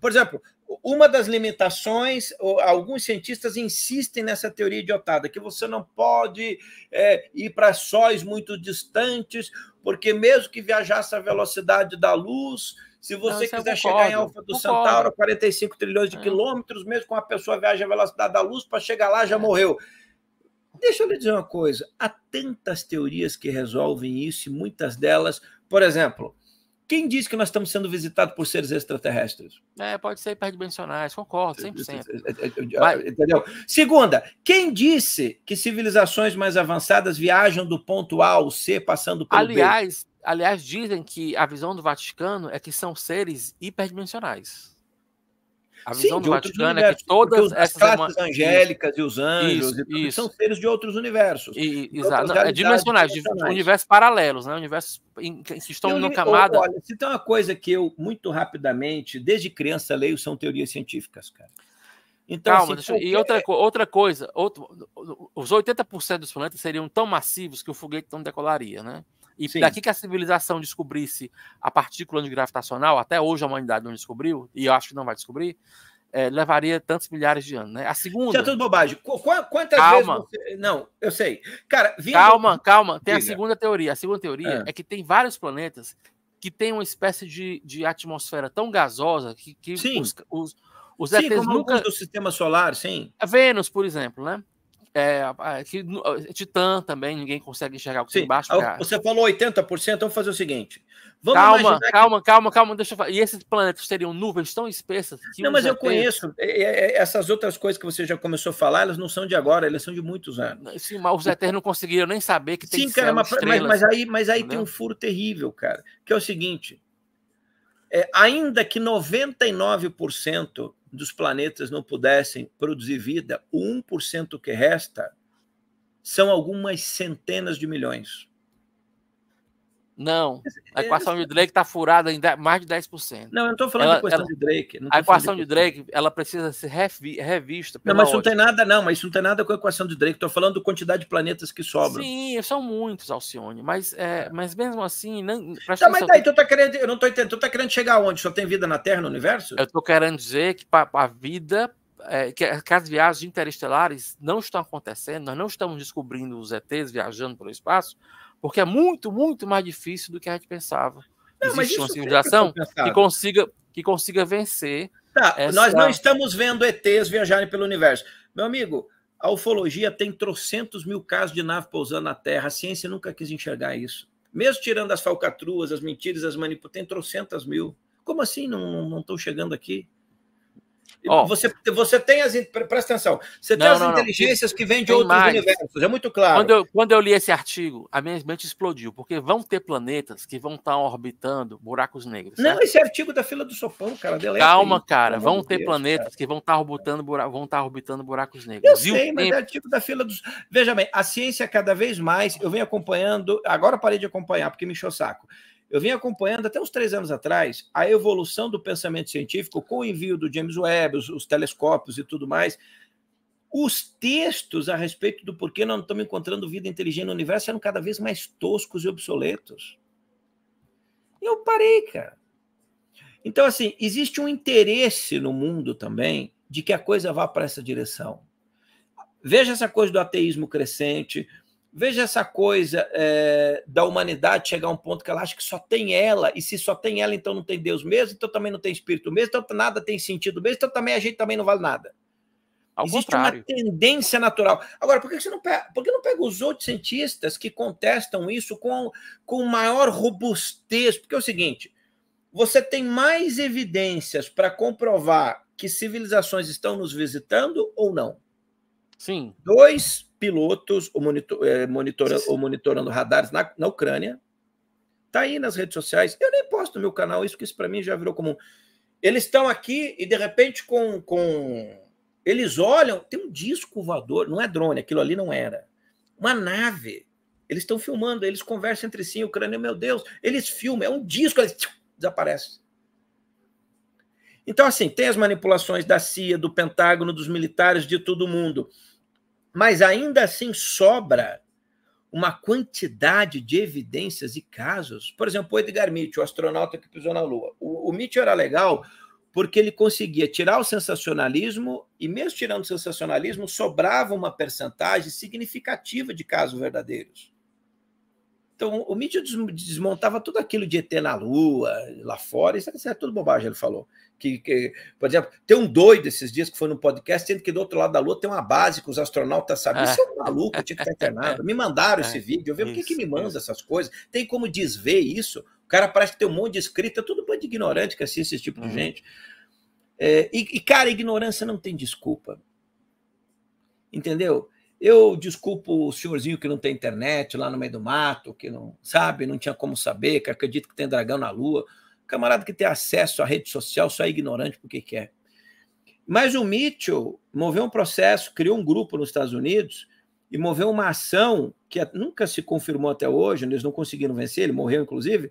Por exemplo, uma das limitações, alguns cientistas insistem nessa teoria idiotada, que você não pode é, ir para sóis muito distantes, porque mesmo que viajasse à velocidade da luz, se você não, quiser chegar em Alfa do concordo. Centauro, 45 trilhões de é. quilômetros, mesmo com a pessoa viaja à velocidade da luz, para chegar lá já é. morreu. Deixa eu lhe dizer uma coisa: há tantas teorias que resolvem isso, e muitas delas, por exemplo, quem diz que nós estamos sendo visitados por seres extraterrestres? É, pode ser hiperdimensionais, concordo, 100%. É, é, é, entendeu? Segunda, quem disse que civilizações mais avançadas viajam do ponto A ao C passando pelo Aliás, Aliás, dizem que a visão do Vaticano é que são seres hiperdimensionais. A visão Sim, do Vaticano é que todas essas classes uma... angélicas e os anjos isso, e isso. são seres de outros universos. E, exato, é dimensionais, dimensionais, universos paralelos, né? Universos em, que estão em camada. Olha, se tem uma coisa que eu muito rapidamente, desde criança leio são teorias científicas, cara. Então, Calma, assim, eu... e outra, é outra coisa, outro, os 80% dos planetas seriam tão massivos que o foguete não decolaria, né? E Sim. daqui que a civilização descobrisse a partícula gravitacional, até hoje a humanidade não descobriu, e eu acho que não vai descobrir, é, levaria tantos milhares de anos, né? A segunda. Isso é tudo bobagem. Qu quantas calma. vezes. Você... Não, eu sei. Cara, vindo... Calma, calma. Tem Diga. a segunda teoria. A segunda teoria é, é que tem vários planetas que têm uma espécie de, de atmosfera tão gasosa que, que os, os, os sim, ETs nunca. do sistema solar, sim. É Vênus, por exemplo, né? É, aqui, é Titã também, ninguém consegue enxergar o que tem embaixo. Cara. Ah, você falou 80%, vamos fazer o seguinte. Vamos calma, calma, que... calma, calma, deixa eu falar. E esses planetas teriam nuvens tão espessas? não, mas eu tem... conheço. É, é, essas outras coisas que você já começou a falar, elas não são de agora, elas são de muitos anos. Sim, mas os Eternos não conseguiram nem saber que tem Sim, cara, mas, mas, aí, mas aí tem um furo terrível, cara, que é o seguinte é, ainda que 99% dos planetas não pudessem produzir vida, o 1% que resta são algumas centenas de milhões. Não. A equação de Drake está furada em mais de 10%. Não, eu não estou falando ela, da equação ela, de Drake. a equação de Drake, ela precisa ser revi, revista. não, mas isso não tem nada, não, mas isso não tem nada com a equação de Drake. Estou falando da quantidade de planetas que sobram. Sim, são muitos, Alcione. Mas, é, é. mas mesmo assim. Não, tá, mas daí, tu tá, então tá querendo. Eu não estou entendendo. Tu então tá querendo chegar onde? Só tem vida na Terra, no universo? Eu estou querendo dizer que a vida é, que, que, as viagens interestelares não estão acontecendo, nós não estamos descobrindo os ETs viajando pelo espaço, porque é muito, muito mais difícil do que a gente pensava. Não, Existe uma civilização que, que consiga, que consiga vencer. Tá, essa... nós não estamos vendo ETs viajarem pelo universo. Meu amigo, a ufologia tem trocentos mil casos de nave pousando na Terra. A ciência nunca quis enxergar isso. Mesmo tirando as falcatruas, as mentiras, as manipulações, tem trocentas mil. Como assim não estão chegando aqui? Oh. Você, você tem as. Presta atenção. Você não, tem as não, inteligências não. que vêm de tem outros mais. universos. É muito claro. Quando eu, quando eu li esse artigo, a minha mente explodiu, porque vão ter planetas que vão estar tá orbitando buracos negros. Não, certo? esse artigo da fila do sopão, cara. Calma, aí, cara. Vão ter Deus, planetas cara. que vão estar tá orbitando, vão estar tá orbitando buracos negros. Eu sei, e sei, mas tempo... é artigo da fila dos. Veja bem, a ciência é cada vez mais. Eu venho acompanhando. Agora parei de acompanhar, porque me encheu o saco. Eu vim acompanhando até uns três anos atrás a evolução do pensamento científico com o envio do James Webb, os, os telescópios e tudo mais. Os textos a respeito do porquê nós não estamos encontrando vida inteligente no universo eram cada vez mais toscos e obsoletos. Eu parei, cara. Então, assim, existe um interesse no mundo também de que a coisa vá para essa direção. Veja essa coisa do ateísmo crescente, Veja essa coisa é, da humanidade chegar a um ponto que ela acha que só tem ela, e se só tem ela, então não tem Deus mesmo, então também não tem espírito mesmo, então nada tem sentido mesmo, então também a gente também não vale nada. Ao Existe contrário. uma tendência natural. Agora, por que você não pega, por que não pega os outros cientistas que contestam isso com, com maior robustez? Porque é o seguinte: você tem mais evidências para comprovar que civilizações estão nos visitando ou não? Sim. Dois, pilotos ou, monitor, é, monitora, ou monitorando radares na, na Ucrânia. Está aí nas redes sociais. Eu nem posto no meu canal isso, que isso para mim já virou comum. Eles estão aqui e de repente com, com. Eles olham, tem um disco voador, não é drone, aquilo ali não era. Uma nave. Eles estão filmando, eles conversam entre si, Ucrânia, meu Deus, eles filmam, é um disco, eles tchum, desaparece. Então, assim, tem as manipulações da CIA, do Pentágono, dos militares, de todo mundo mas ainda assim sobra uma quantidade de evidências e casos. Por exemplo, o Edgar Mitchell, o astronauta que pisou na Lua. O, o Mitchell era legal porque ele conseguia tirar o sensacionalismo e, mesmo tirando o sensacionalismo, sobrava uma percentagem significativa de casos verdadeiros. Então, o mídia desmontava tudo aquilo de ET na Lua, lá fora, isso é tudo bobagem, ele falou. Que, que, por exemplo, tem um doido esses dias que foi no podcast, sendo que do outro lado da Lua tem uma base que os astronautas sabem. Isso é um maluco, eu tinha que estar internado. Me mandaram esse *laughs* é, vídeo, eu vi o que, que me manda essas coisas. Tem como desver isso? O cara parece que tem um monte de escrita, é tudo um monte de ignorante que assiste esse tipo de uhum. gente. É, e, e, cara, ignorância não tem desculpa. Entendeu? Eu desculpo o senhorzinho que não tem internet lá no meio do mato, que não sabe, não tinha como saber, que acredita que tem dragão na lua. camarada que tem acesso à rede social só é ignorante porque quer. Mas o Mitchell moveu um processo, criou um grupo nos Estados Unidos e moveu uma ação que nunca se confirmou até hoje, eles não conseguiram vencer, ele morreu, inclusive,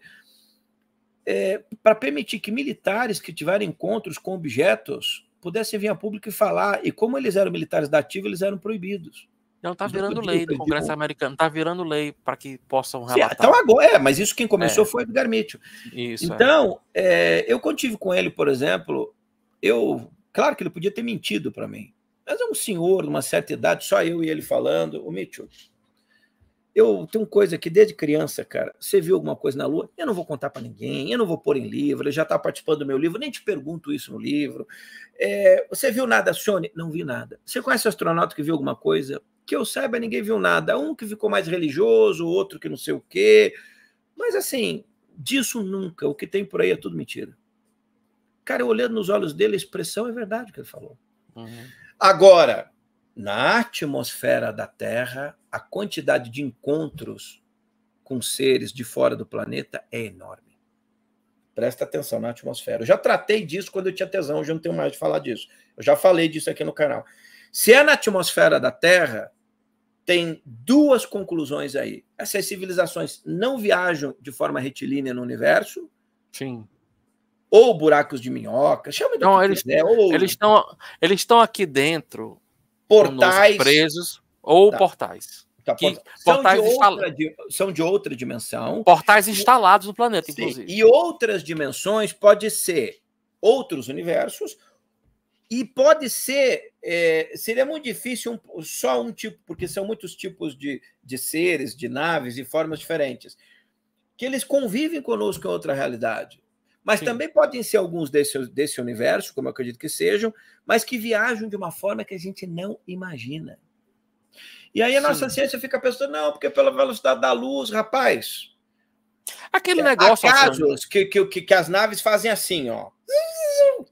é, para permitir que militares que tiveram encontros com objetos pudessem vir a público e falar. E como eles eram militares da ativa, eles eram proibidos. Não, tá virando lei do Congresso né? americano, tá virando lei para que possam ah, relatar. Então tá agora, é, mas isso quem começou é. foi Edgar Mitchell. Isso, é. então, é. eu contive com ele, por exemplo, eu, claro que ele podia ter mentido para mim, mas é um senhor de uma certa idade, só eu e ele falando, o Mitchell, eu tenho coisa que desde criança, cara, você viu alguma coisa na Lua? Eu não vou contar para ninguém, eu não vou pôr em livro, ele já está participando do meu livro, nem te pergunto isso no livro. É, você viu nada, Sione? Não vi nada. Você conhece astronauta que viu alguma coisa? Que eu saiba, ninguém viu nada. Um que ficou mais religioso, outro que não sei o quê. Mas assim, disso nunca. O que tem por aí é tudo mentira. Cara, eu olhando nos olhos dele, a expressão é verdade que ele falou. Uhum. Agora, na atmosfera da Terra, a quantidade de encontros com seres de fora do planeta é enorme. Presta atenção na atmosfera. Eu já tratei disso quando eu tinha tesão, hoje eu não tenho mais de falar disso. Eu já falei disso aqui no canal. Se é na atmosfera da Terra, tem duas conclusões aí. Essas civilizações não viajam de forma retilínea no universo. Sim ou buracos de minhoca, chama de Não, eles, quiser, ou... eles estão eles estão aqui dentro portais presos ou tá. portais. Tá, que, são, portais de outra, de, são de outra dimensão. Portais instalados no planeta, Sim. inclusive. E outras dimensões pode ser outros universos e pode ser é, seria muito difícil um, só um tipo porque são muitos tipos de, de seres de naves e formas diferentes que eles convivem conosco em outra realidade mas Sim. também podem ser alguns desse, desse universo, como eu acredito que sejam, mas que viajam de uma forma que a gente não imagina. E aí a nossa Sim. ciência fica pensando, não, porque pela velocidade da luz, rapaz. Aquele é, negócio. Há casos que, que, que as naves fazem assim, ó.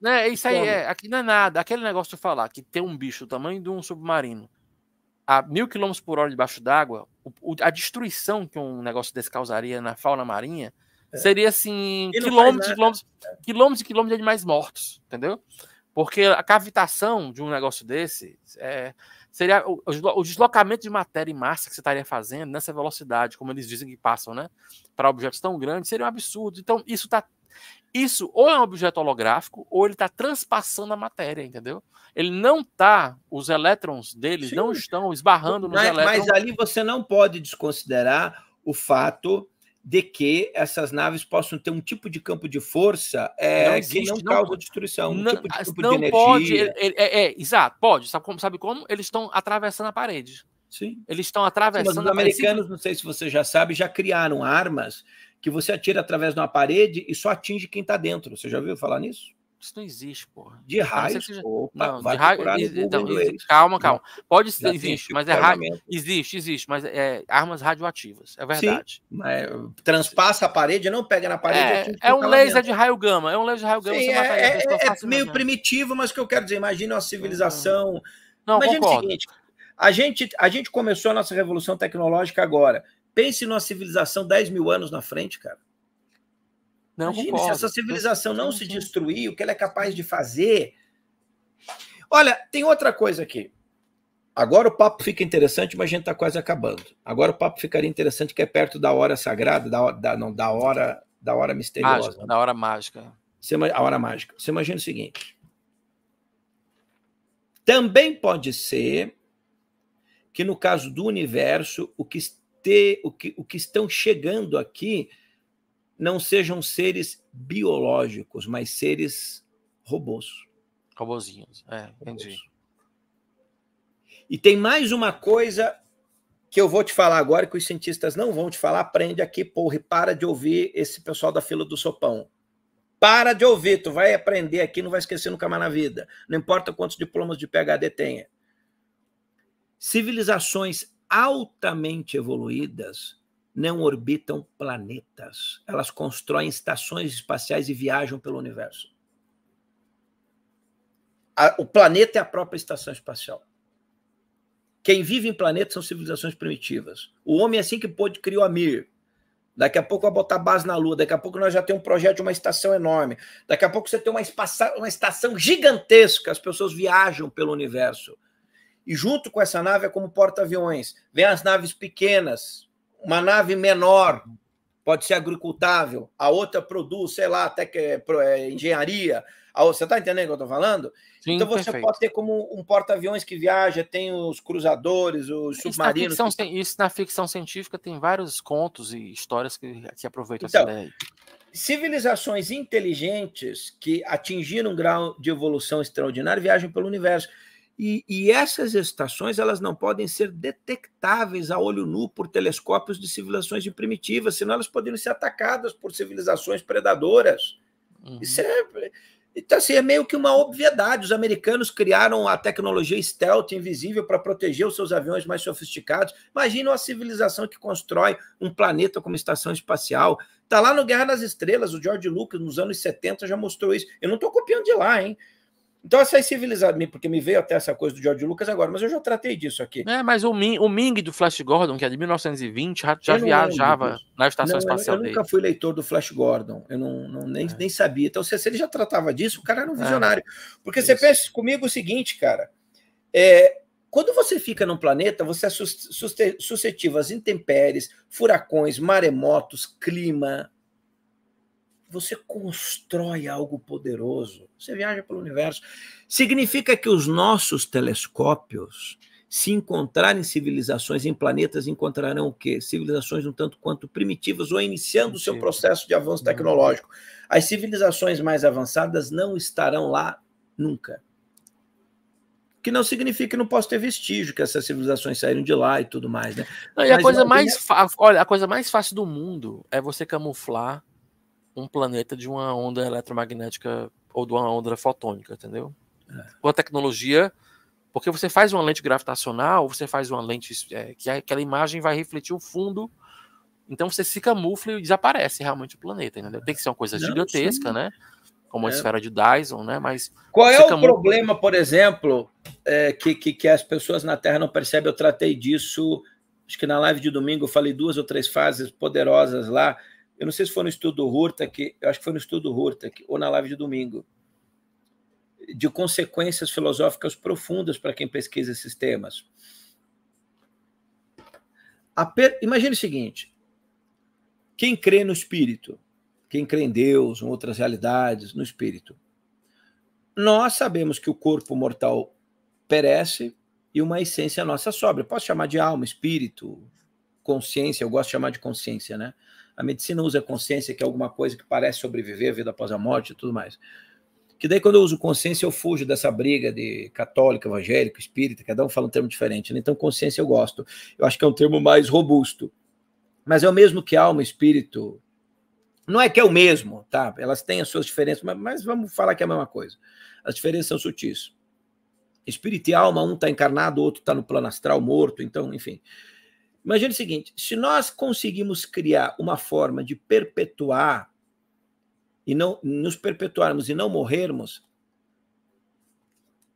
É, isso aí Como? é. Aqui não é nada. Aquele negócio de falar que tem um bicho do tamanho de um submarino a mil quilômetros por hora debaixo d'água, a destruição que um negócio desse causaria na fauna marinha é. Seria assim, quilômetros, quilômetros, quilômetros e quilômetros de animais mortos, entendeu? Porque a cavitação de um negócio desse é, seria o, o, deslocamento de matéria e massa que você estaria fazendo nessa velocidade, como eles dizem que passam, né? Para objetos tão grandes, seria um absurdo. Então, isso tá. Isso ou é um objeto holográfico, ou ele está transpassando a matéria, entendeu? Ele não está, os elétrons dele Sim. não estão esbarrando nos mas, elétrons. Mas ali você não pode desconsiderar o fato de que essas naves possam ter um tipo de campo de força é, não existe, que não, não causa destruição, não, um tipo de campo não de energia. Pode, é, é, é, exato, pode. Sabe como? Sabe como? Eles estão atravessando a parede. Sim. Eles estão atravessando. Sim, mas os americanos, não sei se você já sabe, já criaram armas que você atira através de uma parede e só atinge quem está dentro. Você já ouviu falar nisso? Isso não existe, porra. De raio seja... opa, não, de raio. então, calma, calma. Pode ser, existe, mas é raio existe, existe, mas é armas radioativas, é verdade. Sim, mas transpassa a parede, não pega na parede. É, é, é um laser de raio gama, é um laser de raio gama. Sim, é, é, é, é meio primitivo, mas o que eu quero dizer, imagina uma hum. civilização. Não, imagina concordo. o seguinte: a gente, a gente começou a nossa revolução tecnológica agora. Pense numa civilização 10 mil anos na frente, cara. Não concordo. se essa civilização não se destruir, o que ela é capaz de fazer. Olha, tem outra coisa aqui. Agora o papo fica interessante, mas a gente está quase acabando. Agora o papo ficaria interessante, que é perto da hora sagrada, da, da não, da hora, da hora misteriosa. Mágica, da hora mágica. Você, a hora mágica. Você imagina o seguinte: também pode ser que no caso do universo, o que, este, o que, o que estão chegando aqui não sejam seres biológicos, mas seres robôs. Robozinhos, é, entendi. E tem mais uma coisa que eu vou te falar agora, que os cientistas não vão te falar, aprende aqui, porra, e para de ouvir esse pessoal da fila do sopão. Para de ouvir, tu vai aprender aqui, não vai esquecer nunca mais na vida. Não importa quantos diplomas de PhD tenha. Civilizações altamente evoluídas não orbitam planetas. Elas constroem estações espaciais e viajam pelo universo. o planeta é a própria estação espacial. Quem vive em planetas são civilizações primitivas. O homem, é assim que pôde, criou a Mir. Daqui a pouco vai botar base na Lua. Daqui a pouco nós já temos um projeto de uma estação enorme. Daqui a pouco você tem uma, espaça, uma estação gigantesca. As pessoas viajam pelo universo. E junto com essa nave é como porta-aviões. Vem as naves pequenas, uma nave menor pode ser agricultável, a outra produz, sei lá, até que é, é engenharia. Outra, você está entendendo o que eu estou falando? Sim, então você perfeito. pode ter como um porta-aviões que viaja, tem os cruzadores, os isso submarinos. Na ficção, que... Isso na ficção científica tem vários contos e histórias que, que aproveitam então, essa ideia. Civilizações inteligentes que atingiram um grau de evolução extraordinário viajam pelo universo. E, e, essas estações elas não podem ser detectáveis a olho nu por telescópios de civilizações primitivas, senão elas poderiam ser atacadas por civilizações predadoras. Uhum. Isso é, então, assim, é meio que uma obviedade. Os americanos criaram a tecnologia stealth invisível para proteger os seus aviões mais sofisticados. Imagina uma civilização que constrói um planeta como estação espacial. Está lá no Guerra nas Estrelas, o George Lucas, nos anos 70, já mostrou isso. Eu não estou copiando de lá, hein? Então, essa é civilizada, porque me veio até essa coisa do George Lucas agora, mas eu já tratei disso aqui. É, mas o Ming, o Ming do Flash Gordon, que é de 1920, já, já viajava na estação não, espacial eu, eu dele. nunca fui leitor do Flash Gordon, eu não, não nem, é. nem sabia. Então, se, se, ele já tratava disso, o cara era um é. visionário. É. Porque Isso. você pensa comigo o seguinte, cara, é, quando você fica num planeta, você é suscetível às intempéries, furacões, maremotos, clima, você constrói algo poderoso. Você viaja pelo universo. Significa que os nossos telescópios, se encontrarem civilizações em planetas, encontrarão o quê? Civilizações um tanto quanto primitivas ou iniciando o seu processo de avanço tecnológico. As civilizações mais avançadas não estarão lá nunca. Que não significa que não possa ter vestígio, que essas civilizações saíram de lá e tudo mais, né? Não, e a coisa mais, tem... olha, a coisa mais fácil do mundo é você camuflar um planeta de uma onda eletromagnética ou de uma onda fotônica, entendeu? É. Uma tecnologia, porque você faz uma lente gravitacional, você faz uma lente é, que aquela imagem vai refletir o fundo, então você se camufla e desaparece realmente o planeta, entendeu? Tem que ser uma coisa Não, gigantesca, sim. né? Como a é. esfera de Dyson, né? Mas qual é o camufla... problema, por exemplo, é, que, que, que as pessoas na Terra não percebem? Eu tratei disso, acho que na live de domingo eu falei duas ou três fases poderosas lá eu não sei se foi no estudo do Hurtak, eu acho que foi no estudo do Hurtak, ou na live de domingo, de consequências filosóficas profundas para quem pesquisa esses temas. Per... Imagine o seguinte: quem crê no espírito, quem crê em Deus, em outras realidades, no espírito, nós sabemos que o corpo mortal perece e uma essência nossa sobra. posso chamar de alma, espírito, consciência, eu gosto de chamar de consciência, né? A medicina usa consciência, que é alguma coisa que parece sobreviver, vida após a morte e tudo mais. Que daí, quando eu uso consciência, eu fujo dessa briga de católico, evangélico, espírita, cada um fala um termo diferente. Né? Então, consciência eu gosto. Eu acho que é um termo mais robusto. Mas é o mesmo que alma, espírito. Não é que é o mesmo, tá? Elas têm as suas diferenças, mas, mas vamos falar que é a mesma coisa. As diferenças são sutis. Espírito e alma, um está encarnado, o outro está no plano astral, morto, então, enfim. Imagine o seguinte: se nós conseguimos criar uma forma de perpetuar e não nos perpetuarmos e não morrermos,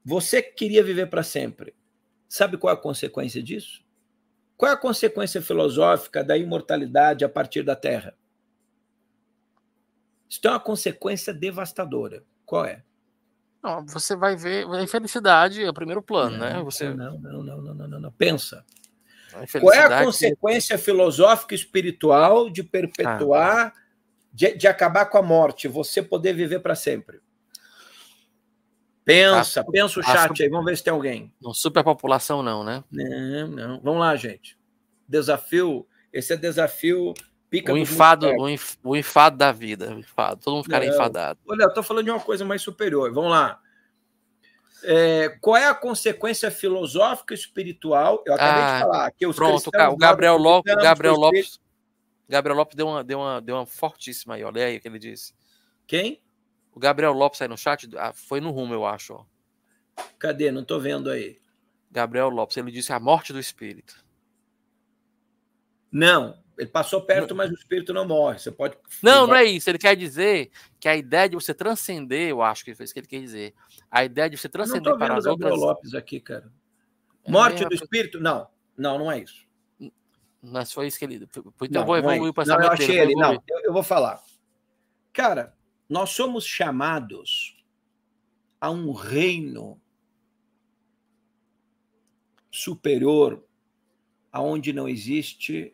você queria viver para sempre. Sabe qual é a consequência disso? Qual é a consequência filosófica da imortalidade a partir da Terra? Isso tem uma consequência devastadora. Qual é? Não, você vai ver a é infelicidade é o primeiro plano, não, né? Você... Não, não, não, não, não, não, não. Pensa. Qual é a consequência filosófica e espiritual de perpetuar, ah. de, de acabar com a morte, você poder viver para sempre? Pensa, pensa o chat aí, vamos ver se tem alguém. Não, superpopulação não, né? Não, não. Vamos lá, gente. Desafio, esse é desafio pica o enfado, o, enf, o, enfado da vida, o enfado. Todo mundo ficar enfadado. Olha, eu tô falando de uma coisa mais superior. Vamos lá. É, qual é a consequência filosófica e espiritual? Eu acabei ah, de falar que os pronto, o Gabriel Lopes, Gabriel Lopes, Gabriel Lopes deu uma, deu uma, deu uma fortíssima aí, olha aí o que ele disse. Quem? O Gabriel Lopes aí no chat, ah, foi no rumo, eu acho. Ó. Cadê? Não tô vendo aí. Gabriel Lopes, ele disse a morte do espírito. Não, ele passou perto, mas o espírito não morre. Você pode. Não, não é isso. Ele quer dizer que a ideia de você transcender, eu acho que foi isso que ele quer dizer. A ideia de você transcender para as outras. Lopes aqui, cara. É Morte do espírito? Não, não, não é isso. Mas foi isso que ele. Então não, é eu vou evoluir é para essa não, eu achei ele. Não, eu, eu vou falar. Cara, nós somos chamados a um reino superior aonde não existe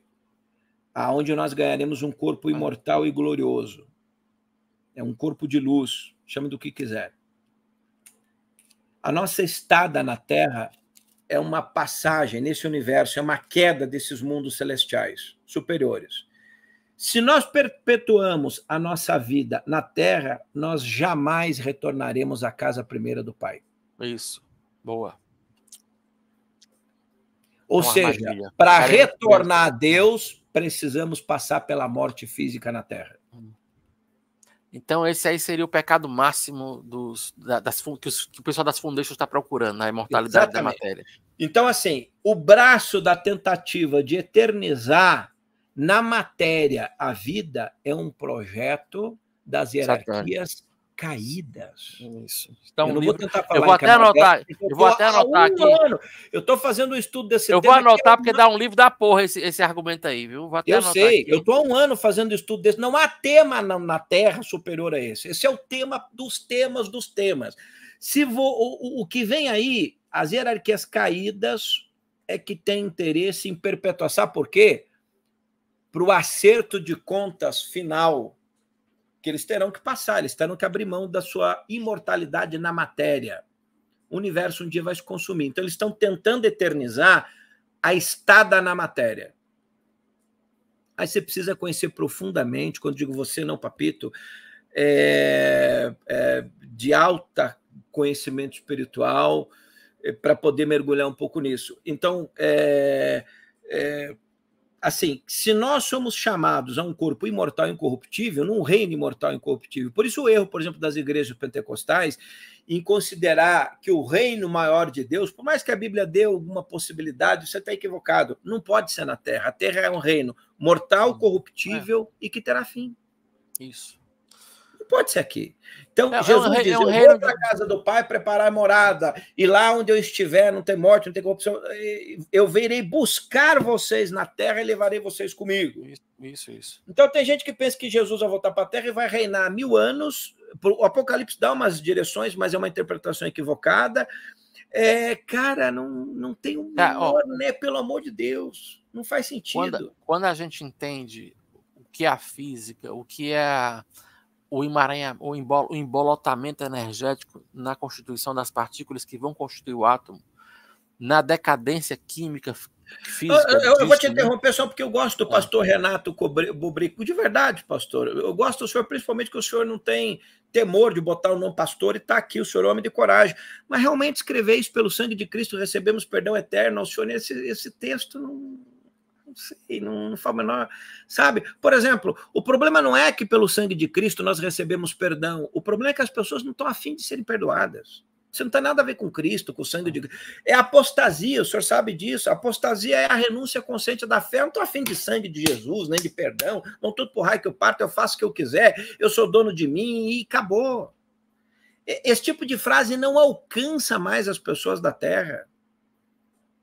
aonde nós ganharemos um corpo imortal e glorioso. É um corpo de luz, chame do que quiser. A nossa estada na Terra é uma passagem nesse universo, é uma queda desses mundos celestiais superiores. Se nós perpetuamos a nossa vida na Terra, nós jamais retornaremos à casa primeira do Pai. Isso. Boa. Ou seja, para retornar a Deus, precisamos passar pela morte física na terra. Então, esse aí seria o pecado máximo dos, das, das que, os, que, o pessoal das fundações está procurando, né? a imortalidade Exatamente. da matéria. Então, assim, o braço da tentativa de eternizar na matéria a vida é um projeto das hierarquias Satânico caídas. Isso. Então, eu não vou tentar falar. Eu vou até ah, anotar. eu, eu vou até anotar um aqui. Ano. Eu estou fazendo um estudo desse Eu vou anotar porque dá um livro da porra esse, esse argumento aí, viu? eu sei. Aqui. Eu estou há um ano fazendo estudo desse. Não há tema na, na, Terra superior a esse. Esse é o tema dos temas dos temas. Se vou, o, o que vem aí, as hierarquias caídas é que tem interesse em perpetuar. Sabe por quê? Para o acerto de contas final que eles terão que passar, eles terão que abrir mão da sua imortalidade na matéria. O universo um dia vai se consumir. Então, eles estão tentando eternizar a estada na matéria. Aí você precisa conhecer profundamente, quando digo você, não, Papito, é, é, de alta conhecimento espiritual, é, para poder mergulhar um pouco nisso. Então, é, é, assim, se nós somos chamados a um corpo imortal e incorruptível, num reino imortal e incorruptível, por isso o erro, por exemplo, das igrejas pentecostais em considerar que o reino maior de Deus, por mais que a Bíblia dê alguma possibilidade, você está equivocado, não pode ser na terra. A terra é um reino mortal, é. corruptível é. e que terá fim. Isso. Não pode ser aqui. Então, é, Jesus é um, é diz, é um eu vou para a casa do Pai preparar a morada, e lá onde eu estiver não tem morte, não tem corrupção, eu virei buscar vocês na terra e levarei vocês comigo. Isso, isso. Então, tem gente que pensa que Jesus vai voltar para a terra e vai reinar mil anos, o Apocalipse dá umas direções, mas é uma interpretação equivocada, é, cara, não, não tem um cara, é, ó, né? Pelo amor de Deus. Não faz sentido. Quando, quando, a gente entende o que é a física, o que é a, o, emaranha, o, embol, o embolotamento energético na constituição das partículas que vão constituir o átomo, na decadência química física. Eu, eu, disso, eu vou te né? interromper né? só porque eu gosto do ah. pastor é. Renato Bubrico, de verdade, pastor. Eu gosto do senhor, principalmente que o senhor não tem temor de botar o nome pastor e está aqui, o senhor é homem de coragem. Mas realmente escreveis pelo sangue de Cristo, recebemos perdão eterno. O senhor, esse, esse texto não não sei, não, não o menor. Sabe? Por exemplo, o problema não é que pelo sangue de Cristo nós recebemos perdão. O problema é que as pessoas não estão afim de serem perdoadas. Isso não tem nada a ver com Cristo, com o sangue de Cristo. É apostasia, o senhor sabe disso. apostasia é a renúncia consciente da fé. Eu não estou afim de sangue de Jesus, nem de perdão. Não tudo por raio que eu parto, eu faço o que eu quiser, eu sou dono de mim e acabou. Esse tipo de frase não alcança mais as pessoas da terra.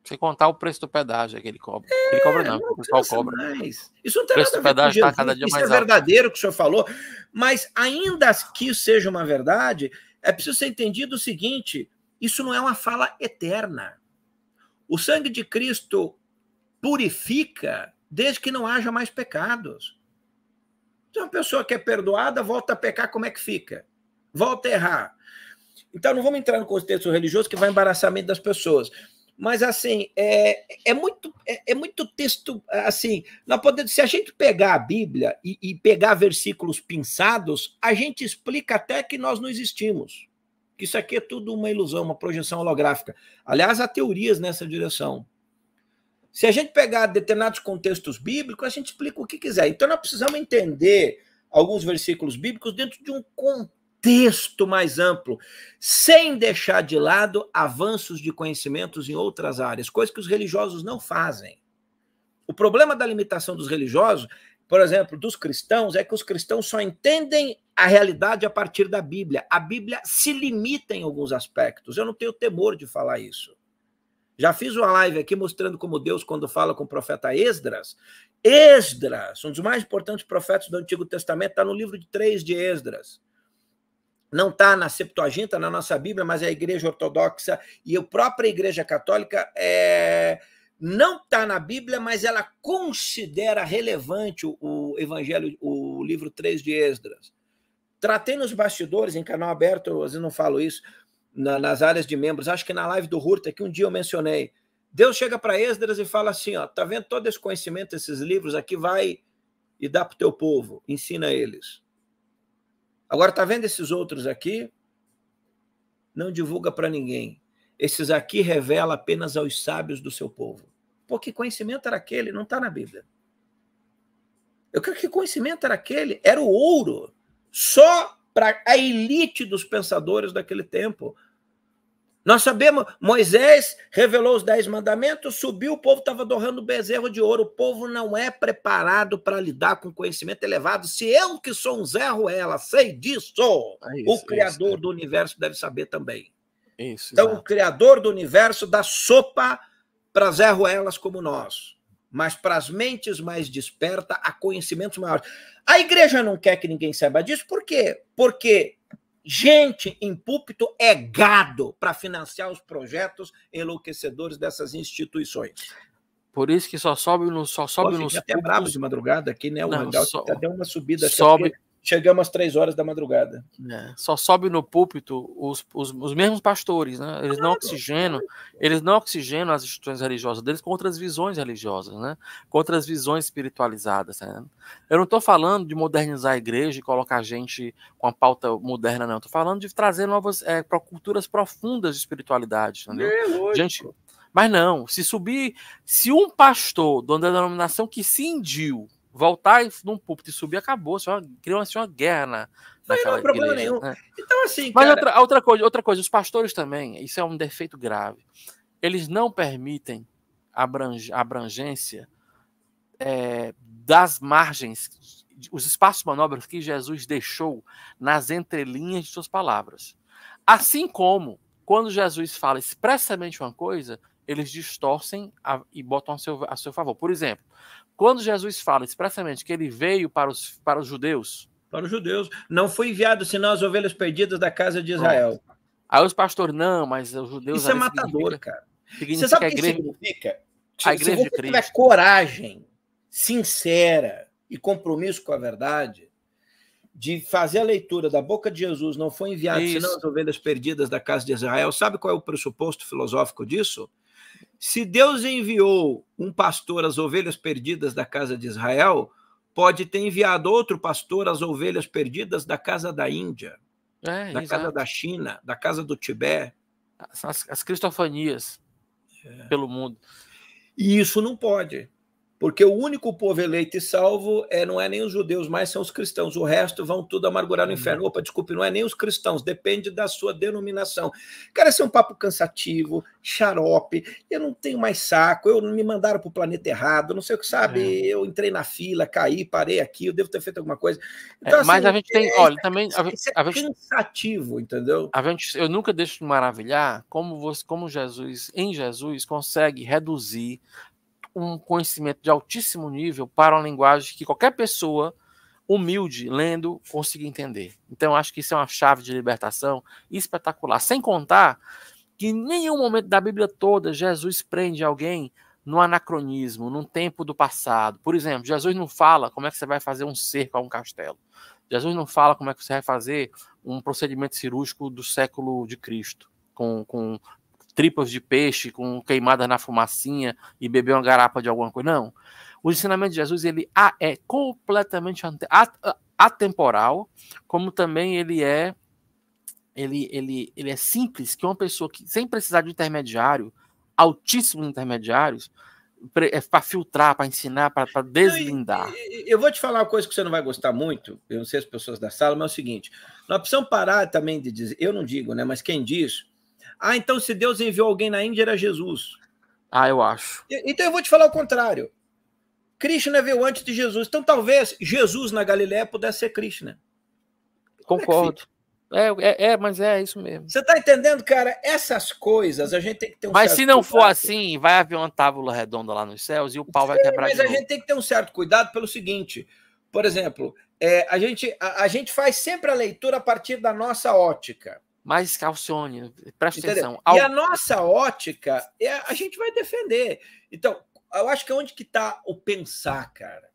Você contar o preço do pedágio que ele cobra. É, ele cobra é, não, não o pessoal cobra. Mais. Isso não tem nada a ver pedágio com tá Jesus, cada dia Isso mais é alto. verdadeiro que o senhor falou, mas ainda que isso seja uma verdade, é preciso ser entendido o seguinte, isso não é uma fala eterna. O sangue de Cristo purifica desde que não haja mais pecados. Então, uma pessoa que é perdoada volta a pecar, como é que fica? Volta a errar. Então, não vamos entrar no contexto religioso que vai a mente das pessoas mas assim é, é muito é, é, muito texto assim não podemos se a gente pegar a Bíblia e, e, pegar versículos pinçados a gente explica até que nós não existimos que isso aqui é tudo uma ilusão uma projeção holográfica aliás há teorias nessa direção se a gente pegar determinados contextos bíblicos a gente explica o que quiser então nós precisamos entender alguns versículos bíblicos dentro de um contexto contexto mais amplo, sem deixar de lado avanços de conhecimentos em outras áreas, coisa que os religiosos não fazem. O problema da limitação dos religiosos, por exemplo, dos cristãos, é que os cristãos só entendem a realidade a partir da Bíblia. A Bíblia se limita em alguns aspectos. Eu não tenho temor de falar isso. Já fiz uma live aqui mostrando como Deus, quando fala com o profeta Esdras, Esdras, um dos mais importantes profetas do Antigo Testamento, está no livro de 3 de Esdras não está na Septuaginta, na nossa Bíblia, mas é a Igreja Ortodoxa e a própria Igreja Católica é, não está na Bíblia, mas ela considera relevante o, o Evangelho, o livro 3 de Esdras. Tratei nos bastidores, em canal aberto, eu às vezes não falo isso, na, nas áreas de membros, acho que na live do Hurta, que um dia eu mencionei. Deus chega para Esdras e fala assim: ó, tá vendo todo esse conhecimento, esses livros aqui, vai e dá para o teu povo, ensina eles. Agora, tá vendo esses outros aqui? Não divulga para ninguém. Esses aqui revela apenas aos sábios do seu povo. Porque conhecimento era aquele, não está na Bíblia. Eu creio que conhecimento era aquele, era o ouro, só para a elite dos pensadores daquele tempo, nós sabemos, Moisés revelou os dez mandamentos, subiu, o povo estava adorando bezerro de ouro. O povo não é preparado para lidar com conhecimento elevado. Se eu que sou um Zé Ruela sei disso, é isso, o é Criador é isso, do universo deve saber também. É isso, então, o Criador do universo dá sopa para Zé Ruelas como nós. Mas para as mentes mais despertas, há conhecimentos maiores. A igreja não quer que ninguém saiba disso, por quê? Porque Gente em púlpito é gado para financiar os projetos enlouquecedores dessas instituições. Por isso que só sobe no só sobe Pô, nos até bravo de madrugada aqui, né? O Não, só, até deu uma subida sobe, é chegamos às três horas da madrugada. É, só sobe no púlpito os, os, os mesmos pastores, né? Eles não oxigenam, eles não oxigenam as instituições religiosas deles com outras visões religiosas, né? Com outras visões espiritualizadas. Né? Eu não estou falando de modernizar a igreja e colocar gente com a pauta moderna, não. Estou falando de trazer novas é, culturas profundas de espiritualidade, entendeu? É, gente, mas não, se subir, se um pastor de uma denominação que cindiu voltar num púlpito e subir acabou. Só, criou assim, uma guerra na, não, não problema igreja, nenhum. Né? Então, assim, Mas cara... outra, outra, coisa, outra coisa, os pastores também, isso é um defeito grave. Eles não permitem abrange, abrangência é, das margens, os espaços manobras que Jesus deixou nas entrelinhas de suas palavras. Assim como quando Jesus fala expressamente uma coisa, eles distorcem a, e botam a seu, a seu favor. Por exemplo, quando Jesus fala expressamente que ele veio para os, para os judeus. Para os judeus. Não foi enviado senão as ovelhas perdidas da casa de Israel. Aí os pastores, não, mas os judeus. Isso é matador, cara. Você sabe o que significa? A igreja Se você tiver Cristo. coragem sincera e compromisso com a verdade de fazer a leitura da boca de Jesus, não foi enviado Isso. senão as ovelhas perdidas da casa de Israel, sabe qual é o pressuposto filosófico disso? Se Deus enviou um pastor às ovelhas perdidas da casa de Israel, pode ter enviado outro pastor às ovelhas perdidas da casa da Índia, é, da exato. casa da China, da casa do Tibete. As, as cristofanias é. pelo mundo. E isso não pode. Porque o único povo eleito e salvo é, não é nem os judeus, mas são os cristãos. O resto vão tudo amargurar no uhum. inferno. Opa, desculpe, não é nem os cristãos, depende da sua denominação. Cara, esse é um papo cansativo, xarope. Eu não tenho mais saco, eu me mandaram para o planeta errado, não sei o que sabe. É. Eu entrei na fila, caí, parei aqui, eu devo ter feito alguma coisa. É, então, é, mas assim, a gente tem, é, olha, é, também. A, é a gente, cansativo, entendeu? A gente, eu nunca deixo de maravilhar como, você, como Jesus, em Jesus, consegue reduzir um conhecimento de altíssimo nível para uma linguagem que qualquer pessoa humilde, lendo, consiga entender. Então, acho que isso é uma chave de libertação espetacular. Sem contar que em nenhum momento da Bíblia toda Jesus prende alguém no anacronismo, num tempo do passado. Por exemplo, Jesus não fala como é que você vai fazer um cerco a um castelo. Jesus não fala como é que você vai fazer um procedimento cirúrgico do século de Cristo, com, com tripas de peixe com queimada na fumacinha e beber uma garapa de alguma coisa. Não. O ensinamento de Jesus ele é completamente atemporal, como também ele é ele, ele, ele é simples que uma pessoa que sem precisar de intermediário, altíssimos intermediários, para é filtrar, para ensinar, para deslindar. Eu, eu, vou te falar uma coisa que você não vai gostar muito, eu não sei as pessoas da sala, mas é o seguinte: nós precisamos parar também de dizer, eu não digo, né? Mas quem diz ah, então se Deus enviou alguém na Índia era Jesus. Ah, eu acho. Então eu vou te falar o contrário. Krishna veio antes de Jesus. Então talvez Jesus na Galiléia pudesse ser Krishna. É Concordo. É, é, é, mas é isso mesmo. Você tá entendendo, cara? Essas coisas a gente tem que ter um Mas se não cuidado. for assim, vai haver uma tábua redonda lá nos céus e o pau Sim, vai quebrar. Mas a novo. gente tem que ter um certo cuidado pelo seguinte. Por exemplo, é, a, gente, a, a gente faz sempre a leitura a partir da nossa ótica. Mas calcione, preste Entendeu? atenção. Al... E a nossa ótica, é, a gente vai defender. Então, eu acho que é onde que está o pensar, cara.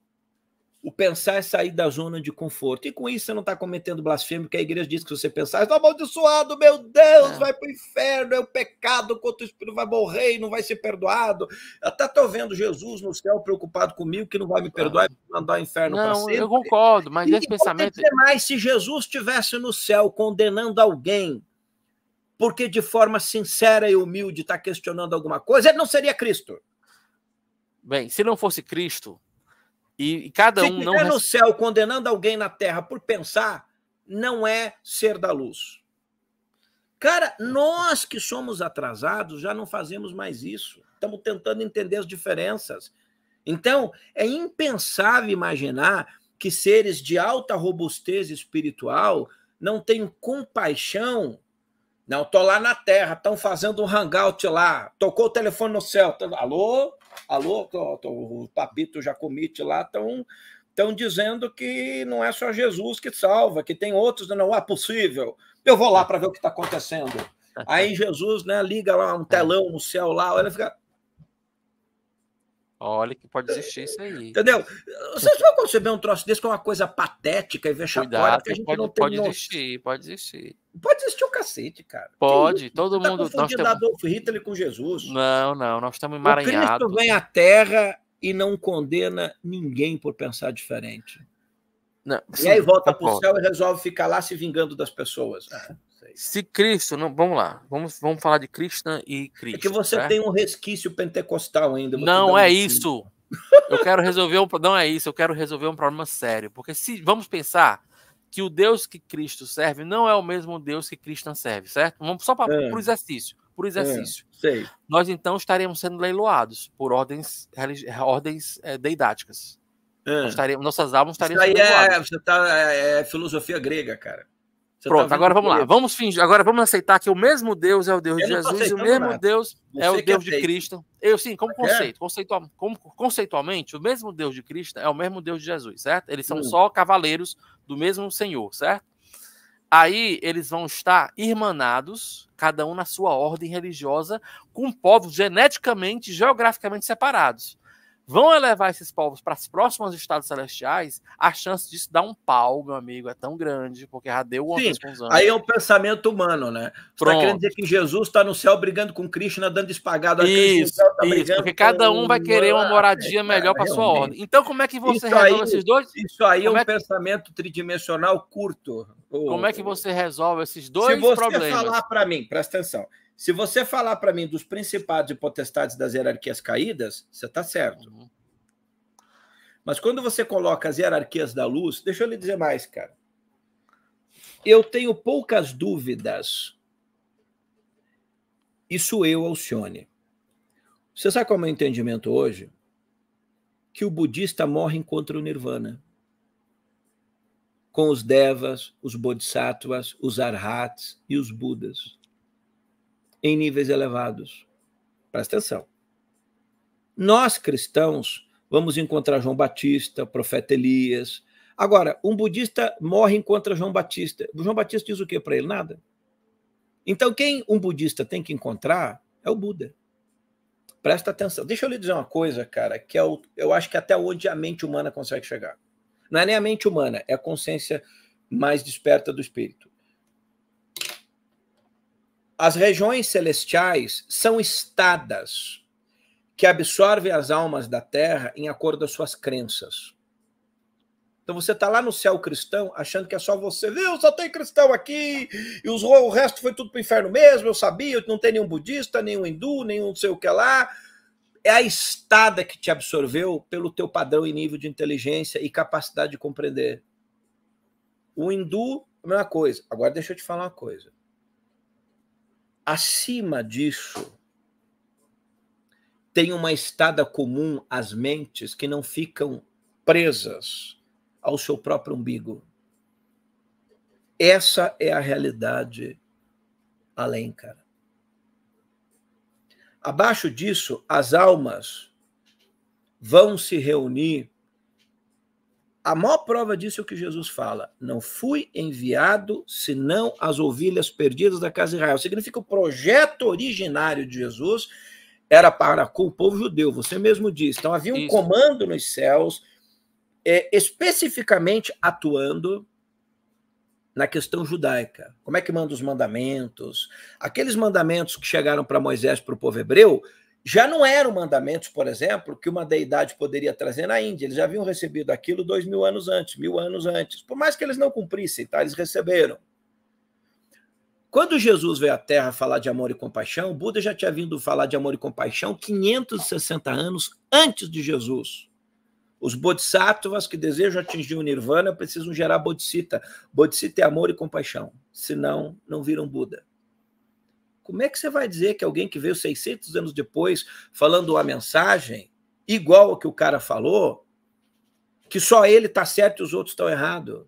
O pensar é sair da zona de conforto. E com isso você não está cometendo blasfêmia, porque a igreja diz que se você pensar, está amaldiçoado, meu Deus, é. vai para o inferno, é o pecado o o Espírito, vai morrer e não vai ser perdoado. até estou vendo Jesus no céu preocupado comigo, que não vai me perdoar e mandar o inferno para sempre. Eu concordo, mas e esse é pensamento. Mais, se Jesus estivesse no céu condenando alguém, porque de forma sincera e humilde está questionando alguma coisa, ele não seria Cristo. Bem, se não fosse Cristo, e cada Se um não. no céu condenando alguém na terra por pensar, não é ser da luz. Cara, nós que somos atrasados já não fazemos mais isso. Estamos tentando entender as diferenças. Então, é impensável imaginar que seres de alta robustez espiritual não têm compaixão. Não, estou lá na terra, estão fazendo um hangout lá, tocou o telefone no céu. Alô? Alô, Toto, o Papito Jacomite lá estão dizendo que não é só Jesus que salva, que tem outros, não é possível. Eu vou lá para ver o que está acontecendo. Aí Jesus né, liga lá um telão no céu lá, ele fica, Olha que pode existir isso aí. Entendeu? Vocês vão conceber um troço desse como uma coisa patética e vexatória? Cuidado, que a gente pode, não tem pode existir, pode existir. Pode existir o um cacete, cara. Pode, todo tá mundo. Nós temos... Adolf Hitler com Jesus. Não, não, nós estamos emaranhados. O Cristo vem à Terra e não condena ninguém por pensar diferente. Não, sim, e aí volta para o céu e resolve ficar lá se vingando das pessoas. Né? se Cristo, não, vamos lá, vamos, vamos falar de Cristo e Cristo. É que você né? tem um resquício pentecostal ainda. Não é isso. eu quero resolver um, não é isso. Eu quero resolver um problema sério, porque se vamos pensar que o Deus que Cristo serve não é o mesmo Deus que Cristo serve, certo? Vamos só para é. o exercício, por é, exercício. É, Nós então estaremos sendo leiloados por ordens, eh, ordens é, deidáticas. É. estaremos, nossas almas estariam. Isso aí é, você tá, é, é filosofia grega, cara. Tá Pronto, agora vamos lá. Vamos fingir, agora vamos aceitar que o mesmo Deus é o Deus de Jesus e o mesmo nada. Deus Você é o Deus de Cristo. Eu sim, como tá conceito, conceitual, como, conceitualmente, o mesmo Deus de Cristo é o mesmo Deus de Jesus, certo? Eles são hum. só cavaleiros do mesmo Senhor, certo? Aí eles vão estar irmanados, cada um na sua ordem religiosa, com povos geneticamente, geograficamente separados vão elevar esses povos para as próximas estados celestiais, a chance disso dar um pau, meu amigo, é tão grande, porque já deu uma Sim, vez com os anos. Aí é um pensamento humano, né? Você está querendo dizer que Jesus está no céu brigando com Krishna, né? dando espagado. Isso, tá isso porque cada um vai querer uma ah, moradia é, melhor para sua ordem. Então, como é que você isso resolve aí, esses dois? Isso aí é como é um que... pensamento tridimensional curto. Como é que você resolve esses dois problemas? Se você problemas? falar para mim, presta atenção, se você falar para mim dos principados e potestades das hierarquias caídas, você está certo. Uhum. Mas quando você coloca as hierarquias da luz, deixa eu lhe dizer mais, cara. Eu tenho poucas dúvidas. Isso eu, Alcione. Você sabe qual é o meu entendimento hoje? Que o budista morre enquanto o nirvana. Com os devas, os bodhisattvas, os arhats e os budas em níveis elevados. Presta atenção. Nós cristãos vamos encontrar João Batista, o profeta Elias. Agora, um budista morre encontra João Batista. O João Batista diz o que para ele? Nada. Então, quem um budista tem que encontrar é o Buda. Presta atenção. Deixa eu lhe dizer uma coisa, cara, que eu, é eu acho que até onde a mente humana consegue chegar. Não é nem a mente humana, é a consciência mais desperta do espírito. As regiões celestiais são estadas que absorvem as almas da terra em acordo às suas crenças. Então você está lá no céu cristão, achando que é só você. Viu, só tem cristão aqui, e os, o resto foi tudo para o inferno mesmo, eu sabia, não tem nenhum budista, nenhum hindu, nenhum não sei o que lá. É a estada que te absorveu pelo teu padrão e nível de inteligência e capacidade de compreender. O hindu, a mesma coisa. Agora deixa eu te falar uma coisa. Acima disso, tem uma estada comum às mentes que não ficam presas ao seu próprio umbigo. Essa é a realidade além, cara. Abaixo disso, as almas vão se reunir a maior prova disso é o que Jesus fala: não fui enviado senão as ovelhas perdidas da casa de Israel. Significa que o projeto originário de Jesus era para com o povo judeu, você mesmo disse. Então havia um Isso. comando nos céus, é, especificamente atuando na questão judaica. Como é que manda os mandamentos? Aqueles mandamentos que chegaram para Moisés para o povo hebreu já não eram mandamentos, por exemplo, que uma deidade poderia trazer na Índia. Eles já haviam recebido aquilo dois mil anos antes, mil anos antes. Por mais que eles não cumprissem, tá? eles receberam. Quando Jesus veio à Terra falar de amor e compaixão, Buda já tinha vindo falar de amor e compaixão 560 anos antes de Jesus. Os bodhisattvas que desejam atingir o nirvana precisam gerar bodhicitta. Bodhicitta é amor e compaixão, senão não viram Buda. Como é que você vai dizer que alguém que veio 600 anos depois falando uma mensagem igual ao que o cara falou, que só ele está certo e os outros estão errados?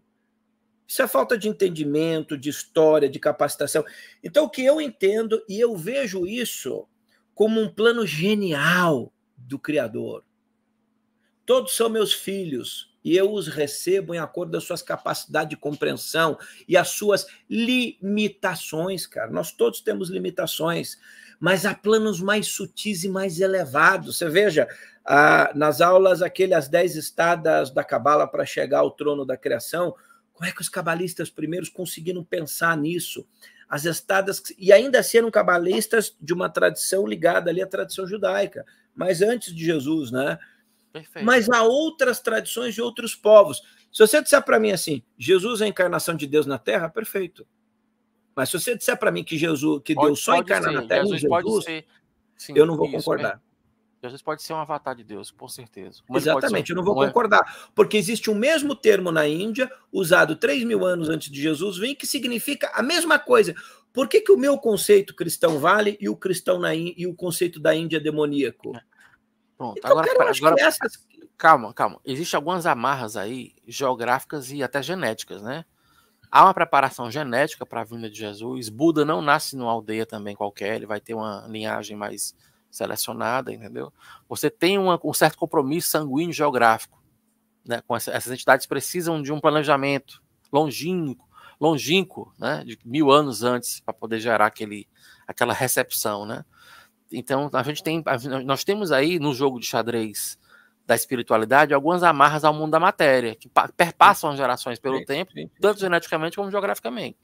Isso é falta de entendimento, de história, de capacitação. Então, o que eu entendo, e eu vejo isso como um plano genial do Criador. Todos são meus filhos, e eu os recebo em acordo das suas capacidades de compreensão e as suas limitações, cara. Nós todos temos limitações, mas há planos mais sutis e mais elevados. Você veja, ah, nas aulas, aquele as dez estadas da cabala para chegar ao trono da criação, como é que os cabalistas primeiros conseguiram pensar nisso? As estadas, e ainda sendo assim cabalistas de uma tradição ligada ali à tradição judaica, mas antes de Jesus, né? Perfeito. mas há outras tradições de outros povos. Se você disser para mim assim, Jesus é a encarnação de Deus na Terra, perfeito. Mas se você disser para mim que Jesus, que pode, Deus só encarna ser. na Terra, Jesus, Jesus ser, sim, eu não vou isso, concordar. Né? Jesus pode ser um avatar de Deus, com certeza. Mas Exatamente, eu não vou é concordar. Porque existe o um mesmo termo na Índia, usado 3 mil anos antes de Jesus vir, que significa a mesma coisa. Por que, que o meu conceito cristão vale e o cristão na in... e o conceito da Índia é demoníaco? É. Pronto. Então, agora, agora, agora essas... calma, calma. Existem algumas amarras aí, geográficas e até genéticas, né? Há uma preparação genética para a vinda de Jesus. Buda não nasce numa aldeia também qualquer, ele vai ter uma linhagem mais selecionada, entendeu? Você tem uma, um certo compromisso sanguíneo geográfico. Né? Com essa, essas entidades precisam de um planejamento longínquo, longínquo né? de mil anos antes, para poder gerar aquele, aquela recepção. Né? Então, a gente tem, nós temos aí no jogo de xadrez da espiritualidade algumas amarras ao mundo da matéria, que perpassam as gerações pelo sim, tempo, sim, sim. tanto geneticamente como geograficamente.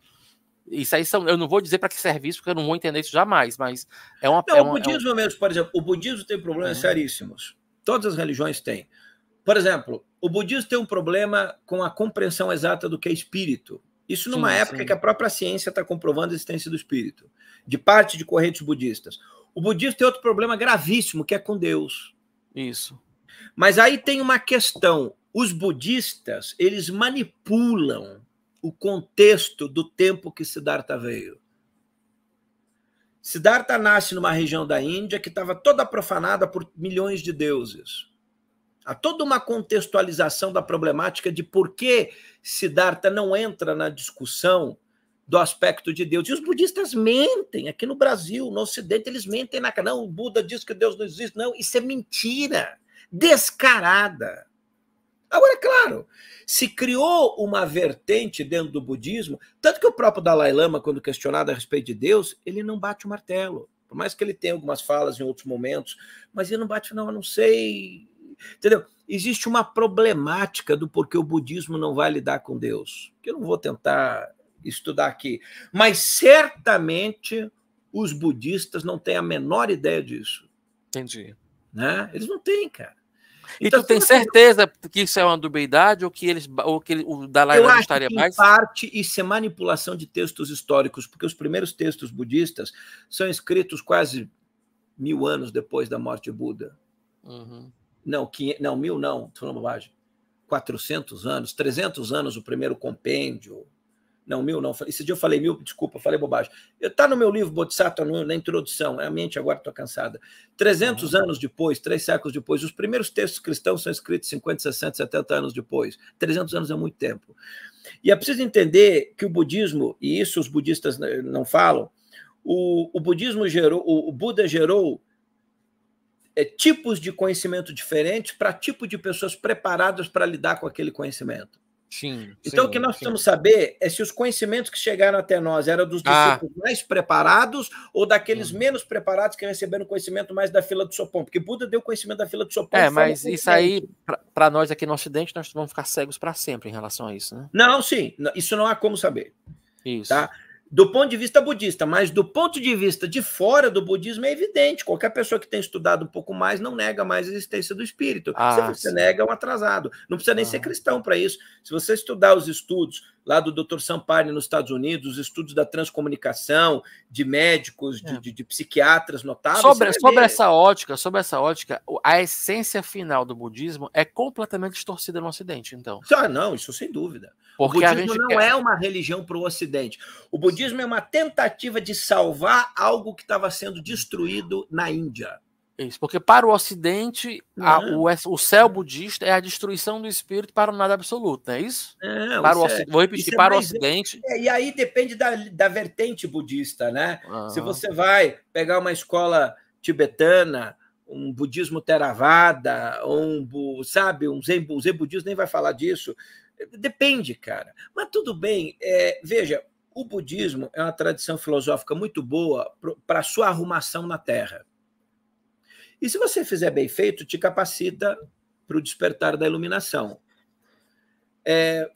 Isso aí são, eu não vou dizer para que serve isso, porque eu não vou entender isso jamais, mas é uma. Não, é uma, o é budismo é um... mesmo, por exemplo, o budismo tem problemas é. seríssimos. Todas as religiões têm. Por exemplo, o budismo tem um problema com a compreensão exata do que é espírito. Isso numa sim, época sim. que a própria ciência está comprovando a existência do espírito, de parte de correntes budistas. O budismo tem outro problema gravíssimo, que é com Deus. Isso. Mas aí tem uma questão. Os budistas, eles manipulam o contexto do tempo que Siddhartha veio. Siddhartha nasce numa região da Índia que estava toda profanada por milhões de deuses. Há toda uma contextualização da problemática de por que Siddhartha não entra na discussão do aspecto de Deus. E os budistas mentem aqui no Brasil, no Ocidente, eles mentem na cara. Não, o Buda diz que Deus não existe. Não, isso é mentira descarada. Agora, é claro, se criou uma vertente dentro do budismo, tanto que o próprio Dalai Lama, quando questionado a respeito de Deus, ele não bate o martelo. Por mais que ele tenha algumas falas em outros momentos, mas ele não bate, não, eu não sei. Entendeu? Existe uma problemática do porquê o budismo não vai lidar com Deus. Que eu não vou tentar estudar aqui. Mas certamente os budistas não têm a menor ideia disso. Entendi. Né? Eles não têm, cara. E então, tu tem certeza que... que isso é uma dubiedade ou que eles ou que o Dalai Lama estaria que, mais? Em parte isso é manipulação de textos históricos, porque os primeiros textos budistas são escritos quase mil anos depois da morte de Buda. Uhum. Não, não mil não, tu não 400 anos, 300 anos o primeiro compêndio. Não, mil não. Esse dia eu falei mil, desculpa, falei bobagem. Está no meu livro Bodhisattva na introdução, é a mente agora estou cansada. 300 uhum. anos depois, três séculos depois, os primeiros textos cristãos são escritos 50, 60, 70 anos depois. 300 anos é muito tempo. E é preciso entender que o budismo, e isso os budistas não falam, o, o budismo gerou, o, o Buda gerou é, tipos de conhecimento diferentes para tipo de pessoas preparadas para lidar com aquele conhecimento. Sim, então, sim, o que nós sim. precisamos saber é se os conhecimentos que chegaram até nós eram dos ah. discípulos ah. mais preparados ou daqueles hum. menos preparados que receberam conhecimento mais da fila do sopão. Porque Buda deu conhecimento da fila do sopão. É, mas isso aí, para nós aqui no Ocidente, nós vamos ficar cegos para sempre em relação a isso, né? Não, sim. Isso não há como saber. Isso. Tá? do ponto de vista budista, mas do ponto de vista de fora do budismo é evidente. Qualquer pessoa que tenha estudado um pouco mais não nega mais a existência do espírito. Ah, se você sim. nega, é um atrasado. Não precisa nem ah. ser cristão para isso. Se você estudar os estudos lá do Dr. Sampaio nos Estados Unidos, estudos da transcomunicação, de médicos, de, é. de, de psiquiatras notáveis. Sobre, sobre essa ótica, sobre essa ótica, a essência final do budismo é completamente distorcida no Ocidente, então. Ah, não, isso sem dúvida. Porque o budismo não quer... é uma religião para o Ocidente. O budismo é uma tentativa de salvar algo que estava sendo destruído na Índia. Isso, porque para o Ocidente, a, né? o, o, céu é. budista é a destruição do espírito para o nada absoluto, não é isso? É, para o, vou repetir, é para o Ocidente. É, e aí depende da, da vertente budista, né? Uhum. Se você vai pegar uma escola tibetana, um budismo Theravada, um, sabe, um zen, o zen budismo nem vai falar disso. Depende, cara. Mas tudo bem. veja, o budismo é uma tradição filosófica muito boa para sua arrumação na Terra. E se você fizer bem feito, te capacita para o despertar da iluminação. É,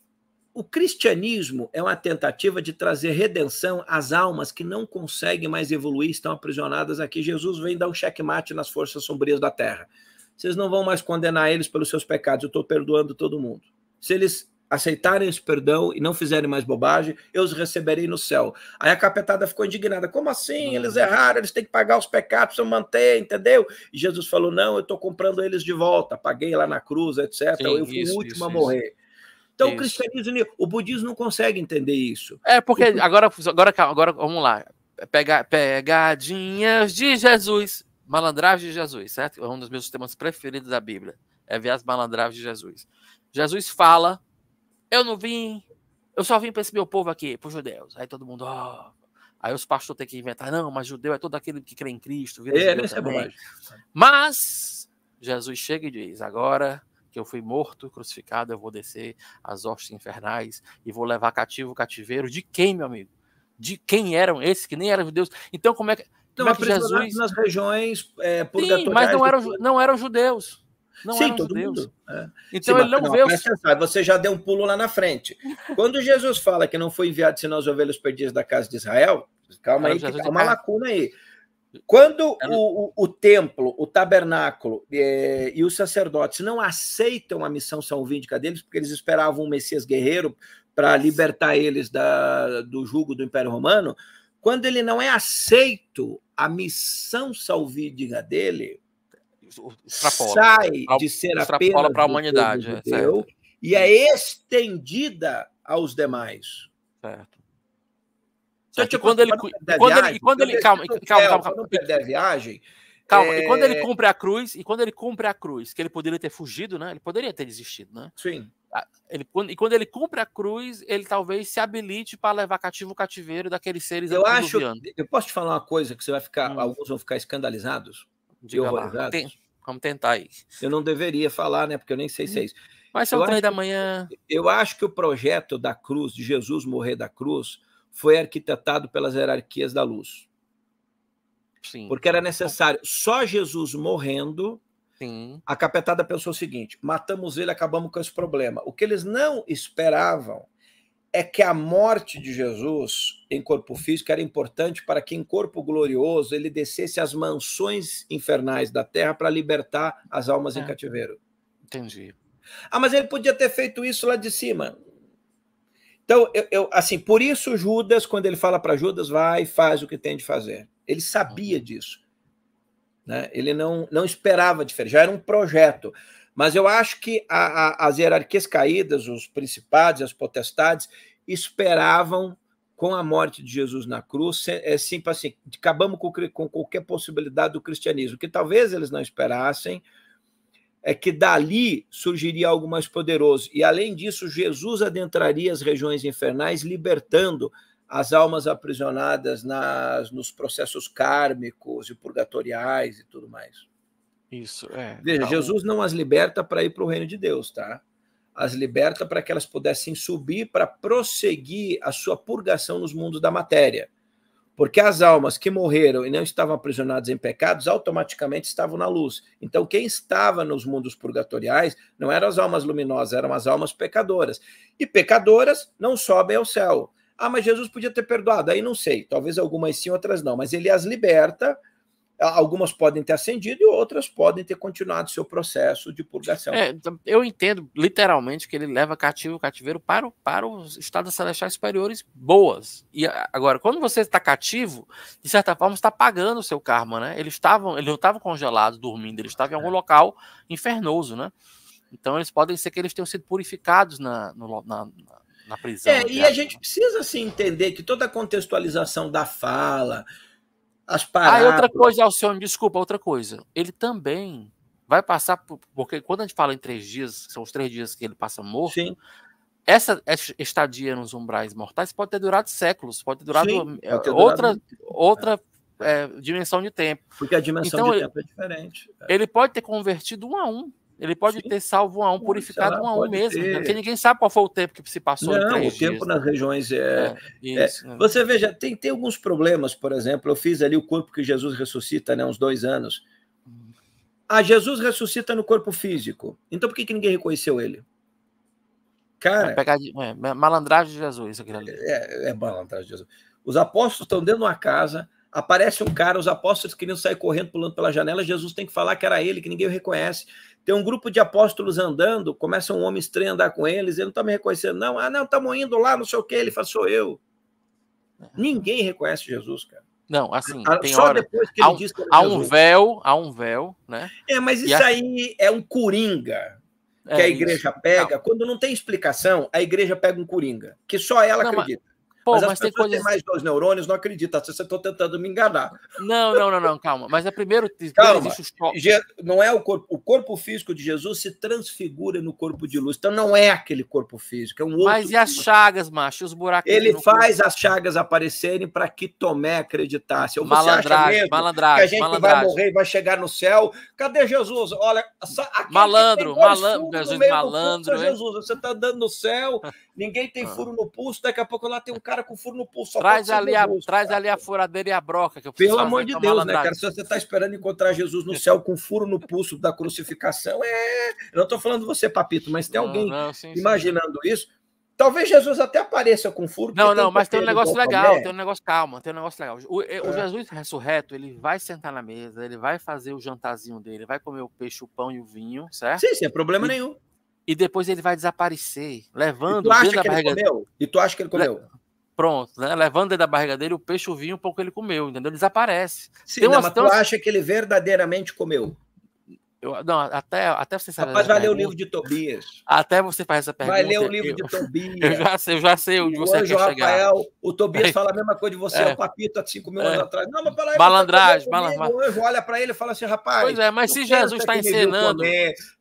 o cristianismo é uma tentativa de trazer redenção às almas que não conseguem mais evoluir, estão aprisionadas aqui. Jesus vem dar um checkmate nas forças sombrias da terra. Vocês não vão mais condenar eles pelos seus pecados, eu estou perdoando todo mundo. Se eles aceitarem esse perdão e não fizerem mais bobagem, eu os receberei no céu. Aí a capetada ficou indignada. Como assim? Eles erraram, eles têm que pagar os pecados, para manter, entendeu? E Jesus falou: não, eu estou comprando eles de volta, paguei lá na cruz, etc. Sim, eu fui isso, o último isso, a morrer. Isso. Então, o cristianismo, o budismo não consegue entender isso. É, porque agora, agora, agora vamos lá. Pega, pegadinhas de Jesus. Malandragem de Jesus, certo? É um dos meus temas preferidos da Bíblia. É ver as malandragens de Jesus. Jesus fala eu não vim, eu só vim para esse meu povo aqui, para os judeus. Aí todo mundo, ó. Oh. Ah. Aí os pastores têm que inventar, não, mas judeu é todo aquele que crê em Cristo. Vira é, é Mas Jesus chega e diz: agora que eu fui morto, crucificado, eu vou descer às hostes infernais e vou levar cativo o cativeiro. De quem, meu amigo? De quem eram esses que nem eram judeus? Então, como é que. Então, é que Jesus... nas regiões é, Sim, mas não eram, não eram judeus. Não Sim, todo mundo. É. Então Sim, ele não, não vê os... Você já deu um pulo lá na frente. *laughs* Quando Jesus fala que não foi enviado senão as ovelhas perdidas da casa de Israel, calma aí, que tá uma lacuna aí. Quando o, o, o, templo, o tabernáculo é, e os sacerdotes não aceitam a missão salvídica deles, porque eles esperavam um Messias guerreiro para libertar eles da, do jugo do Império Romano, quando ele não é aceito a missão salvídica dele, extrapola. Sai de ser apenas para a humanidade. É, judeu, é, certo. e é estendida aos demais. Certo. Só é que quando ele, quando ele, quando ele, calma, calma, calma, calma. viagem, Calma, e quando ele é cumpre a cruz, e quando ele cumpre a cruz, que ele poderia ter fugido, né? Ele poderia ter desistido, né? Sim. Ah, ele, quando e quando ele cumpre a cruz, ele talvez se habilite para levar cativo o cativeiro daqueles seres. Eu acho. Eu posso te falar uma coisa que você vai ficar. Hum. Alguns vão ficar escandalizados. Diga lá. Vamos, vamos tentar aí. Eu não deveria falar, né? Porque eu nem sei se é isso. Mas são três da manhã. Eu acho que o projeto da cruz, de Jesus morrer da cruz, foi arquitetado pelas hierarquias da luz. Sim. Porque era necessário. Só Jesus morrendo, Sim. a capetada pensou o seguinte: matamos ele, acabamos com esse problema. O que eles não esperavam é que a morte de Jesus em corpo físico era importante para que, em corpo glorioso, ele descesse às mansões infernais da terra para libertar as almas é. em cativeiro. Entendi. Ah, mas ele podia ter feito isso lá de cima. Então, eu, eu assim, por isso Judas, quando ele fala para Judas, vai, faz o que tem de fazer. Ele sabia uhum. disso. Né? Ele não, não esperava diferente, já era um projeto. Mas eu acho que a, a, as hierarquias caídas, os principados, as potestades, esperavam com a morte de Jesus na cruz, é sempre assim, acabamos com, com qualquer possibilidade do cristianismo, que talvez eles não esperassem, é que dali surgiria algo mais poderoso. E além disso, Jesus adentraria as regiões infernais, libertando as almas aprisionadas nas, nos processos kármicos e purgatoriais e tudo mais. Isso, é. Veja, Jesus não as liberta para ir para o reino de Deus, tá? As liberta para que elas pudessem subir para prosseguir a sua purgação nos mundos da matéria. Porque as almas que morreram e não estavam aprisionadas em pecados automaticamente estavam na luz. Então, quem estava nos mundos purgatoriais não eram as almas luminosas, eram as almas pecadoras. E pecadoras não sobem ao céu. Ah, mas Jesus podia ter perdoado. Aí não sei. Talvez algumas sim, outras não. Mas ele as liberta algumas podem ter acendido e outras podem ter continuado seu processo de purgação. É, então, eu entendo literalmente que ele leva cativo o cativeiro para, para os estados celestiais superiores boas. E ah, agora, quando você está cativo, de certa forma está pagando o seu karma, né? Eles estavam, ele não estava congelado, dormindo, ele estava em algum é. local infernoso, né? Então eles podem ser que eles tenham sido purificados na, no, na, na prisão. É, e a gente né? precisa assim, entender que toda a contextualização da fala, as paradas. Ah, outra coisa, Alcione, desculpa, outra coisa. Ele também vai passar, por, porque quando a gente fala em três dias, são os três dias que ele passa morto, Sim. Essa, estadia nos umbrais mortais pode ter durado séculos, pode ter durado, Sim, eh, pode ter durado outra, é. outra é, dimensão de tempo. Porque a dimensão então, de tempo é diferente. É. Ele pode ter convertido um a um ele pode Sim. ter salvo um a um, purificado um a um mesmo, né? porque ninguém sabe qual foi o tempo que se passou. Não, o tempo dias, nas né? regiões é. é, é. isso, é. Né? Você veja, tem, tem alguns problemas, por exemplo, eu fiz ali o corpo que Jesus ressuscita, né, uns dois anos. Ah, Jesus ressuscita no corpo físico. Então por que, que ninguém reconheceu ele? Cara. É, é malandragem de Jesus, isso aqui ali. É, é malandragem de Jesus. Os apóstolos estão dentro de uma casa, aparece um cara, os apóstolos queriam sair correndo, pulando pela janela, Jesus tem que falar que era ele, que ninguém o reconhece. Tem um grupo de apóstolos andando, começa um homem estranho a andar com eles, ele não está me reconhecendo, não. Ah, não, estamos indo lá, não sei o que. Ele fala, sou eu. É. Ninguém reconhece Jesus, cara. Não, assim, ah, tem Só hora... depois que ele há, diz que é há um véu, há um véu, né? É, mas isso a... aí é um coringa que é, a igreja isso. pega. Não. Quando não tem explicação, a igreja pega um coringa, que só ela não, acredita. Pô, mas, mas tem coisas. Tem mais dois neurônios, não acredita. Tá? Você está tentando me enganar. Não, não, não, não, calma. Mas é primeiro. *laughs* Calma. Não é o corpo. O corpo físico de Jesus se transfigura no corpo de luz. Então não é aquele corpo físico. É um outro mas e as chagas, macho? Os buracos. Ele faz corpo. as chagas aparecerem para que Tomé acreditasse. malandragem, malandragem. Que a gente vai morrer e vai chegar no céu. Cadê Jesus? Olha, malandro, malandro. Jesus, malandro. Jesus, você está andando no céu, *laughs* ninguém tem furo no pulso. Daqui a pouco lá tem um cara cara com furo no pulso. traz, ali a, rosto, traz ali a furadeira e a broca. Que eu Pelo amor de então, Deus, né, cara? Se você está esperando encontrar Jesus no céu com furo no pulso da crucificação, é. Eu não estou falando você, papito, mas tem não, alguém não, sim, imaginando sim. isso. Talvez Jesus até apareça com furo. Não, não, mas tem um negócio legal, tem um negócio calma, tem um negócio legal. É, o, é. Jesus ressurreto, ele vai sentar na mesa, ele vai fazer o jantarzinho dele, vai comer o peixe, o pão e o vinho, certo? Sim, sem problema e... nenhum e depois ele vai desaparecer, levando. E tu acha que ele barriga... comeu? E tu acha que ele comeu? Pronto, né? Levando ele da barriga dele, o peixe, o vinho, um pouco ele comeu, entendeu? Ele desaparece. Sim, não, mas tu acha que ele verdadeiramente comeu? Eu, não, até, até você sabe. Rapaz, vai ler o livro de Tobias. Até você faz essa pergunta. Vai ler o livro eu, de *laughs* Tobias. Eu já sei, eu já sei onde o você Anjo quer Rafael, chegar. O Tobias *laughs* fala a mesma coisa de você, é, é o papito há 5 mil é. anos atrás. Não, mas para aí, tá Malandragem, O anjo olha para ele e fala assim, rapaz. Pois é, mas se Jesus está ensinando.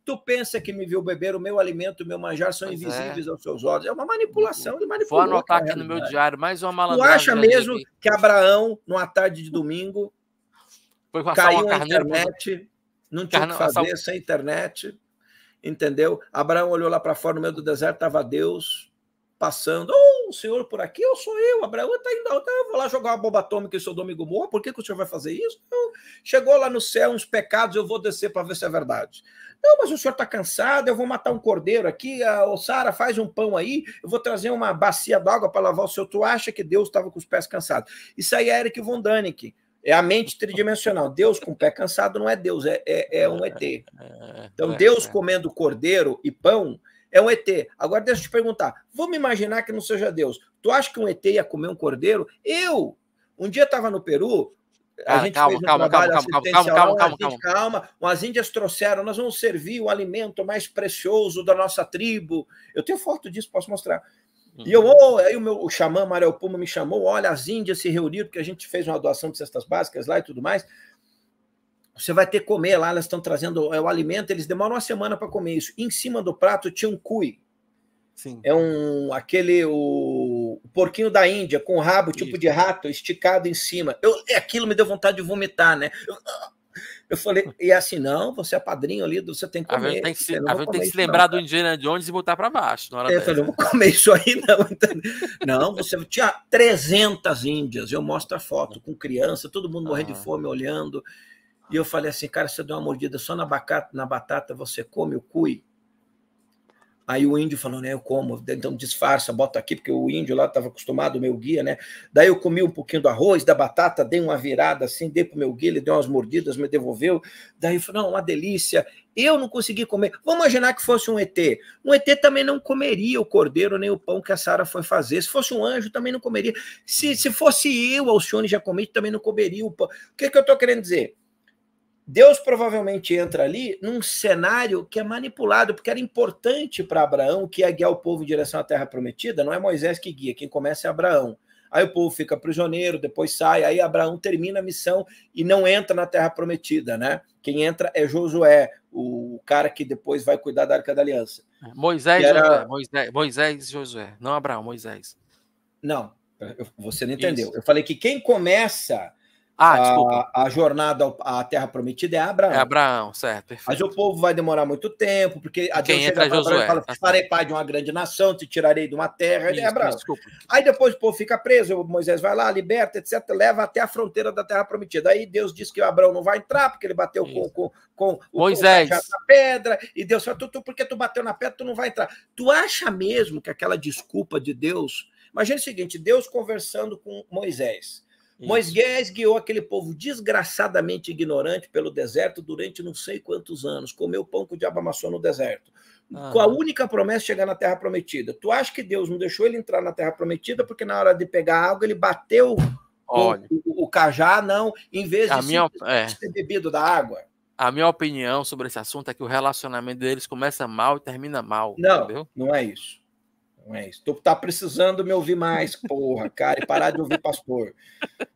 Tu pensa que me viu beber, o meu alimento, o meu manjar são pois é. invisíveis é. aos seus olhos. É uma manipulação de manipulação. Vou anotar aqui no meu diário mais uma malandragem. Tu acha mesmo que Abraão, numa tarde de domingo, foi caiu na né? internet. Não tinha o que fazer sal... sem internet, entendeu? Abraão olhou lá para fora no meio do deserto, estava Deus passando. Oh, o senhor por aqui, eu sou eu. Abraão está indo, lá eu vou lá jogar uma bomba atômica em seu domingo Gomorra. Por que, que o senhor vai fazer isso? Não. Chegou lá no céu uns pecados, eu vou descer para ver se é verdade. Não, mas o senhor está cansado, eu vou matar um cordeiro aqui. A, Sara faz um pão aí, eu vou trazer uma bacia d'água para lavar o seu. Tu acha que Deus estava com os pés cansados? Isso aí é Eric von Däniken. É a mente tridimensional. Deus com o pé cansado não é Deus, é, é, é um ET. Então, é, é, Deus é. comendo cordeiro e pão é um ET. Agora, deixa eu te perguntar. Vamos imaginar que não seja Deus. Tu acha que um ET ia comer um cordeiro? Eu! Um dia estava no Peru, a ah, gente calma, fez um calma, trabalho calma, assistencial, calma, calma, calma, calma, calma. As índias trouxeram, nós vamos servir o alimento mais precioso da nossa tribo. Eu tenho foto disso, posso mostrar. E eu, oh, aí o meu o xamã Mario Puma me chamou, olha, as Índias se reuniram, porque a gente fez uma doação de cestas básicas lá e tudo mais. Você vai ter que comer lá, elas estão trazendo é, o alimento, eles demoram uma semana para comer isso. em cima do prato tinha um cui. Sim. É um aquele o, o porquinho da Índia com rabo tipo isso. de rato esticado em cima. Eu é, aquilo me deu vontade de vomitar, né? Eu, eu falei, e é assim, não, você é padrinho ali, você tem que comer. A gente tem que se, tem que se lembrar não, do Indiana Jones e botar para baixo. Na hora é, eu falei, não vou comer isso aí, *laughs* não. não, você tinha 300 índias, eu mostro a foto com criança, todo mundo morrendo ah. de fome, olhando. E eu falei assim, cara, se eu der uma mordida só na batata, na batata você come o cui? Aí o índio falou, né, eu como, então disfarça, bota aqui, porque o índio lá estava acostumado, o meu guia, né? Daí eu comi um pouquinho do arroz, da batata, dei uma virada assim, dei o meu guia, ele deu umas mordidas, me devolveu. Daí eu falei, não, uma delícia. Eu não consegui comer. Vamos imaginar que fosse um ET. Um ET também não comeria o cordeiro nem o pão que a Sara foi fazer. Se fosse um anjo, também não comeria. Se, se fosse eu, Alcione, já comi, também não comeria o pão. O que, que eu estou querendo dizer? Deus provavelmente entra ali num cenário que é manipulado, porque era importante para Abraão que ia guiar o povo em direção à terra prometida, não é Moisés que guia, quem começa é Abraão. Aí o povo fica prisioneiro, depois sai, aí Abraão termina a missão e não entra na terra prometida, né? Quem entra é Josué, o cara que depois vai cuidar da Arca da Aliança. É, Moisés, era... Josué, Moisés, Josué, não Abraão, Moisés. Não, você não entendeu. Isso. Eu falei que quem começa ah, a, A jornada à Terra Prometida é Abraão. É Abraão, certo. Perfeito. Mas o povo vai demorar muito tempo, porque a Deus chega para Abraão e fala: tá farei pai de uma grande nação, te tirarei de uma terra. É Isso, é Abraão. Desculpa. Aí depois o povo fica preso, Moisés vai lá, liberta, etc., leva até a fronteira da Terra Prometida. Aí Deus diz que Abraão não vai entrar, porque ele bateu com, com, com, Moisés. na pedra, e Deus fala: tu, tu, porque tu bateu na pedra, tu não vai entrar. Tu acha mesmo que aquela desculpa de Deus. Imagina o seguinte: Deus conversando com Moisés. Isso. Moisés guiou aquele povo desgraçadamente ignorante pelo deserto durante não sei quantos anos, comeu pão que o diabo amassou no deserto. Ah. Com a única promessa de chegar na terra prometida. Tu acha que Deus não deixou ele entrar na terra prometida porque na hora de pegar água ele bateu Olha, o, o, cajá, não, em vez de minha, é, ter bebido da água? A minha opinião sobre esse assunto é que o relacionamento deles começa mal e termina mal. Não, entendeu? não é isso não é isso. Tu tá precisando me ouvir mais, porra, cara, e parar de ouvir pastor.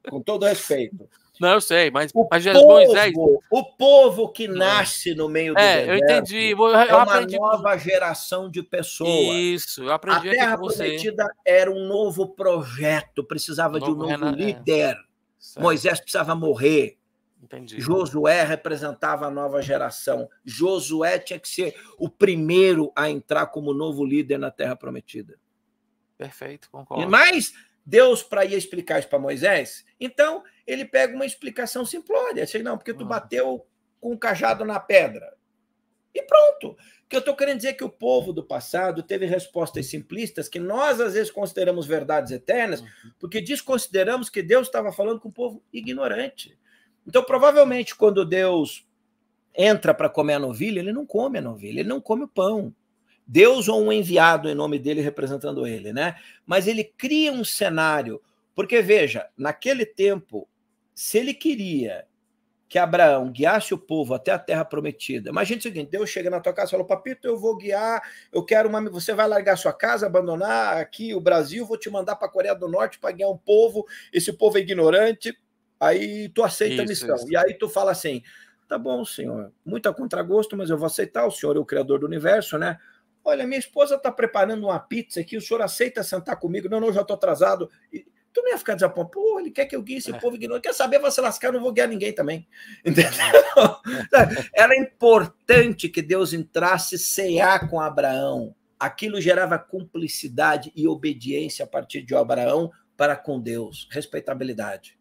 Com todo respeito. Não, eu sei, mas, o mas povo, Moisés... O povo que nasce no meio do é, deserto eu entendi. Eu, eu é uma aprendi... nova geração de pessoas. Isso, eu aprendi A Terra Prometida era um novo projeto, precisava um novo de um novo Renan... É. líder. É. Moisés precisava morrer, Entendi. Josué representava a nova geração. Josué tinha que ser o primeiro a entrar como novo líder na Terra Prometida. Perfeito, concordo. Mas Deus para ir explicar isso para Moisés, então ele pega uma explicação simplória. Assim, não, porque tu uhum. bateu com o um cajado na pedra. E pronto. Porque que eu estou querendo dizer que o povo do passado teve respostas simplistas que nós, às vezes, consideramos verdades eternas, uhum. porque desconsideramos que Deus estava falando com o povo ignorante. Então, provavelmente, quando Deus entra para comer a novilha, ele não come a novilha, ele não come o pão. Deus ou um enviado em nome dele representando ele, né? Mas ele cria um cenário, porque veja, naquele tempo, se ele queria que Abraão guiasse o povo até a terra prometida. Imagina o seguinte, Deus chega na tua casa e fala, papito, eu vou guiar, eu quero uma... Você vai largar sua casa, abandonar aqui o Brasil, vou te mandar para a Coreia do Norte para guiar um povo, esse povo é ignorante, Aí tu aceita isso, a missão. Isso. E aí tu fala assim: tá bom, senhor, muito a contragosto, mas eu vou aceitar. O senhor é o criador do universo, né? Olha, minha esposa está preparando uma pizza aqui, o senhor aceita sentar comigo? Não, não, já estou atrasado. E tu não ia ficar desapontado. Pô, ele quer que eu guie esse é. povo ignorante. Quer saber, vai se lascar, não vou guiar ninguém também. *laughs* Entendeu? *laughs* Era importante que Deus entrasse cear com Abraão. Aquilo gerava cumplicidade e obediência a partir de Abraão para com Deus, respeitabilidade.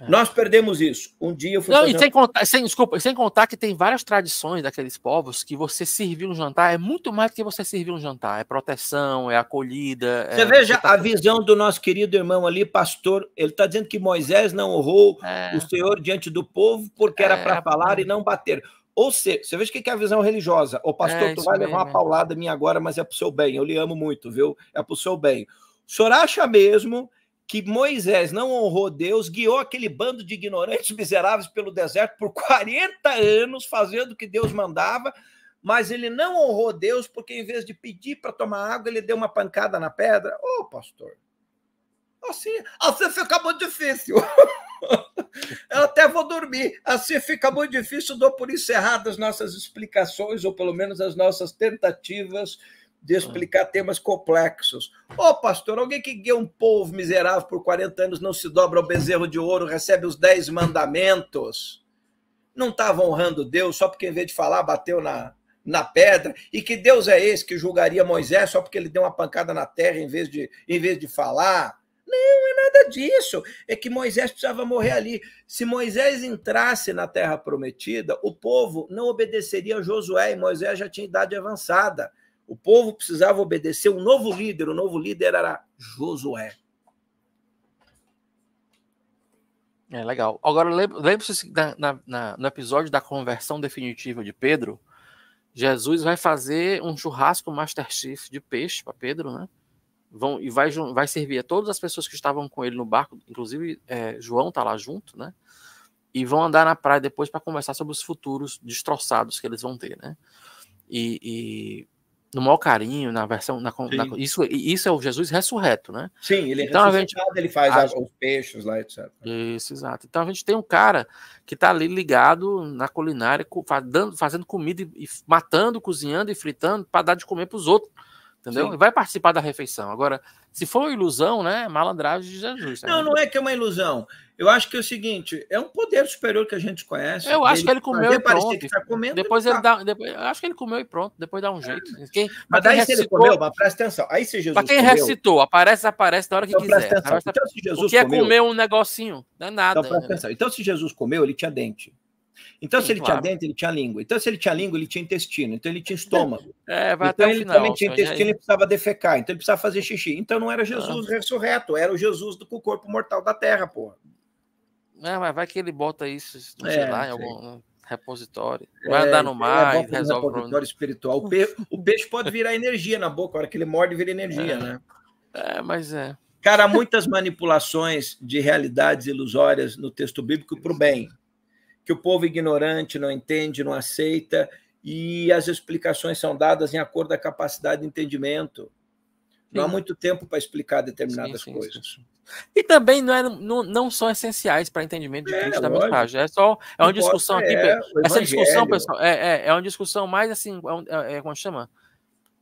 É. Nós perdemos isso. Um dia eu fui. Não, e sem contar, sem, desculpa, sem contar que tem várias tradições daqueles povos que você servir um jantar é muito mais do que você servir um jantar. É proteção, é acolhida. Você é... veja você tá... a visão do nosso querido irmão ali, pastor. Ele está dizendo que Moisés não honrou é... o Senhor diante do povo porque era para é, falar e é. não bater. Ou seja, você veja o que é a visão religiosa. o pastor, é, tu vai levar uma paulada minha agora, mas é para o seu bem. Eu lhe amo muito, viu? É para o seu bem. O senhor acha mesmo que Moisés não honrou Deus, guiou aquele bando de ignorantes *laughs* miseráveis pelo deserto por 40 anos, fazendo o que Deus mandava, mas ele não honrou Deus porque, em vez de pedir para tomar água, ele deu uma pancada na pedra. Ô, oh, pastor, assim, assim fica muito difícil. *laughs* Eu até vou dormir. Assim fica muito difícil, dou por encerradas nossas explicações, ou pelo menos as nossas tentativas de explicar temas complexos. Ô, oh, pastor, alguém que guia um povo miserável por 40 anos não se dobra ao bezerro de ouro, recebe os 10 mandamentos. Não estava honrando Deus só porque, em vez de falar, bateu na, na pedra. E que Deus é esse que julgaria Moisés só porque ele deu uma pancada na terra em vez de, em vez de falar? Não, é nada disso. É que Moisés precisava morrer ali. Se Moisés entrasse na terra prometida, o povo não obedeceria a Josué, e Moisés já tinha idade avançada. O povo precisava obedecer um novo líder. O novo líder era Josué. É legal. Agora, lembre-se assim, no episódio da conversão definitiva de Pedro, Jesus vai fazer um churrasco Masterchef de peixe para Pedro, né? Vão, e vai, vai servir a todas as pessoas que estavam com ele no barco, inclusive é, João tá lá junto, né? E vão andar na praia depois para conversar sobre os futuros destroçados que eles vão ter, né? E, e no maior carinho, na versão. Na, na, isso, isso é o Jesus ressurreto, né? Sim, ele é então, gente, ele faz a, os peixes lá, etc. Isso, exato. Então a gente tem um cara que está ali ligado na culinária, fazendo, fazendo comida e, matando, cozinhando e fritando para dar de comer para os outros entendeu? Sim. vai participar da refeição. Agora, se for uma ilusão, né, malandragem de Jesus. Tá não, vendo? não é que é uma ilusão. Eu acho que é o seguinte, é um poder superior que a gente conhece. Eu acho que ele comeu e pronto. Que tá comendo, depois ele tá. dá, depois, eu acho que ele comeu e pronto, depois dá um é. jeito. É. Quem, mas daí recitou, se ele comeu, mas presta atenção. Aí se Jesus Para quem comeu, recitou, aparece, aparece na hora que então, quiser. Presta atenção. Então, se Jesus o que é comeu, comer um negocinho, não é então, nada. Então, presta atenção. Então se Jesus comeu, ele tinha dente. Então, Sim, se ele claro. tinha dente, ele tinha língua. Então, se ele tinha língua, ele tinha intestino. Então, ele tinha estômago. *laughs* É, vai então, até o ele final, também tinha intestino, ele é. precisava defecar. Então, ele precisava fazer xixi. Então, não era ah. Jesus ah. ressurreto, era o Jesus do, com o corpo mortal da terra, pô. É, mas vai que ele bota isso, não sei é, lá, em algum né, repositório. É, vai é, andar no mar é e resolve o problema. espiritual. O, pe... o peixe pode virar energia na boca, a hora que ele morde, vira energia, é. né? É, mas é. Cara, muitas manipulações de realidades ilusórias no texto bíblico para o bem que o povo ignorante não entende, não aceita, e as explicações são dadas em acordo da capacidade de entendimento. Não há muito tempo para explicar determinadas sim, sim, coisas. E também não, é, não, não são essenciais para entendimento de é, da lógico. mensagem. É só é uma discussão aqui. É, essa discussão, pessoal, é, é, é uma discussão mais assim, é, é, é como chama?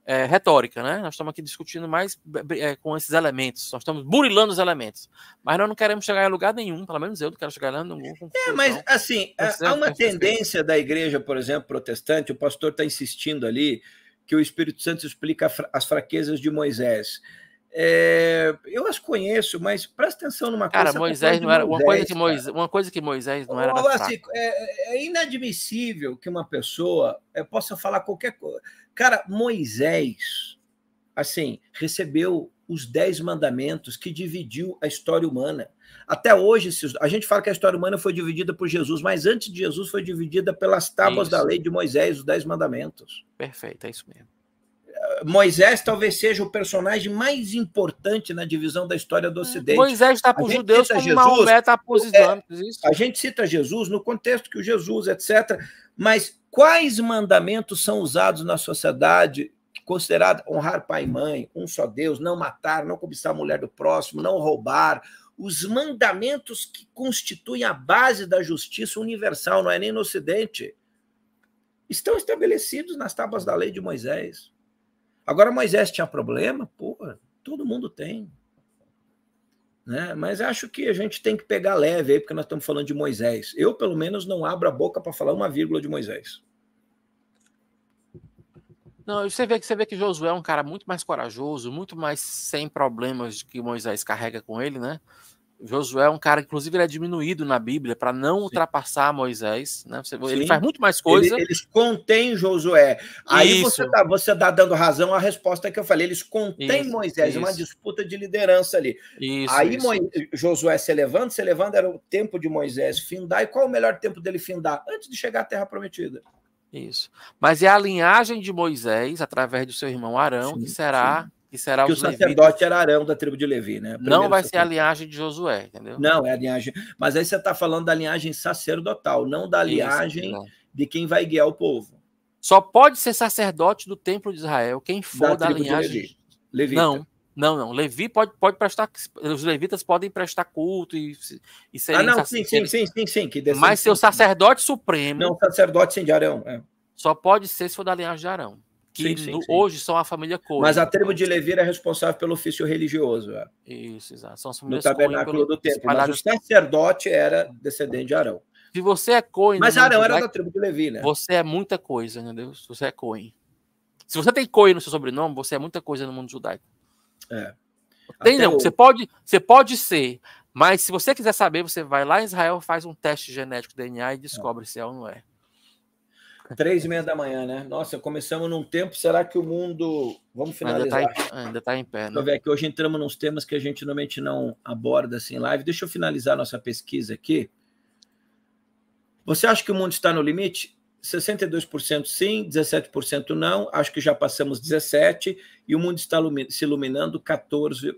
é, retórica, né? Nós estamos aqui discutindo mais é, com esses elementos, nós estamos burilando os elementos, mas nós não queremos chegar a lugar nenhum, pelo menos eu não quero chegar a lugar nenhum. É, mas assim, é, há uma tendência da igreja, por exemplo, protestante, o pastor está insistindo ali que o Espírito Santo explica as fraquezas de Moisés. É, eu as conheço, mas presta atenção numa coisa. Cara, Moisés não era. Moisés, uma, coisa que Moisés, cara. uma coisa que Moisés não era. Assim, é, é, é, inadmissível que uma pessoa possa falar qualquer coisa. Cara, Moisés, assim, recebeu os dez mandamentos que dividiu a história humana. Até hoje, a gente fala que a história humana foi dividida por Jesus, mas antes de Jesus foi dividida pelas tábuas isso. da lei de Moisés, os dez mandamentos. Perfeito, é isso mesmo. Moisés talvez seja o personagem mais importante na divisão da história do é. Ocidente. Moisés está para os judeus como Jesus, Maomé está para os é, islâmicos. É a gente cita Jesus no contexto que o Jesus, etc. Mas quais mandamentos são usados na sociedade considerada honrar pai e mãe, um só Deus, não matar, não cobiçar a mulher do próximo, não roubar, os mandamentos que constituem a base da justiça universal, não é nem no Ocidente, estão estabelecidos nas tábuas da lei de Moisés. Agora, Moisés tinha problema? Pô, todo mundo tem. Né? Mas acho que a gente tem que pegar leve aí, porque nós estamos falando de Moisés. Eu, pelo menos, não abro a boca para falar uma vírgula de Moisés. Não, você vê que você vê que Josué é um cara muito mais corajoso, muito mais sem problemas que Moisés carrega com ele, né? Josué é um cara que, inclusive, ele é diminuído na Bíblia para não Sim. ultrapassar Moisés. Né? Você, ele faz muito mais coisa. Ele, eles contêm Josué. Aí isso. você está você tá dando razão à resposta que eu falei. Eles contêm isso, Moisés, isso. uma disputa de liderança ali. Aí Moisés, Josué se levanta, se levanta, era o tempo de Moisés findar. E qual o melhor tempo dele findar? Antes de chegar à Terra Prometida. Isso. Mas é a linhagem de Moisés, através do seu irmão Arão, sim, que será sim que será que o sacerdote levitas. era Arão da tribo de Levi, né? Primeiro não vai sacerdote. ser a linhagem de Josué, entendeu? Não, é a linhagem. Mas aí você está falando da linhagem sacerdotal, não da linhagem Isso, é. de quem vai guiar o povo. Só pode ser sacerdote do templo de Israel quem for da, da linhagem. Levi. Não, não, não. Levi pode, pode prestar. Os levitas podem prestar culto e, e Ah, não, sim, sim, sim, sim, sim. Que Mas seu sacerdote supremo. Não, sacerdote sim de Arão. É. Só pode ser se for da linhagem de Arão que sim, sim, no, sim. hoje são a família Cohen. Mas a tribo então, de Levi era é responsável pelo ofício religioso. É. Isso, exato. São as famílias no tabernáculo Cohen, do templo. Mas o sacerdote era descendente de Arão. Se você é Cohen... Mas Arão era da tribo de Levi, né? Você é muita coisa, entendeu? Se você é Cohen. Se você tem Cohen no seu sobrenome, você é muita coisa no mundo judaico. É. Tem não. O... Você, pode, você pode ser, mas se você quiser saber, você vai lá em Israel, faz um teste genético DNA e é. descobre é. se é ou não é. Três e meia da manhã, né? Nossa, começamos num tempo. Será que o mundo. Vamos tá finalizar. Ainda está em, tá em pé, né? Deixa eu né? ver aqui. Hoje entramos nos temas que a gente normalmente não aborda assim em live. Deixa eu finalizar nossa pesquisa aqui. Você acha que o mundo está no limite? 62% sim, 17% não. Acho que já passamos 17% e o mundo está se iluminando 14%.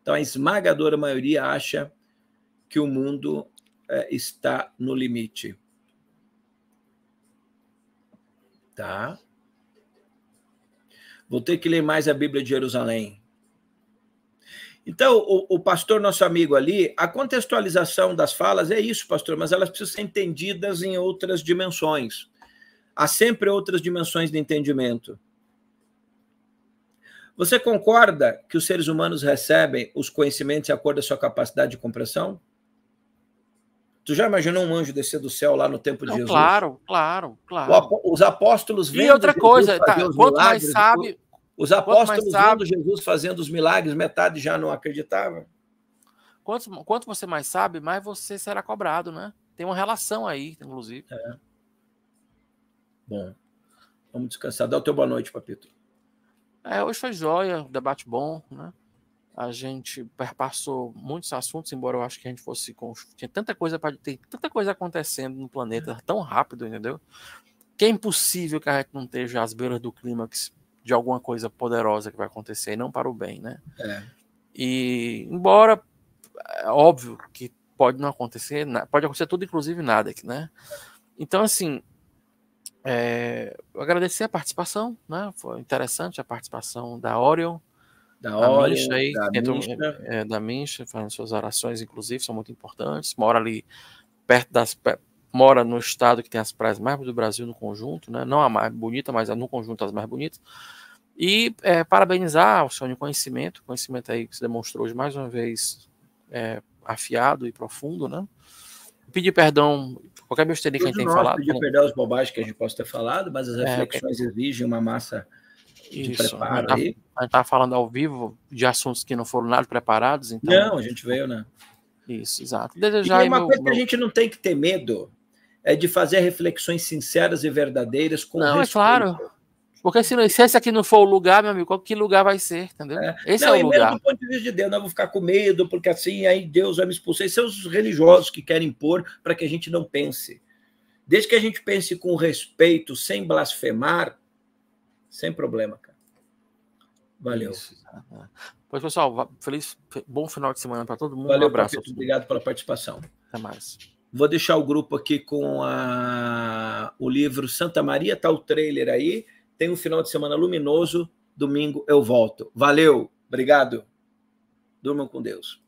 Então, a esmagadora maioria acha que o mundo é, está no limite. Tá? Vou ter que ler mais a Bíblia de Jerusalém. Então, o, o pastor, nosso amigo ali, a contextualização das falas é isso, pastor, mas elas precisam ser entendidas em outras dimensões. Há sempre outras dimensões de entendimento. Você concorda que os seres humanos recebem os conhecimentos de acordo com a sua capacidade de compreensão? Tu já imaginou um anjo descer do céu lá no tempo de Não, Jesus? Claro, claro, claro. os apóstolos vendo. E outra coisa, tá, quanto milagres, mais sabe. Os apóstolos sabe, vendo Jesus fazendo os milagres, metade já não acreditava. Quanto, quanto você mais sabe, mais você será cobrado, né? Tem uma relação aí, inclusive. É. Bom, vamos descansar. Dá o teu boa noite, Papito. É, hoje foi joia, debate bom, né? a gente perpassou muitos assuntos, embora eu acho que a gente fosse com tinha tanta coisa para ter tanta coisa acontecendo no planeta é. tão rápido, entendeu? Que é impossível que a gente não esteja às beiras do clímax de alguma coisa poderosa que vai acontecer e não para o bem, né? É. E embora é óbvio que pode não acontecer, pode acontecer tudo, inclusive nada aqui, né? Então assim, é, agradecer a participação, né? Foi interessante a participação da Orion, da hora, Misha aí, da, é, é, da mincha fazendo suas orações, inclusive, são muito importantes. Mora ali perto das mora no estado que tem as praias mais do Brasil no conjunto, né? Não a mais bonita, mas no conjunto as mais bonitas. E é, parabenizar o Sônia conhecimento, conhecimento aí que se demonstrou hoje mais uma vez é, afiado e profundo, né? Pedir perdão, qualquer besteira que a gente tem falado. Pedir perdão às bobagens que a gente possa ter falado, mas as é, reflexões é, exigem uma massa a gente Isso. A gente estava tá tá falando ao vivo de assuntos que não foram nada preparados, então. Não, a gente veio, né? Isso, exato. Desejar e uma meu, coisa que a gente não tem que ter medo é de fazer reflexões sinceras e verdadeiras com Não, é respeito. é claro. Porque se, não, se esse aqui não for o lugar, meu amigo, que lugar vai ser, entendeu? É. Esse não, é o lugar. do ponto de vista de Deus, não vou ficar com medo, porque assim aí Deus vai me expulsar. Esses são os religiosos que querem impor para que a gente não pense. Desde que a gente pense com respeito, sem blasfemar, sem problema, cara. Valeu. Isso. Pois, pessoal, feliz, bom final de semana para todo mundo. Valeu, um abraço. Papito, obrigado pela participação. Até mais. Vou deixar o grupo aqui com a, o livro Santa Maria, tá o trailer aí. Tem um final de semana luminoso. Domingo eu volto. Valeu, obrigado. Durmam com Deus.